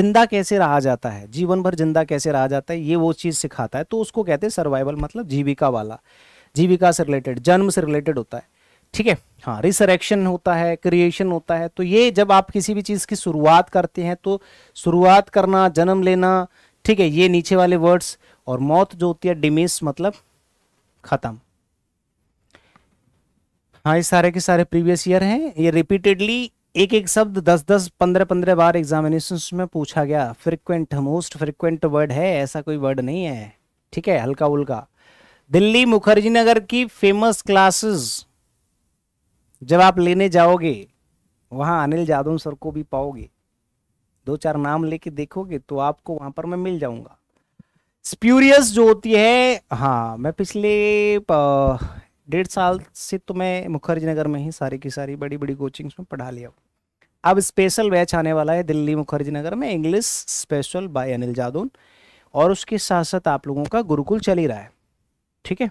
जिंदा कैसे रहा जाता है जीवन भर जिंदा कैसे रहा जाता है ये वो चीज़ सिखाता है तो उसको कहते हैं सर्वाइवल मतलब जीविका वाला जीविका से रिलेटेड जन्म से रिलेटेड होता है ठीक है हाँ रिसरेक्शन होता है क्रिएशन होता है तो ये जब आप किसी भी चीज़ की शुरुआत करते हैं तो शुरुआत करना जन्म लेना ठीक है ये नीचे वाले वर्ड्स और मौत जो होती है डिमिस मतलब खत्म हाँ ये सारे के सारे प्रीवियस ईयर हैं ये रिपीटेडली एक एक शब्द दस दस पंद्रह पंद्रह बार एग्जामिनेशन में पूछा गया फ्रिक्वेंट मोस्ट फ्रिक्वेंट वर्ड है ऐसा कोई वर्ड नहीं है ठीक है हल्का उल्का दिल्ली मुखर्जी नगर की फेमस क्लासेस जब आप लेने जाओगे वहां अनिल जादव सर को भी पाओगे दो चार नाम लेके देखोगे तो आपको वहां पर मैं मिल जाऊंगा स्प्यूरियस जो होती है हाँ मैं पिछले डेढ़ साल से तो मैं मुखर्जी नगर में ही सारी की सारी बड़ी बड़ी कोचिंग्स में पढ़ा लिया अब स्पेशल बैच आने वाला है दिल्ली मुखर्जी नगर में English special by Anil Jadoon और उसके साथ साथ आप लोगों का गुरुकुल चल ही रहा है ठीक है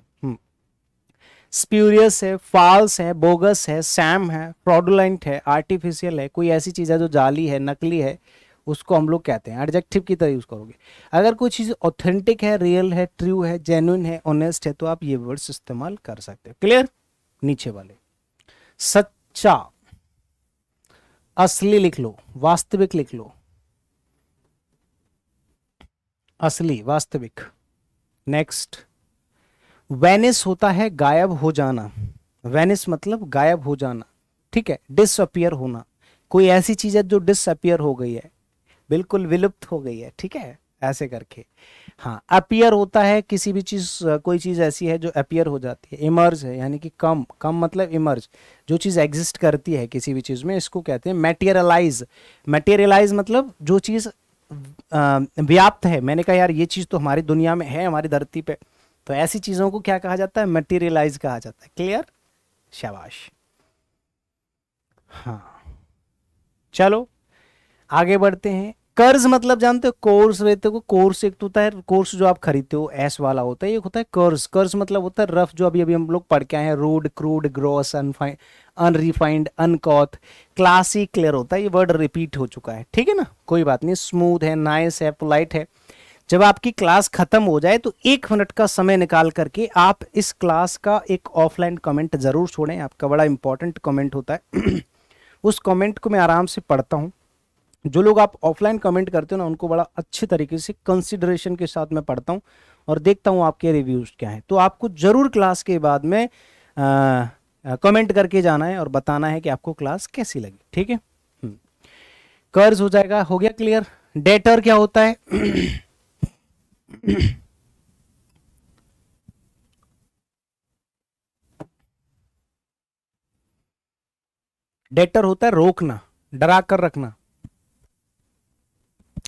स्प्यूरियस हम्म। है फॉल्स है बोगस है सैम है फ्रॉडुलेंट है आर्टिफिशियल है कोई ऐसी चीज़ है जो जाली है नकली है उसको हम लोग कहते हैं एडजेक्टिव की तरह यूज़ करोगे अगर कोई चीज़ ऑथेंटिक है रियल है ट्रू है जेन्यून है ऑनेस्ट है तो आप ये वर्ड्स इस्तेमाल कर सकते हो क्लियर नीचे वाले सच्चा असली लिख लो वास्तविक लिख लो असली वास्तविक नेक्स्ट वेनिस होता है गायब हो जाना वेनिस मतलब गायब हो जाना ठीक है डिसअपियर होना कोई ऐसी चीज़ है जो डिसअपियर हो गई है बिल्कुल विलुप्त हो गई है ठीक है ऐसे करके हाँ अपियर होता है किसी भी चीज़ कोई चीज़ ऐसी है जो अपियर हो जाती है इमर्ज है यानी कि कम कम मतलब इमर्ज जो चीज़ एग्जिस्ट करती है किसी भी चीज़ में इसको कहते हैं मेटेरियलाइज मेटेरियलाइज मतलब जो चीज़ व्याप्त है मैंने कहा यार ये चीज़ तो हमारी दुनिया में है हमारी धरती पे तो ऐसी चीज़ों को क्या कहा जाता है मटेरियलाइज कहा जाता है क्लियर शाबाश हाँ चलो आगे बढ़ते हैं कर्ज मतलब जानते हो कोर्स रहते हो कोर्स एक तो होता है कोर्स जो आप खरीदते हो एस वाला होता है एक होता है कर्ज कर्ज मतलब होता है रफ जो अभी अभी हम लोग पढ़ के आए हैं rude crude gross unfine unrefined uncouth classic clear होता है ये वर्ड रिपीट हो चुका है ठीक है ना कोई बात नहीं स्मूथ है नाइस है पोलाइट है जब आपकी क्लास खत्म हो जाए तो एक मिनट का समय निकाल करके आप इस क्लास का एक ऑफलाइन कमेंट ज़रूर छोड़ें आपका बड़ा इंपॉर्टेंट कमेंट होता है उस कमेंट को मैं आराम से पढ़ता हूँ जो लोग आप ऑफलाइन कमेंट करते हो ना उनको बड़ा अच्छे तरीके से कंसिडरेशन के साथ मैं पढ़ता हूँ और देखता हूँ आपके रिव्यूज़ क्या है तो आपको ज़रूर क्लास के बाद में कमेंट करके जाना है और बताना है कि आपको क्लास कैसी लगी ठीक है कर्ज हम्म। हो जाएगा हो गया क्लियर डेटर क्या होता है डेटर होता है रोकना डरा कर रखना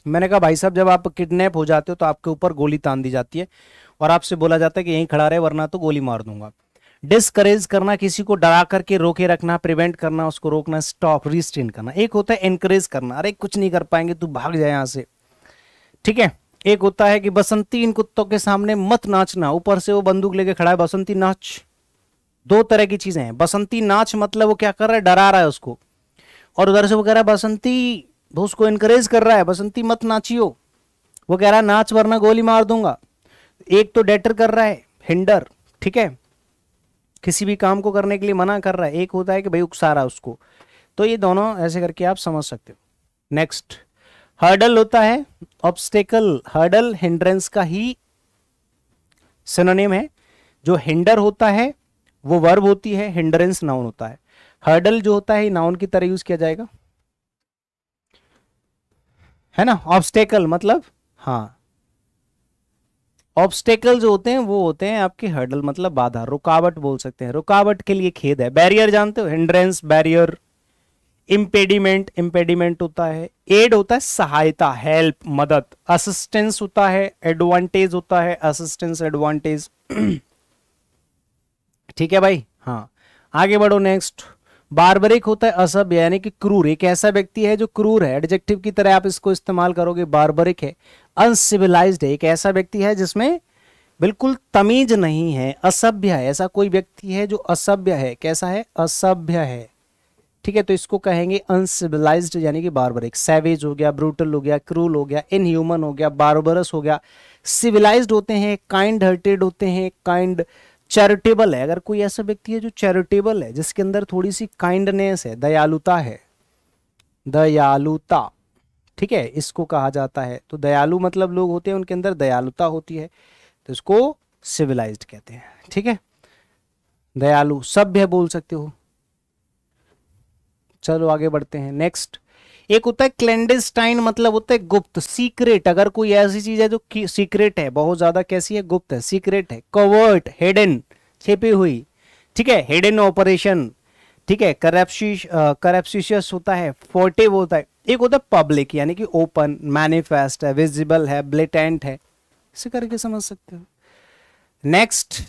मैंने कहा भाई साहब जब आप किडनैप हो जाते हो तो आपके ऊपर गोली तान दी जाती है और आपसे बोला जाता है कि यहीं खड़ा रहे वरना तो गोली मार दूंगा डिस्करेज करना किसी को डरा करके रोके रखना प्रिवेंट करना उसको रोकना स्टॉप रिस्ट्रेन करना एक होता है एनकरेज करना अरे कुछ नहीं कर पाएंगे तू भाग जाए यहां से ठीक है एक होता है कि बसंती इन कुत्तों के सामने मत नाचना ऊपर से वो बंदूक लेके खड़ा है बसंती नाच दो तरह की चीजें हैं बसंती नाच मतलब वो क्या कर रहा है डरा रहा है उसको और उधर से वो कह रहा है बसंती वो उसको इनकरेज कर रहा है बसंती मत नाचियो वो कह रहा है नाच वरना गोली मार दूंगा एक तो डेटर कर रहा है हिंडर ठीक है किसी भी काम को करने के लिए मना कर रहा है एक होता है कि भाई उकसा रहा है उसको तो ये दोनों ऐसे करके आप समझ सकते हो नेक्स्ट हर्डल होता है ऑब्स्टेकल हर्डल हिंड्रेंस का ही सिनोनिम है जो हिंडर होता है वो वर्ब होती है हिंड्रेंस नाउन होता है हर्डल जो होता है नाउन की तरह यूज किया जाएगा है ना ऑब्स्टेकल मतलब हाँ ऑब्स्टेकल जो होते हैं वो होते हैं आपके हर्डल मतलब बाधा रुकावट बोल सकते हैं रुकावट के लिए खेद है बैरियर जानते हो हिंड्रेंस बैरियर इम्पेडिमेंट इम्पेडिमेंट होता है एड होता है सहायता हेल्प मदद असिस्टेंस होता है एडवांटेज होता है असिस्टेंस एडवांटेज ठीक है भाई हाँ आगे बढ़ो नेक्स्ट बारबरिक होता है असब यानी कि क्रूर एक ऐसा व्यक्ति है जो क्रूर है एडजेक्टिव की तरह आप इसको इस्तेमाल करोगे बारबरिक है अनसिविलाइज है एक ऐसा व्यक्ति है जिसमें बिल्कुल तमीज नहीं है असभ्य है ऐसा कोई व्यक्ति है जो असभ्य है कैसा है असभ्य है ठीक है तो इसको कहेंगे अनसिविलाइज यानी कि बारबरिक सैवेज हो गया ब्रूटल हो गया क्रूल हो गया इनह्यूमन हो गया बारबरस हो गया सिविलाइज होते हैं काइंड हर्टेड होते हैं काइंड चैरिटेबल है अगर कोई ऐसा व्यक्ति है जो चैरिटेबल है जिसके अंदर थोड़ी सी काइंडनेस है दयालुता है दयालुता ठीक है इसको कहा जाता है तो दयालु मतलब लोग होते हैं उनके अंदर दयालुता होती है तो इसको सिविलाइज्ड कहते हैं ठीक है दयालु सभ्य बोल सकते हो चलो आगे बढ़ते हैं नेक्स्ट एक होता है क्लैंडेस्टाइन मतलब होता है गुप्त सीक्रेट अगर कोई ऐसी चीज है जो सीक्रेट है बहुत ज्यादा कैसी है गुप्त है सीक्रेट है कवर्ट हेडन छिपी हुई ठीक है हेडन ऑपरेशन ठीक है करप्शिश करप्शिशियस होता है फोर्टिव होता है एक होता है पब्लिक यानी कि ओपन मैनिफेस्ट है विजिबल है ब्लेटेंट है इसे करके समझ सकते हो नेक्स्ट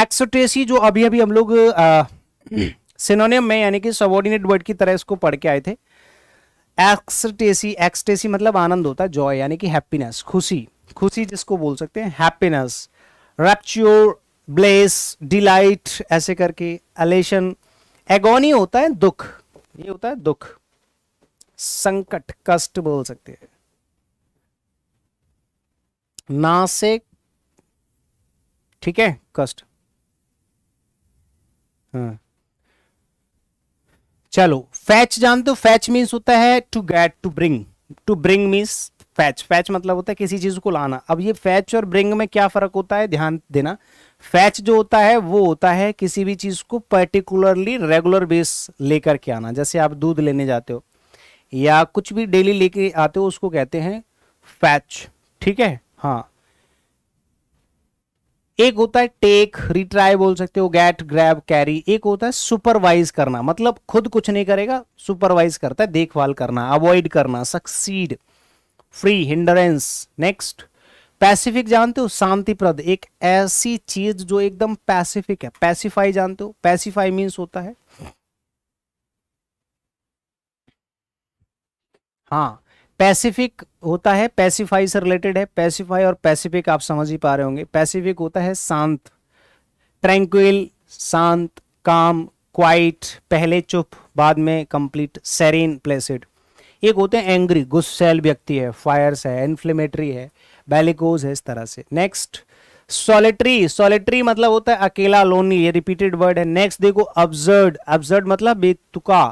एक्सोटेसी जो अभी अभी हम लोग सिनोनियम में यानी कि सबोर्डिनेट वर्ड की तरह इसको पढ़ के आए थे एक्सटेसी एक्सटेसी मतलब आनंद होता है जॉय यानी कि हैप्पीनेस खुशी खुशी जिसको बोल सकते हैं हैप्पीनेस रैप्च्योर ब्लेस डिलाइट ऐसे करके अलेशन एगोनी होता है दुख ये होता है दुख संकट कष्ट बोल सकते हैं नासिक ठीक है कष्ट हाँ चलो फैच जानते हो फैच मीन्स होता है to get to bring to bring means fetch fetch मतलब होता है किसी चीज को लाना अब ये फैच और ब्रिंग में क्या फर्क होता है ध्यान देना फैच जो होता है वो होता है किसी भी चीज को पर्टिकुलरली रेगुलर बेस लेकर के आना जैसे आप दूध लेने जाते हो या कुछ भी डेली लेके आते हो उसको कहते हैं फैच ठीक है हाँ एक होता है टेक रिट्राई बोल सकते हो गैट ग्रैब कैरी एक होता है सुपरवाइज करना मतलब खुद कुछ नहीं करेगा सुपरवाइज करता है देखभाल करना अवॉइड करना succeed free hindrance next pacific जानते हो शांतिप्रद एक ऐसी चीज जो एकदम पैसिफिक है पैसिफाई जानते हो पैसिफाई मीन्स होता है हाँ पैसिफिक होता है पैसिफाई से रिलेटेड है पैसिफाई और पैसिफिक आप समझ ही पा रहे होंगे पैसिफिक होता है शांत ट्रैंक्विल शांत काम क्वाइट पहले चुप बाद में कंप्लीट सेरेन प्लेसिड एक होते हैं एंग्री गुस्सेल व्यक्ति है फायर्स है इन्फ्लेमेटरी है बैलिकोज है इस तरह से नेक्स्ट सॉलिटरी सॉलिटरी मतलब होता है अकेला लोनली ये रिपीटेड वर्ड है नेक्स्ट देखो अब्जर्ड अब्जर्ड मतलब बेतुका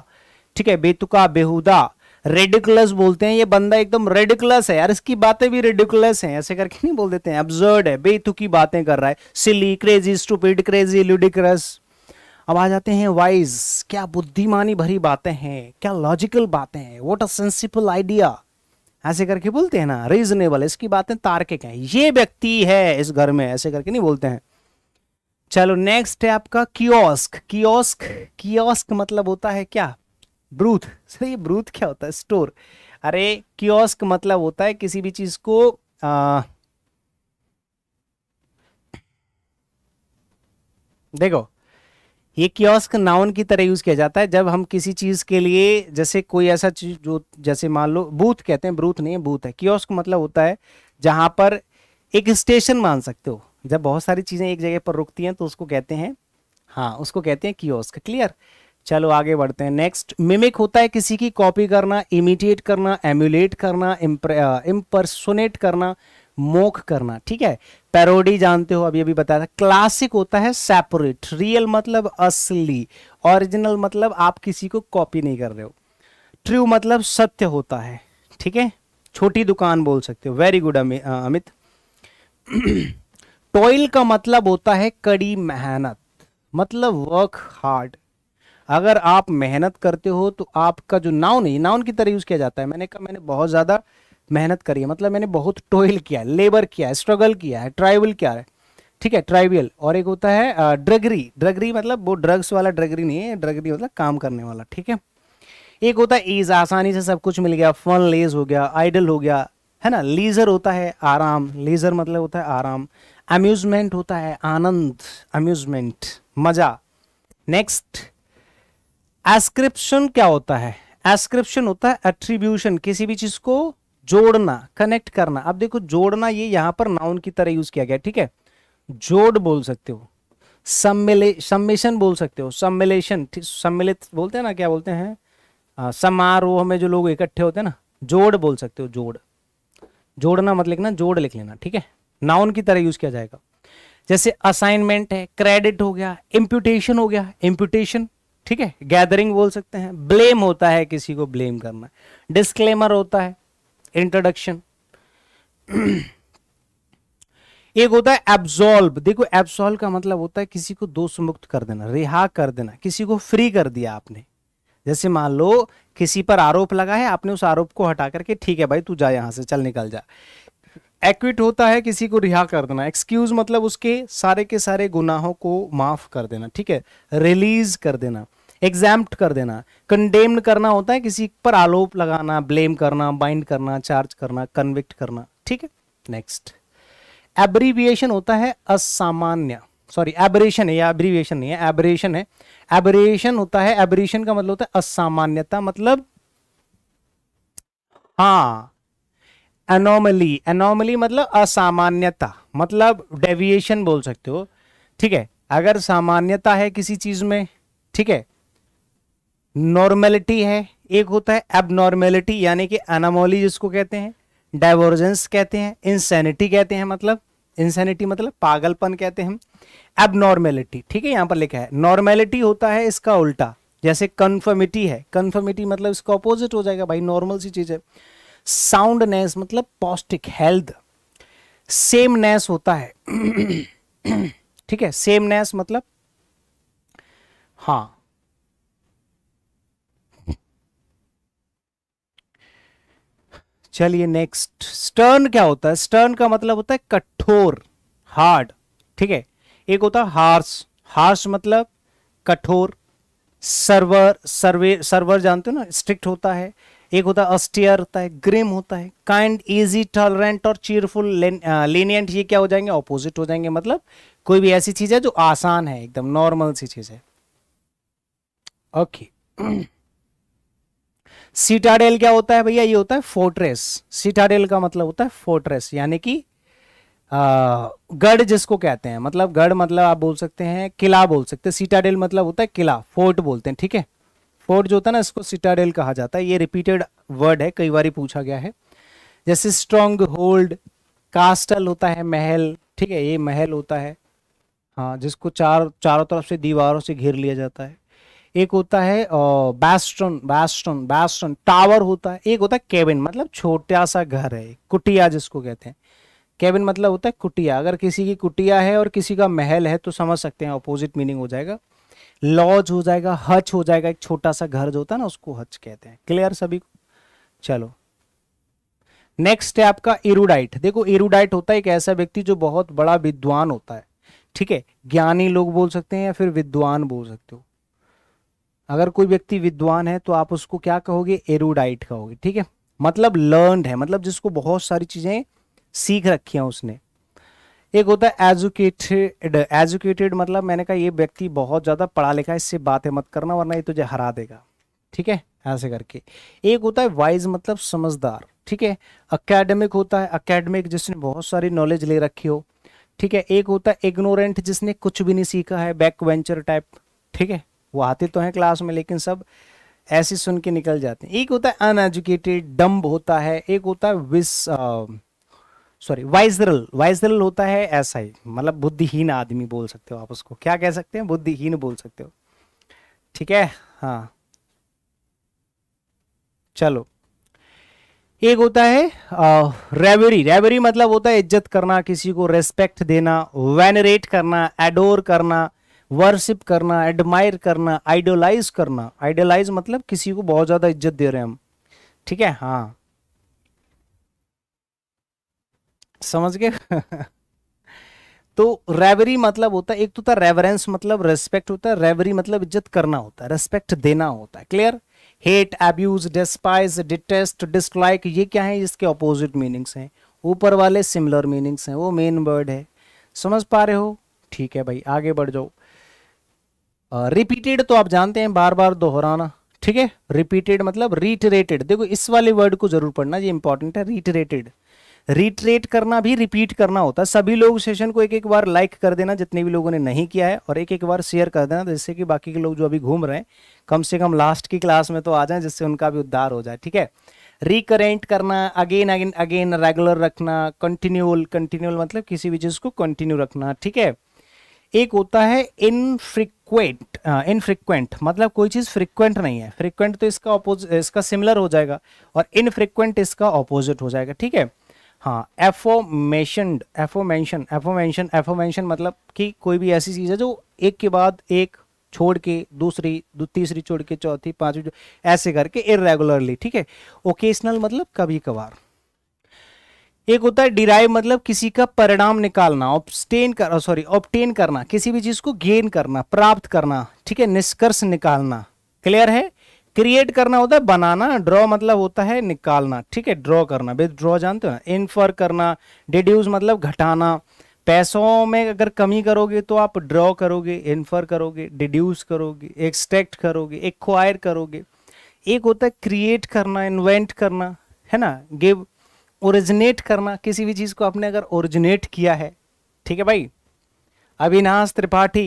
ठीक है बेतुका बेहुदा रेडिकुलस बोलते हैं ये बंदा एकदम रेडिकुलस है यार इसकी बातें भी रेडिकुलस हैं ऐसे करके नहीं बोल देते हैं एब्जर्ड है बेतुकी बातें कर रहा है silly crazy stupid crazy ludicrous अब आ जाते हैं वाइज क्या बुद्धिमानी भरी बातें हैं क्या लॉजिकल बातें हैं वॉट अ सेंसिबल आइडिया ऐसे करके बोलते हैं ना रीजनेबल इसकी बातें तार्किक है ये व्यक्ति है इस घर में ऐसे करके नहीं बोलते हैं चलो नेक्स्ट है आपका कियोस्क कियोस्क कियोस्क मतलब होता है क्या ब्रूथ सर ये ब्रूथ क्या होता है स्टोर अरे क्योस्क मतलब होता है किसी भी चीज को आ, देखो ये क्योस्क नाउन की तरह यूज किया जाता है जब हम किसी चीज के लिए जैसे कोई ऐसा चीज जो जैसे मान लो बूथ कहते हैं ब्रूथ नहीं है बूथ है क्योस्क मतलब होता है जहां पर एक स्टेशन मान सकते हो जब बहुत सारी चीजें एक जगह पर रुकती हैं तो उसको कहते हैं हाँ उसको कहते हैं कियोस्क क्लियर चलो आगे बढ़ते हैं नेक्स्ट मिमिक होता है किसी की कॉपी करना इमिटेट करना एम्यूलेट करना इम्पर्सोनेट करना मोक करना ठीक है पैरोडी जानते हो अभी अभी बताया था क्लासिक होता है सेपरेट रियल मतलब असली ओरिजिनल मतलब आप किसी को कॉपी नहीं कर रहे हो ट्रू मतलब सत्य होता है ठीक है छोटी दुकान बोल सकते हो वेरी गुड अमित टॉयल का मतलब होता है कड़ी मेहनत मतलब वर्क हार्ड अगर आप मेहनत करते हो तो आपका जो नाउन है नाउन की तरह यूज किया जाता है मैंने कहा मैंने बहुत ज्यादा मेहनत करी है मतलब मैंने बहुत टोयल किया है लेबर किया है स्ट्रगल किया है ट्राइबल किया है ठीक है ट्राइबल और एक होता है ड्रगरी ड्रगरी मतलब वो ड्रग्स वाला ड्रगरी नहीं है ड्रगरी मतलब काम करने वाला ठीक है एक होता है ईज आसानी से सब कुछ मिल गया फन लेज हो गया आइडल हो गया है ना लीजर होता है आराम लीजर मतलब होता है आराम अम्यूजमेंट होता है आनंद अम्यूजमेंट मजा नेक्स्ट एस्क्रिप्शन क्या होता है एस्क्रिप्शन होता है एट्रीब्यूशन किसी भी चीज को जोड़ना कनेक्ट करना अब देखो जोड़ना ये यहां पर नाउन की तरह यूज किया गया ठीक है जोड़ बोल सकते हो सम्मिले सम्मिशन बोल सकते हो सम्मिलेशन सम्मिलित बोलते हैं ना क्या बोलते हैं समारोह में जो लोग इकट्ठे होते हैं ना जोड़ बोल सकते हो जोड़ जोड़ना मत लिखना जोड़ लिख लेना ठीक है नाउन की तरह यूज किया जाएगा जैसे असाइनमेंट है क्रेडिट हो गया इम्प्यूटेशन हो गया इम्प्यूटेशन ठीक है गैदरिंग बोल सकते हैं ब्लेम होता है किसी को ब्लेम करना डिस्क्लेमर होता है इंट्रोडक्शन एक होता है एब्सॉल्व देखो एब्सॉल्व का मतलब होता है किसी को दोष मुक्त कर देना रिहा कर देना किसी को फ्री कर दिया आपने जैसे मान लो किसी पर आरोप लगा है आपने उस आरोप को हटा करके ठीक है भाई तू जा यहां से चल निकल जा एक्विट होता है किसी को रिहा कर देना एक्सक्यूज मतलब उसके सारे के सारे गुनाहों को माफ कर देना ठीक है रिलीज कर देना एग्जाम्प्ट कर देना कंडेम्ड करना होता है किसी पर आलोप लगाना ब्लेम करना बाइंड करना चार्ज करना कन्विक्ट करना ठीक है नेक्स्ट एब्रीविएशन होता है असामान्य सॉरी एबरेशन है या एब्रीविएशन नहीं है एबरेशन है एबरेशन होता है एबरेशन का मतलब होता है असामान्यता मतलब हाँ एनोमली एनोमली मतलब असामान्यता मतलब डेविएशन बोल सकते हो ठीक है अगर सामान्यता है किसी चीज में ठीक है नॉर्मेलिटी है एक होता है एबनॉर्मेलिटी यानी कि एनामोली जिसको कहते हैं डाइवर्जेंस कहते हैं इंसैनिटी कहते हैं मतलब इंसैनिटी मतलब पागलपन कहते हैं हम एबनॉर्मेलिटी ठीक है यहाँ पर लिखा है नॉर्मेलिटी होता है इसका उल्टा जैसे कन्फर्मिटी है कन्फर्मिटी मतलब इसका अपोजिट हो जाएगा भाई नॉर्मल सी चीज़ है साउंडनेस मतलब पौष्टिक हेल्थ सेमनेस होता है ठीक है सेमनेस मतलब हाँ चलिए नेक्स्ट स्टर्न क्या होता है स्टर्न का मतलब होता है कठोर हार्ड ठीक है एक होता है हार्स हार्स मतलब कठोर सर्वर सर्वे सर्वर जानते हो ना स्ट्रिक्ट होता है एक होता है अस्टियर होता है ग्रिम होता है काइंड इजी टॉलरेंट और चीयरफुल लेनियंट ये क्या हो जाएंगे ऑपोजिट हो जाएंगे मतलब कोई भी ऐसी चीज है जो आसान है एकदम नॉर्मल सी चीज है ओके okay. सीटाडेल क्या होता है भैया ये होता है फोर्ट्रेस सीटाडेल का मतलब होता है फोर्ट्रेस यानी कि गढ़ जिसको कहते हैं मतलब गढ़ मतलब आप बोल सकते हैं किला बोल सकते हैं सीटाडेल मतलब होता है किला फोर्ट बोलते हैं ठीक है फोर्ट जो होता है ना इसको सीटाडेल कहा जाता है ये रिपीटेड वर्ड है कई बार पूछा गया है जैसे स्ट्रॉन्ग होल्ड कास्टल होता है महल ठीक है ये महल होता है हाँ जिसको चार चारों तरफ से दीवारों से घेर लिया जाता है एक होता है बैस्टन बैस्टन बैस्टन टावर होता है एक होता है केबिन मतलब छोटा सा घर है कुटिया जिसको कहते हैं केबिन मतलब होता है कुटिया अगर किसी की कुटिया है और किसी का महल है तो समझ सकते हैं अपोजिट मीनिंग हो जाएगा लॉज हो जाएगा हच हो जाएगा एक छोटा सा घर जो होता है ना उसको हच कहते हैं क्लियर सभी को चलो नेक्स्ट है आपका इरुडाइट देखो इरुडाइट होता है एक ऐसा व्यक्ति जो बहुत बड़ा विद्वान होता है ठीक है ज्ञानी लोग बोल सकते हैं या फिर विद्वान बोल सकते हो अगर कोई व्यक्ति विद्वान है तो आप उसको क्या कहोगे एरूडाइट कहोगे ठीक है मतलब लर्न है मतलब जिसको बहुत सारी चीज़ें सीख रखी हैं उसने एक होता है एजुकेटेड एजुकेटेड मतलब मैंने कहा ये व्यक्ति बहुत ज़्यादा पढ़ा लिखा है इससे बातें मत करना वरना ये तुझे हरा देगा ठीक है ऐसे करके एक होता है वाइज मतलब समझदार ठीक है अकेडमिक होता है अकेडमिक जिसने बहुत सारी नॉलेज ले रखी हो ठीक है एक होता है इग्नोरेंट जिसने कुछ भी नहीं सीखा है बैक वेंचर टाइप ठीक है वो आते तो हैं क्लास में लेकिन सब ऐसे सुन के निकल जाते हैं एक होता है अनएजुकेटेड डम्ब होता है एक होता है विस सॉरी वाइजरल वाइजरल होता है ऐसा ही मतलब बुद्धिहीन आदमी बोल सकते हो आप उसको क्या कह सकते हैं बुद्धिहीन बोल सकते हो ठीक है हाँ चलो एक होता है रेवरी रेवरी मतलब होता है इज्जत करना किसी को रेस्पेक्ट देना वेनरेट करना एडोर करना वर्शिप करना एडमायर करना आइडोलाइज करना आइडोलाइज मतलब किसी को बहुत ज़्यादा इज्जत दे रहे हैं हम ठीक है हाँ समझ गए तो रेवरी मतलब होता है एक तो रेवरेंस मतलब रेस्पेक्ट होता है रेवरी मतलब, मतलब इज्जत करना होता है रेस्पेक्ट देना होता है clear hate abuse despise detest dislike ये क्या है इसके अपोजिट मीनिंग्स हैं ऊपर वाले सिमिलर मीनिंग्स हैं वो मेन वर्ड है समझ पा रहे हो ठीक है भाई आगे बढ़ जाओ रिपीटेड तो आप जानते हैं बार बार दोहराना ठीक है रिपीटेड मतलब रिटरेटेड देखो इस वाले वर्ड को जरूर पढ़ना ये इंपॉर्टेंट है रिटरेटेड रिट्रेट करना भी रिपीट करना होता है सभी लोग सेशन को एक एक बार लाइक कर देना जितने भी लोगों ने नहीं किया है और एक एक बार शेयर कर देना जिससे कि बाकी के लोग जो अभी घूम रहे हैं कम से कम लास्ट की क्लास में तो आ जाए जिससे उनका भी उद्धार हो जाए ठीक है रिकरेंट करना अगेन अगेन अगेन रेगुलर रखना कंटिन्यूअल कंटिन्यूअल मतलब किसी भी चीज़ को कंटिन्यू रखना ठीक है एक होता है इनफ्रिक फ्रिक्वेंट इनफ्रिक्वेंट uh, मतलब कोई चीज़ फ्रिक्वेंट नहीं है फ्रिक्वेंट तो इसका अपोज इसका सिमिलर हो जाएगा और इनफ्रिक्वेंट इसका ऑपोजिट हो जाएगा ठीक है हाँ एफोमेशन एफोमेंशन एफोमेंशन एफोमेंशन मतलब कि कोई भी ऐसी चीज़ है जो एक के बाद एक छोड़ के दूसरी तीसरी छोड़ के चौथी पांचवी ऐसे करके इरेगुलरली ठीक है ओकेशनल मतलब कभी कभार एक होता है डिराइव मतलब किसी का परिणाम निकालना ऑप्टेन कर सॉरी oh, ऑप्टेन करना किसी भी चीज को गेन करना प्राप्त करना ठीक है निष्कर्ष निकालना क्लियर है क्रिएट करना होता है बनाना ड्रॉ मतलब होता है निकालना ठीक है ड्रॉ करना विद ड्रॉ जानते हो ना इनफर करना डिड्यूस मतलब घटाना पैसों में अगर कमी करोगे तो आप ड्रॉ करोगे इन्फर करोगे डिड्यूस करोगे एक्सट्रैक्ट करोगे एक्वायर करोगे एक होता है क्रिएट करना इन्वेंट करना है ना गिव ओरिजिनेट करना किसी भी चीज़ को आपने अगर ओरिजिनेट किया है ठीक है भाई अविनाश त्रिपाठी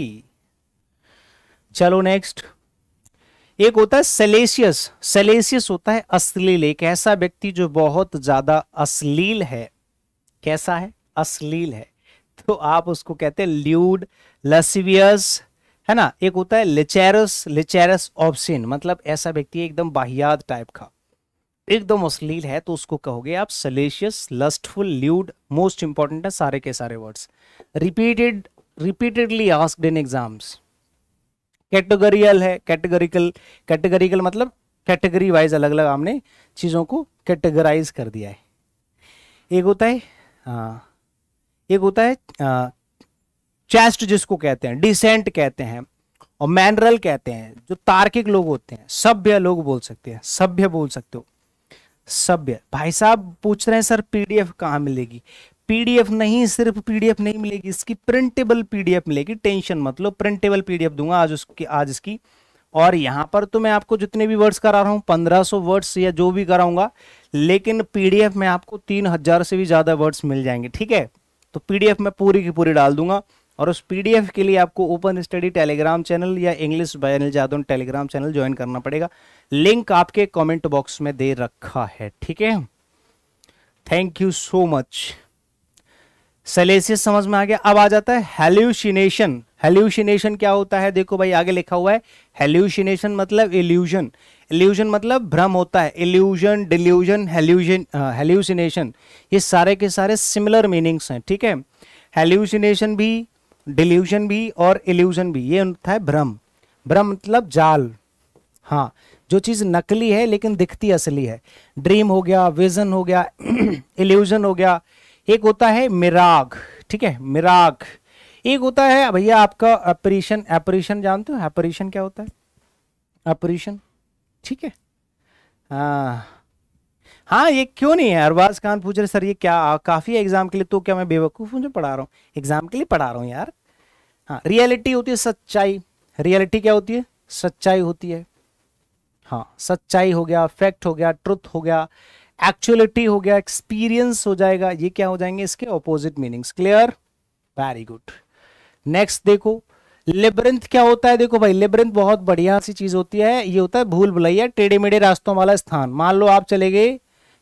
चलो नेक्स्ट एक होता है सेलेसियस सेलेसियस होता है अश्लील एक ऐसा व्यक्ति जो बहुत ज्यादा अश्लील है कैसा है अश्लील है तो आप उसको कहते हैं ल्यूड लसिवियस है ना एक होता है लिचेरस लिचेरस ऑप्शन मतलब ऐसा व्यक्ति एकदम बाहियात टाइप का एकदम अश्लील है तो उसको कहोगे आप salacious lustful lewd most important है सारे के सारे words repeated repeatedly asked in exams categorial है कैटेगरिकल कैटेगरिकल मतलब कैटेगरी वाइज अलग अलग हमने चीज़ों को कैटेगराइज कर दिया है एक होता है आ, हाँ, एक होता है चेस्ट जिसको कहते हैं डिसेंट कहते हैं और मैनरल कहते हैं जो तार्किक लोग होते हैं सभ्य लोग बोल सकते हैं सभ्य बोल सकते हो सभ्य भाई साहब पूछ रहे हैं सर पीडीएफ कहाँ मिलेगी पीडीएफ नहीं सिर्फ पीडीएफ नहीं मिलेगी इसकी प्रिंटेबल पीडीएफ मिलेगी टेंशन मतलब प्रिंटेबल पीडीएफ दूंगा आज उसकी आज इसकी और यहाँ पर तो मैं आपको जितने भी वर्ड्स करा रहा हूँ 1500 वर्ड्स या जो भी कराऊंगा लेकिन पीडीएफ में आपको 3000 से भी ज़्यादा वर्ड्स मिल जाएंगे ठीक है तो पीडीएफ में पूरी की पूरी डाल दूंगा और उस पीडीएफ के लिए आपको ओपन स्टडी टेलीग्राम चैनल या इंग्लिश बैनल जादव टेलीग्राम चैनल ज्वाइन करना पड़ेगा लिंक आपके कमेंट बॉक्स में दे रखा है ठीक है thank you so much salacious समझ में आ गया अब आ जाता है हेल्यूशिनेशन हेल्यूशिनेशन क्या होता है देखो भाई आगे लिखा हुआ है हेल्यूशिनेशन मतलब इल्यूजन इल्यूजन मतलब भ्रम होता है इल्यूजन डिल्यूजन हेल्यूजन हेल्यूशिनेशन ये सारे के सारे सिमिलर मीनिंग्स हैं ठीक है हेल्यूशिनेशन भी डिल्यूजन भी और इल्यूजन भी ये होता है भ्रम भ्रम मतलब जाल हाँ जो चीज़ नकली है लेकिन दिखती असली है ड्रीम हो गया विजन हो गया इल्यूजन हो गया एक होता है मिराग ठीक है मिराग एक होता है भैया आपका अपरिशन अपरिशन जानते हो अपरिशन क्या होता है अपरिशन ठीक है हाँ हाँ ये क्यों नहीं है अरबाज खान पूछ रहे सर ये क्या काफ़ी है एग्ज़ाम के लिए तो क्या मैं बेवकूफ़ हूँ जो पढ़ा रहा हूँ एग्ज़ाम के लिए पढ़ा रहा हूँ यार हाँ रियलिटी होती है सच्चाई रियलिटी क्या होती है सच्चाई होती है हाँ सच्चाई हो गया फैक्ट हो गया ट्रुथ हो गया एक्चुअलिटी हो गया एक्सपीरियंस हो जाएगा ये क्या हो जाएंगे इसके opposite meanings clear very good next देखो लेबरिंथ क्या होता है देखो भाई लेबरिंथ बहुत बढ़िया सी चीज होती है ये होता है भूल भुलैया टेढ़े मेढ़े रास्तों वाला स्थान मान लो आप चले गए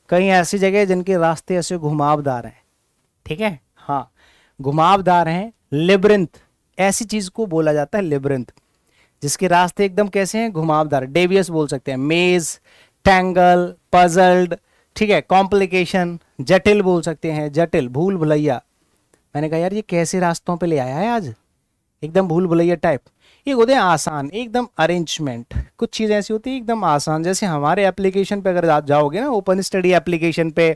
कहीं ऐसी जगह जिनके रास्ते ऐसे घुमावदार हैं ठीक है हाँ घुमावदार हैं लेबरिंथ ऐसी चीज़ को बोला जाता है लिब्रिंथ जिसके रास्ते एकदम कैसे हैं घुमावदार डेवियस बोल सकते हैं मेज टैंगल पजल्ड ठीक है कॉम्प्लिकेशन जटिल बोल सकते हैं जटिल भूल भुलैया मैंने कहा यार ये कैसे रास्तों पे ले आया है आज एकदम भूल भुलैया टाइप एक होते हैं आसान एकदम अरेंजमेंट कुछ चीज़ें ऐसी होती है एकदम आसान जैसे हमारे एप्लीकेशन पे अगर आप जाओगे ना ओपन स्टडी एप्लीकेशन पे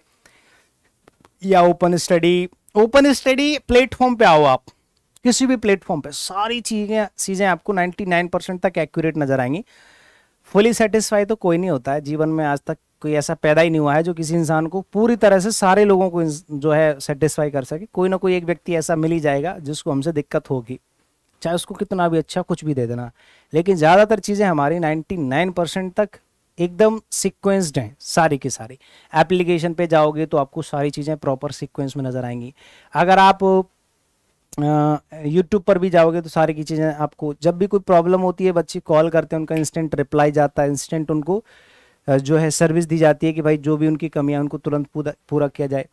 या open study open study platform पे आओ आप किसी भी प्लेटफॉर्म पे सारी चीज़ें चीज़ें आपको 99 परसेंट तक एक्यूरेट नज़र आएंगी फुली सेटिस्फाई तो कोई नहीं होता है जीवन में आज तक कोई ऐसा पैदा ही नहीं हुआ है जो किसी इंसान को पूरी तरह से सारे लोगों को जो है सेटिस्फाई कर सके कोई ना कोई एक व्यक्ति ऐसा मिल ही जाएगा जिसको हमसे दिक्कत होगी चाहे उसको कितना भी अच्छा कुछ भी दे देना लेकिन ज़्यादातर चीज़ें हमारी 99 परसेंट तक एकदम सिक्वेंस्ड हैं सारी की सारी एप्लीकेशन पे जाओगे तो आपको सारी चीज़ें प्रॉपर सिक्वेंस में नज़र आएंगी अगर आप यूट्यूब पर भी जाओगे तो सारी की चीज़ें आपको जब भी कोई प्रॉब्लम होती है बच्चे कॉल करते हैं उनका इंस्टेंट रिप्लाई जाता है इंस्टेंट उनको जो है सर्विस दी जाती है कि भाई जो भी उनकी कमियाँ उनको तुरंत पूरा पूरा किया जाए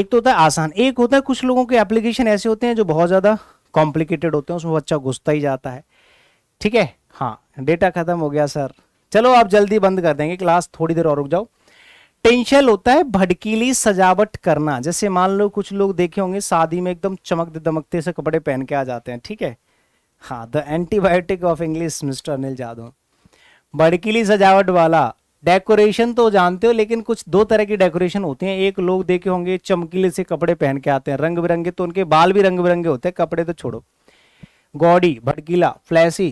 एक तो होता है आसान एक होता है कुछ लोगों के एप्लीकेशन ऐसे होते हैं जो बहुत ज़्यादा कॉम्प्लिकेटेड होते हैं उसमें बच्चा घुसता ही जाता है ठीक है हाँ डेटा खत्म हो गया सर चलो आप जल्दी बंद कर देंगे क्लास थोड़ी देर और रुक जाओ टेंशन होता है भड़कीली सजावट करना जैसे मान लो कुछ लोग देखे होंगे शादी में एकदम चमक दमकते से कपड़े पहन के आ जाते हैं ठीक है हाँ the antibiotic of English mister Anil Jadav भड़कीली सजावट वाला डेकोरेशन तो जानते हो लेकिन कुछ दो तरह की डेकोरेशन होती हैं एक लोग देखे होंगे चमकीले से कपड़े पहन के आते हैं रंग बिरंगे तो उनके बाल भी रंग बिरंगे होते हैं कपड़े तो छोड़ो गौड़ी भड़कीला फ्लैसी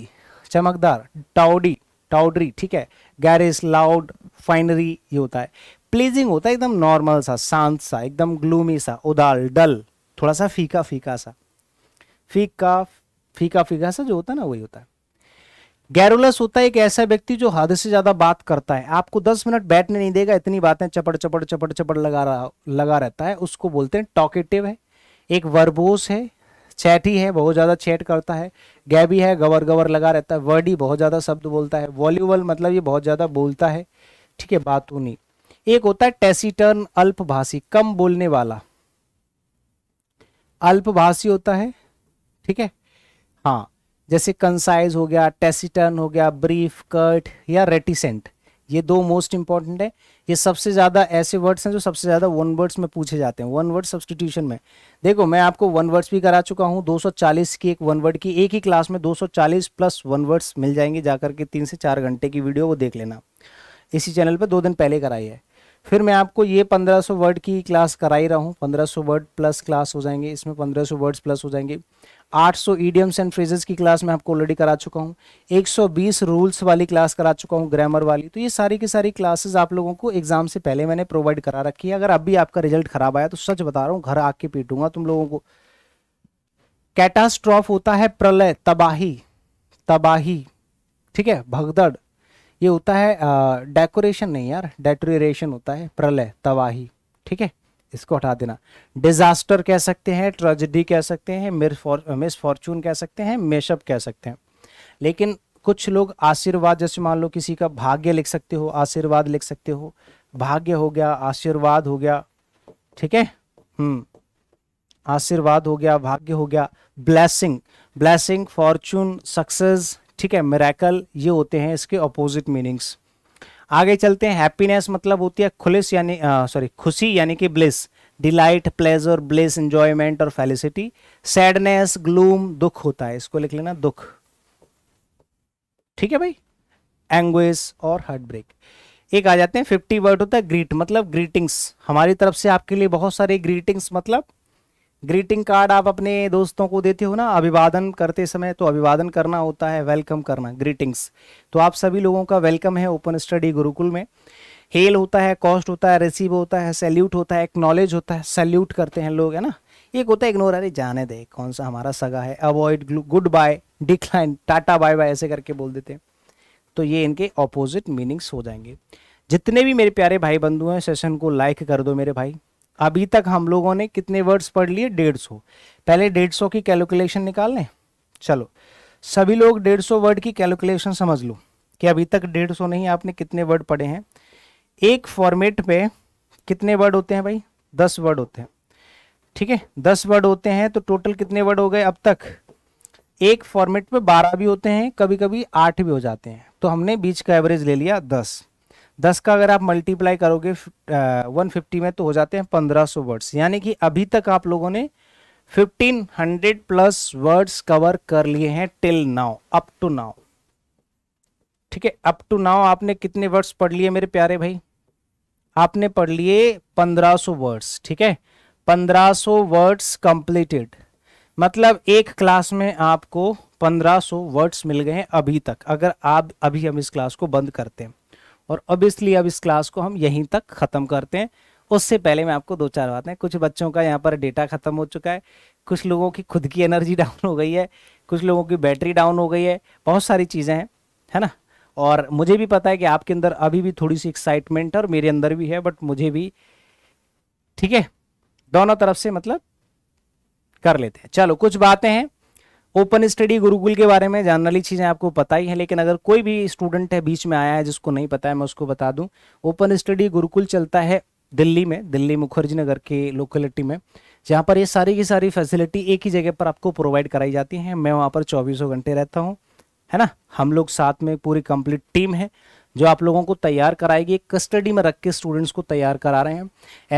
चमकदार टाउडी टाउडरी ठीक है गैरिस लाउड फाइनरी ये होता है प्लीजिंग होता है एकदम नॉर्मल सा शांत सा एकदम ग्लूमी सा उदाल डल थोड़ा सा फीका फीका सा फीका फीका फीका सा जो होता है ना वही होता है गैरुलस होता है एक ऐसा व्यक्ति जो हद से ज्यादा बात करता है आपको दस मिनट बैठने नहीं देगा इतनी बातें चपड़ चपड़ चपड़ चपड़ लगा रहा लगा रहता है उसको बोलते हैं टॉकेटिव है एक वर्बोस है चैटी है बहुत ज़्यादा चैट करता है गैबी है गवर गवर लगा रहता है वर्डी बहुत ज़्यादा शब्द बोलता है वॉल्यूबल मतलब ये बहुत ज़्यादा बोलता है ठीक है बात उन्हीं एक होता है टेसीटर्न अल्पभाषी कम बोलने वाला अल्पभाषी होता है ठीक है हाँ जैसे कंसाइज हो गया टेसिटन हो गया ब्रीफ कर्ट या रेटिसेंट ये दो मोस्ट इंपॉर्टेंट है ये सबसे ज़्यादा ऐसे वर्ड्स हैं जो सबसे ज़्यादा वन वर्ड्स में पूछे जाते हैं वन वर्ड सब्सटीट्यूशन में देखो मैं आपको वन वर्ड्स भी करा चुका हूँ 240 की एक वन वर्ड की एक ही क्लास में 240 प्लस वन वर्ड्स मिल जाएंगे जाकर के तीन से चार घंटे की वीडियो वो देख लेना इसी चैनल पर दो दिन पहले कराई है फिर मैं आपको ये 1500 वर्ड की क्लास कराई रहा हूँ 1500 वर्ड प्लस क्लास हो जाएंगे इसमें 1500 वर्ड्स प्लस हो जाएंगे 800 ईडियम्स एंड फ्रेजेस की क्लास मैं आपको ऑलरेडी करा चुका हूँ 120 रूल्स वाली क्लास करा चुका हूँ ग्रामर वाली तो ये सारी की सारी क्लासेस आप लोगों को एग्जाम से पहले मैंने प्रोवाइड करा रखी है अगर अभी आपका रिजल्ट खराब आया तो सच बता रहा हूँ घर आके पीटूंगा तुम लोगों को कैटास्ट्रॉफ होता है प्रलय तबाही तबाही ठीक है भगदड़ ये होता है डेकोरेशन नहीं यार डेटोरेशन होता है प्रलय तबाही ठीक है इसको हटा देना डिजास्टर कह सकते हैं ट्रेजिडी कह सकते हैं मिस फॉर्चून कह सकते हैं मेशअप कह सकते हैं लेकिन कुछ लोग आशीर्वाद जैसे मान लो किसी का भाग्य लिख सकते हो आशीर्वाद लिख सकते हो भाग्य हो गया आशीर्वाद हो गया ठीक है हम्म आशीर्वाद हो गया भाग्य हो गया ब्लैसिंग ब्लैसिंग फॉर्चून सक्सेस ठीक है मेरेकल ये होते हैं इसके अपोजिट मीनिंग्स आगे चलते हैं हैप्पीनेस मतलब होती है खुलिस यानी सॉरी खुशी यानी कि bliss delight pleasure bliss enjoyment और फेलिसिटी सैडनेस ग्लूम दुख होता है इसको लिख लेना दुख ठीक है भाई एंग्वेज और हार्ट ब्रेक एक आ जाते हैं फिफ्टी वर्ड होता है ग्रीट मतलब ग्रीटिंग्स हमारी तरफ से आपके लिए बहुत सारे ग्रीटिंग्स मतलब ग्रीटिंग कार्ड आप अपने दोस्तों को देते हो ना अभिवादन करते समय तो अभिवादन करना होता है वेलकम करना ग्रीटिंग्स तो आप सभी लोगों का वेलकम है ओपन स्टडी गुरुकुल में हेल होता है कॉस्ट होता है रिसीव होता है सैल्यूट होता है एक्नॉलेज होता है सैल्यूट करते हैं लोग है ना एक होता है इग्नोर अरे जाने दे कौन सा हमारा सगा है avoid good bye decline tata bye bye ऐसे करके बोल देते हैं तो ये इनके ऑपोजिट मीनिंग्स हो जाएंगे जितने भी मेरे प्यारे भाई बंधु हैं सेशन को लाइक कर दो मेरे भाई अभी तक हम लोगों ने कितने वर्ड्स पढ़ लिए डेढ़ सौ पहले डेढ़ सौ की कैलकुलेशन निकाल लें चलो सभी लोग डेढ़ सौ वर्ड की कैलकुलेशन समझ लो कि अभी तक डेढ़ सौ नहीं आपने कितने वर्ड पढ़े हैं एक फॉर्मेट पे कितने वर्ड होते हैं भाई दस वर्ड होते हैं ठीक है दस वर्ड होते हैं तो टोटल कितने वर्ड हो गए अब तक एक फॉर्मेट पे बारह भी होते हैं कभी कभी आठ भी हो जाते हैं तो हमने बीच का एवरेज ले लिया दस दस का अगर आप मल्टीप्लाई करोगे वन फिफ्टी में तो हो जाते हैं पंद्रह सौ वर्ड्स यानी कि अभी तक आप लोगों ने fifteen hundred plus words cover कर लिए हैं till now up to now ठीक है अप टू नाउ आपने कितने वर्ड्स पढ़ लिए मेरे प्यारे भाई आपने पढ़ लिए पंद्रह सौ वर्ड्स ठीक है पंद्रह सौ वर्ड्स कंप्लीटेड मतलब एक क्लास में आपको पंद्रह सौ वर्ड्स मिल गए हैं अभी तक अगर आप अभी हम इस क्लास को बंद करते हैं और ऑब्वियसली अब इस क्लास को हम यहीं तक ख़त्म करते हैं उससे पहले मैं आपको दो चार बातें कुछ बच्चों का यहाँ पर डेटा ख़त्म हो चुका है कुछ लोगों की खुद की एनर्जी डाउन हो गई है कुछ लोगों की बैटरी डाउन हो गई है बहुत सारी चीज़ें हैं है ना और मुझे भी पता है कि आपके अंदर अभी भी थोड़ी सी एक्साइटमेंट और मेरे अंदर भी है बट मुझे भी ठीक है दोनों तरफ से मतलब कर लेते हैं चलो कुछ बातें हैं ओपन स्टडी गुरुकुल के बारे में जनरली चीज़ें आपको पता ही है लेकिन अगर कोई भी स्टूडेंट है बीच में आया है जिसको नहीं पता है मैं उसको बता दूं ओपन स्टडी गुरुकुल चलता है दिल्ली में दिल्ली मुखर्जी नगर के लोकेलिटी में जहाँ पर ये सारी की सारी फैसिलिटी एक ही जगह पर आपको प्रोवाइड कराई जाती है मैं वहां पर चौबीसों घंटे रहता हूँ है ना हम लोग साथ में पूरी कंप्लीट टीम है जो आप लोगों को तैयार कराएगी कस्टडी में रख के स्टूडेंट्स को तैयार करा रहे हैं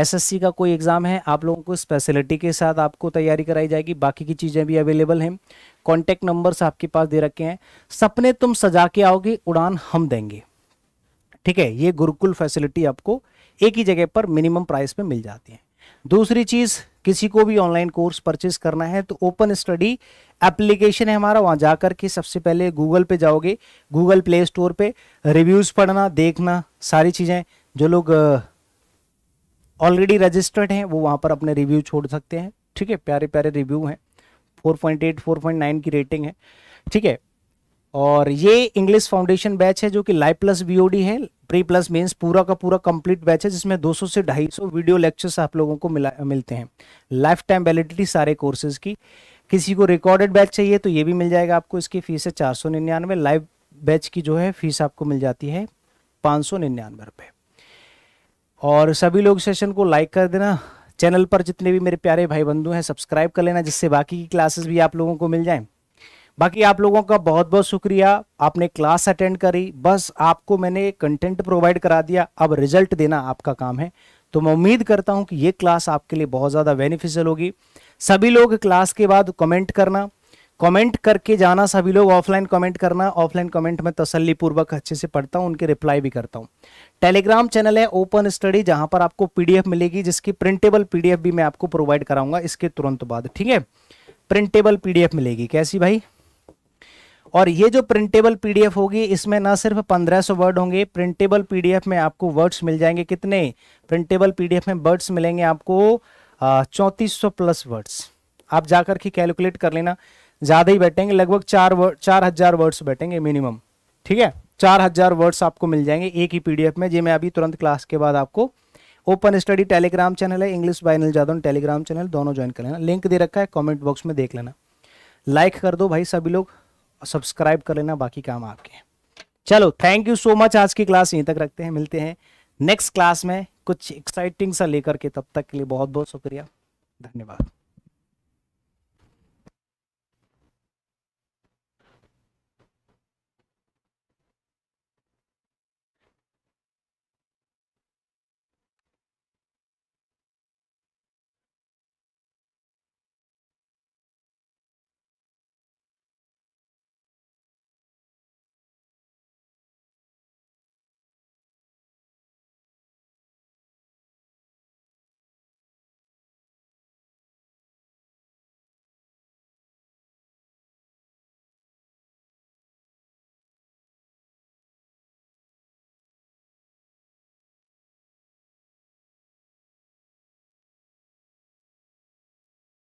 एसएससी का कोई एग्ज़ाम है आप लोगों को स्पेशलिटी के साथ आपको तैयारी कराई जाएगी बाकी की चीज़ें भी अवेलेबल हैं कॉन्टैक्ट नंबर्स आपके पास दे रखे हैं सपने तुम सजा के आओगे उड़ान हम देंगे ठीक है ये गुरुकुल फैसिलिटी आपको एक ही जगह पर मिनिमम प्राइस में मिल जाती है दूसरी चीज़ किसी को भी ऑनलाइन कोर्स परचेस करना है तो ओपन स्टडी एप्लीकेशन है हमारा वहां जाकर के सबसे पहले गूगल पे जाओगे गूगल प्ले स्टोर पे रिव्यूज़ पढ़ना देखना सारी चीज़ें जो लोग ऑलरेडी रजिस्टर्ड हैं वो वहां पर अपने रिव्यू छोड़ सकते हैं ठीक है प्यारे प्यारे रिव्यू हैं 4.8 4.9 की रेटिंग है ठीक है और ये इंग्लिश फाउंडेशन बैच है जो कि लाइव प्लस बीओडी है प्री प्लस मेंस पूरा का पूरा कंप्लीट बैच है जिसमें 200 से 250 वीडियो लेक्चर्स आप लोगों को मिला मिलते हैं लाइफ टाइम वैलिडिटी सारे कोर्सेज की किसी को रिकॉर्डेड बैच चाहिए तो ये भी मिल जाएगा आपको इसकी फीस है चार सौ निन्यानवे लाइव बैच की जो है फीस आपको मिल जाती है पाँच सौ निन्यानवे रुपये और सभी लोग सेशन को लाइक कर देना चैनल पर जितने भी मेरे प्यारे भाई बंधु हैं सब्सक्राइब कर लेना जिससे बाकी की क्लासेस भी आप लोगों को मिल जाएं बाकी आप लोगों का बहुत बहुत शुक्रिया आपने क्लास अटेंड करी बस आपको मैंने कंटेंट प्रोवाइड करा दिया अब रिजल्ट देना आपका काम है तो मैं उम्मीद करता हूं कि ये क्लास आपके लिए बहुत ज़्यादा बेनिफिशियल होगी सभी लोग क्लास के बाद कमेंट करना कमेंट करके जाना सभी लोग ऑफलाइन कमेंट करना ऑफलाइन कमेंट में तसल्लीपूर्वक अच्छे से पढ़ता हूँ उनके रिप्लाई भी करता हूँ टेलीग्राम चैनल है ओपन स्टडी जहाँ पर आपको पीडीएफ मिलेगी जिसकी प्रिंटेबल पीडीएफ भी मैं आपको प्रोवाइड कराऊंगा इसके तुरंत बाद ठीक है प्रिंटेबल पीडीएफ मिलेगी कैसी भाई और ये जो प्रिंटेबल पीडीएफ होगी इसमें ना सिर्फ 1500 वर्ड होंगे प्रिंटेबल पीडीएफ में आपको वर्ड्स मिल जाएंगे कितने प्रिंटेबल पीडीएफ में वर्ड्स मिलेंगे आपको चौंतीस प्लस वर्ड्स आप जाकर के कैलकुलेट कर लेना ज़्यादा ही बैठेंगे लगभग चार वर्ड चार हज़ार वर्ड्स बैठेंगे मिनिमम ठीक है चार हज़ार वर्ड्स आपको मिल जाएंगे एक ही पीडीएफ में मैं अभी तुरंत क्लास के बाद आपको ओपन स्टडी टेलीग्राम चैनल है इंग्लिश बाइनल जादौन टेलीग्राम चैनल दोनों ज्वाइन कर लेना लिंक दे रखा है कमेंट बॉक्स में देख लेना लाइक कर दो भाई सभी लोग और सब्सक्राइब कर लेना बाकी काम आपके चलो थैंक यू सो मच आज की क्लास यहीं तक रखते हैं मिलते हैं नेक्स्ट क्लास में कुछ एक्साइटिंग सा लेकर के तब तक के लिए बहुत बहुत शुक्रिया धन्यवाद